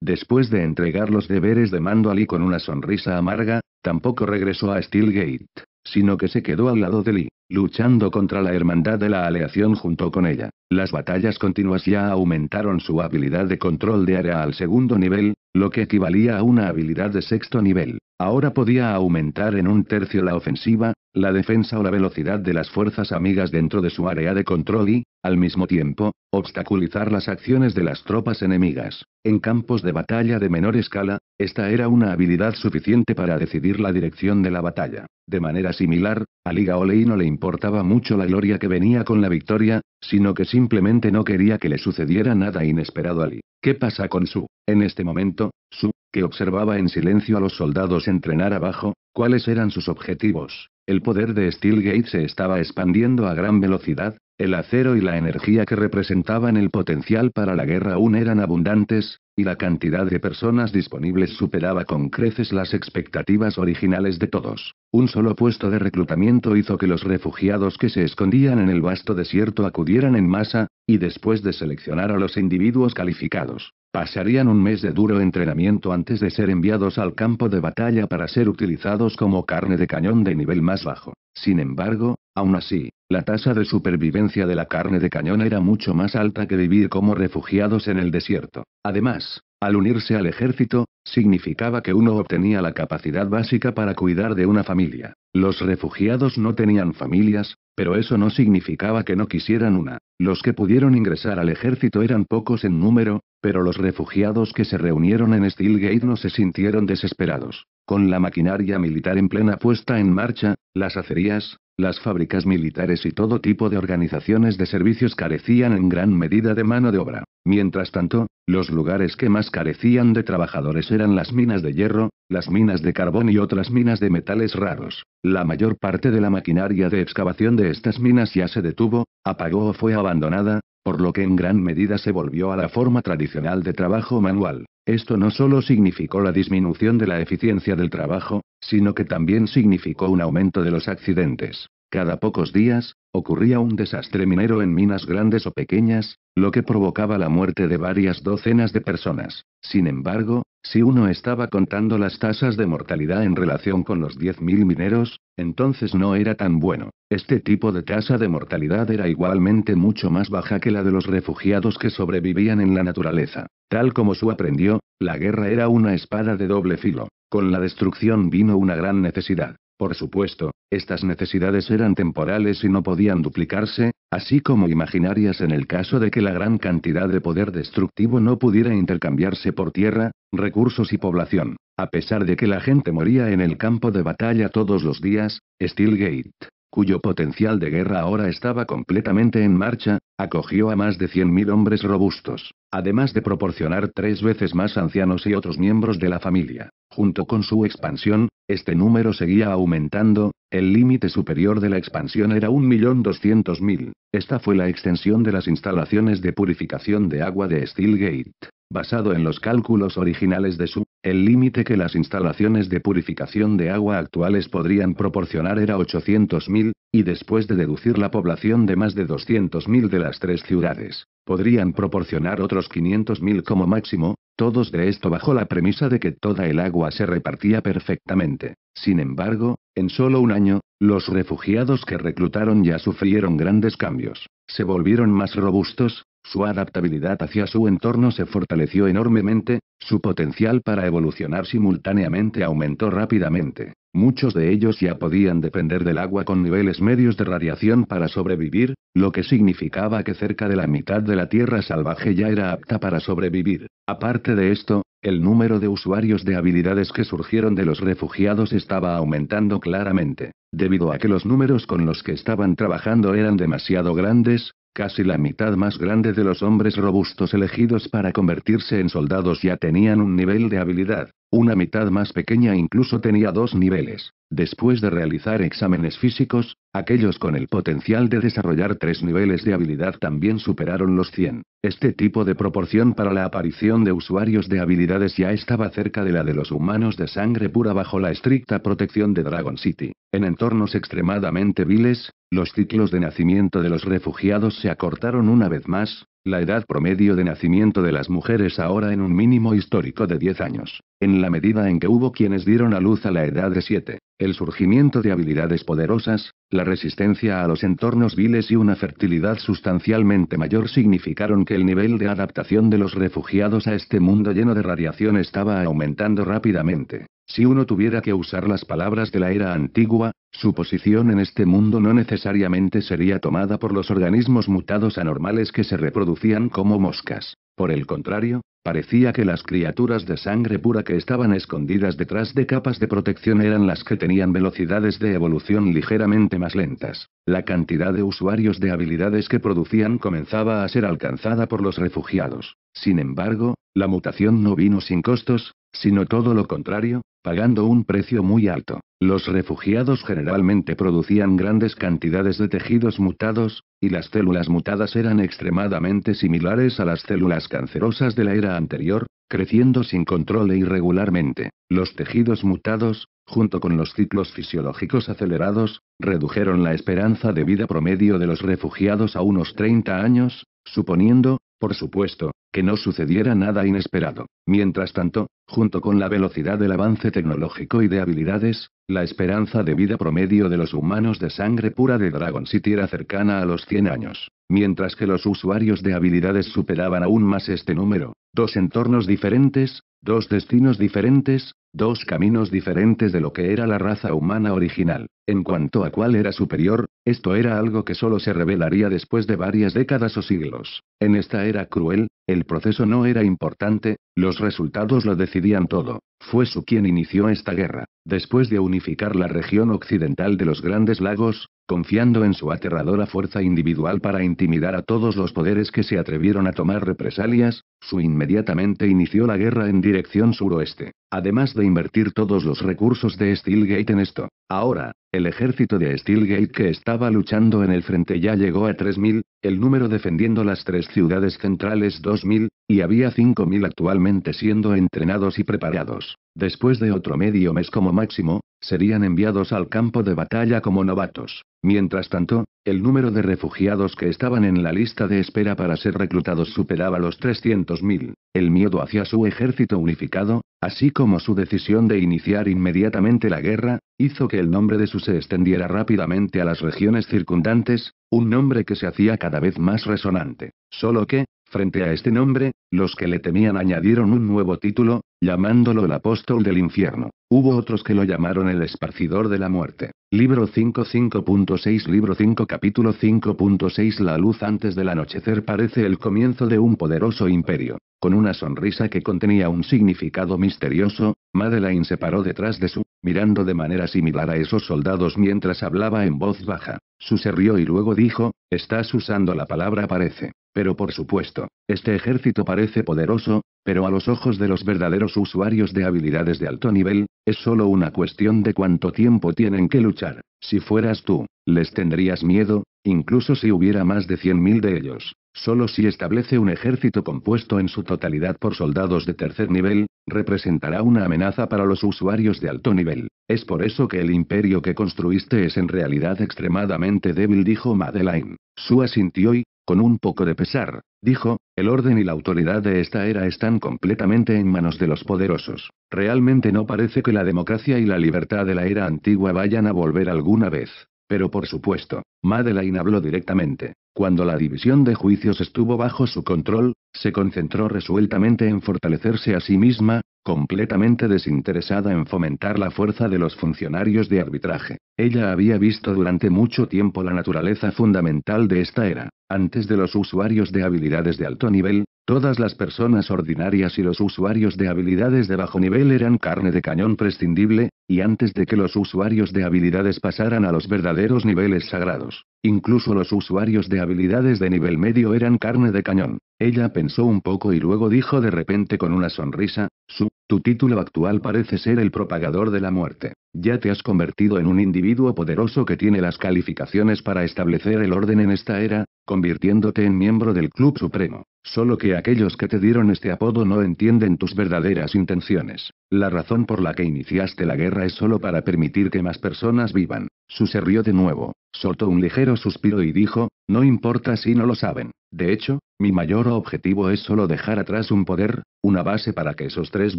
A: después de entregar los deberes de mando a Lee con una sonrisa amarga, tampoco regresó a Steelgate sino que se quedó al lado de Lee, luchando contra la hermandad de la aleación junto con ella. Las batallas continuas ya aumentaron su habilidad de control de área al segundo nivel, lo que equivalía a una habilidad de sexto nivel. Ahora podía aumentar en un tercio la ofensiva, la defensa o la velocidad de las fuerzas amigas dentro de su área de control y, al mismo tiempo, obstaculizar las acciones de las tropas enemigas. En campos de batalla de menor escala, esta era una habilidad suficiente para decidir la dirección de la batalla. De manera similar, a Liga Olei no le importaba mucho la gloria que venía con la victoria, sino que simplemente no quería que le sucediera nada inesperado a Liga. ¿Qué pasa con Su? En este momento, Su, que observaba en silencio a los soldados entrenar abajo, ¿cuáles eran sus objetivos? El poder de Steelgate se estaba expandiendo a gran velocidad, el acero y la energía que representaban el potencial para la guerra aún eran abundantes, y la cantidad de personas disponibles superaba con creces las expectativas originales de todos. Un solo puesto de reclutamiento hizo que los refugiados que se escondían en el vasto desierto acudieran en masa, y después de seleccionar a los individuos calificados, pasarían un mes de duro entrenamiento antes de ser enviados al campo de batalla para ser utilizados como carne de cañón de nivel más bajo. Sin embargo, aún así, la tasa de supervivencia de la carne de cañón era mucho más alta que vivir como refugiados en el desierto. Además, al unirse al ejército, significaba que uno obtenía la capacidad básica para cuidar de una familia. Los refugiados no tenían familias, pero eso no significaba que no quisieran una. Los que pudieron ingresar al ejército eran pocos en número, pero los refugiados que se reunieron en Steelgate no se sintieron desesperados. Con la maquinaria militar en plena puesta en marcha, las acerías, las fábricas militares y todo tipo de organizaciones de servicios carecían en gran medida de mano de obra. Mientras tanto, los lugares que más carecían de trabajadores eran las minas de hierro, las minas de carbón y otras minas de metales raros. La mayor parte de la maquinaria de excavación de estas minas ya se detuvo, apagó o fue abandonada, por lo que en gran medida se volvió a la forma tradicional de trabajo manual. Esto no solo significó la disminución de la eficiencia del trabajo, sino que también significó un aumento de los accidentes. Cada pocos días, ocurría un desastre minero en minas grandes o pequeñas, lo que provocaba la muerte de varias docenas de personas. Sin embargo, si uno estaba contando las tasas de mortalidad en relación con los 10.000 mineros, entonces no era tan bueno. Este tipo de tasa de mortalidad era igualmente mucho más baja que la de los refugiados que sobrevivían en la naturaleza. Tal como su aprendió, la guerra era una espada de doble filo. Con la destrucción vino una gran necesidad. Por supuesto, estas necesidades eran temporales y no podían duplicarse, así como imaginarias en el caso de que la gran cantidad de poder destructivo no pudiera intercambiarse por tierra, recursos y población. A pesar de que la gente moría en el campo de batalla todos los días, Steelgate, cuyo potencial de guerra ahora estaba completamente en marcha, acogió a más de 100.000 hombres robustos, además de proporcionar tres veces más ancianos y otros miembros de la familia. Junto con su expansión, este número seguía aumentando, el límite superior de la expansión era 1.200.000. Esta fue la extensión de las instalaciones de purificación de agua de Steelgate. Basado en los cálculos originales de su, el límite que las instalaciones de purificación de agua actuales podrían proporcionar era 800.000, y después de deducir la población de más de 200.000 de las tres ciudades, podrían proporcionar otros 500.000 como máximo, todos de esto bajo la premisa de que toda el agua se repartía perfectamente. Sin embargo, en solo un año, los refugiados que reclutaron ya sufrieron grandes cambios. Se volvieron más robustos, su adaptabilidad hacia su entorno se fortaleció enormemente, su potencial para evolucionar simultáneamente aumentó rápidamente. Muchos de ellos ya podían depender del agua con niveles medios de radiación para sobrevivir, lo que significaba que cerca de la mitad de la Tierra salvaje ya era apta para sobrevivir. Aparte de esto, el número de usuarios de habilidades que surgieron de los refugiados estaba aumentando claramente. Debido a que los números con los que estaban trabajando eran demasiado grandes, Casi la mitad más grande de los hombres robustos elegidos para convertirse en soldados ya tenían un nivel de habilidad, una mitad más pequeña incluso tenía dos niveles. Después de realizar exámenes físicos, aquellos con el potencial de desarrollar tres niveles de habilidad también superaron los 100. Este tipo de proporción para la aparición de usuarios de habilidades ya estaba cerca de la de los humanos de sangre pura bajo la estricta protección de Dragon City. En entornos extremadamente viles, los ciclos de nacimiento de los refugiados se acortaron una vez más, la edad promedio de nacimiento de las mujeres ahora en un mínimo histórico de 10 años, en la medida en que hubo quienes dieron a luz a la edad de 7, el surgimiento de habilidades poderosas, la resistencia a los entornos viles y una fertilidad sustancialmente mayor significaron que el nivel de adaptación de los refugiados a este mundo lleno de radiación estaba aumentando rápidamente. Si uno tuviera que usar las palabras de la era antigua, su posición en este mundo no necesariamente sería tomada por los organismos mutados anormales que se reproducían como moscas. Por el contrario, Parecía que las criaturas de sangre pura que estaban escondidas detrás de capas de protección eran las que tenían velocidades de evolución ligeramente más lentas. La cantidad de usuarios de habilidades que producían comenzaba a ser alcanzada por los refugiados. Sin embargo, la mutación no vino sin costos, sino todo lo contrario, pagando un precio muy alto. Los refugiados generalmente producían grandes cantidades de tejidos mutados, y las células mutadas eran extremadamente similares a las células cancerosas de la era anterior, creciendo sin control e irregularmente. Los tejidos mutados, junto con los ciclos fisiológicos acelerados, redujeron la esperanza de vida promedio de los refugiados a unos 30 años, suponiendo, por supuesto, que no sucediera nada inesperado. Mientras tanto, junto con la velocidad del avance tecnológico y de habilidades, la esperanza de vida promedio de los humanos de sangre pura de Dragon City era cercana a los 100 años, mientras que los usuarios de habilidades superaban aún más este número. Dos entornos diferentes, dos destinos diferentes, Dos caminos diferentes de lo que era la raza humana original. En cuanto a cuál era superior, esto era algo que solo se revelaría después de varias décadas o siglos. En esta era cruel, el proceso no era importante, los resultados lo decidían todo. Fue su quien inició esta guerra, después de unificar la región occidental de los Grandes Lagos, confiando en su aterradora fuerza individual para intimidar a todos los poderes que se atrevieron a tomar represalias, su inmediatamente inició la guerra en dirección suroeste, además de invertir todos los recursos de Steelgate en esto. Ahora, el ejército de Steelgate que estaba luchando en el frente ya llegó a 3.000, el número defendiendo las tres ciudades centrales 2.000, y había 5.000 actualmente siendo entrenados y preparados. Después de otro medio mes como máximo, serían enviados al campo de batalla como novatos. Mientras tanto, el número de refugiados que estaban en la lista de espera para ser reclutados superaba los 300.000. El miedo hacia su ejército unificado, así como su decisión de iniciar inmediatamente la guerra, hizo que el nombre de su se extendiera rápidamente a las regiones circundantes, un nombre que se hacía cada vez más resonante. Solo que, Frente a este nombre, los que le temían añadieron un nuevo título, llamándolo el apóstol del infierno. Hubo otros que lo llamaron el esparcidor de la muerte. Libro 5.5.6 Libro 5 capítulo 5.6 La luz antes del anochecer parece el comienzo de un poderoso imperio. Con una sonrisa que contenía un significado misterioso, Madeleine se paró detrás de su, mirando de manera similar a esos soldados mientras hablaba en voz baja. Su se rió y luego dijo, estás usando la palabra parece. Pero por supuesto, este ejército parece poderoso, pero a los ojos de los verdaderos usuarios de habilidades de alto nivel, es solo una cuestión de cuánto tiempo tienen que luchar. Si fueras tú, les tendrías miedo, incluso si hubiera más de 100.000 de ellos. Solo si establece un ejército compuesto en su totalidad por soldados de tercer nivel, representará una amenaza para los usuarios de alto nivel. Es por eso que el imperio que construiste es en realidad extremadamente débil, dijo Madeleine. Su asintió y, con un poco de pesar, dijo, el orden y la autoridad de esta era están completamente en manos de los poderosos. Realmente no parece que la democracia y la libertad de la era antigua vayan a volver alguna vez. Pero por supuesto, Madeleine habló directamente. Cuando la división de juicios estuvo bajo su control, se concentró resueltamente en fortalecerse a sí misma, completamente desinteresada en fomentar la fuerza de los funcionarios de arbitraje. Ella había visto durante mucho tiempo la naturaleza fundamental de esta era. Antes de los usuarios de habilidades de alto nivel, todas las personas ordinarias y los usuarios de habilidades de bajo nivel eran carne de cañón prescindible, y antes de que los usuarios de habilidades pasaran a los verdaderos niveles sagrados, incluso los usuarios de habilidades de nivel medio eran carne de cañón. Ella pensó un poco y luego dijo de repente con una sonrisa, su, tu título actual parece ser el propagador de la muerte. Ya te has convertido en un individuo poderoso que tiene las calificaciones para establecer el orden en esta era, convirtiéndote en miembro del Club Supremo. Solo que aquellos que te dieron este apodo no entienden tus verdaderas intenciones. La razón por la que iniciaste la guerra es solo para permitir que más personas vivan. Su se rió de nuevo, soltó un ligero suspiro y dijo, no importa si no lo saben. De hecho, mi mayor objetivo es solo dejar atrás un poder, una base para que esos tres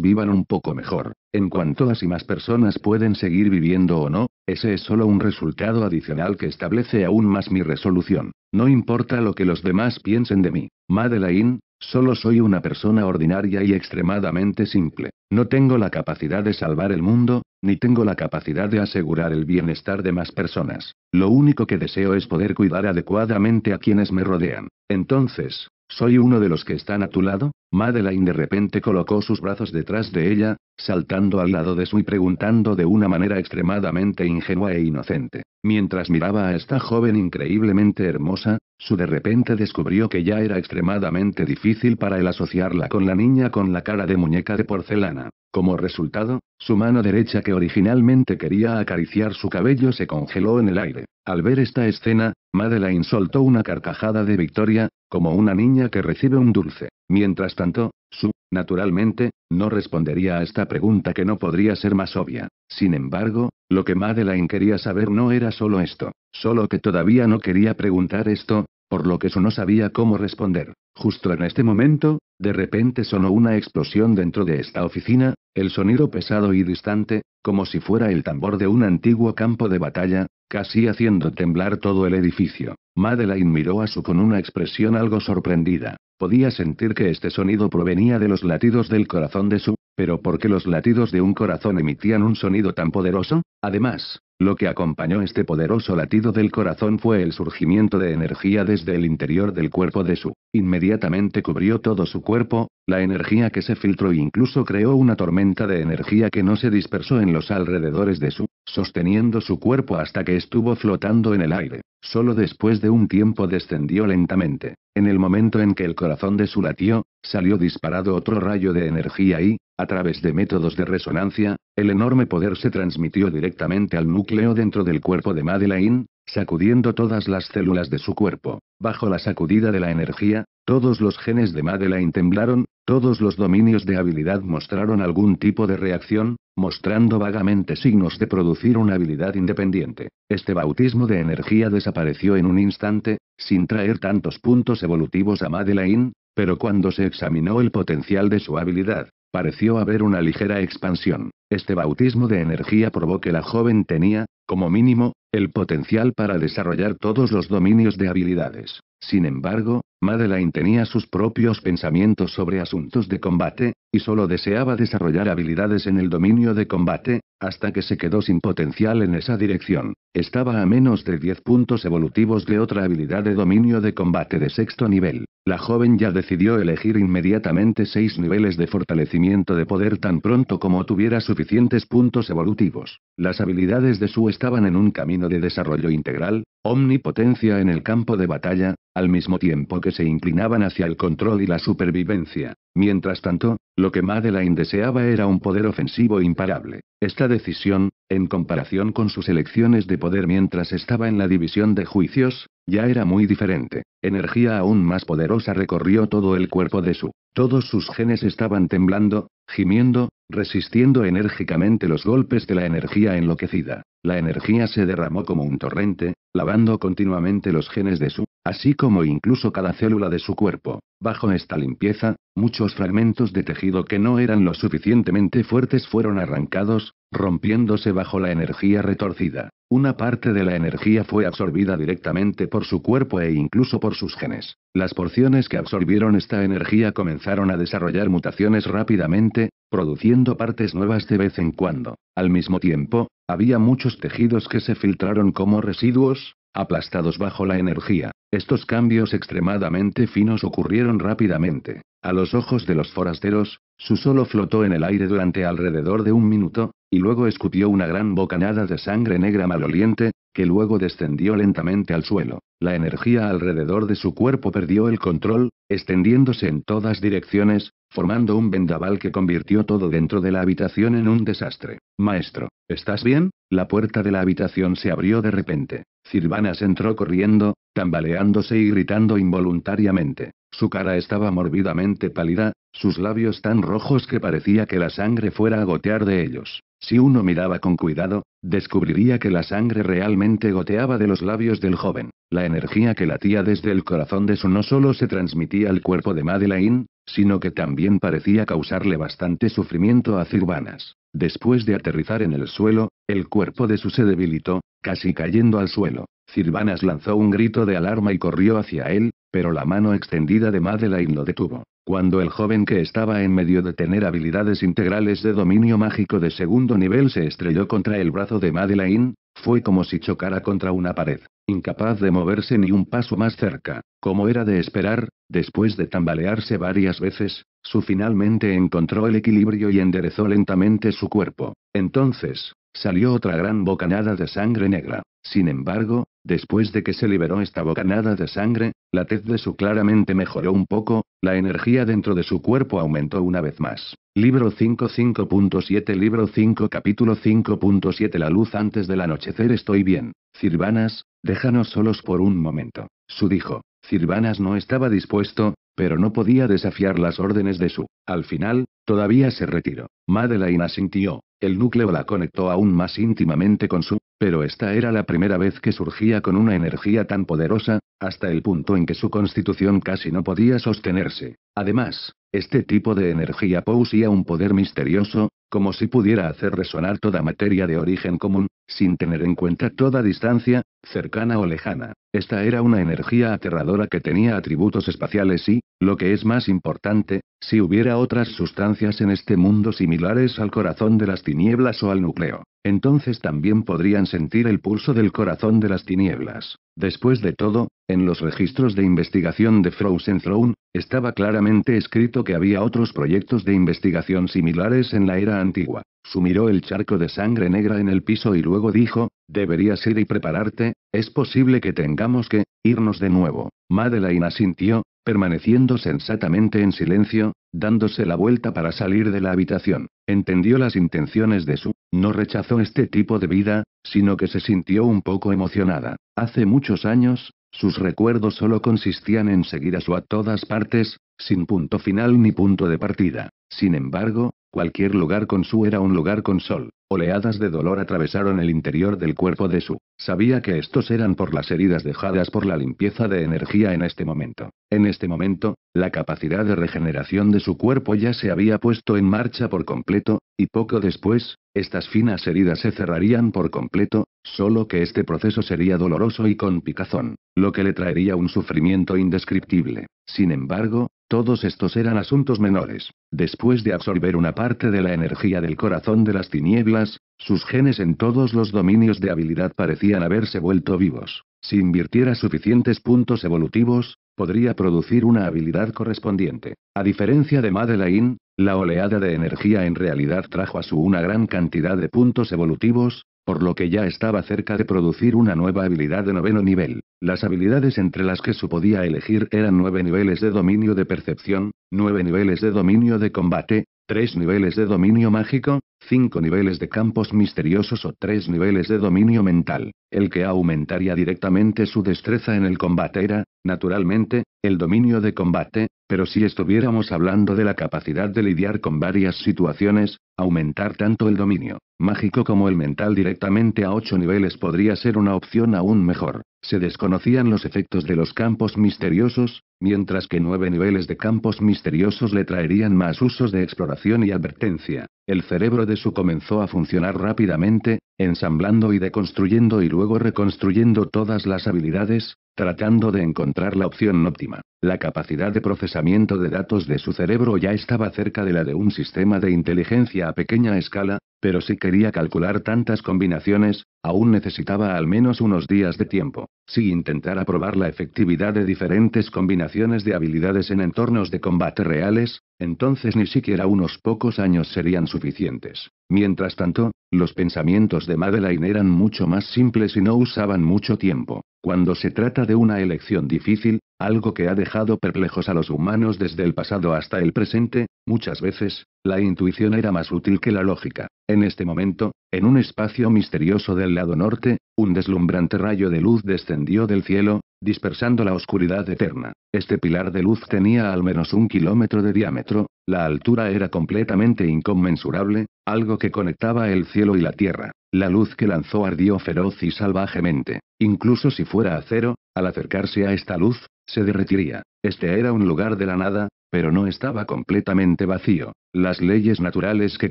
A: vivan un poco mejor. En cuanto a si más personas pueden seguir viviendo o no, ese es solo un resultado adicional que establece aún más mi resolución. No importa lo que los demás piensen de mí. Madeleine, solo soy una persona ordinaria y extremadamente simple. No tengo la capacidad de salvar el mundo, ni tengo la capacidad de asegurar el bienestar de más personas. Lo único que deseo es poder cuidar adecuadamente a quienes me rodean. Entonces, ¿soy uno de los que están a tu lado? Madeleine de repente colocó sus brazos detrás de ella, saltando al lado de su y preguntando de una manera extremadamente ingenua e inocente. Mientras miraba a esta joven increíblemente hermosa, su de repente descubrió que ya era extremadamente difícil para él asociarla con la niña con la cara de muñeca de porcelana. Como resultado, su mano derecha que originalmente quería acariciar su cabello se congeló en el aire. Al ver esta escena, Madeline soltó una carcajada de victoria, como una niña que recibe un dulce. Mientras tanto, su, naturalmente, no respondería a esta pregunta que no podría ser más obvia. Sin embargo, lo que Madeline quería saber no era solo esto, solo que todavía no quería preguntar esto, por lo que su no sabía cómo responder. Justo en este momento, de repente sonó una explosión dentro de esta oficina, el sonido pesado y distante, como si fuera el tambor de un antiguo campo de batalla, casi haciendo temblar todo el edificio. Madeleine miró a su con una expresión algo sorprendida. Podía sentir que este sonido provenía de los latidos del corazón de su, pero ¿por qué los latidos de un corazón emitían un sonido tan poderoso? Además, lo que acompañó este poderoso latido del corazón fue el surgimiento de energía desde el interior del cuerpo de Su. Inmediatamente cubrió todo su cuerpo, la energía que se filtró e incluso creó una tormenta de energía que no se dispersó en los alrededores de Su, sosteniendo su cuerpo hasta que estuvo flotando en el aire. Solo después de un tiempo descendió lentamente. En el momento en que el corazón de Su latió, salió disparado otro rayo de energía y, a través de métodos de resonancia, el enorme poder se transmitió directamente al núcleo dentro del cuerpo de Madeleine, sacudiendo todas las células de su cuerpo. Bajo la sacudida de la energía, todos los genes de Madeleine temblaron, todos los dominios de habilidad mostraron algún tipo de reacción, mostrando vagamente signos de producir una habilidad independiente. Este bautismo de energía desapareció en un instante, sin traer tantos puntos evolutivos a Madeleine, pero cuando se examinó el potencial de su habilidad, Pareció haber una ligera expansión. Este bautismo de energía probó que la joven tenía, como mínimo, el potencial para desarrollar todos los dominios de habilidades. Sin embargo, Madeleine tenía sus propios pensamientos sobre asuntos de combate, y solo deseaba desarrollar habilidades en el dominio de combate, hasta que se quedó sin potencial en esa dirección. Estaba a menos de 10 puntos evolutivos de otra habilidad de dominio de combate de sexto nivel. La joven ya decidió elegir inmediatamente seis niveles de fortalecimiento de poder tan pronto como tuviera suficientes puntos evolutivos. Las habilidades de Su estaban en un camino de desarrollo integral, omnipotencia en el campo de batalla, al mismo tiempo que se inclinaban hacia el control y la supervivencia. Mientras tanto, lo que Madeline deseaba era un poder ofensivo imparable. Esta decisión, en comparación con sus elecciones de poder mientras estaba en la división de juicios, ya era muy diferente. Energía aún más poderosa recorrió todo el cuerpo de su. Todos sus genes estaban temblando, gimiendo, resistiendo enérgicamente los golpes de la energía enloquecida. La energía se derramó como un torrente, lavando continuamente los genes de su, así como incluso cada célula de su cuerpo. Bajo esta limpieza, muchos fragmentos de tejido que no eran lo suficientemente fuertes fueron arrancados, rompiéndose bajo la energía retorcida. Una parte de la energía fue absorbida directamente por su cuerpo e incluso por sus genes. Las porciones que absorbieron esta energía comenzaron a desarrollar mutaciones rápidamente, produciendo partes nuevas de vez en cuando. Al mismo tiempo, había muchos tejidos que se filtraron como residuos, aplastados bajo la energía. Estos cambios extremadamente finos ocurrieron rápidamente. A los ojos de los forasteros, su solo flotó en el aire durante alrededor de un minuto, y luego escupió una gran bocanada de sangre negra maloliente, que luego descendió lentamente al suelo. La energía alrededor de su cuerpo perdió el control, extendiéndose en todas direcciones, formando un vendaval que convirtió todo dentro de la habitación en un desastre. Maestro, ¿estás bien? La puerta de la habitación se abrió de repente. Cirvanas entró corriendo, tambaleándose y gritando involuntariamente. Su cara estaba morbidamente pálida, sus labios tan rojos que parecía que la sangre fuera a gotear de ellos. Si uno miraba con cuidado, descubriría que la sangre realmente goteaba de los labios del joven. La energía que latía desde el corazón de su no solo se transmitía al cuerpo de Madeleine, sino que también parecía causarle bastante sufrimiento a Cirvanas. Después de aterrizar en el suelo, el cuerpo de su se debilitó, casi cayendo al suelo. Cirvanas lanzó un grito de alarma y corrió hacia él, pero la mano extendida de Madeleine lo detuvo cuando el joven que estaba en medio de tener habilidades integrales de dominio mágico de segundo nivel se estrelló contra el brazo de Madeleine, fue como si chocara contra una pared, incapaz de moverse ni un paso más cerca. Como era de esperar, después de tambalearse varias veces, su finalmente encontró el equilibrio y enderezó lentamente su cuerpo. Entonces, salió otra gran bocanada de sangre negra. Sin embargo, después de que se liberó esta bocanada de sangre, la tez de su claramente mejoró un poco, la energía dentro de su cuerpo aumentó una vez más. Libro 5 5.7 Libro 5 Capítulo 5.7 La luz antes del anochecer Estoy bien. Cirvanas, déjanos solos por un momento. Su dijo. Cirvanas no estaba dispuesto, pero no podía desafiar las órdenes de su. Al final, todavía se retiró. Madeleine asintió. El núcleo la conectó aún más íntimamente con su, pero esta era la primera vez que surgía con una energía tan poderosa, hasta el punto en que su constitución casi no podía sostenerse. Además, este tipo de energía poseía un poder misterioso, como si pudiera hacer resonar toda materia de origen común, sin tener en cuenta toda distancia, cercana o lejana. Esta era una energía aterradora que tenía atributos espaciales y, lo que es más importante, si hubiera otras sustancias en este mundo similares al corazón de las tinieblas o al núcleo, entonces también podrían sentir el pulso del corazón de las tinieblas. Después de todo, en los registros de investigación de Frozen Throne, estaba claramente escrito que había otros proyectos de investigación similares en la era antigua. Sumiró el charco de sangre negra en el piso y luego dijo, deberías ir y prepararte, es posible que tengamos que, irnos de nuevo. Madeleine asintió, permaneciendo sensatamente en silencio, dándose la vuelta para salir de la habitación. Entendió las intenciones de su, no rechazó este tipo de vida, sino que se sintió un poco emocionada. Hace muchos años, sus recuerdos solo consistían en seguir a su a todas partes, sin punto final ni punto de partida. Sin embargo, cualquier lugar con su era un lugar con sol. Oleadas de dolor atravesaron el interior del cuerpo de su. Sabía que estos eran por las heridas dejadas por la limpieza de energía en este momento. En este momento, la capacidad de regeneración de su cuerpo ya se había puesto en marcha por completo, y poco después, estas finas heridas se cerrarían por completo, solo que este proceso sería doloroso y con picazón, lo que le traería un sufrimiento indescriptible. Sin embargo, todos estos eran asuntos menores. Después de absorber una parte de la energía del corazón de las tinieblas, sus genes en todos los dominios de habilidad parecían haberse vuelto vivos. Si invirtiera suficientes puntos evolutivos, podría producir una habilidad correspondiente. A diferencia de Madeleine, la oleada de energía en realidad trajo a su una gran cantidad de puntos evolutivos, por lo que ya estaba cerca de producir una nueva habilidad de noveno nivel. Las habilidades entre las que su podía elegir eran nueve niveles de dominio de percepción, nueve niveles de dominio de combate, tres niveles de dominio mágico, cinco niveles de campos misteriosos o tres niveles de dominio mental, el que aumentaría directamente su destreza en el combate era, naturalmente, el dominio de combate, pero si estuviéramos hablando de la capacidad de lidiar con varias situaciones, aumentar tanto el dominio mágico como el mental directamente a ocho niveles podría ser una opción aún mejor. Se desconocían los efectos de los campos misteriosos, mientras que nueve niveles de campos misteriosos le traerían más usos de exploración y advertencia. El cerebro de su comenzó a funcionar rápidamente, ensamblando y deconstruyendo y luego reconstruyendo todas las habilidades, tratando de encontrar la opción óptima. La capacidad de procesamiento de datos de su cerebro ya estaba cerca de la de un sistema de inteligencia a pequeña escala, pero si quería calcular tantas combinaciones, aún necesitaba al menos unos días de tiempo. Si intentara probar la efectividad de diferentes combinaciones de habilidades en entornos de combate reales, entonces ni siquiera unos pocos años serían suficientes. Mientras tanto, los pensamientos de Madeleine eran mucho más simples y no usaban mucho tiempo. Cuando se trata de una elección difícil, algo que ha dejado perplejos a los humanos desde el pasado hasta el presente, muchas veces, la intuición era más útil que la lógica. En este momento, en un espacio misterioso del lado norte, un deslumbrante rayo de luz desde descendió del cielo, dispersando la oscuridad eterna. Este pilar de luz tenía al menos un kilómetro de diámetro, la altura era completamente inconmensurable, algo que conectaba el cielo y la tierra. La luz que lanzó ardió feroz y salvajemente. Incluso si fuera acero, al acercarse a esta luz, se derretiría. Este era un lugar de la nada, pero no estaba completamente vacío. Las leyes naturales que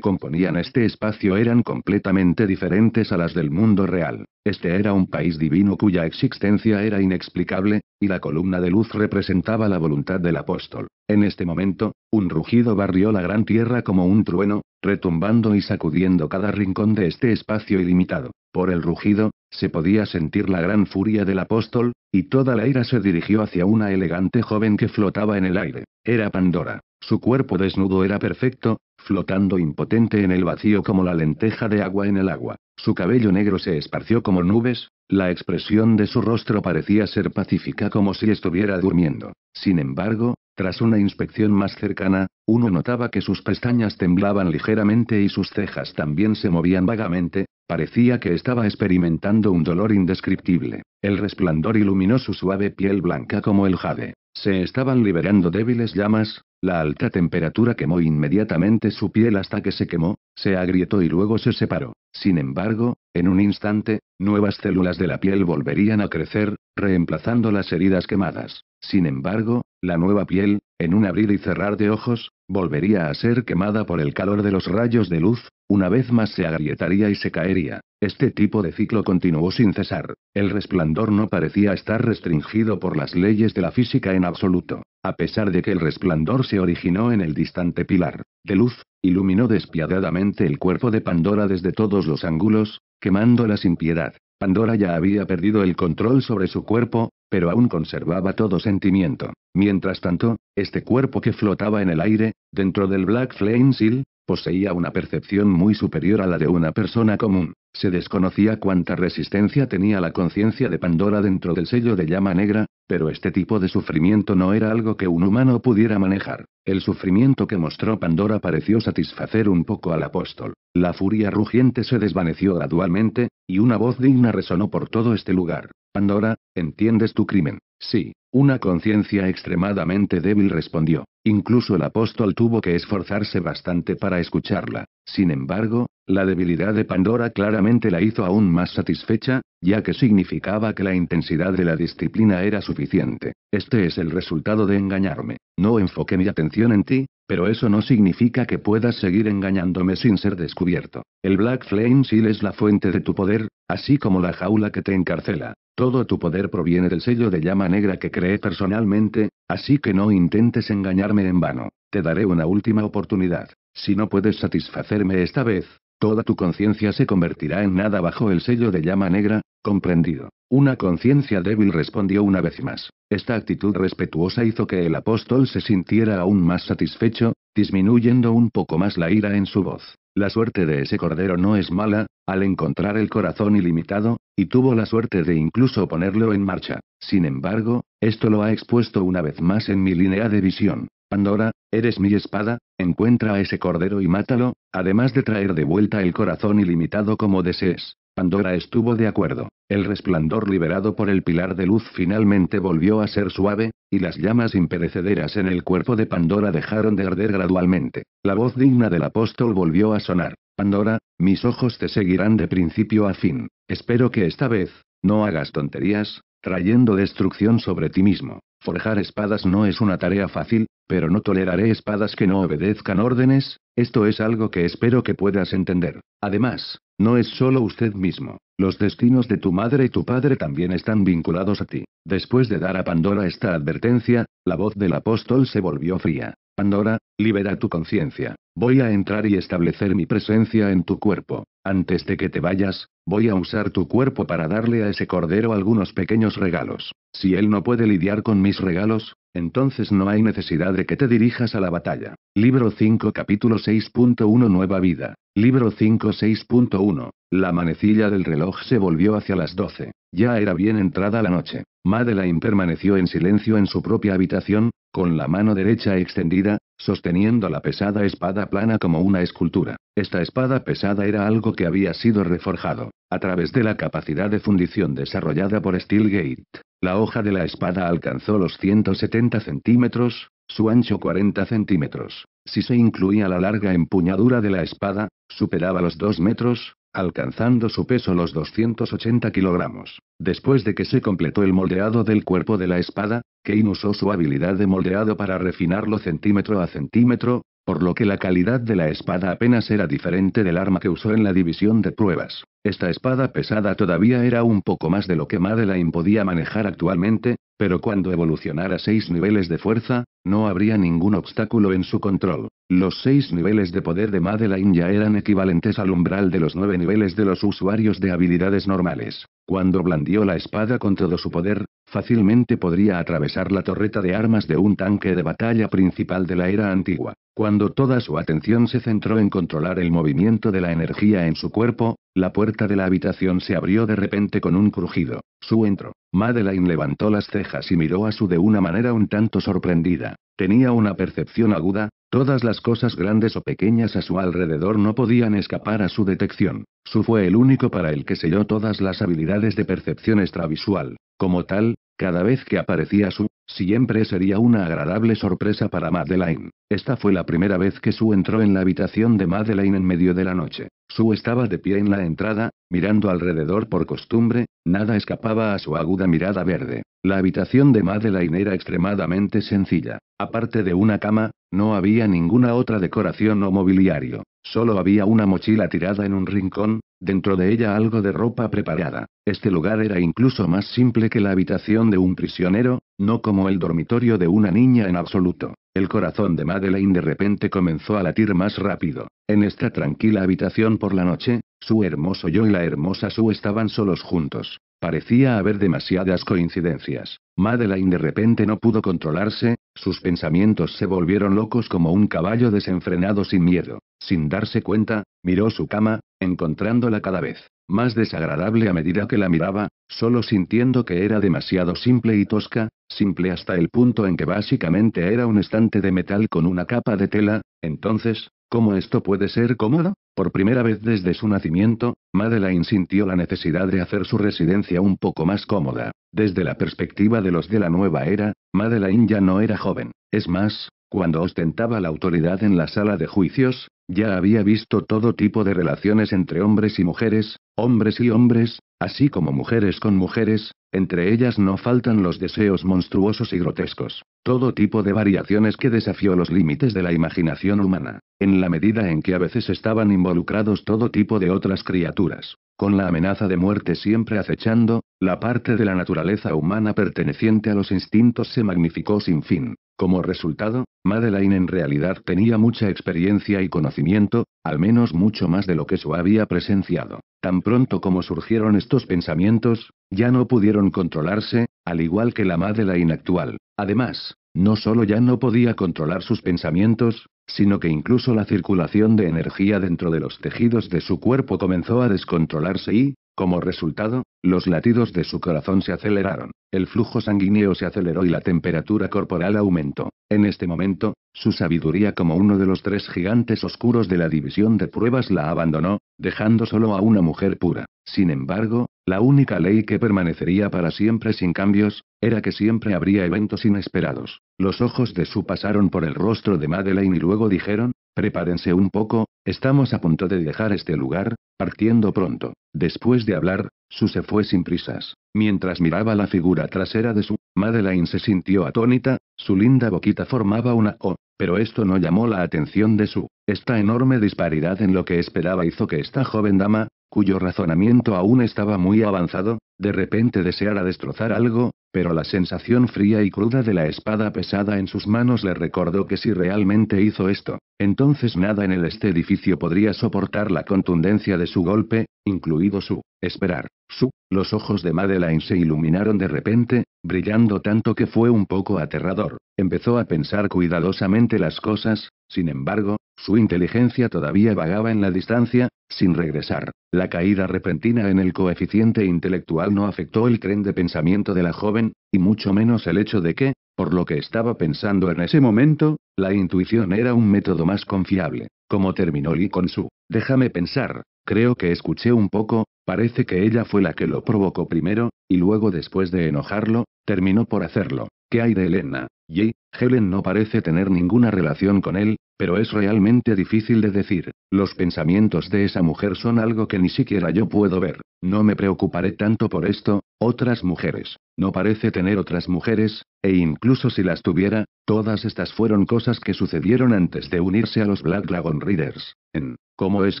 A: componían este espacio eran completamente diferentes a las del mundo real. Este era un país divino cuya existencia era inexplicable, y la columna de luz representaba la voluntad del apóstol. En este momento, un rugido barrió la gran tierra como un trueno, retumbando y sacudiendo cada rincón de este espacio ilimitado. Por el rugido, se podía sentir la gran furia del apóstol, y toda la ira se dirigió hacia una elegante joven que flotaba en el aire. Era Pandora. Su cuerpo desnudo era perfecto, flotando impotente en el vacío como la lenteja de agua en el agua. Su cabello negro se esparció como nubes, la expresión de su rostro parecía ser pacífica como si estuviera durmiendo. Sin embargo, tras una inspección más cercana, uno notaba que sus pestañas temblaban ligeramente y sus cejas también se movían vagamente, parecía que estaba experimentando un dolor indescriptible. El resplandor iluminó su suave piel blanca como el jade. Se estaban liberando débiles llamas, la alta temperatura quemó inmediatamente su piel hasta que se quemó, se agrietó y luego se separó. Sin embargo, en un instante, nuevas células de la piel volverían a crecer, reemplazando las heridas quemadas. Sin embargo, la nueva piel, en un abrir y cerrar de ojos, volvería a ser quemada por el calor de los rayos de luz, una vez más se agrietaría y se caería. Este tipo de ciclo continuó sin cesar. El resplandor no parecía estar restringido por las leyes de la física en absoluto, a pesar de que el resplandor se originó en el distante pilar de luz, iluminó despiadadamente el cuerpo de Pandora desde todos los ángulos, quemándola sin piedad. Pandora ya había perdido el control sobre su cuerpo, pero aún conservaba todo sentimiento. Mientras tanto, este cuerpo que flotaba en el aire, dentro del Black Flame Seal, poseía una percepción muy superior a la de una persona común. Se desconocía cuánta resistencia tenía la conciencia de Pandora dentro del sello de llama negra, pero este tipo de sufrimiento no era algo que un humano pudiera manejar. El sufrimiento que mostró Pandora pareció satisfacer un poco al apóstol. La furia rugiente se desvaneció gradualmente, y una voz digna resonó por todo este lugar. Pandora, ¿entiendes tu crimen? Sí, una conciencia extremadamente débil respondió. Incluso el apóstol tuvo que esforzarse bastante para escucharla. Sin embargo, la debilidad de Pandora claramente la hizo aún más satisfecha, ya que significaba que la intensidad de la disciplina era suficiente. Este es el resultado de engañarme. No enfoqué mi atención en ti, pero eso no significa que puedas seguir engañándome sin ser descubierto. El Black Flame Seal es la fuente de tu poder, así como la jaula que te encarcela. Todo tu poder proviene del sello de llama negra que creé personalmente, así que no intentes engañarme en vano. Te daré una última oportunidad. Si no puedes satisfacerme esta vez, toda tu conciencia se convertirá en nada bajo el sello de llama negra, comprendido. Una conciencia débil respondió una vez más. Esta actitud respetuosa hizo que el apóstol se sintiera aún más satisfecho, disminuyendo un poco más la ira en su voz. La suerte de ese cordero no es mala, al encontrar el corazón ilimitado, y tuvo la suerte de incluso ponerlo en marcha. Sin embargo, esto lo ha expuesto una vez más en mi línea de visión. Pandora, eres mi espada, encuentra a ese cordero y mátalo, además de traer de vuelta el corazón ilimitado como desees. Pandora estuvo de acuerdo. El resplandor liberado por el pilar de luz finalmente volvió a ser suave, y las llamas imperecederas en el cuerpo de Pandora dejaron de arder gradualmente. La voz digna del apóstol volvió a sonar. Pandora, mis ojos te seguirán de principio a fin. Espero que esta vez, no hagas tonterías, trayendo destrucción sobre ti mismo. Forjar espadas no es una tarea fácil, pero no toleraré espadas que no obedezcan órdenes, esto es algo que espero que puedas entender. Además, no es solo usted mismo. Los destinos de tu madre y tu padre también están vinculados a ti. Después de dar a Pandora esta advertencia, la voz del apóstol se volvió fría. Pandora, libera tu conciencia. Voy a entrar y establecer mi presencia en tu cuerpo. Antes de que te vayas, voy a usar tu cuerpo para darle a ese cordero algunos pequeños regalos. Si él no puede lidiar con mis regalos, entonces no hay necesidad de que te dirijas a la batalla. Libro 5 capítulo 6.1 Nueva vida. Libro 5 6.1. La manecilla del reloj se volvió hacia las 12. Ya era bien entrada la noche. Madeline permaneció en silencio en su propia habitación, con la mano derecha extendida, sosteniendo la pesada espada plana como una escultura. Esta espada pesada era algo que había sido reforjado, a través de la capacidad de fundición desarrollada por Steelgate. La hoja de la espada alcanzó los 170 centímetros, su ancho 40 centímetros. Si se incluía la larga empuñadura de la espada, superaba los 2 metros, alcanzando su peso los 280 kilogramos. Después de que se completó el moldeado del cuerpo de la espada, Kane usó su habilidad de moldeado para refinarlo centímetro a centímetro, por lo que la calidad de la espada apenas era diferente del arma que usó en la división de pruebas. Esta espada pesada todavía era un poco más de lo que Madeline podía manejar actualmente, pero cuando evolucionara seis niveles de fuerza, no habría ningún obstáculo en su control. Los seis niveles de poder de Madeline ya eran equivalentes al umbral de los nueve niveles de los usuarios de habilidades normales. Cuando blandió la espada con todo su poder, fácilmente podría atravesar la torreta de armas de un tanque de batalla principal de la era antigua. Cuando toda su atención se centró en controlar el movimiento de la energía en su cuerpo, la puerta de la habitación se abrió de repente con un crujido. Su entro. Madeleine levantó las cejas y miró a su de una manera un tanto sorprendida. Tenía una percepción aguda, Todas las cosas grandes o pequeñas a su alrededor no podían escapar a su detección. Su fue el único para el que selló todas las habilidades de percepción extravisual. Como tal, cada vez que aparecía su, Siempre sería una agradable sorpresa para Madeleine. Esta fue la primera vez que Sue entró en la habitación de Madeleine en medio de la noche. Su estaba de pie en la entrada, mirando alrededor por costumbre, nada escapaba a su aguda mirada verde. La habitación de Madeleine era extremadamente sencilla. Aparte de una cama, no había ninguna otra decoración o mobiliario. Solo había una mochila tirada en un rincón, dentro de ella algo de ropa preparada. Este lugar era incluso más simple que la habitación de un prisionero, no como el dormitorio de una niña en absoluto. El corazón de Madeleine de repente comenzó a latir más rápido. En esta tranquila habitación por la noche, su hermoso yo y la hermosa su estaban solos juntos. Parecía haber demasiadas coincidencias. Madeleine de repente no pudo controlarse, sus pensamientos se volvieron locos como un caballo desenfrenado sin miedo. Sin darse cuenta, miró su cama, encontrándola cada vez más desagradable a medida que la miraba, solo sintiendo que era demasiado simple y tosca, simple hasta el punto en que básicamente era un estante de metal con una capa de tela, entonces, ¿cómo esto puede ser cómodo? Por primera vez desde su nacimiento, Madeleine sintió la necesidad de hacer su residencia un poco más cómoda. Desde la perspectiva de los de la nueva era, Madeleine ya no era joven, es más, cuando ostentaba la autoridad en la sala de juicios, ya había visto todo tipo de relaciones entre hombres y mujeres, hombres y hombres, así como mujeres con mujeres, entre ellas no faltan los deseos monstruosos y grotescos, todo tipo de variaciones que desafió los límites de la imaginación humana, en la medida en que a veces estaban involucrados todo tipo de otras criaturas, con la amenaza de muerte siempre acechando, la parte de la naturaleza humana perteneciente a los instintos se magnificó sin fin, como resultado, Madeleine en realidad tenía mucha experiencia y conocimiento, al menos mucho más de lo que su había presenciado. Tan pronto como surgieron estos pensamientos, ya no pudieron controlarse, al igual que la Madeleine actual. Además, no solo ya no podía controlar sus pensamientos, sino que incluso la circulación de energía dentro de los tejidos de su cuerpo comenzó a descontrolarse y, como resultado, los latidos de su corazón se aceleraron, el flujo sanguíneo se aceleró y la temperatura corporal aumentó. En este momento, su sabiduría como uno de los tres gigantes oscuros de la división de pruebas la abandonó, dejando solo a una mujer pura. Sin embargo, la única ley que permanecería para siempre sin cambios, era que siempre habría eventos inesperados. Los ojos de Su pasaron por el rostro de Madeleine y luego dijeron, prepárense un poco, Estamos a punto de dejar este lugar, partiendo pronto. Después de hablar, Su se fue sin prisas. Mientras miraba la figura trasera de su, Madeleine se sintió atónita, su linda boquita formaba una O, pero esto no llamó la atención de su. Esta enorme disparidad en lo que esperaba hizo que esta joven dama, cuyo razonamiento aún estaba muy avanzado, de repente deseara destrozar algo, pero la sensación fría y cruda de la espada pesada en sus manos le recordó que si realmente hizo esto, entonces nada en el este edificio podría soportar la contundencia de su golpe, incluido su esperar. Su, los ojos de Madeleine se iluminaron de repente, brillando tanto que fue un poco aterrador. Empezó a pensar cuidadosamente las cosas, sin embargo, su inteligencia todavía vagaba en la distancia, sin regresar. La caída repentina en el coeficiente intelectual no afectó el tren de pensamiento de la joven, y mucho menos el hecho de que, por lo que estaba pensando en ese momento, la intuición era un método más confiable. Como terminó Lee con su, déjame pensar, creo que escuché un poco, parece que ella fue la que lo provocó primero, y luego después de enojarlo, terminó por hacerlo. ¿Qué hay de Elena? Y, Helen no parece tener ninguna relación con él, pero es realmente difícil de decir. Los pensamientos de esa mujer son algo que ni siquiera yo puedo ver. No me preocuparé tanto por esto, otras mujeres. No parece tener otras mujeres, e incluso si las tuviera, todas estas fueron cosas que sucedieron antes de unirse a los Black Dragon Readers. En ¿Cómo es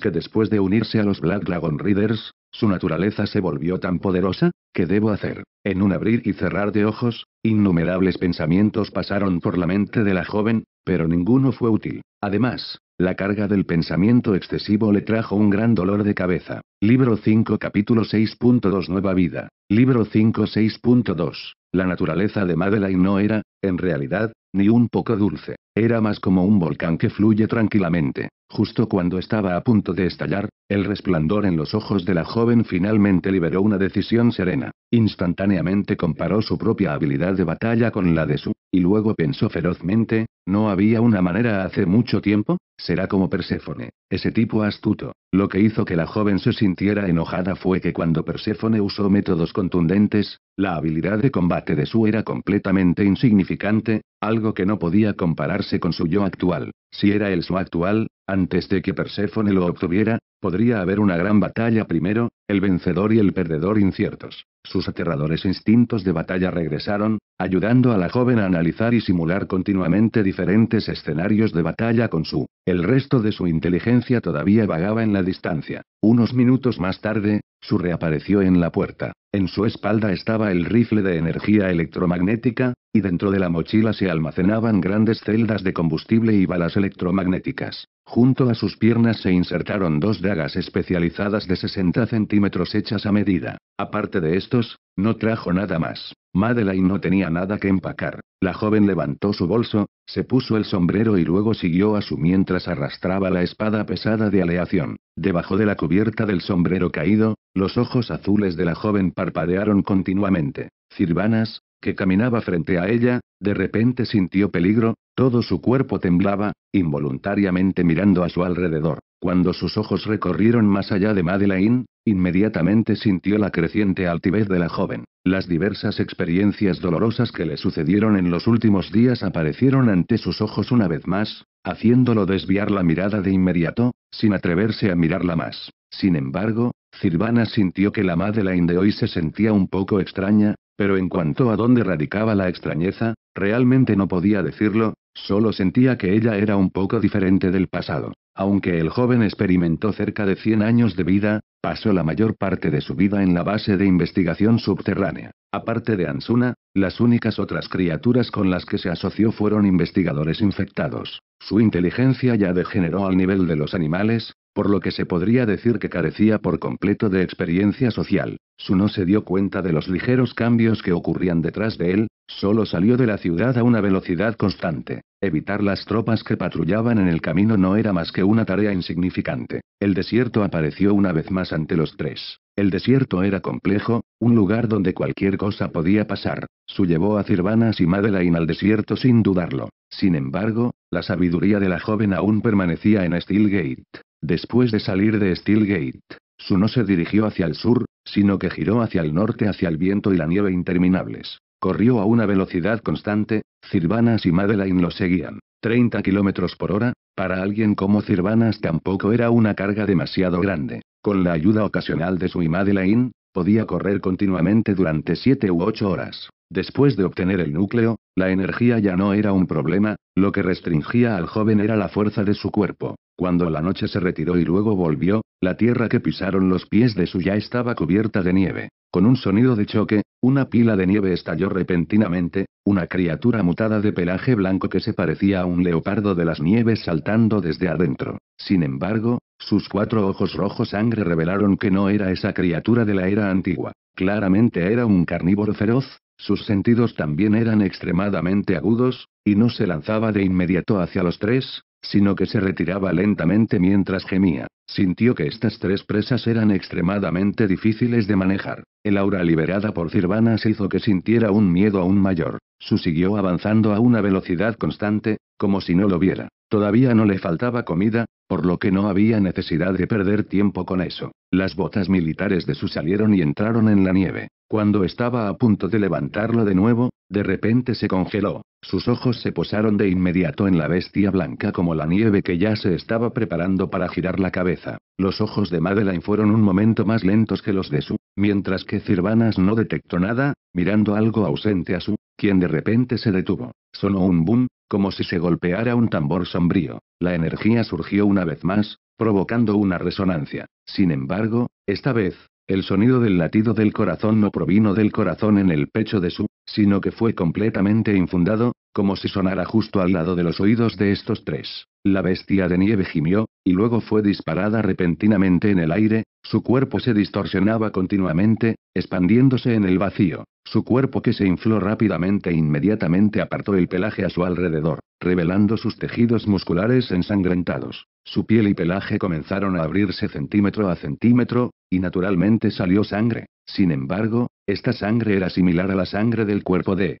A: que después de unirse a los Black Dragon Readers, su naturaleza se volvió tan poderosa? ¿Qué debo hacer? En un abrir y cerrar de ojos, innumerables pensamientos pasaron por la mente de la joven, pero ninguno fue útil. Además, la carga del pensamiento excesivo le trajo un gran dolor de cabeza. Libro 5 capítulo 6.2 Nueva vida. Libro 5 6.2. La naturaleza de Madeleine no era, en realidad, ni un poco dulce. Era más como un volcán que fluye tranquilamente. Justo cuando estaba a punto de estallar, el resplandor en los ojos de la joven finalmente liberó una decisión serena. Instantáneamente comparó su propia habilidad de batalla con la de su, y luego pensó ferozmente, no había una manera hace mucho tiempo, será como Perséfone, ese tipo astuto. Lo que hizo que la joven se sintiera enojada fue que cuando Perséfone usó métodos contundentes, la habilidad de combate de su era completamente insignificante, algo que no podía compararse con su yo actual. Si era el su actual, antes de que Perséfone lo obtuviera, Podría haber una gran batalla primero, el vencedor y el perdedor inciertos. Sus aterradores instintos de batalla regresaron, ayudando a la joven a analizar y simular continuamente diferentes escenarios de batalla con su. El resto de su inteligencia todavía vagaba en la distancia. Unos minutos más tarde, su reapareció en la puerta. En su espalda estaba el rifle de energía electromagnética, y dentro de la mochila se almacenaban grandes celdas de combustible y balas electromagnéticas. Junto a sus piernas se insertaron dos dagas especializadas de 60 centímetros hechas a medida. Aparte de estos, no trajo nada más. Madeleine no tenía nada que empacar. La joven levantó su bolso, se puso el sombrero y luego siguió a su mientras arrastraba la espada pesada de aleación. Debajo de la cubierta del sombrero caído, los ojos azules de la joven parpadearon continuamente. Cirvanas, que caminaba frente a ella, de repente sintió peligro, todo su cuerpo temblaba, involuntariamente mirando a su alrededor. Cuando sus ojos recorrieron más allá de Madeleine, inmediatamente sintió la creciente altivez de la joven. Las diversas experiencias dolorosas que le sucedieron en los últimos días aparecieron ante sus ojos una vez más, haciéndolo desviar la mirada de inmediato, sin atreverse a mirarla más. Sin embargo, Sirvana sintió que la Madeleine de hoy se sentía un poco extraña, pero en cuanto a dónde radicaba la extrañeza, realmente no podía decirlo, solo sentía que ella era un poco diferente del pasado. Aunque el joven experimentó cerca de 100 años de vida, pasó la mayor parte de su vida en la base de investigación subterránea. Aparte de Ansuna, las únicas otras criaturas con las que se asoció fueron investigadores infectados. Su inteligencia ya degeneró al nivel de los animales, por lo que se podría decir que carecía por completo de experiencia social. Su no se dio cuenta de los ligeros cambios que ocurrían detrás de él, solo salió de la ciudad a una velocidad constante. Evitar las tropas que patrullaban en el camino no era más que una tarea insignificante. El desierto apareció una vez más ante los tres. El desierto era complejo, un lugar donde cualquier cosa podía pasar. Su llevó a Cirvanas y Madeline al desierto sin dudarlo. Sin embargo, la sabiduría de la joven aún permanecía en Steelgate. Después de salir de Steelgate, su no se dirigió hacia el sur, sino que giró hacia el norte hacia el viento y la nieve interminables. Corrió a una velocidad constante, Cirvanas y Madeleine lo seguían. 30 kilómetros por hora, para alguien como Cirvanas tampoco era una carga demasiado grande. Con la ayuda ocasional de su y Madeleine, podía correr continuamente durante 7 u 8 horas. Después de obtener el núcleo, la energía ya no era un problema, lo que restringía al joven era la fuerza de su cuerpo. Cuando la noche se retiró y luego volvió, la tierra que pisaron los pies de su ya estaba cubierta de nieve. Con un sonido de choque, una pila de nieve estalló repentinamente, una criatura mutada de pelaje blanco que se parecía a un leopardo de las nieves saltando desde adentro. Sin embargo, sus cuatro ojos rojos sangre revelaron que no era esa criatura de la era antigua. Claramente era un carnívoro feroz, sus sentidos también eran extremadamente agudos, y no se lanzaba de inmediato hacia los tres, sino que se retiraba lentamente mientras gemía. Sintió que estas tres presas eran extremadamente difíciles de manejar. El aura liberada por Cirvanas hizo que sintiera un miedo aún mayor. Su siguió avanzando a una velocidad constante, como si no lo viera. Todavía no le faltaba comida, por lo que no había necesidad de perder tiempo con eso. Las botas militares de su salieron y entraron en la nieve. Cuando estaba a punto de levantarlo de nuevo, de repente se congeló, sus ojos se posaron de inmediato en la bestia blanca como la nieve que ya se estaba preparando para girar la cabeza. Los ojos de Madeleine fueron un momento más lentos que los de Su, mientras que Cirvanas no detectó nada, mirando algo ausente a Su, quien de repente se detuvo. Sonó un boom, como si se golpeara un tambor sombrío. La energía surgió una vez más, provocando una resonancia. Sin embargo, esta vez, el sonido del latido del corazón no provino del corazón en el pecho de su, sino que fue completamente infundado, como si sonara justo al lado de los oídos de estos tres. La bestia de nieve gimió, y luego fue disparada repentinamente en el aire, su cuerpo se distorsionaba continuamente, expandiéndose en el vacío, su cuerpo que se infló rápidamente e inmediatamente apartó el pelaje a su alrededor, revelando sus tejidos musculares ensangrentados, su piel y pelaje comenzaron a abrirse centímetro a centímetro, y naturalmente salió sangre, sin embargo, esta sangre era similar a la sangre del cuerpo de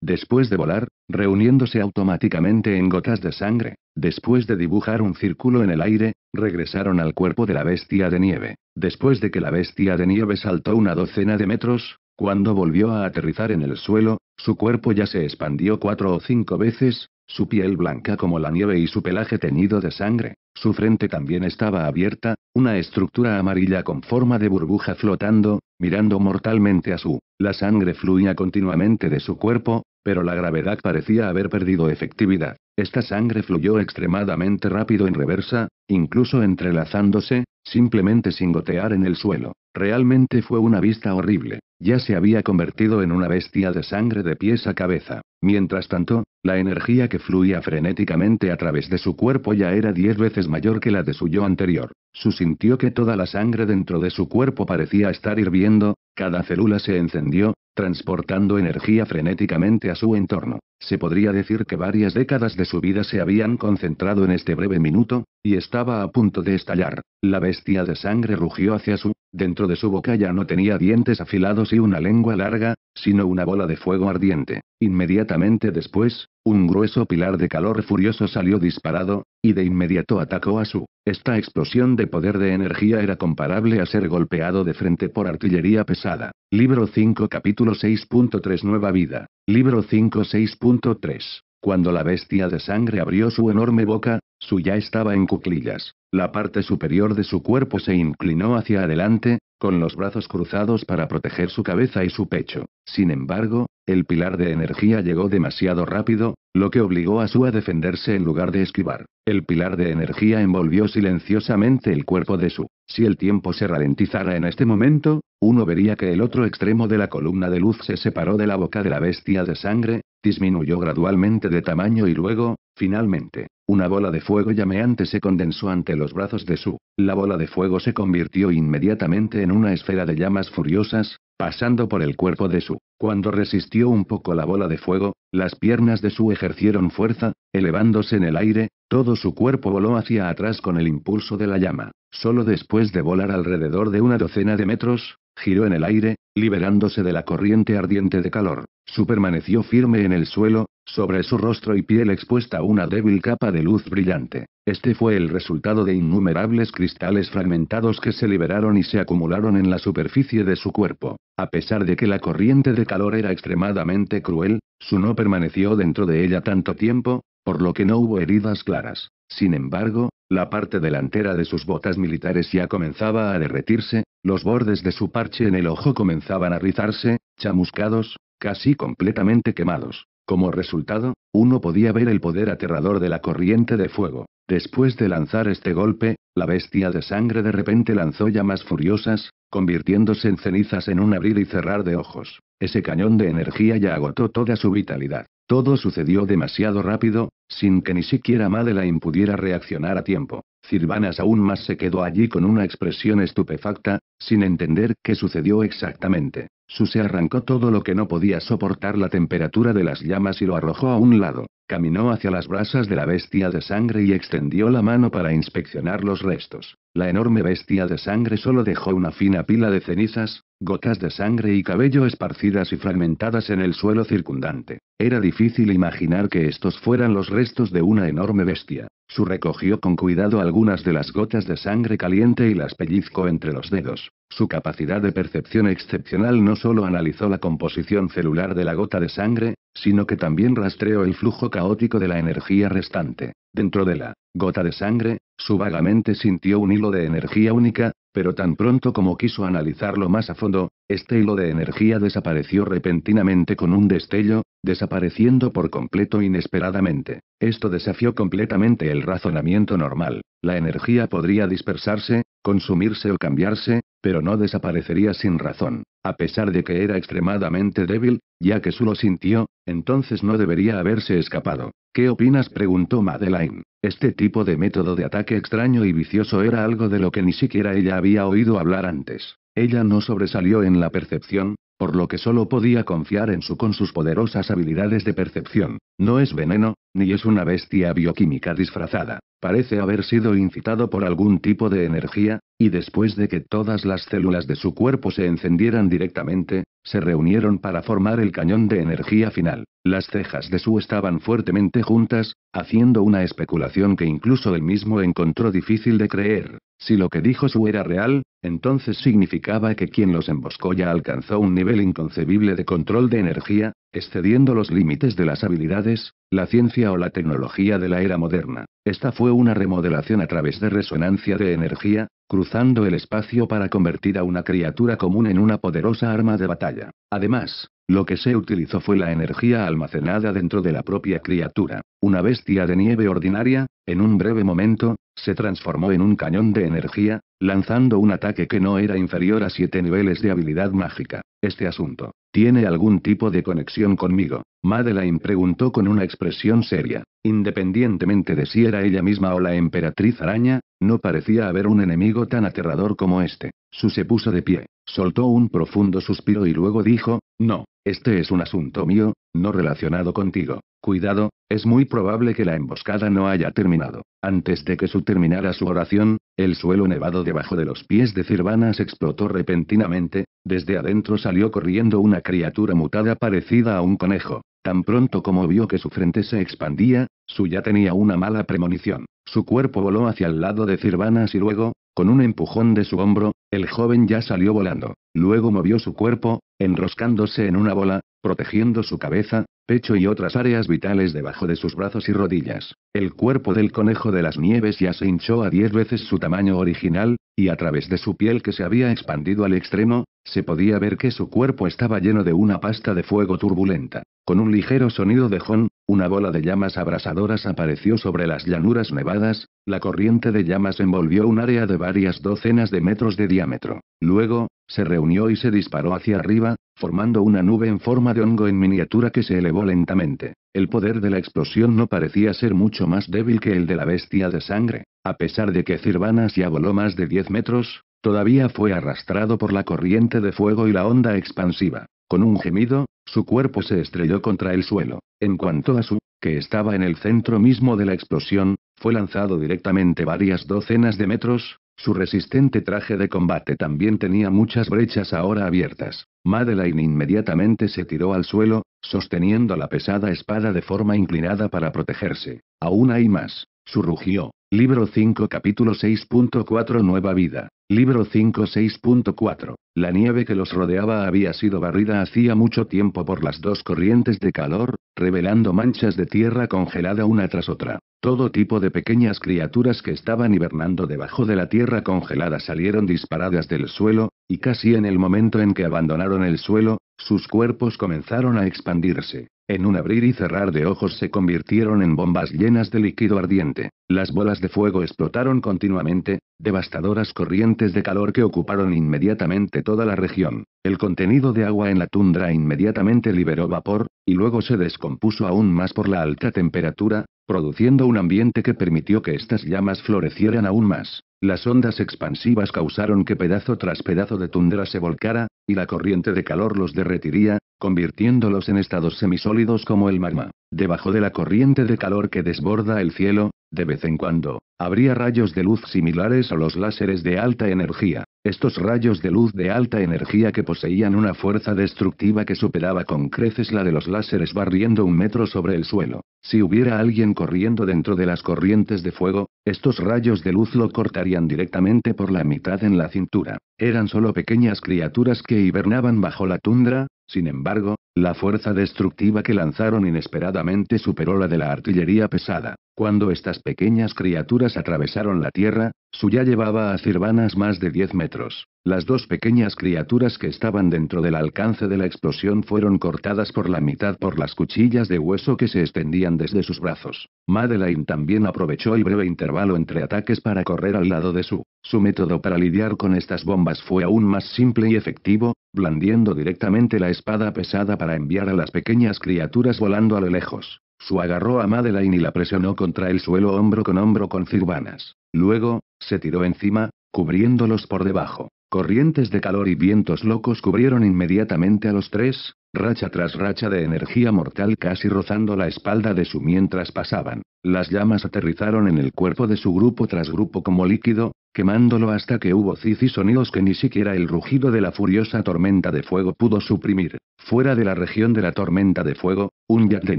A: después de volar, reuniéndose automáticamente en gotas de sangre, después de dibujar un círculo en el aire, regresaron al cuerpo de la bestia de nieve, después de que la bestia de nieve saltó una docena de metros, cuando volvió a aterrizar en el suelo, su cuerpo ya se expandió cuatro o cinco veces, su piel blanca como la nieve y su pelaje teñido de sangre, su frente también estaba abierta, una estructura amarilla con forma de burbuja flotando, mirando mortalmente a su. La sangre fluía continuamente de su cuerpo, pero la gravedad parecía haber perdido efectividad. Esta sangre fluyó extremadamente rápido en reversa, incluso entrelazándose, simplemente sin gotear en el suelo. Realmente fue una vista horrible. Ya se había convertido en una bestia de sangre de pies a cabeza. Mientras tanto, la energía que fluía frenéticamente a través de su cuerpo ya era diez veces mayor que la de su yo anterior. Su sintió que toda la sangre dentro de su cuerpo parecía estar hirviendo, cada célula se encendió, transportando energía frenéticamente a su entorno. Se podría decir que varias décadas de su vida se habían concentrado en este breve minuto, y estaba a punto de estallar. La bestia de sangre rugió hacia su Dentro de su boca ya no tenía dientes afilados y una lengua larga, sino una bola de fuego ardiente. Inmediatamente después, un grueso pilar de calor furioso salió disparado, y de inmediato atacó a Su. Esta explosión de poder de energía era comparable a ser golpeado de frente por artillería pesada. Libro 5 capítulo 6.3 Nueva vida. Libro 5 6.3 cuando la bestia de sangre abrió su enorme boca, su ya estaba en cuclillas. La parte superior de su cuerpo se inclinó hacia adelante, con los brazos cruzados para proteger su cabeza y su pecho. Sin embargo, el pilar de energía llegó demasiado rápido, lo que obligó a Su a defenderse en lugar de esquivar. El pilar de energía envolvió silenciosamente el cuerpo de Su. Si el tiempo se ralentizara en este momento, uno vería que el otro extremo de la columna de luz se separó de la boca de la bestia de sangre, disminuyó gradualmente de tamaño y luego, finalmente, una bola de fuego llameante se condensó ante los brazos de Su. La bola de fuego se convirtió inmediatamente en una esfera de llamas furiosas, pasando por el cuerpo de Su. Cuando resistió un poco la bola de fuego, las piernas de Su ejercieron fuerza, elevándose en el aire, todo su cuerpo voló hacia atrás con el impulso de la llama. Solo después de volar alrededor de una docena de metros, giró en el aire, liberándose de la corriente ardiente de calor. Su permaneció firme en el suelo, sobre su rostro y piel expuesta una débil capa de luz brillante. Este fue el resultado de innumerables cristales fragmentados que se liberaron y se acumularon en la superficie de su cuerpo. A pesar de que la corriente de calor era extremadamente cruel, su no permaneció dentro de ella tanto tiempo, por lo que no hubo heridas claras. Sin embargo, la parte delantera de sus botas militares ya comenzaba a derretirse, los bordes de su parche en el ojo comenzaban a rizarse, chamuscados, casi completamente quemados. Como resultado, uno podía ver el poder aterrador de la corriente de fuego. Después de lanzar este golpe, la bestia de sangre de repente lanzó llamas furiosas, convirtiéndose en cenizas en un abrir y cerrar de ojos. Ese cañón de energía ya agotó toda su vitalidad. Todo sucedió demasiado rápido, sin que ni siquiera Madeline pudiera reaccionar a tiempo. Sirvanas aún más se quedó allí con una expresión estupefacta, sin entender qué sucedió exactamente. Su se arrancó todo lo que no podía soportar la temperatura de las llamas y lo arrojó a un lado. Caminó hacia las brasas de la bestia de sangre y extendió la mano para inspeccionar los restos. La enorme bestia de sangre solo dejó una fina pila de cenizas, gotas de sangre y cabello esparcidas y fragmentadas en el suelo circundante. Era difícil imaginar que estos fueran los restos de una enorme bestia. Su recogió con cuidado algunas de las gotas de sangre caliente y las pellizcó entre los dedos. Su capacidad de percepción excepcional no solo analizó la composición celular de la gota de sangre, sino que también rastreó el flujo caótico de la energía restante. Dentro de la gota de sangre, su vagamente sintió un hilo de energía única, pero tan pronto como quiso analizarlo más a fondo, este hilo de energía desapareció repentinamente con un destello, desapareciendo por completo inesperadamente. Esto desafió completamente el razonamiento normal. La energía podría dispersarse, consumirse o cambiarse, pero no desaparecería sin razón. A pesar de que era extremadamente débil, ya que su lo sintió, entonces no debería haberse escapado. ¿Qué opinas? preguntó Madeleine. Este tipo de método de ataque extraño y vicioso era algo de lo que ni siquiera ella había oído hablar antes. Ella no sobresalió en la percepción, por lo que solo podía confiar en su con sus poderosas habilidades de percepción. No es veneno, ni es una bestia bioquímica disfrazada. Parece haber sido incitado por algún tipo de energía, y después de que todas las células de su cuerpo se encendieran directamente, se reunieron para formar el cañón de energía final. Las cejas de Su estaban fuertemente juntas, haciendo una especulación que incluso él mismo encontró difícil de creer. Si lo que dijo Su era real, entonces significaba que quien los emboscó ya alcanzó un nivel inconcebible de control de energía, excediendo los límites de las habilidades, la ciencia o la tecnología de la era moderna. Esta fue una remodelación a través de resonancia de energía, cruzando el espacio para convertir a una criatura común en una poderosa arma de batalla. Además, lo que se utilizó fue la energía almacenada dentro de la propia criatura. Una bestia de nieve ordinaria, en un breve momento, se transformó en un cañón de energía, lanzando un ataque que no era inferior a siete niveles de habilidad mágica. Este asunto. ¿Tiene algún tipo de conexión conmigo? Madeleine preguntó con una expresión seria. Independientemente de si era ella misma o la emperatriz araña, no parecía haber un enemigo tan aterrador como este. Su se puso de pie, soltó un profundo suspiro y luego dijo, No, este es un asunto mío, no relacionado contigo. Cuidado, es muy probable que la emboscada no haya terminado. Antes de que su terminara su oración, el suelo nevado debajo de los pies de Cirvanas explotó repentinamente, desde adentro salió corriendo una criatura mutada parecida a un conejo. Tan pronto como vio que su frente se expandía, suya tenía una mala premonición. Su cuerpo voló hacia el lado de Cirvanas y luego, con un empujón de su hombro, el joven ya salió volando. Luego movió su cuerpo, enroscándose en una bola, protegiendo su cabeza, pecho y otras áreas vitales debajo de sus brazos y rodillas. El cuerpo del conejo de las nieves ya se hinchó a diez veces su tamaño original, y a través de su piel que se había expandido al extremo, se podía ver que su cuerpo estaba lleno de una pasta de fuego turbulenta. Con un ligero sonido de jón, una bola de llamas abrasadoras apareció sobre las llanuras nevadas, la corriente de llamas envolvió un área de varias docenas de metros de diámetro. Luego, se reunió y se disparó hacia arriba, formando una nube en forma de hongo en miniatura que se elevó lentamente. El poder de la explosión no parecía ser mucho más débil que el de la bestia de sangre. A pesar de que Cirvanas ya voló más de 10 metros, todavía fue arrastrado por la corriente de fuego y la onda expansiva. Con un gemido, su cuerpo se estrelló contra el suelo. En cuanto a su, que estaba en el centro mismo de la explosión, fue lanzado directamente varias docenas de metros, su resistente traje de combate también tenía muchas brechas ahora abiertas. Madeleine inmediatamente se tiró al suelo, sosteniendo la pesada espada de forma inclinada para protegerse. Aún hay más, surrugió. Libro 5 capítulo 6.4 Nueva vida. Libro 5 6.4. La nieve que los rodeaba había sido barrida hacía mucho tiempo por las dos corrientes de calor, revelando manchas de tierra congelada una tras otra. Todo tipo de pequeñas criaturas que estaban hibernando debajo de la tierra congelada salieron disparadas del suelo, y casi en el momento en que abandonaron el suelo, sus cuerpos comenzaron a expandirse. En un abrir y cerrar de ojos se convirtieron en bombas llenas de líquido ardiente. Las bolas de fuego explotaron continuamente, devastadoras corrientes de calor que ocuparon inmediatamente toda la región. El contenido de agua en la tundra inmediatamente liberó vapor, y luego se descompuso aún más por la alta temperatura, produciendo un ambiente que permitió que estas llamas florecieran aún más. Las ondas expansivas causaron que pedazo tras pedazo de tundra se volcara, y la corriente de calor los derretiría, convirtiéndolos en estados semisólidos como el magma. Debajo de la corriente de calor que desborda el cielo, de vez en cuando, habría rayos de luz similares a los láseres de alta energía. Estos rayos de luz de alta energía que poseían una fuerza destructiva que superaba con creces la de los láseres barriendo un metro sobre el suelo. Si hubiera alguien corriendo dentro de las corrientes de fuego, estos rayos de luz lo cortarían directamente por la mitad en la cintura. Eran solo pequeñas criaturas que hibernaban bajo la tundra, sin embargo, la fuerza destructiva que lanzaron inesperadamente superó la de la artillería pesada. Cuando estas pequeñas criaturas atravesaron la tierra, Suya llevaba a Cirvanas más de 10 metros las dos pequeñas criaturas que estaban dentro del alcance de la explosión fueron cortadas por la mitad por las cuchillas de hueso que se extendían desde sus brazos. Madeline también aprovechó el breve intervalo entre ataques para correr al lado de su. Su método para lidiar con estas bombas fue aún más simple y efectivo, blandiendo directamente la espada pesada para enviar a las pequeñas criaturas volando a lo lejos. Su agarró a Madeline y la presionó contra el suelo hombro con hombro con cirbanas. Luego, se tiró encima, cubriéndolos por debajo. Corrientes de calor y vientos locos cubrieron inmediatamente a los tres, racha tras racha de energía mortal casi rozando la espalda de su mientras pasaban. Las llamas aterrizaron en el cuerpo de su grupo tras grupo como líquido, quemándolo hasta que hubo cis sonidos que ni siquiera el rugido de la furiosa tormenta de fuego pudo suprimir. Fuera de la región de la tormenta de fuego, un yak de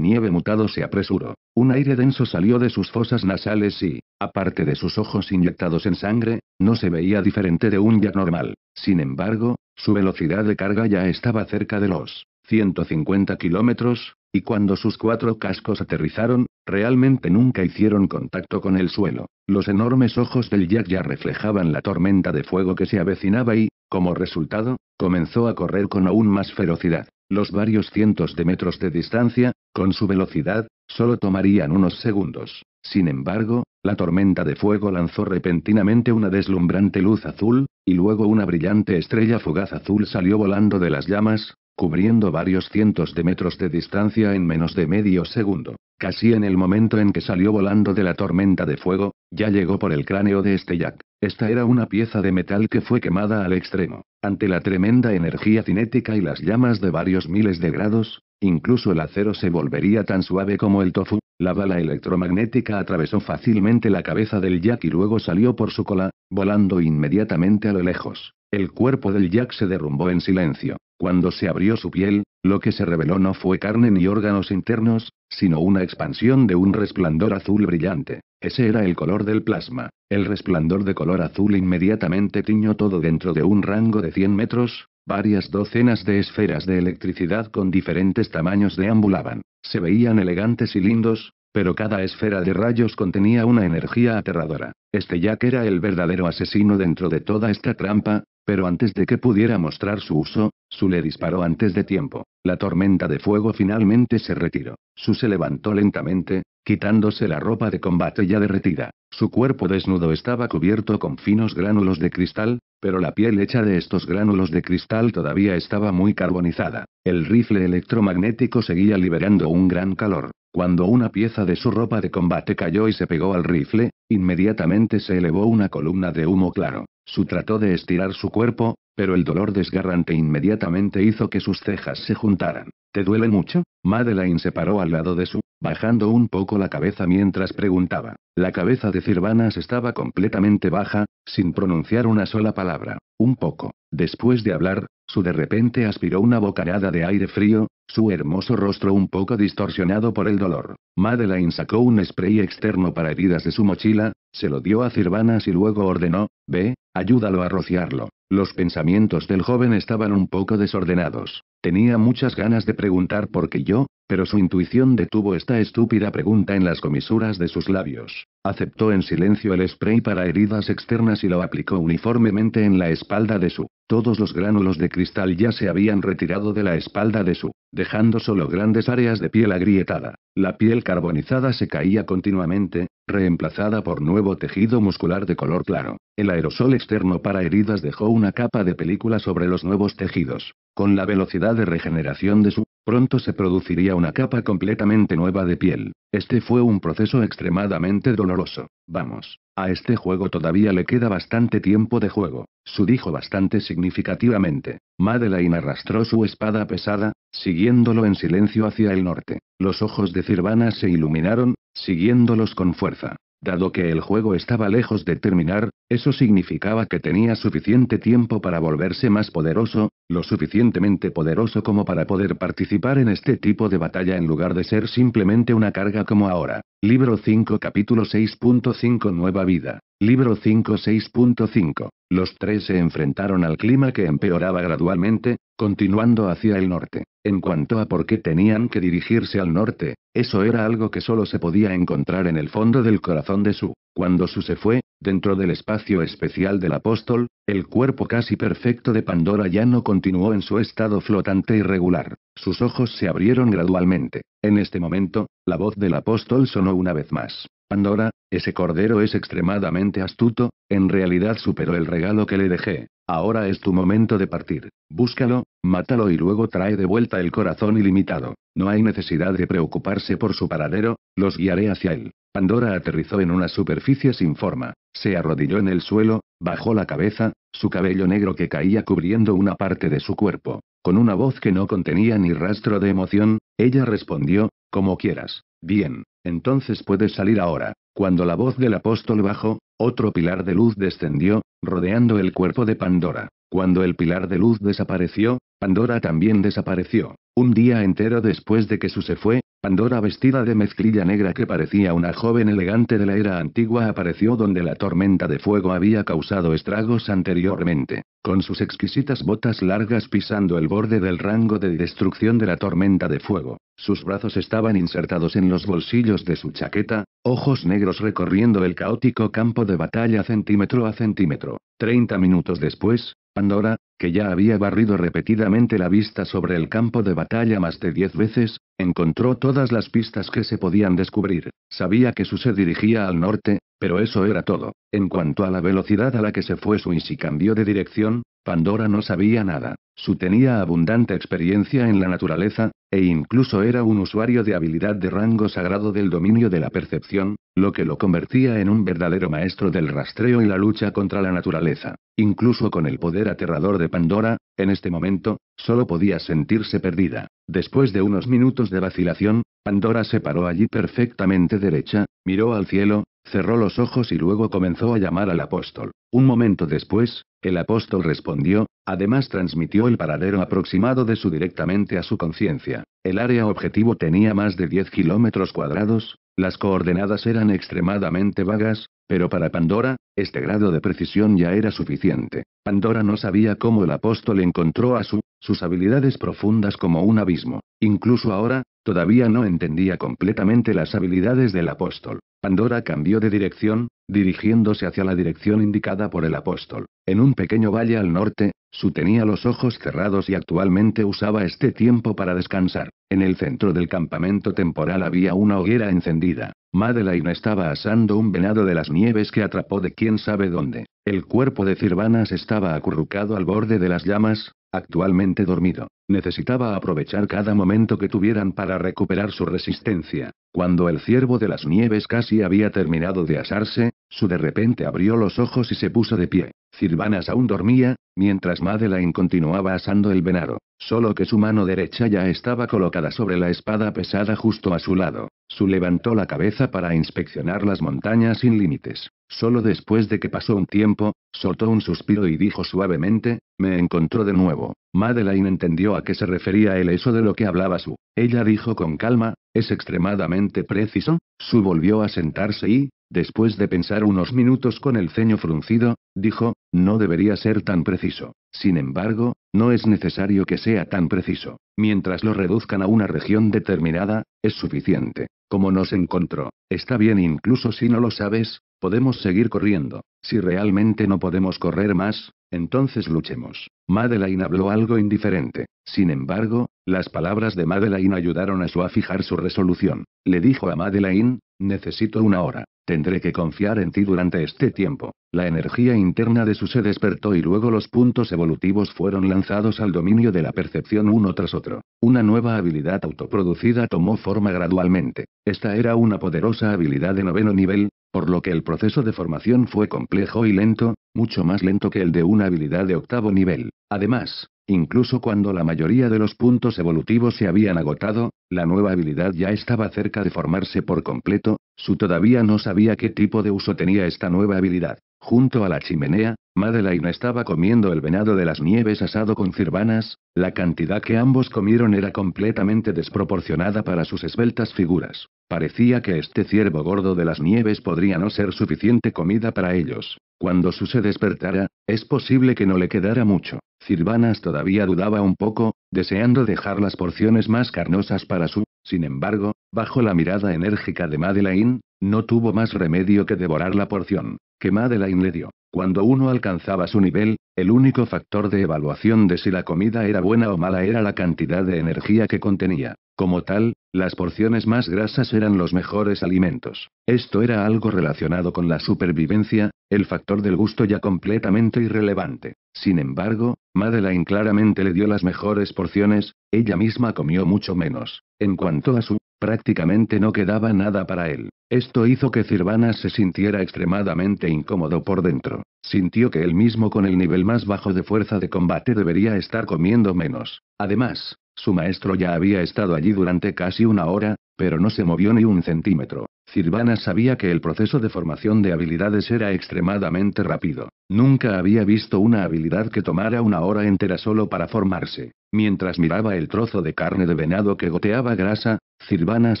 A: nieve mutado se apresuró. Un aire denso salió de sus fosas nasales y, aparte de sus ojos inyectados en sangre, no se veía diferente de un yak normal. Sin embargo, su velocidad de carga ya estaba cerca de los 150 kilómetros y cuando sus cuatro cascos aterrizaron, realmente nunca hicieron contacto con el suelo. Los enormes ojos del Jack ya reflejaban la tormenta de fuego que se avecinaba y, como resultado, comenzó a correr con aún más ferocidad. Los varios cientos de metros de distancia, con su velocidad, solo tomarían unos segundos. Sin embargo, la tormenta de fuego lanzó repentinamente una deslumbrante luz azul, y luego una brillante estrella fugaz azul salió volando de las llamas, cubriendo varios cientos de metros de distancia en menos de medio segundo. Casi en el momento en que salió volando de la tormenta de fuego, ya llegó por el cráneo de este Jack. Esta era una pieza de metal que fue quemada al extremo. Ante la tremenda energía cinética y las llamas de varios miles de grados, incluso el acero se volvería tan suave como el tofu. La bala electromagnética atravesó fácilmente la cabeza del Jack y luego salió por su cola, volando inmediatamente a lo lejos. El cuerpo del Jack se derrumbó en silencio. Cuando se abrió su piel, lo que se reveló no fue carne ni órganos internos, sino una expansión de un resplandor azul brillante. Ese era el color del plasma. El resplandor de color azul inmediatamente tiñó todo dentro de un rango de 100 metros, Varias docenas de esferas de electricidad con diferentes tamaños deambulaban. Se veían elegantes y lindos, pero cada esfera de rayos contenía una energía aterradora. Este Jack era el verdadero asesino dentro de toda esta trampa, pero antes de que pudiera mostrar su uso, su le disparó antes de tiempo. La tormenta de fuego finalmente se retiró. Su se levantó lentamente, quitándose la ropa de combate ya derretida. Su cuerpo desnudo estaba cubierto con finos gránulos de cristal, pero la piel hecha de estos gránulos de cristal todavía estaba muy carbonizada. El rifle electromagnético seguía liberando un gran calor. Cuando una pieza de su ropa de combate cayó y se pegó al rifle, inmediatamente se elevó una columna de humo claro. Su trató de estirar su cuerpo, pero el dolor desgarrante inmediatamente hizo que sus cejas se juntaran. ¿Te duele mucho? Madeleine se paró al lado de su, bajando un poco la cabeza mientras preguntaba. La cabeza de Cirvanas estaba completamente baja, sin pronunciar una sola palabra. Un poco. Después de hablar, su de repente aspiró una bocanada de aire frío, su hermoso rostro un poco distorsionado por el dolor. Madeleine sacó un spray externo para heridas de su mochila, se lo dio a Cirvanas y luego ordenó, ve, ayúdalo a rociarlo. Los pensamientos del joven estaban un poco desordenados. Tenía muchas ganas de preguntar por qué yo, pero su intuición detuvo esta estúpida pregunta en las comisuras de sus labios. Aceptó en silencio el spray para heridas externas y lo aplicó uniformemente en la espalda de su. Todos los gránulos de cristal ya se habían retirado de la espalda de su, dejando solo grandes áreas de piel agrietada. La piel carbonizada se caía continuamente, reemplazada por nuevo tejido muscular de color claro. El aerosol externo para heridas dejó una capa de película sobre los nuevos tejidos. Con la velocidad de regeneración de su Pronto se produciría una capa completamente nueva de piel. Este fue un proceso extremadamente doloroso. Vamos, a este juego todavía le queda bastante tiempo de juego. Su dijo bastante significativamente. Madeline arrastró su espada pesada, siguiéndolo en silencio hacia el norte. Los ojos de Cirvana se iluminaron, siguiéndolos con fuerza. Dado que el juego estaba lejos de terminar, eso significaba que tenía suficiente tiempo para volverse más poderoso, lo suficientemente poderoso como para poder participar en este tipo de batalla en lugar de ser simplemente una carga como ahora. Libro 5 capítulo 6.5 Nueva vida. Libro 5 6.5 los tres se enfrentaron al clima que empeoraba gradualmente, continuando hacia el norte. En cuanto a por qué tenían que dirigirse al norte, eso era algo que solo se podía encontrar en el fondo del corazón de Su. Cuando Su se fue, dentro del espacio especial del apóstol, el cuerpo casi perfecto de Pandora ya no continuó en su estado flotante y regular. Sus ojos se abrieron gradualmente. En este momento, la voz del apóstol sonó una vez más. Pandora, ese cordero es extremadamente astuto, en realidad superó el regalo que le dejé. Ahora es tu momento de partir. Búscalo, mátalo y luego trae de vuelta el corazón ilimitado. No hay necesidad de preocuparse por su paradero, los guiaré hacia él. Pandora aterrizó en una superficie sin forma, se arrodilló en el suelo, bajó la cabeza, su cabello negro que caía cubriendo una parte de su cuerpo. Con una voz que no contenía ni rastro de emoción, ella respondió, como quieras. Bien, entonces puedes salir ahora. Cuando la voz del apóstol bajó, otro pilar de luz descendió, rodeando el cuerpo de Pandora. Cuando el pilar de luz desapareció, Pandora también desapareció. Un día entero después de que Su se fue, Pandora vestida de mezclilla negra que parecía una joven elegante de la era antigua apareció donde la tormenta de fuego había causado estragos anteriormente, con sus exquisitas botas largas pisando el borde del rango de destrucción de la tormenta de fuego. Sus brazos estaban insertados en los bolsillos de su chaqueta, ojos negros recorriendo el caótico campo de batalla centímetro a centímetro. Treinta minutos después, Pandora, que ya había barrido repetidamente la vista sobre el campo de batalla más de diez veces, encontró todas las pistas que se podían descubrir. Sabía que su se dirigía al norte, pero eso era todo. En cuanto a la velocidad a la que se fue su y si cambió de dirección, Pandora no sabía nada. Su tenía abundante experiencia en la naturaleza, e incluso era un usuario de habilidad de rango sagrado del dominio de la percepción, lo que lo convertía en un verdadero maestro del rastreo y la lucha contra la naturaleza. Incluso con el poder aterrador de Pandora, en este momento, solo podía sentirse perdida. Después de unos minutos de vacilación, Pandora se paró allí perfectamente derecha, miró al cielo, cerró los ojos y luego comenzó a llamar al apóstol. Un momento después, el apóstol respondió, Además transmitió el paradero aproximado de su directamente a su conciencia. El área objetivo tenía más de 10 kilómetros cuadrados, las coordenadas eran extremadamente vagas, pero para Pandora, este grado de precisión ya era suficiente. Pandora no sabía cómo el apóstol encontró a su, sus habilidades profundas como un abismo. Incluso ahora, todavía no entendía completamente las habilidades del apóstol. Pandora cambió de dirección, dirigiéndose hacia la dirección indicada por el apóstol. En un pequeño valle al norte, su tenía los ojos cerrados y actualmente usaba este tiempo para descansar. En el centro del campamento temporal había una hoguera encendida. Madeline estaba asando un venado de las nieves que atrapó de quién sabe dónde. El cuerpo de Cirvanas estaba acurrucado al borde de las llamas, actualmente dormido. Necesitaba aprovechar cada momento que tuvieran para recuperar su resistencia. Cuando el ciervo de las nieves casi había terminado de asarse, su de repente abrió los ojos y se puso de pie. Cirvanas aún dormía, mientras Madeline continuaba asando el venado, solo que su mano derecha ya estaba colocada sobre la espada pesada justo a su lado. Su levantó la cabeza para inspeccionar las montañas sin límites. Solo después de que pasó un tiempo, soltó un suspiro y dijo suavemente, me encontró de nuevo. Madeline entendió a qué se refería el eso de lo que hablaba su. Ella dijo con calma, es extremadamente preciso, su volvió a sentarse y, Después de pensar unos minutos con el ceño fruncido, dijo, no debería ser tan preciso. Sin embargo, no es necesario que sea tan preciso. Mientras lo reduzcan a una región determinada, es suficiente. Como nos encontró, está bien incluso si no lo sabes, podemos seguir corriendo. Si realmente no podemos correr más, entonces luchemos. Madeleine habló algo indiferente. Sin embargo, las palabras de Madeleine ayudaron a su a fijar su resolución. Le dijo a Madeleine, necesito una hora. Tendré que confiar en ti durante este tiempo. La energía interna de su se despertó y luego los puntos evolutivos fueron lanzados al dominio de la percepción uno tras otro. Una nueva habilidad autoproducida tomó forma gradualmente. Esta era una poderosa habilidad de noveno nivel, por lo que el proceso de formación fue complejo y lento, mucho más lento que el de una habilidad de octavo nivel. Además, Incluso cuando la mayoría de los puntos evolutivos se habían agotado, la nueva habilidad ya estaba cerca de formarse por completo, Su todavía no sabía qué tipo de uso tenía esta nueva habilidad. Junto a la chimenea, Madeleine estaba comiendo el venado de las nieves asado con cirbanas, la cantidad que ambos comieron era completamente desproporcionada para sus esbeltas figuras. Parecía que este ciervo gordo de las nieves podría no ser suficiente comida para ellos. Cuando Su se despertara, es posible que no le quedara mucho. Sirvanas todavía dudaba un poco, deseando dejar las porciones más carnosas para su, sin embargo, bajo la mirada enérgica de Madeleine, no tuvo más remedio que devorar la porción que Madeleine le dio. Cuando uno alcanzaba su nivel, el único factor de evaluación de si la comida era buena o mala era la cantidad de energía que contenía. Como tal, las porciones más grasas eran los mejores alimentos. Esto era algo relacionado con la supervivencia, el factor del gusto ya completamente irrelevante. Sin embargo, Madeleine claramente le dio las mejores porciones, ella misma comió mucho menos. En cuanto a su Prácticamente no quedaba nada para él. Esto hizo que Cirvana se sintiera extremadamente incómodo por dentro. Sintió que él mismo con el nivel más bajo de fuerza de combate debería estar comiendo menos. Además, su maestro ya había estado allí durante casi una hora, pero no se movió ni un centímetro. Silvana sabía que el proceso de formación de habilidades era extremadamente rápido. Nunca había visto una habilidad que tomara una hora entera solo para formarse. Mientras miraba el trozo de carne de venado que goteaba grasa, Silvanas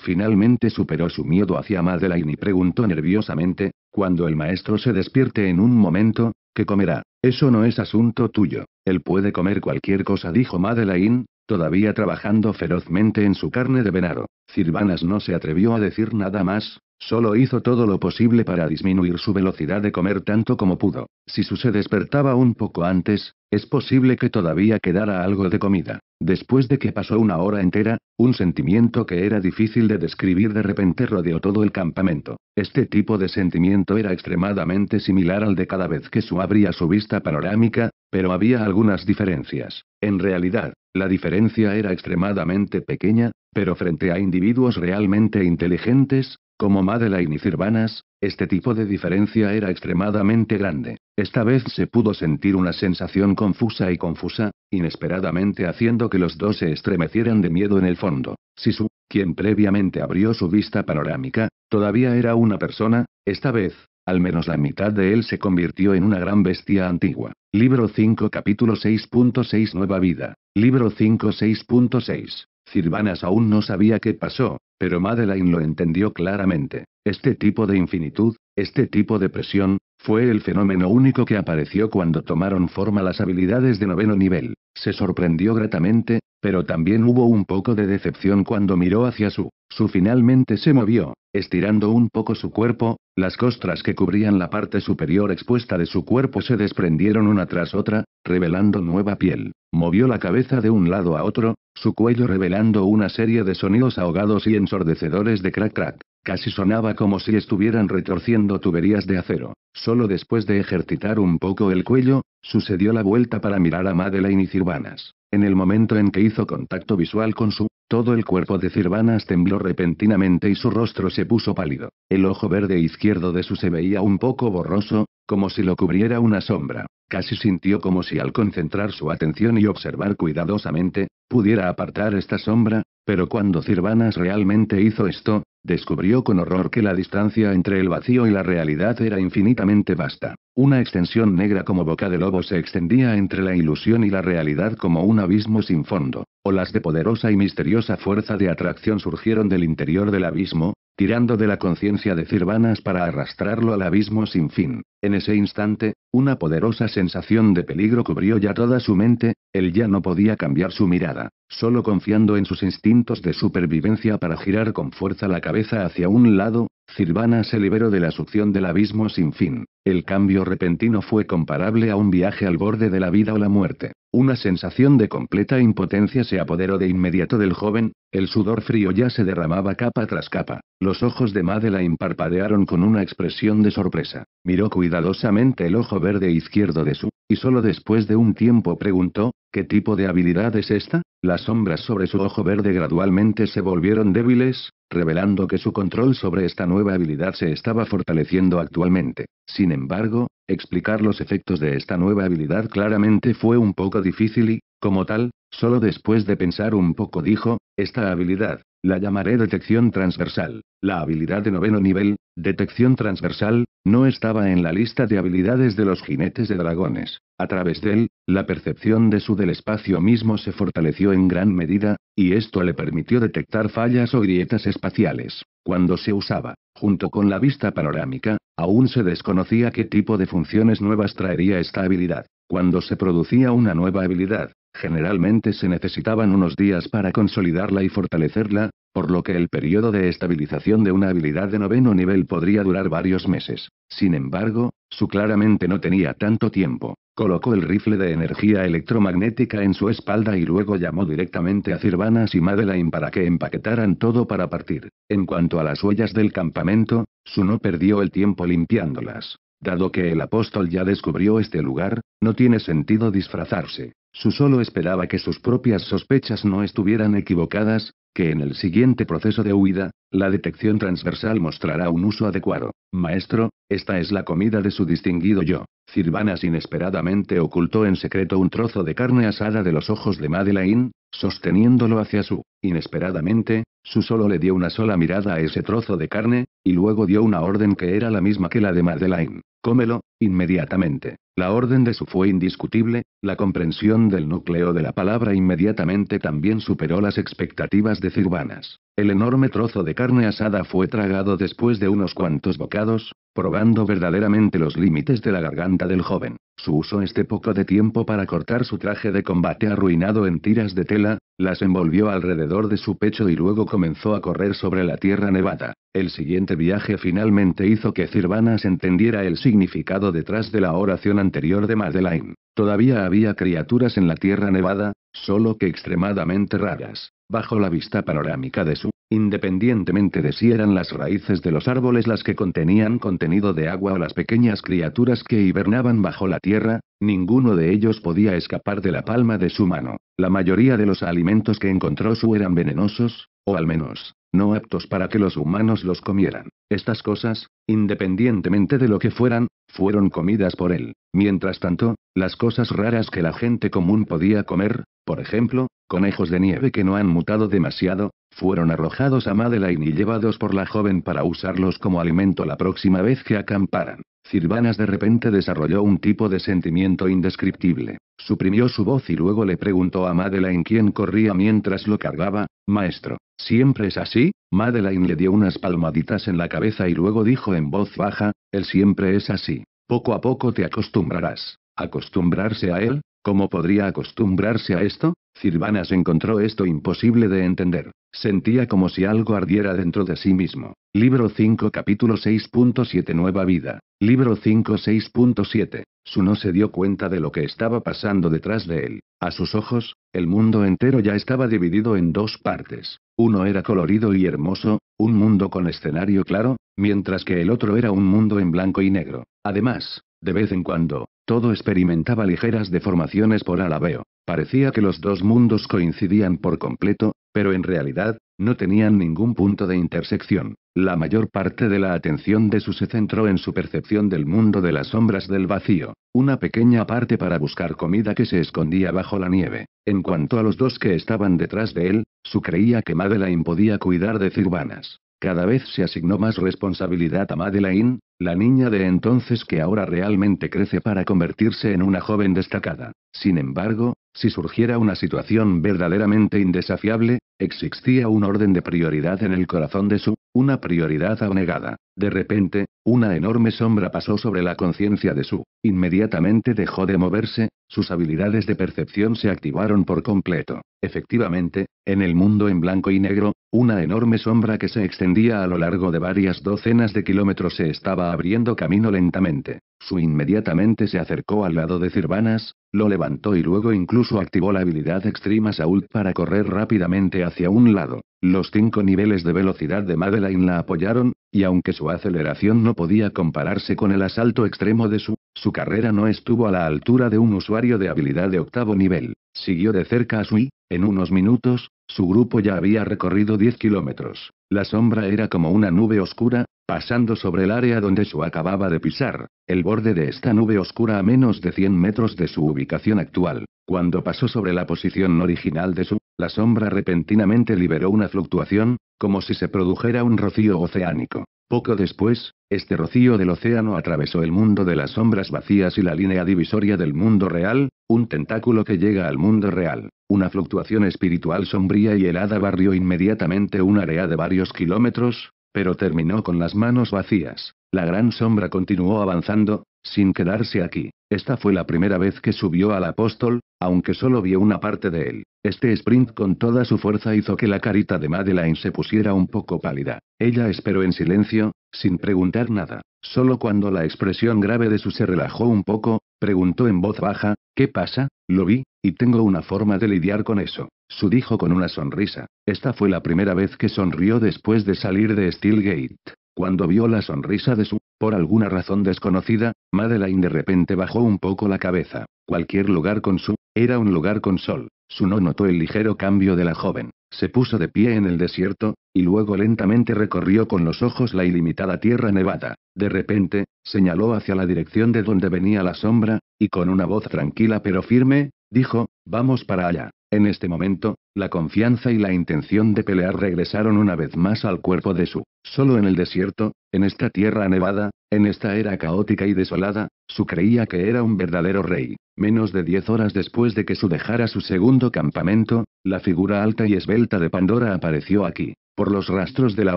A: finalmente superó su miedo hacia Madeleine y preguntó nerviosamente, cuando el maestro se despierte en un momento, ¿qué comerá? Eso no es asunto tuyo. Él puede comer cualquier cosa, dijo Madeleine, Todavía trabajando ferozmente en su carne de venado, Cirvanas no se atrevió a decir nada más, solo hizo todo lo posible para disminuir su velocidad de comer tanto como pudo. Si su se despertaba un poco antes, es posible que todavía quedara algo de comida. Después de que pasó una hora entera, un sentimiento que era difícil de describir de repente rodeó todo el campamento. Este tipo de sentimiento era extremadamente similar al de cada vez que su abría su vista panorámica, pero había algunas diferencias. En realidad, la diferencia era extremadamente pequeña, pero frente a individuos realmente inteligentes, como Madeleine y Cirvanas, este tipo de diferencia era extremadamente grande. Esta vez se pudo sentir una sensación confusa y confusa, inesperadamente haciendo que los dos se estremecieran de miedo en el fondo. Sisu, quien previamente abrió su vista panorámica, todavía era una persona, esta vez, al menos la mitad de él se convirtió en una gran bestia antigua. Libro 5 capítulo 6.6 Nueva vida. Libro 5 6.6. Cirvanas aún no sabía qué pasó, pero Madeleine lo entendió claramente. Este tipo de infinitud, este tipo de presión, fue el fenómeno único que apareció cuando tomaron forma las habilidades de noveno nivel. Se sorprendió gratamente, pero también hubo un poco de decepción cuando miró hacia su. Su finalmente se movió, estirando un poco su cuerpo, las costras que cubrían la parte superior expuesta de su cuerpo se desprendieron una tras otra, revelando nueva piel. Movió la cabeza de un lado a otro, su cuello revelando una serie de sonidos ahogados y ensordecedores de crack crack. Casi sonaba como si estuvieran retorciendo tuberías de acero. Solo después de ejercitar un poco el cuello, sucedió la vuelta para mirar a Madeleine y Cirvanas. En el momento en que hizo contacto visual con su, todo el cuerpo de Cirvanas tembló repentinamente y su rostro se puso pálido. El ojo verde izquierdo de su se veía un poco borroso, como si lo cubriera una sombra. Casi sintió como si al concentrar su atención y observar cuidadosamente, pudiera apartar esta sombra, pero cuando Cirvanas realmente hizo esto, Descubrió con horror que la distancia entre el vacío y la realidad era infinitamente vasta. Una extensión negra como boca de lobo se extendía entre la ilusión y la realidad como un abismo sin fondo. Olas de poderosa y misteriosa fuerza de atracción surgieron del interior del abismo, tirando de la conciencia de Cirvanas para arrastrarlo al abismo sin fin. En ese instante, una poderosa sensación de peligro cubrió ya toda su mente, él ya no podía cambiar su mirada, solo confiando en sus instintos de supervivencia para girar con fuerza la cabeza hacia un lado, Sirvana se liberó de la succión del abismo sin fin. El cambio repentino fue comparable a un viaje al borde de la vida o la muerte. Una sensación de completa impotencia se apoderó de inmediato del joven, el sudor frío ya se derramaba capa tras capa. Los ojos de Madela parpadearon con una expresión de sorpresa. Miró cuidadosamente el ojo verde izquierdo de su, y solo después de un tiempo preguntó, ¿Qué tipo de habilidad es esta? Las sombras sobre su ojo verde gradualmente se volvieron débiles, revelando que su control sobre esta nueva habilidad se estaba fortaleciendo actualmente. Sin embargo, explicar los efectos de esta nueva habilidad claramente fue un poco difícil y, como tal, solo después de pensar un poco dijo, esta habilidad, la llamaré detección transversal, la habilidad de noveno nivel, Detección transversal, no estaba en la lista de habilidades de los jinetes de dragones. A través de él, la percepción de su del espacio mismo se fortaleció en gran medida, y esto le permitió detectar fallas o grietas espaciales. Cuando se usaba, junto con la vista panorámica, aún se desconocía qué tipo de funciones nuevas traería esta habilidad. Cuando se producía una nueva habilidad, Generalmente se necesitaban unos días para consolidarla y fortalecerla, por lo que el periodo de estabilización de una habilidad de noveno nivel podría durar varios meses. Sin embargo, su claramente no tenía tanto tiempo. Colocó el rifle de energía electromagnética en su espalda y luego llamó directamente a Cirvanas y Madeline para que empaquetaran todo para partir. En cuanto a las huellas del campamento, su no perdió el tiempo limpiándolas. Dado que el apóstol ya descubrió este lugar, no tiene sentido disfrazarse. Su solo esperaba que sus propias sospechas no estuvieran equivocadas, que en el siguiente proceso de huida, la detección transversal mostrará un uso adecuado. Maestro, esta es la comida de su distinguido yo. Cirvanas inesperadamente ocultó en secreto un trozo de carne asada de los ojos de Madeleine, sosteniéndolo hacia su. Inesperadamente, su solo le dio una sola mirada a ese trozo de carne, y luego dio una orden que era la misma que la de Madeleine. Cómelo, inmediatamente. La orden de su fue indiscutible, la comprensión del núcleo de la palabra inmediatamente también superó las expectativas de Cirbanas. El enorme trozo de carne asada fue tragado después de unos cuantos bocados, probando verdaderamente los límites de la garganta del joven. Su uso este poco de tiempo para cortar su traje de combate arruinado en tiras de tela, las envolvió alrededor de su pecho y luego comenzó a correr sobre la tierra nevada. El siguiente viaje finalmente hizo que Cirvanas entendiera el significado detrás de la oración anterior de Madeleine. Todavía había criaturas en la tierra nevada, solo que extremadamente raras. Bajo la vista panorámica de su Independientemente de si eran las raíces de los árboles las que contenían contenido de agua o las pequeñas criaturas que hibernaban bajo la tierra, ninguno de ellos podía escapar de la palma de su mano. La mayoría de los alimentos que encontró Su eran venenosos, o al menos, no aptos para que los humanos los comieran. Estas cosas, independientemente de lo que fueran, fueron comidas por él. Mientras tanto, las cosas raras que la gente común podía comer, por ejemplo, conejos de nieve que no han mutado demasiado, fueron arrojados a Madeleine y llevados por la joven para usarlos como alimento la próxima vez que acamparan. Cirvanas de repente desarrolló un tipo de sentimiento indescriptible. Suprimió su voz y luego le preguntó a Madeleine quién corría mientras lo cargaba. Maestro, ¿siempre es así? Madeleine le dio unas palmaditas en la cabeza y luego dijo en voz baja, él siempre es así. Poco a poco te acostumbrarás. ¿Acostumbrarse a él? ¿Cómo podría acostumbrarse a esto? se encontró esto imposible de entender. Sentía como si algo ardiera dentro de sí mismo. Libro 5 capítulo 6.7 Nueva vida. Libro 5 6.7. no se dio cuenta de lo que estaba pasando detrás de él. A sus ojos, el mundo entero ya estaba dividido en dos partes. Uno era colorido y hermoso, un mundo con escenario claro, mientras que el otro era un mundo en blanco y negro. Además, de vez en cuando, todo experimentaba ligeras deformaciones por alabeo. Parecía que los dos mundos coincidían por completo, pero en realidad, no tenían ningún punto de intersección. La mayor parte de la atención de su se centró en su percepción del mundo de las sombras del vacío, una pequeña parte para buscar comida que se escondía bajo la nieve. En cuanto a los dos que estaban detrás de él, su creía que Madeline podía cuidar de Cirvanas. Cada vez se asignó más responsabilidad a Madeleine, la niña de entonces que ahora realmente crece para convertirse en una joven destacada. Sin embargo, si surgiera una situación verdaderamente indesafiable, existía un orden de prioridad en el corazón de su una prioridad abnegada. De repente, una enorme sombra pasó sobre la conciencia de Su. Inmediatamente dejó de moverse, sus habilidades de percepción se activaron por completo. Efectivamente, en el mundo en blanco y negro, una enorme sombra que se extendía a lo largo de varias docenas de kilómetros se estaba abriendo camino lentamente. Su inmediatamente se acercó al lado de Cirvanas, lo levantó y luego incluso activó la habilidad Extrema Sault para correr rápidamente hacia un lado. Los cinco niveles de velocidad de Madeline la apoyaron, y aunque su aceleración no podía compararse con el asalto extremo de su, su carrera no estuvo a la altura de un usuario de habilidad de octavo nivel. Siguió de cerca a y, en unos minutos, su grupo ya había recorrido 10 kilómetros. La sombra era como una nube oscura, pasando sobre el área donde Su acababa de pisar el borde de esta nube oscura a menos de 100 metros de su ubicación actual. Cuando pasó sobre la posición original de su, la sombra repentinamente liberó una fluctuación, como si se produjera un rocío oceánico. Poco después, este rocío del océano atravesó el mundo de las sombras vacías y la línea divisoria del mundo real, un tentáculo que llega al mundo real. Una fluctuación espiritual sombría y helada barrió inmediatamente un área de varios kilómetros, pero terminó con las manos vacías. La gran sombra continuó avanzando, sin quedarse aquí. Esta fue la primera vez que subió al apóstol, aunque solo vio una parte de él. Este sprint con toda su fuerza hizo que la carita de Madeleine se pusiera un poco pálida. Ella esperó en silencio, sin preguntar nada. Solo cuando la expresión grave de su se relajó un poco, preguntó en voz baja, ¿qué pasa? Lo vi, y tengo una forma de lidiar con eso. Su dijo con una sonrisa. Esta fue la primera vez que sonrió después de salir de Steelgate. Cuando vio la sonrisa de su, por alguna razón desconocida, Madeline de repente bajó un poco la cabeza. Cualquier lugar con su, era un lugar con sol. Su no notó el ligero cambio de la joven. Se puso de pie en el desierto, y luego lentamente recorrió con los ojos la ilimitada tierra nevada. De repente, señaló hacia la dirección de donde venía la sombra, y con una voz tranquila pero firme, dijo, vamos para allá. En este momento, la confianza y la intención de pelear regresaron una vez más al cuerpo de Su. Solo en el desierto, en esta tierra nevada, en esta era caótica y desolada, Su creía que era un verdadero rey. Menos de diez horas después de que Su dejara su segundo campamento, la figura alta y esbelta de Pandora apareció aquí. Por los rastros de la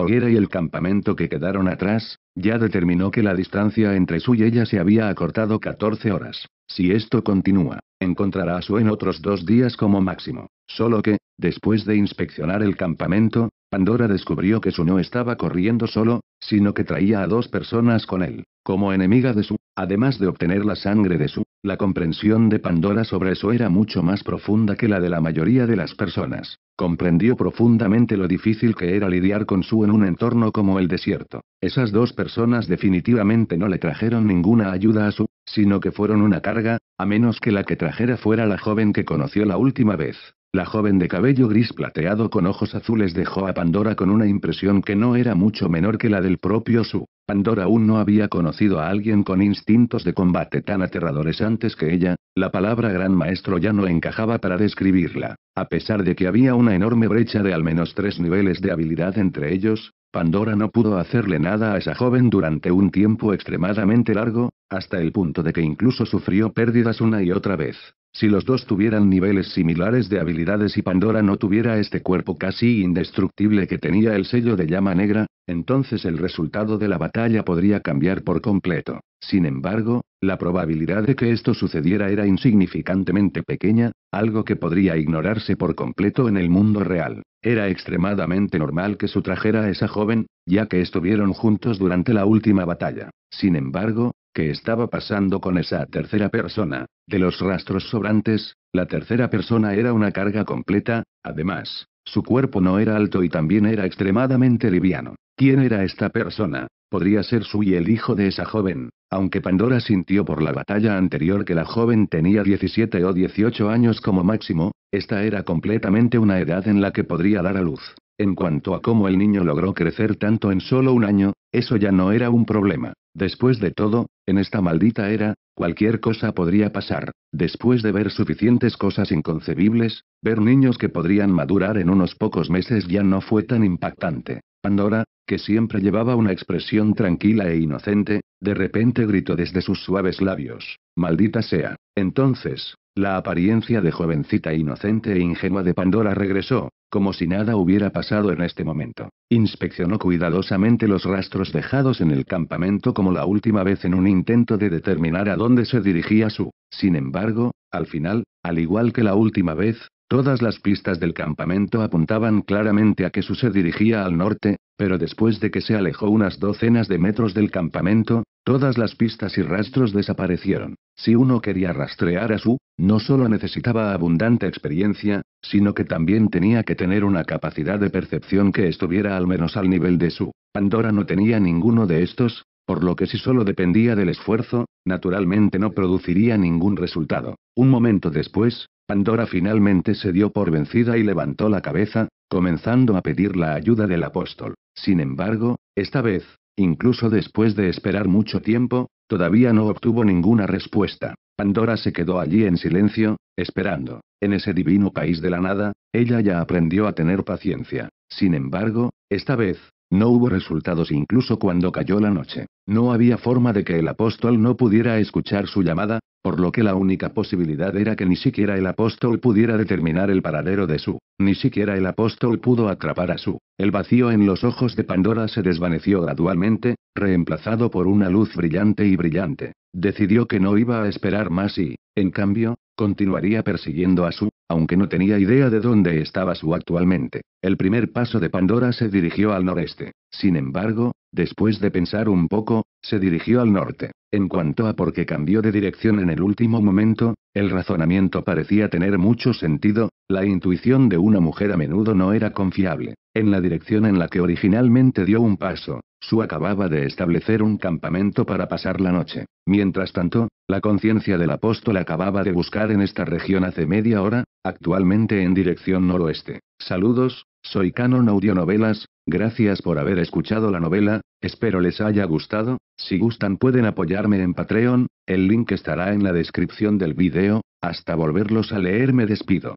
A: hoguera y el campamento que quedaron atrás, ya determinó que la distancia entre Su y ella se había acortado 14 horas. Si esto continúa, Encontrará a Su en otros dos días como máximo. Solo que, después de inspeccionar el campamento, Pandora descubrió que Su no estaba corriendo solo, sino que traía a dos personas con él, como enemiga de Su, además de obtener la sangre de Su, la comprensión de Pandora sobre eso era mucho más profunda que la de la mayoría de las personas. Comprendió profundamente lo difícil que era lidiar con Su en un entorno como el desierto. Esas dos personas definitivamente no le trajeron ninguna ayuda a Su, sino que fueron una carga, a menos que la que trajera fuera la joven que conoció la última vez. La joven de cabello gris plateado con ojos azules dejó a Pandora con una impresión que no era mucho menor que la del propio Su. Pandora aún no había conocido a alguien con instintos de combate tan aterradores antes que ella, la palabra gran maestro ya no encajaba para describirla. A pesar de que había una enorme brecha de al menos tres niveles de habilidad entre ellos, Pandora no pudo hacerle nada a esa joven durante un tiempo extremadamente largo, hasta el punto de que incluso sufrió pérdidas una y otra vez. Si los dos tuvieran niveles similares de habilidades y Pandora no tuviera este cuerpo casi indestructible que tenía el sello de llama negra, entonces el resultado de la batalla podría cambiar por completo. Sin embargo, la probabilidad de que esto sucediera era insignificantemente pequeña, algo que podría ignorarse por completo en el mundo real. Era extremadamente normal que su trajera a esa joven, ya que estuvieron juntos durante la última batalla. Sin embargo, ¿Qué estaba pasando con esa tercera persona. De los rastros sobrantes, la tercera persona era una carga completa, además, su cuerpo no era alto y también era extremadamente liviano. ¿Quién era esta persona? Podría ser su y el hijo de esa joven, aunque Pandora sintió por la batalla anterior que la joven tenía 17 o 18 años como máximo, esta era completamente una edad en la que podría dar a luz. En cuanto a cómo el niño logró crecer tanto en solo un año, eso ya no era un problema. Después de todo, en esta maldita era, cualquier cosa podría pasar. Después de ver suficientes cosas inconcebibles, ver niños que podrían madurar en unos pocos meses ya no fue tan impactante. Pandora, que siempre llevaba una expresión tranquila e inocente, de repente gritó desde sus suaves labios. Maldita sea. Entonces, la apariencia de jovencita inocente e ingenua de Pandora regresó, como si nada hubiera pasado en este momento. Inspeccionó cuidadosamente los rastros dejados en el campamento como la última vez en un intento de determinar a dónde se dirigía su. Sin embargo, al final, al igual que la última vez, Todas las pistas del campamento apuntaban claramente a que Su se dirigía al norte, pero después de que se alejó unas docenas de metros del campamento, todas las pistas y rastros desaparecieron. Si uno quería rastrear a Su, no solo necesitaba abundante experiencia, sino que también tenía que tener una capacidad de percepción que estuviera al menos al nivel de Su. Pandora no tenía ninguno de estos, por lo que si solo dependía del esfuerzo, naturalmente no produciría ningún resultado. Un momento después, Pandora finalmente se dio por vencida y levantó la cabeza, comenzando a pedir la ayuda del apóstol. Sin embargo, esta vez, incluso después de esperar mucho tiempo, todavía no obtuvo ninguna respuesta. Pandora se quedó allí en silencio, esperando. En ese divino país de la nada, ella ya aprendió a tener paciencia. Sin embargo, esta vez, no hubo resultados incluso cuando cayó la noche. No había forma de que el apóstol no pudiera escuchar su llamada, por lo que la única posibilidad era que ni siquiera el apóstol pudiera determinar el paradero de Su. Ni siquiera el apóstol pudo atrapar a Su. El vacío en los ojos de Pandora se desvaneció gradualmente, reemplazado por una luz brillante y brillante. Decidió que no iba a esperar más y, en cambio, continuaría persiguiendo a Su, aunque no tenía idea de dónde estaba su actualmente, el primer paso de Pandora se dirigió al noreste. Sin embargo, después de pensar un poco, se dirigió al norte. En cuanto a por qué cambió de dirección en el último momento, el razonamiento parecía tener mucho sentido, la intuición de una mujer a menudo no era confiable. En la dirección en la que originalmente dio un paso, Su acababa de establecer un campamento para pasar la noche. Mientras tanto, la conciencia del apóstol acababa de buscar en esta región hace media hora, Actualmente en dirección noroeste. Saludos, soy Canon Audionovelas, gracias por haber escuchado la novela, espero les haya gustado, si gustan pueden apoyarme en Patreon, el link estará en la descripción del video, hasta volverlos a leer me despido.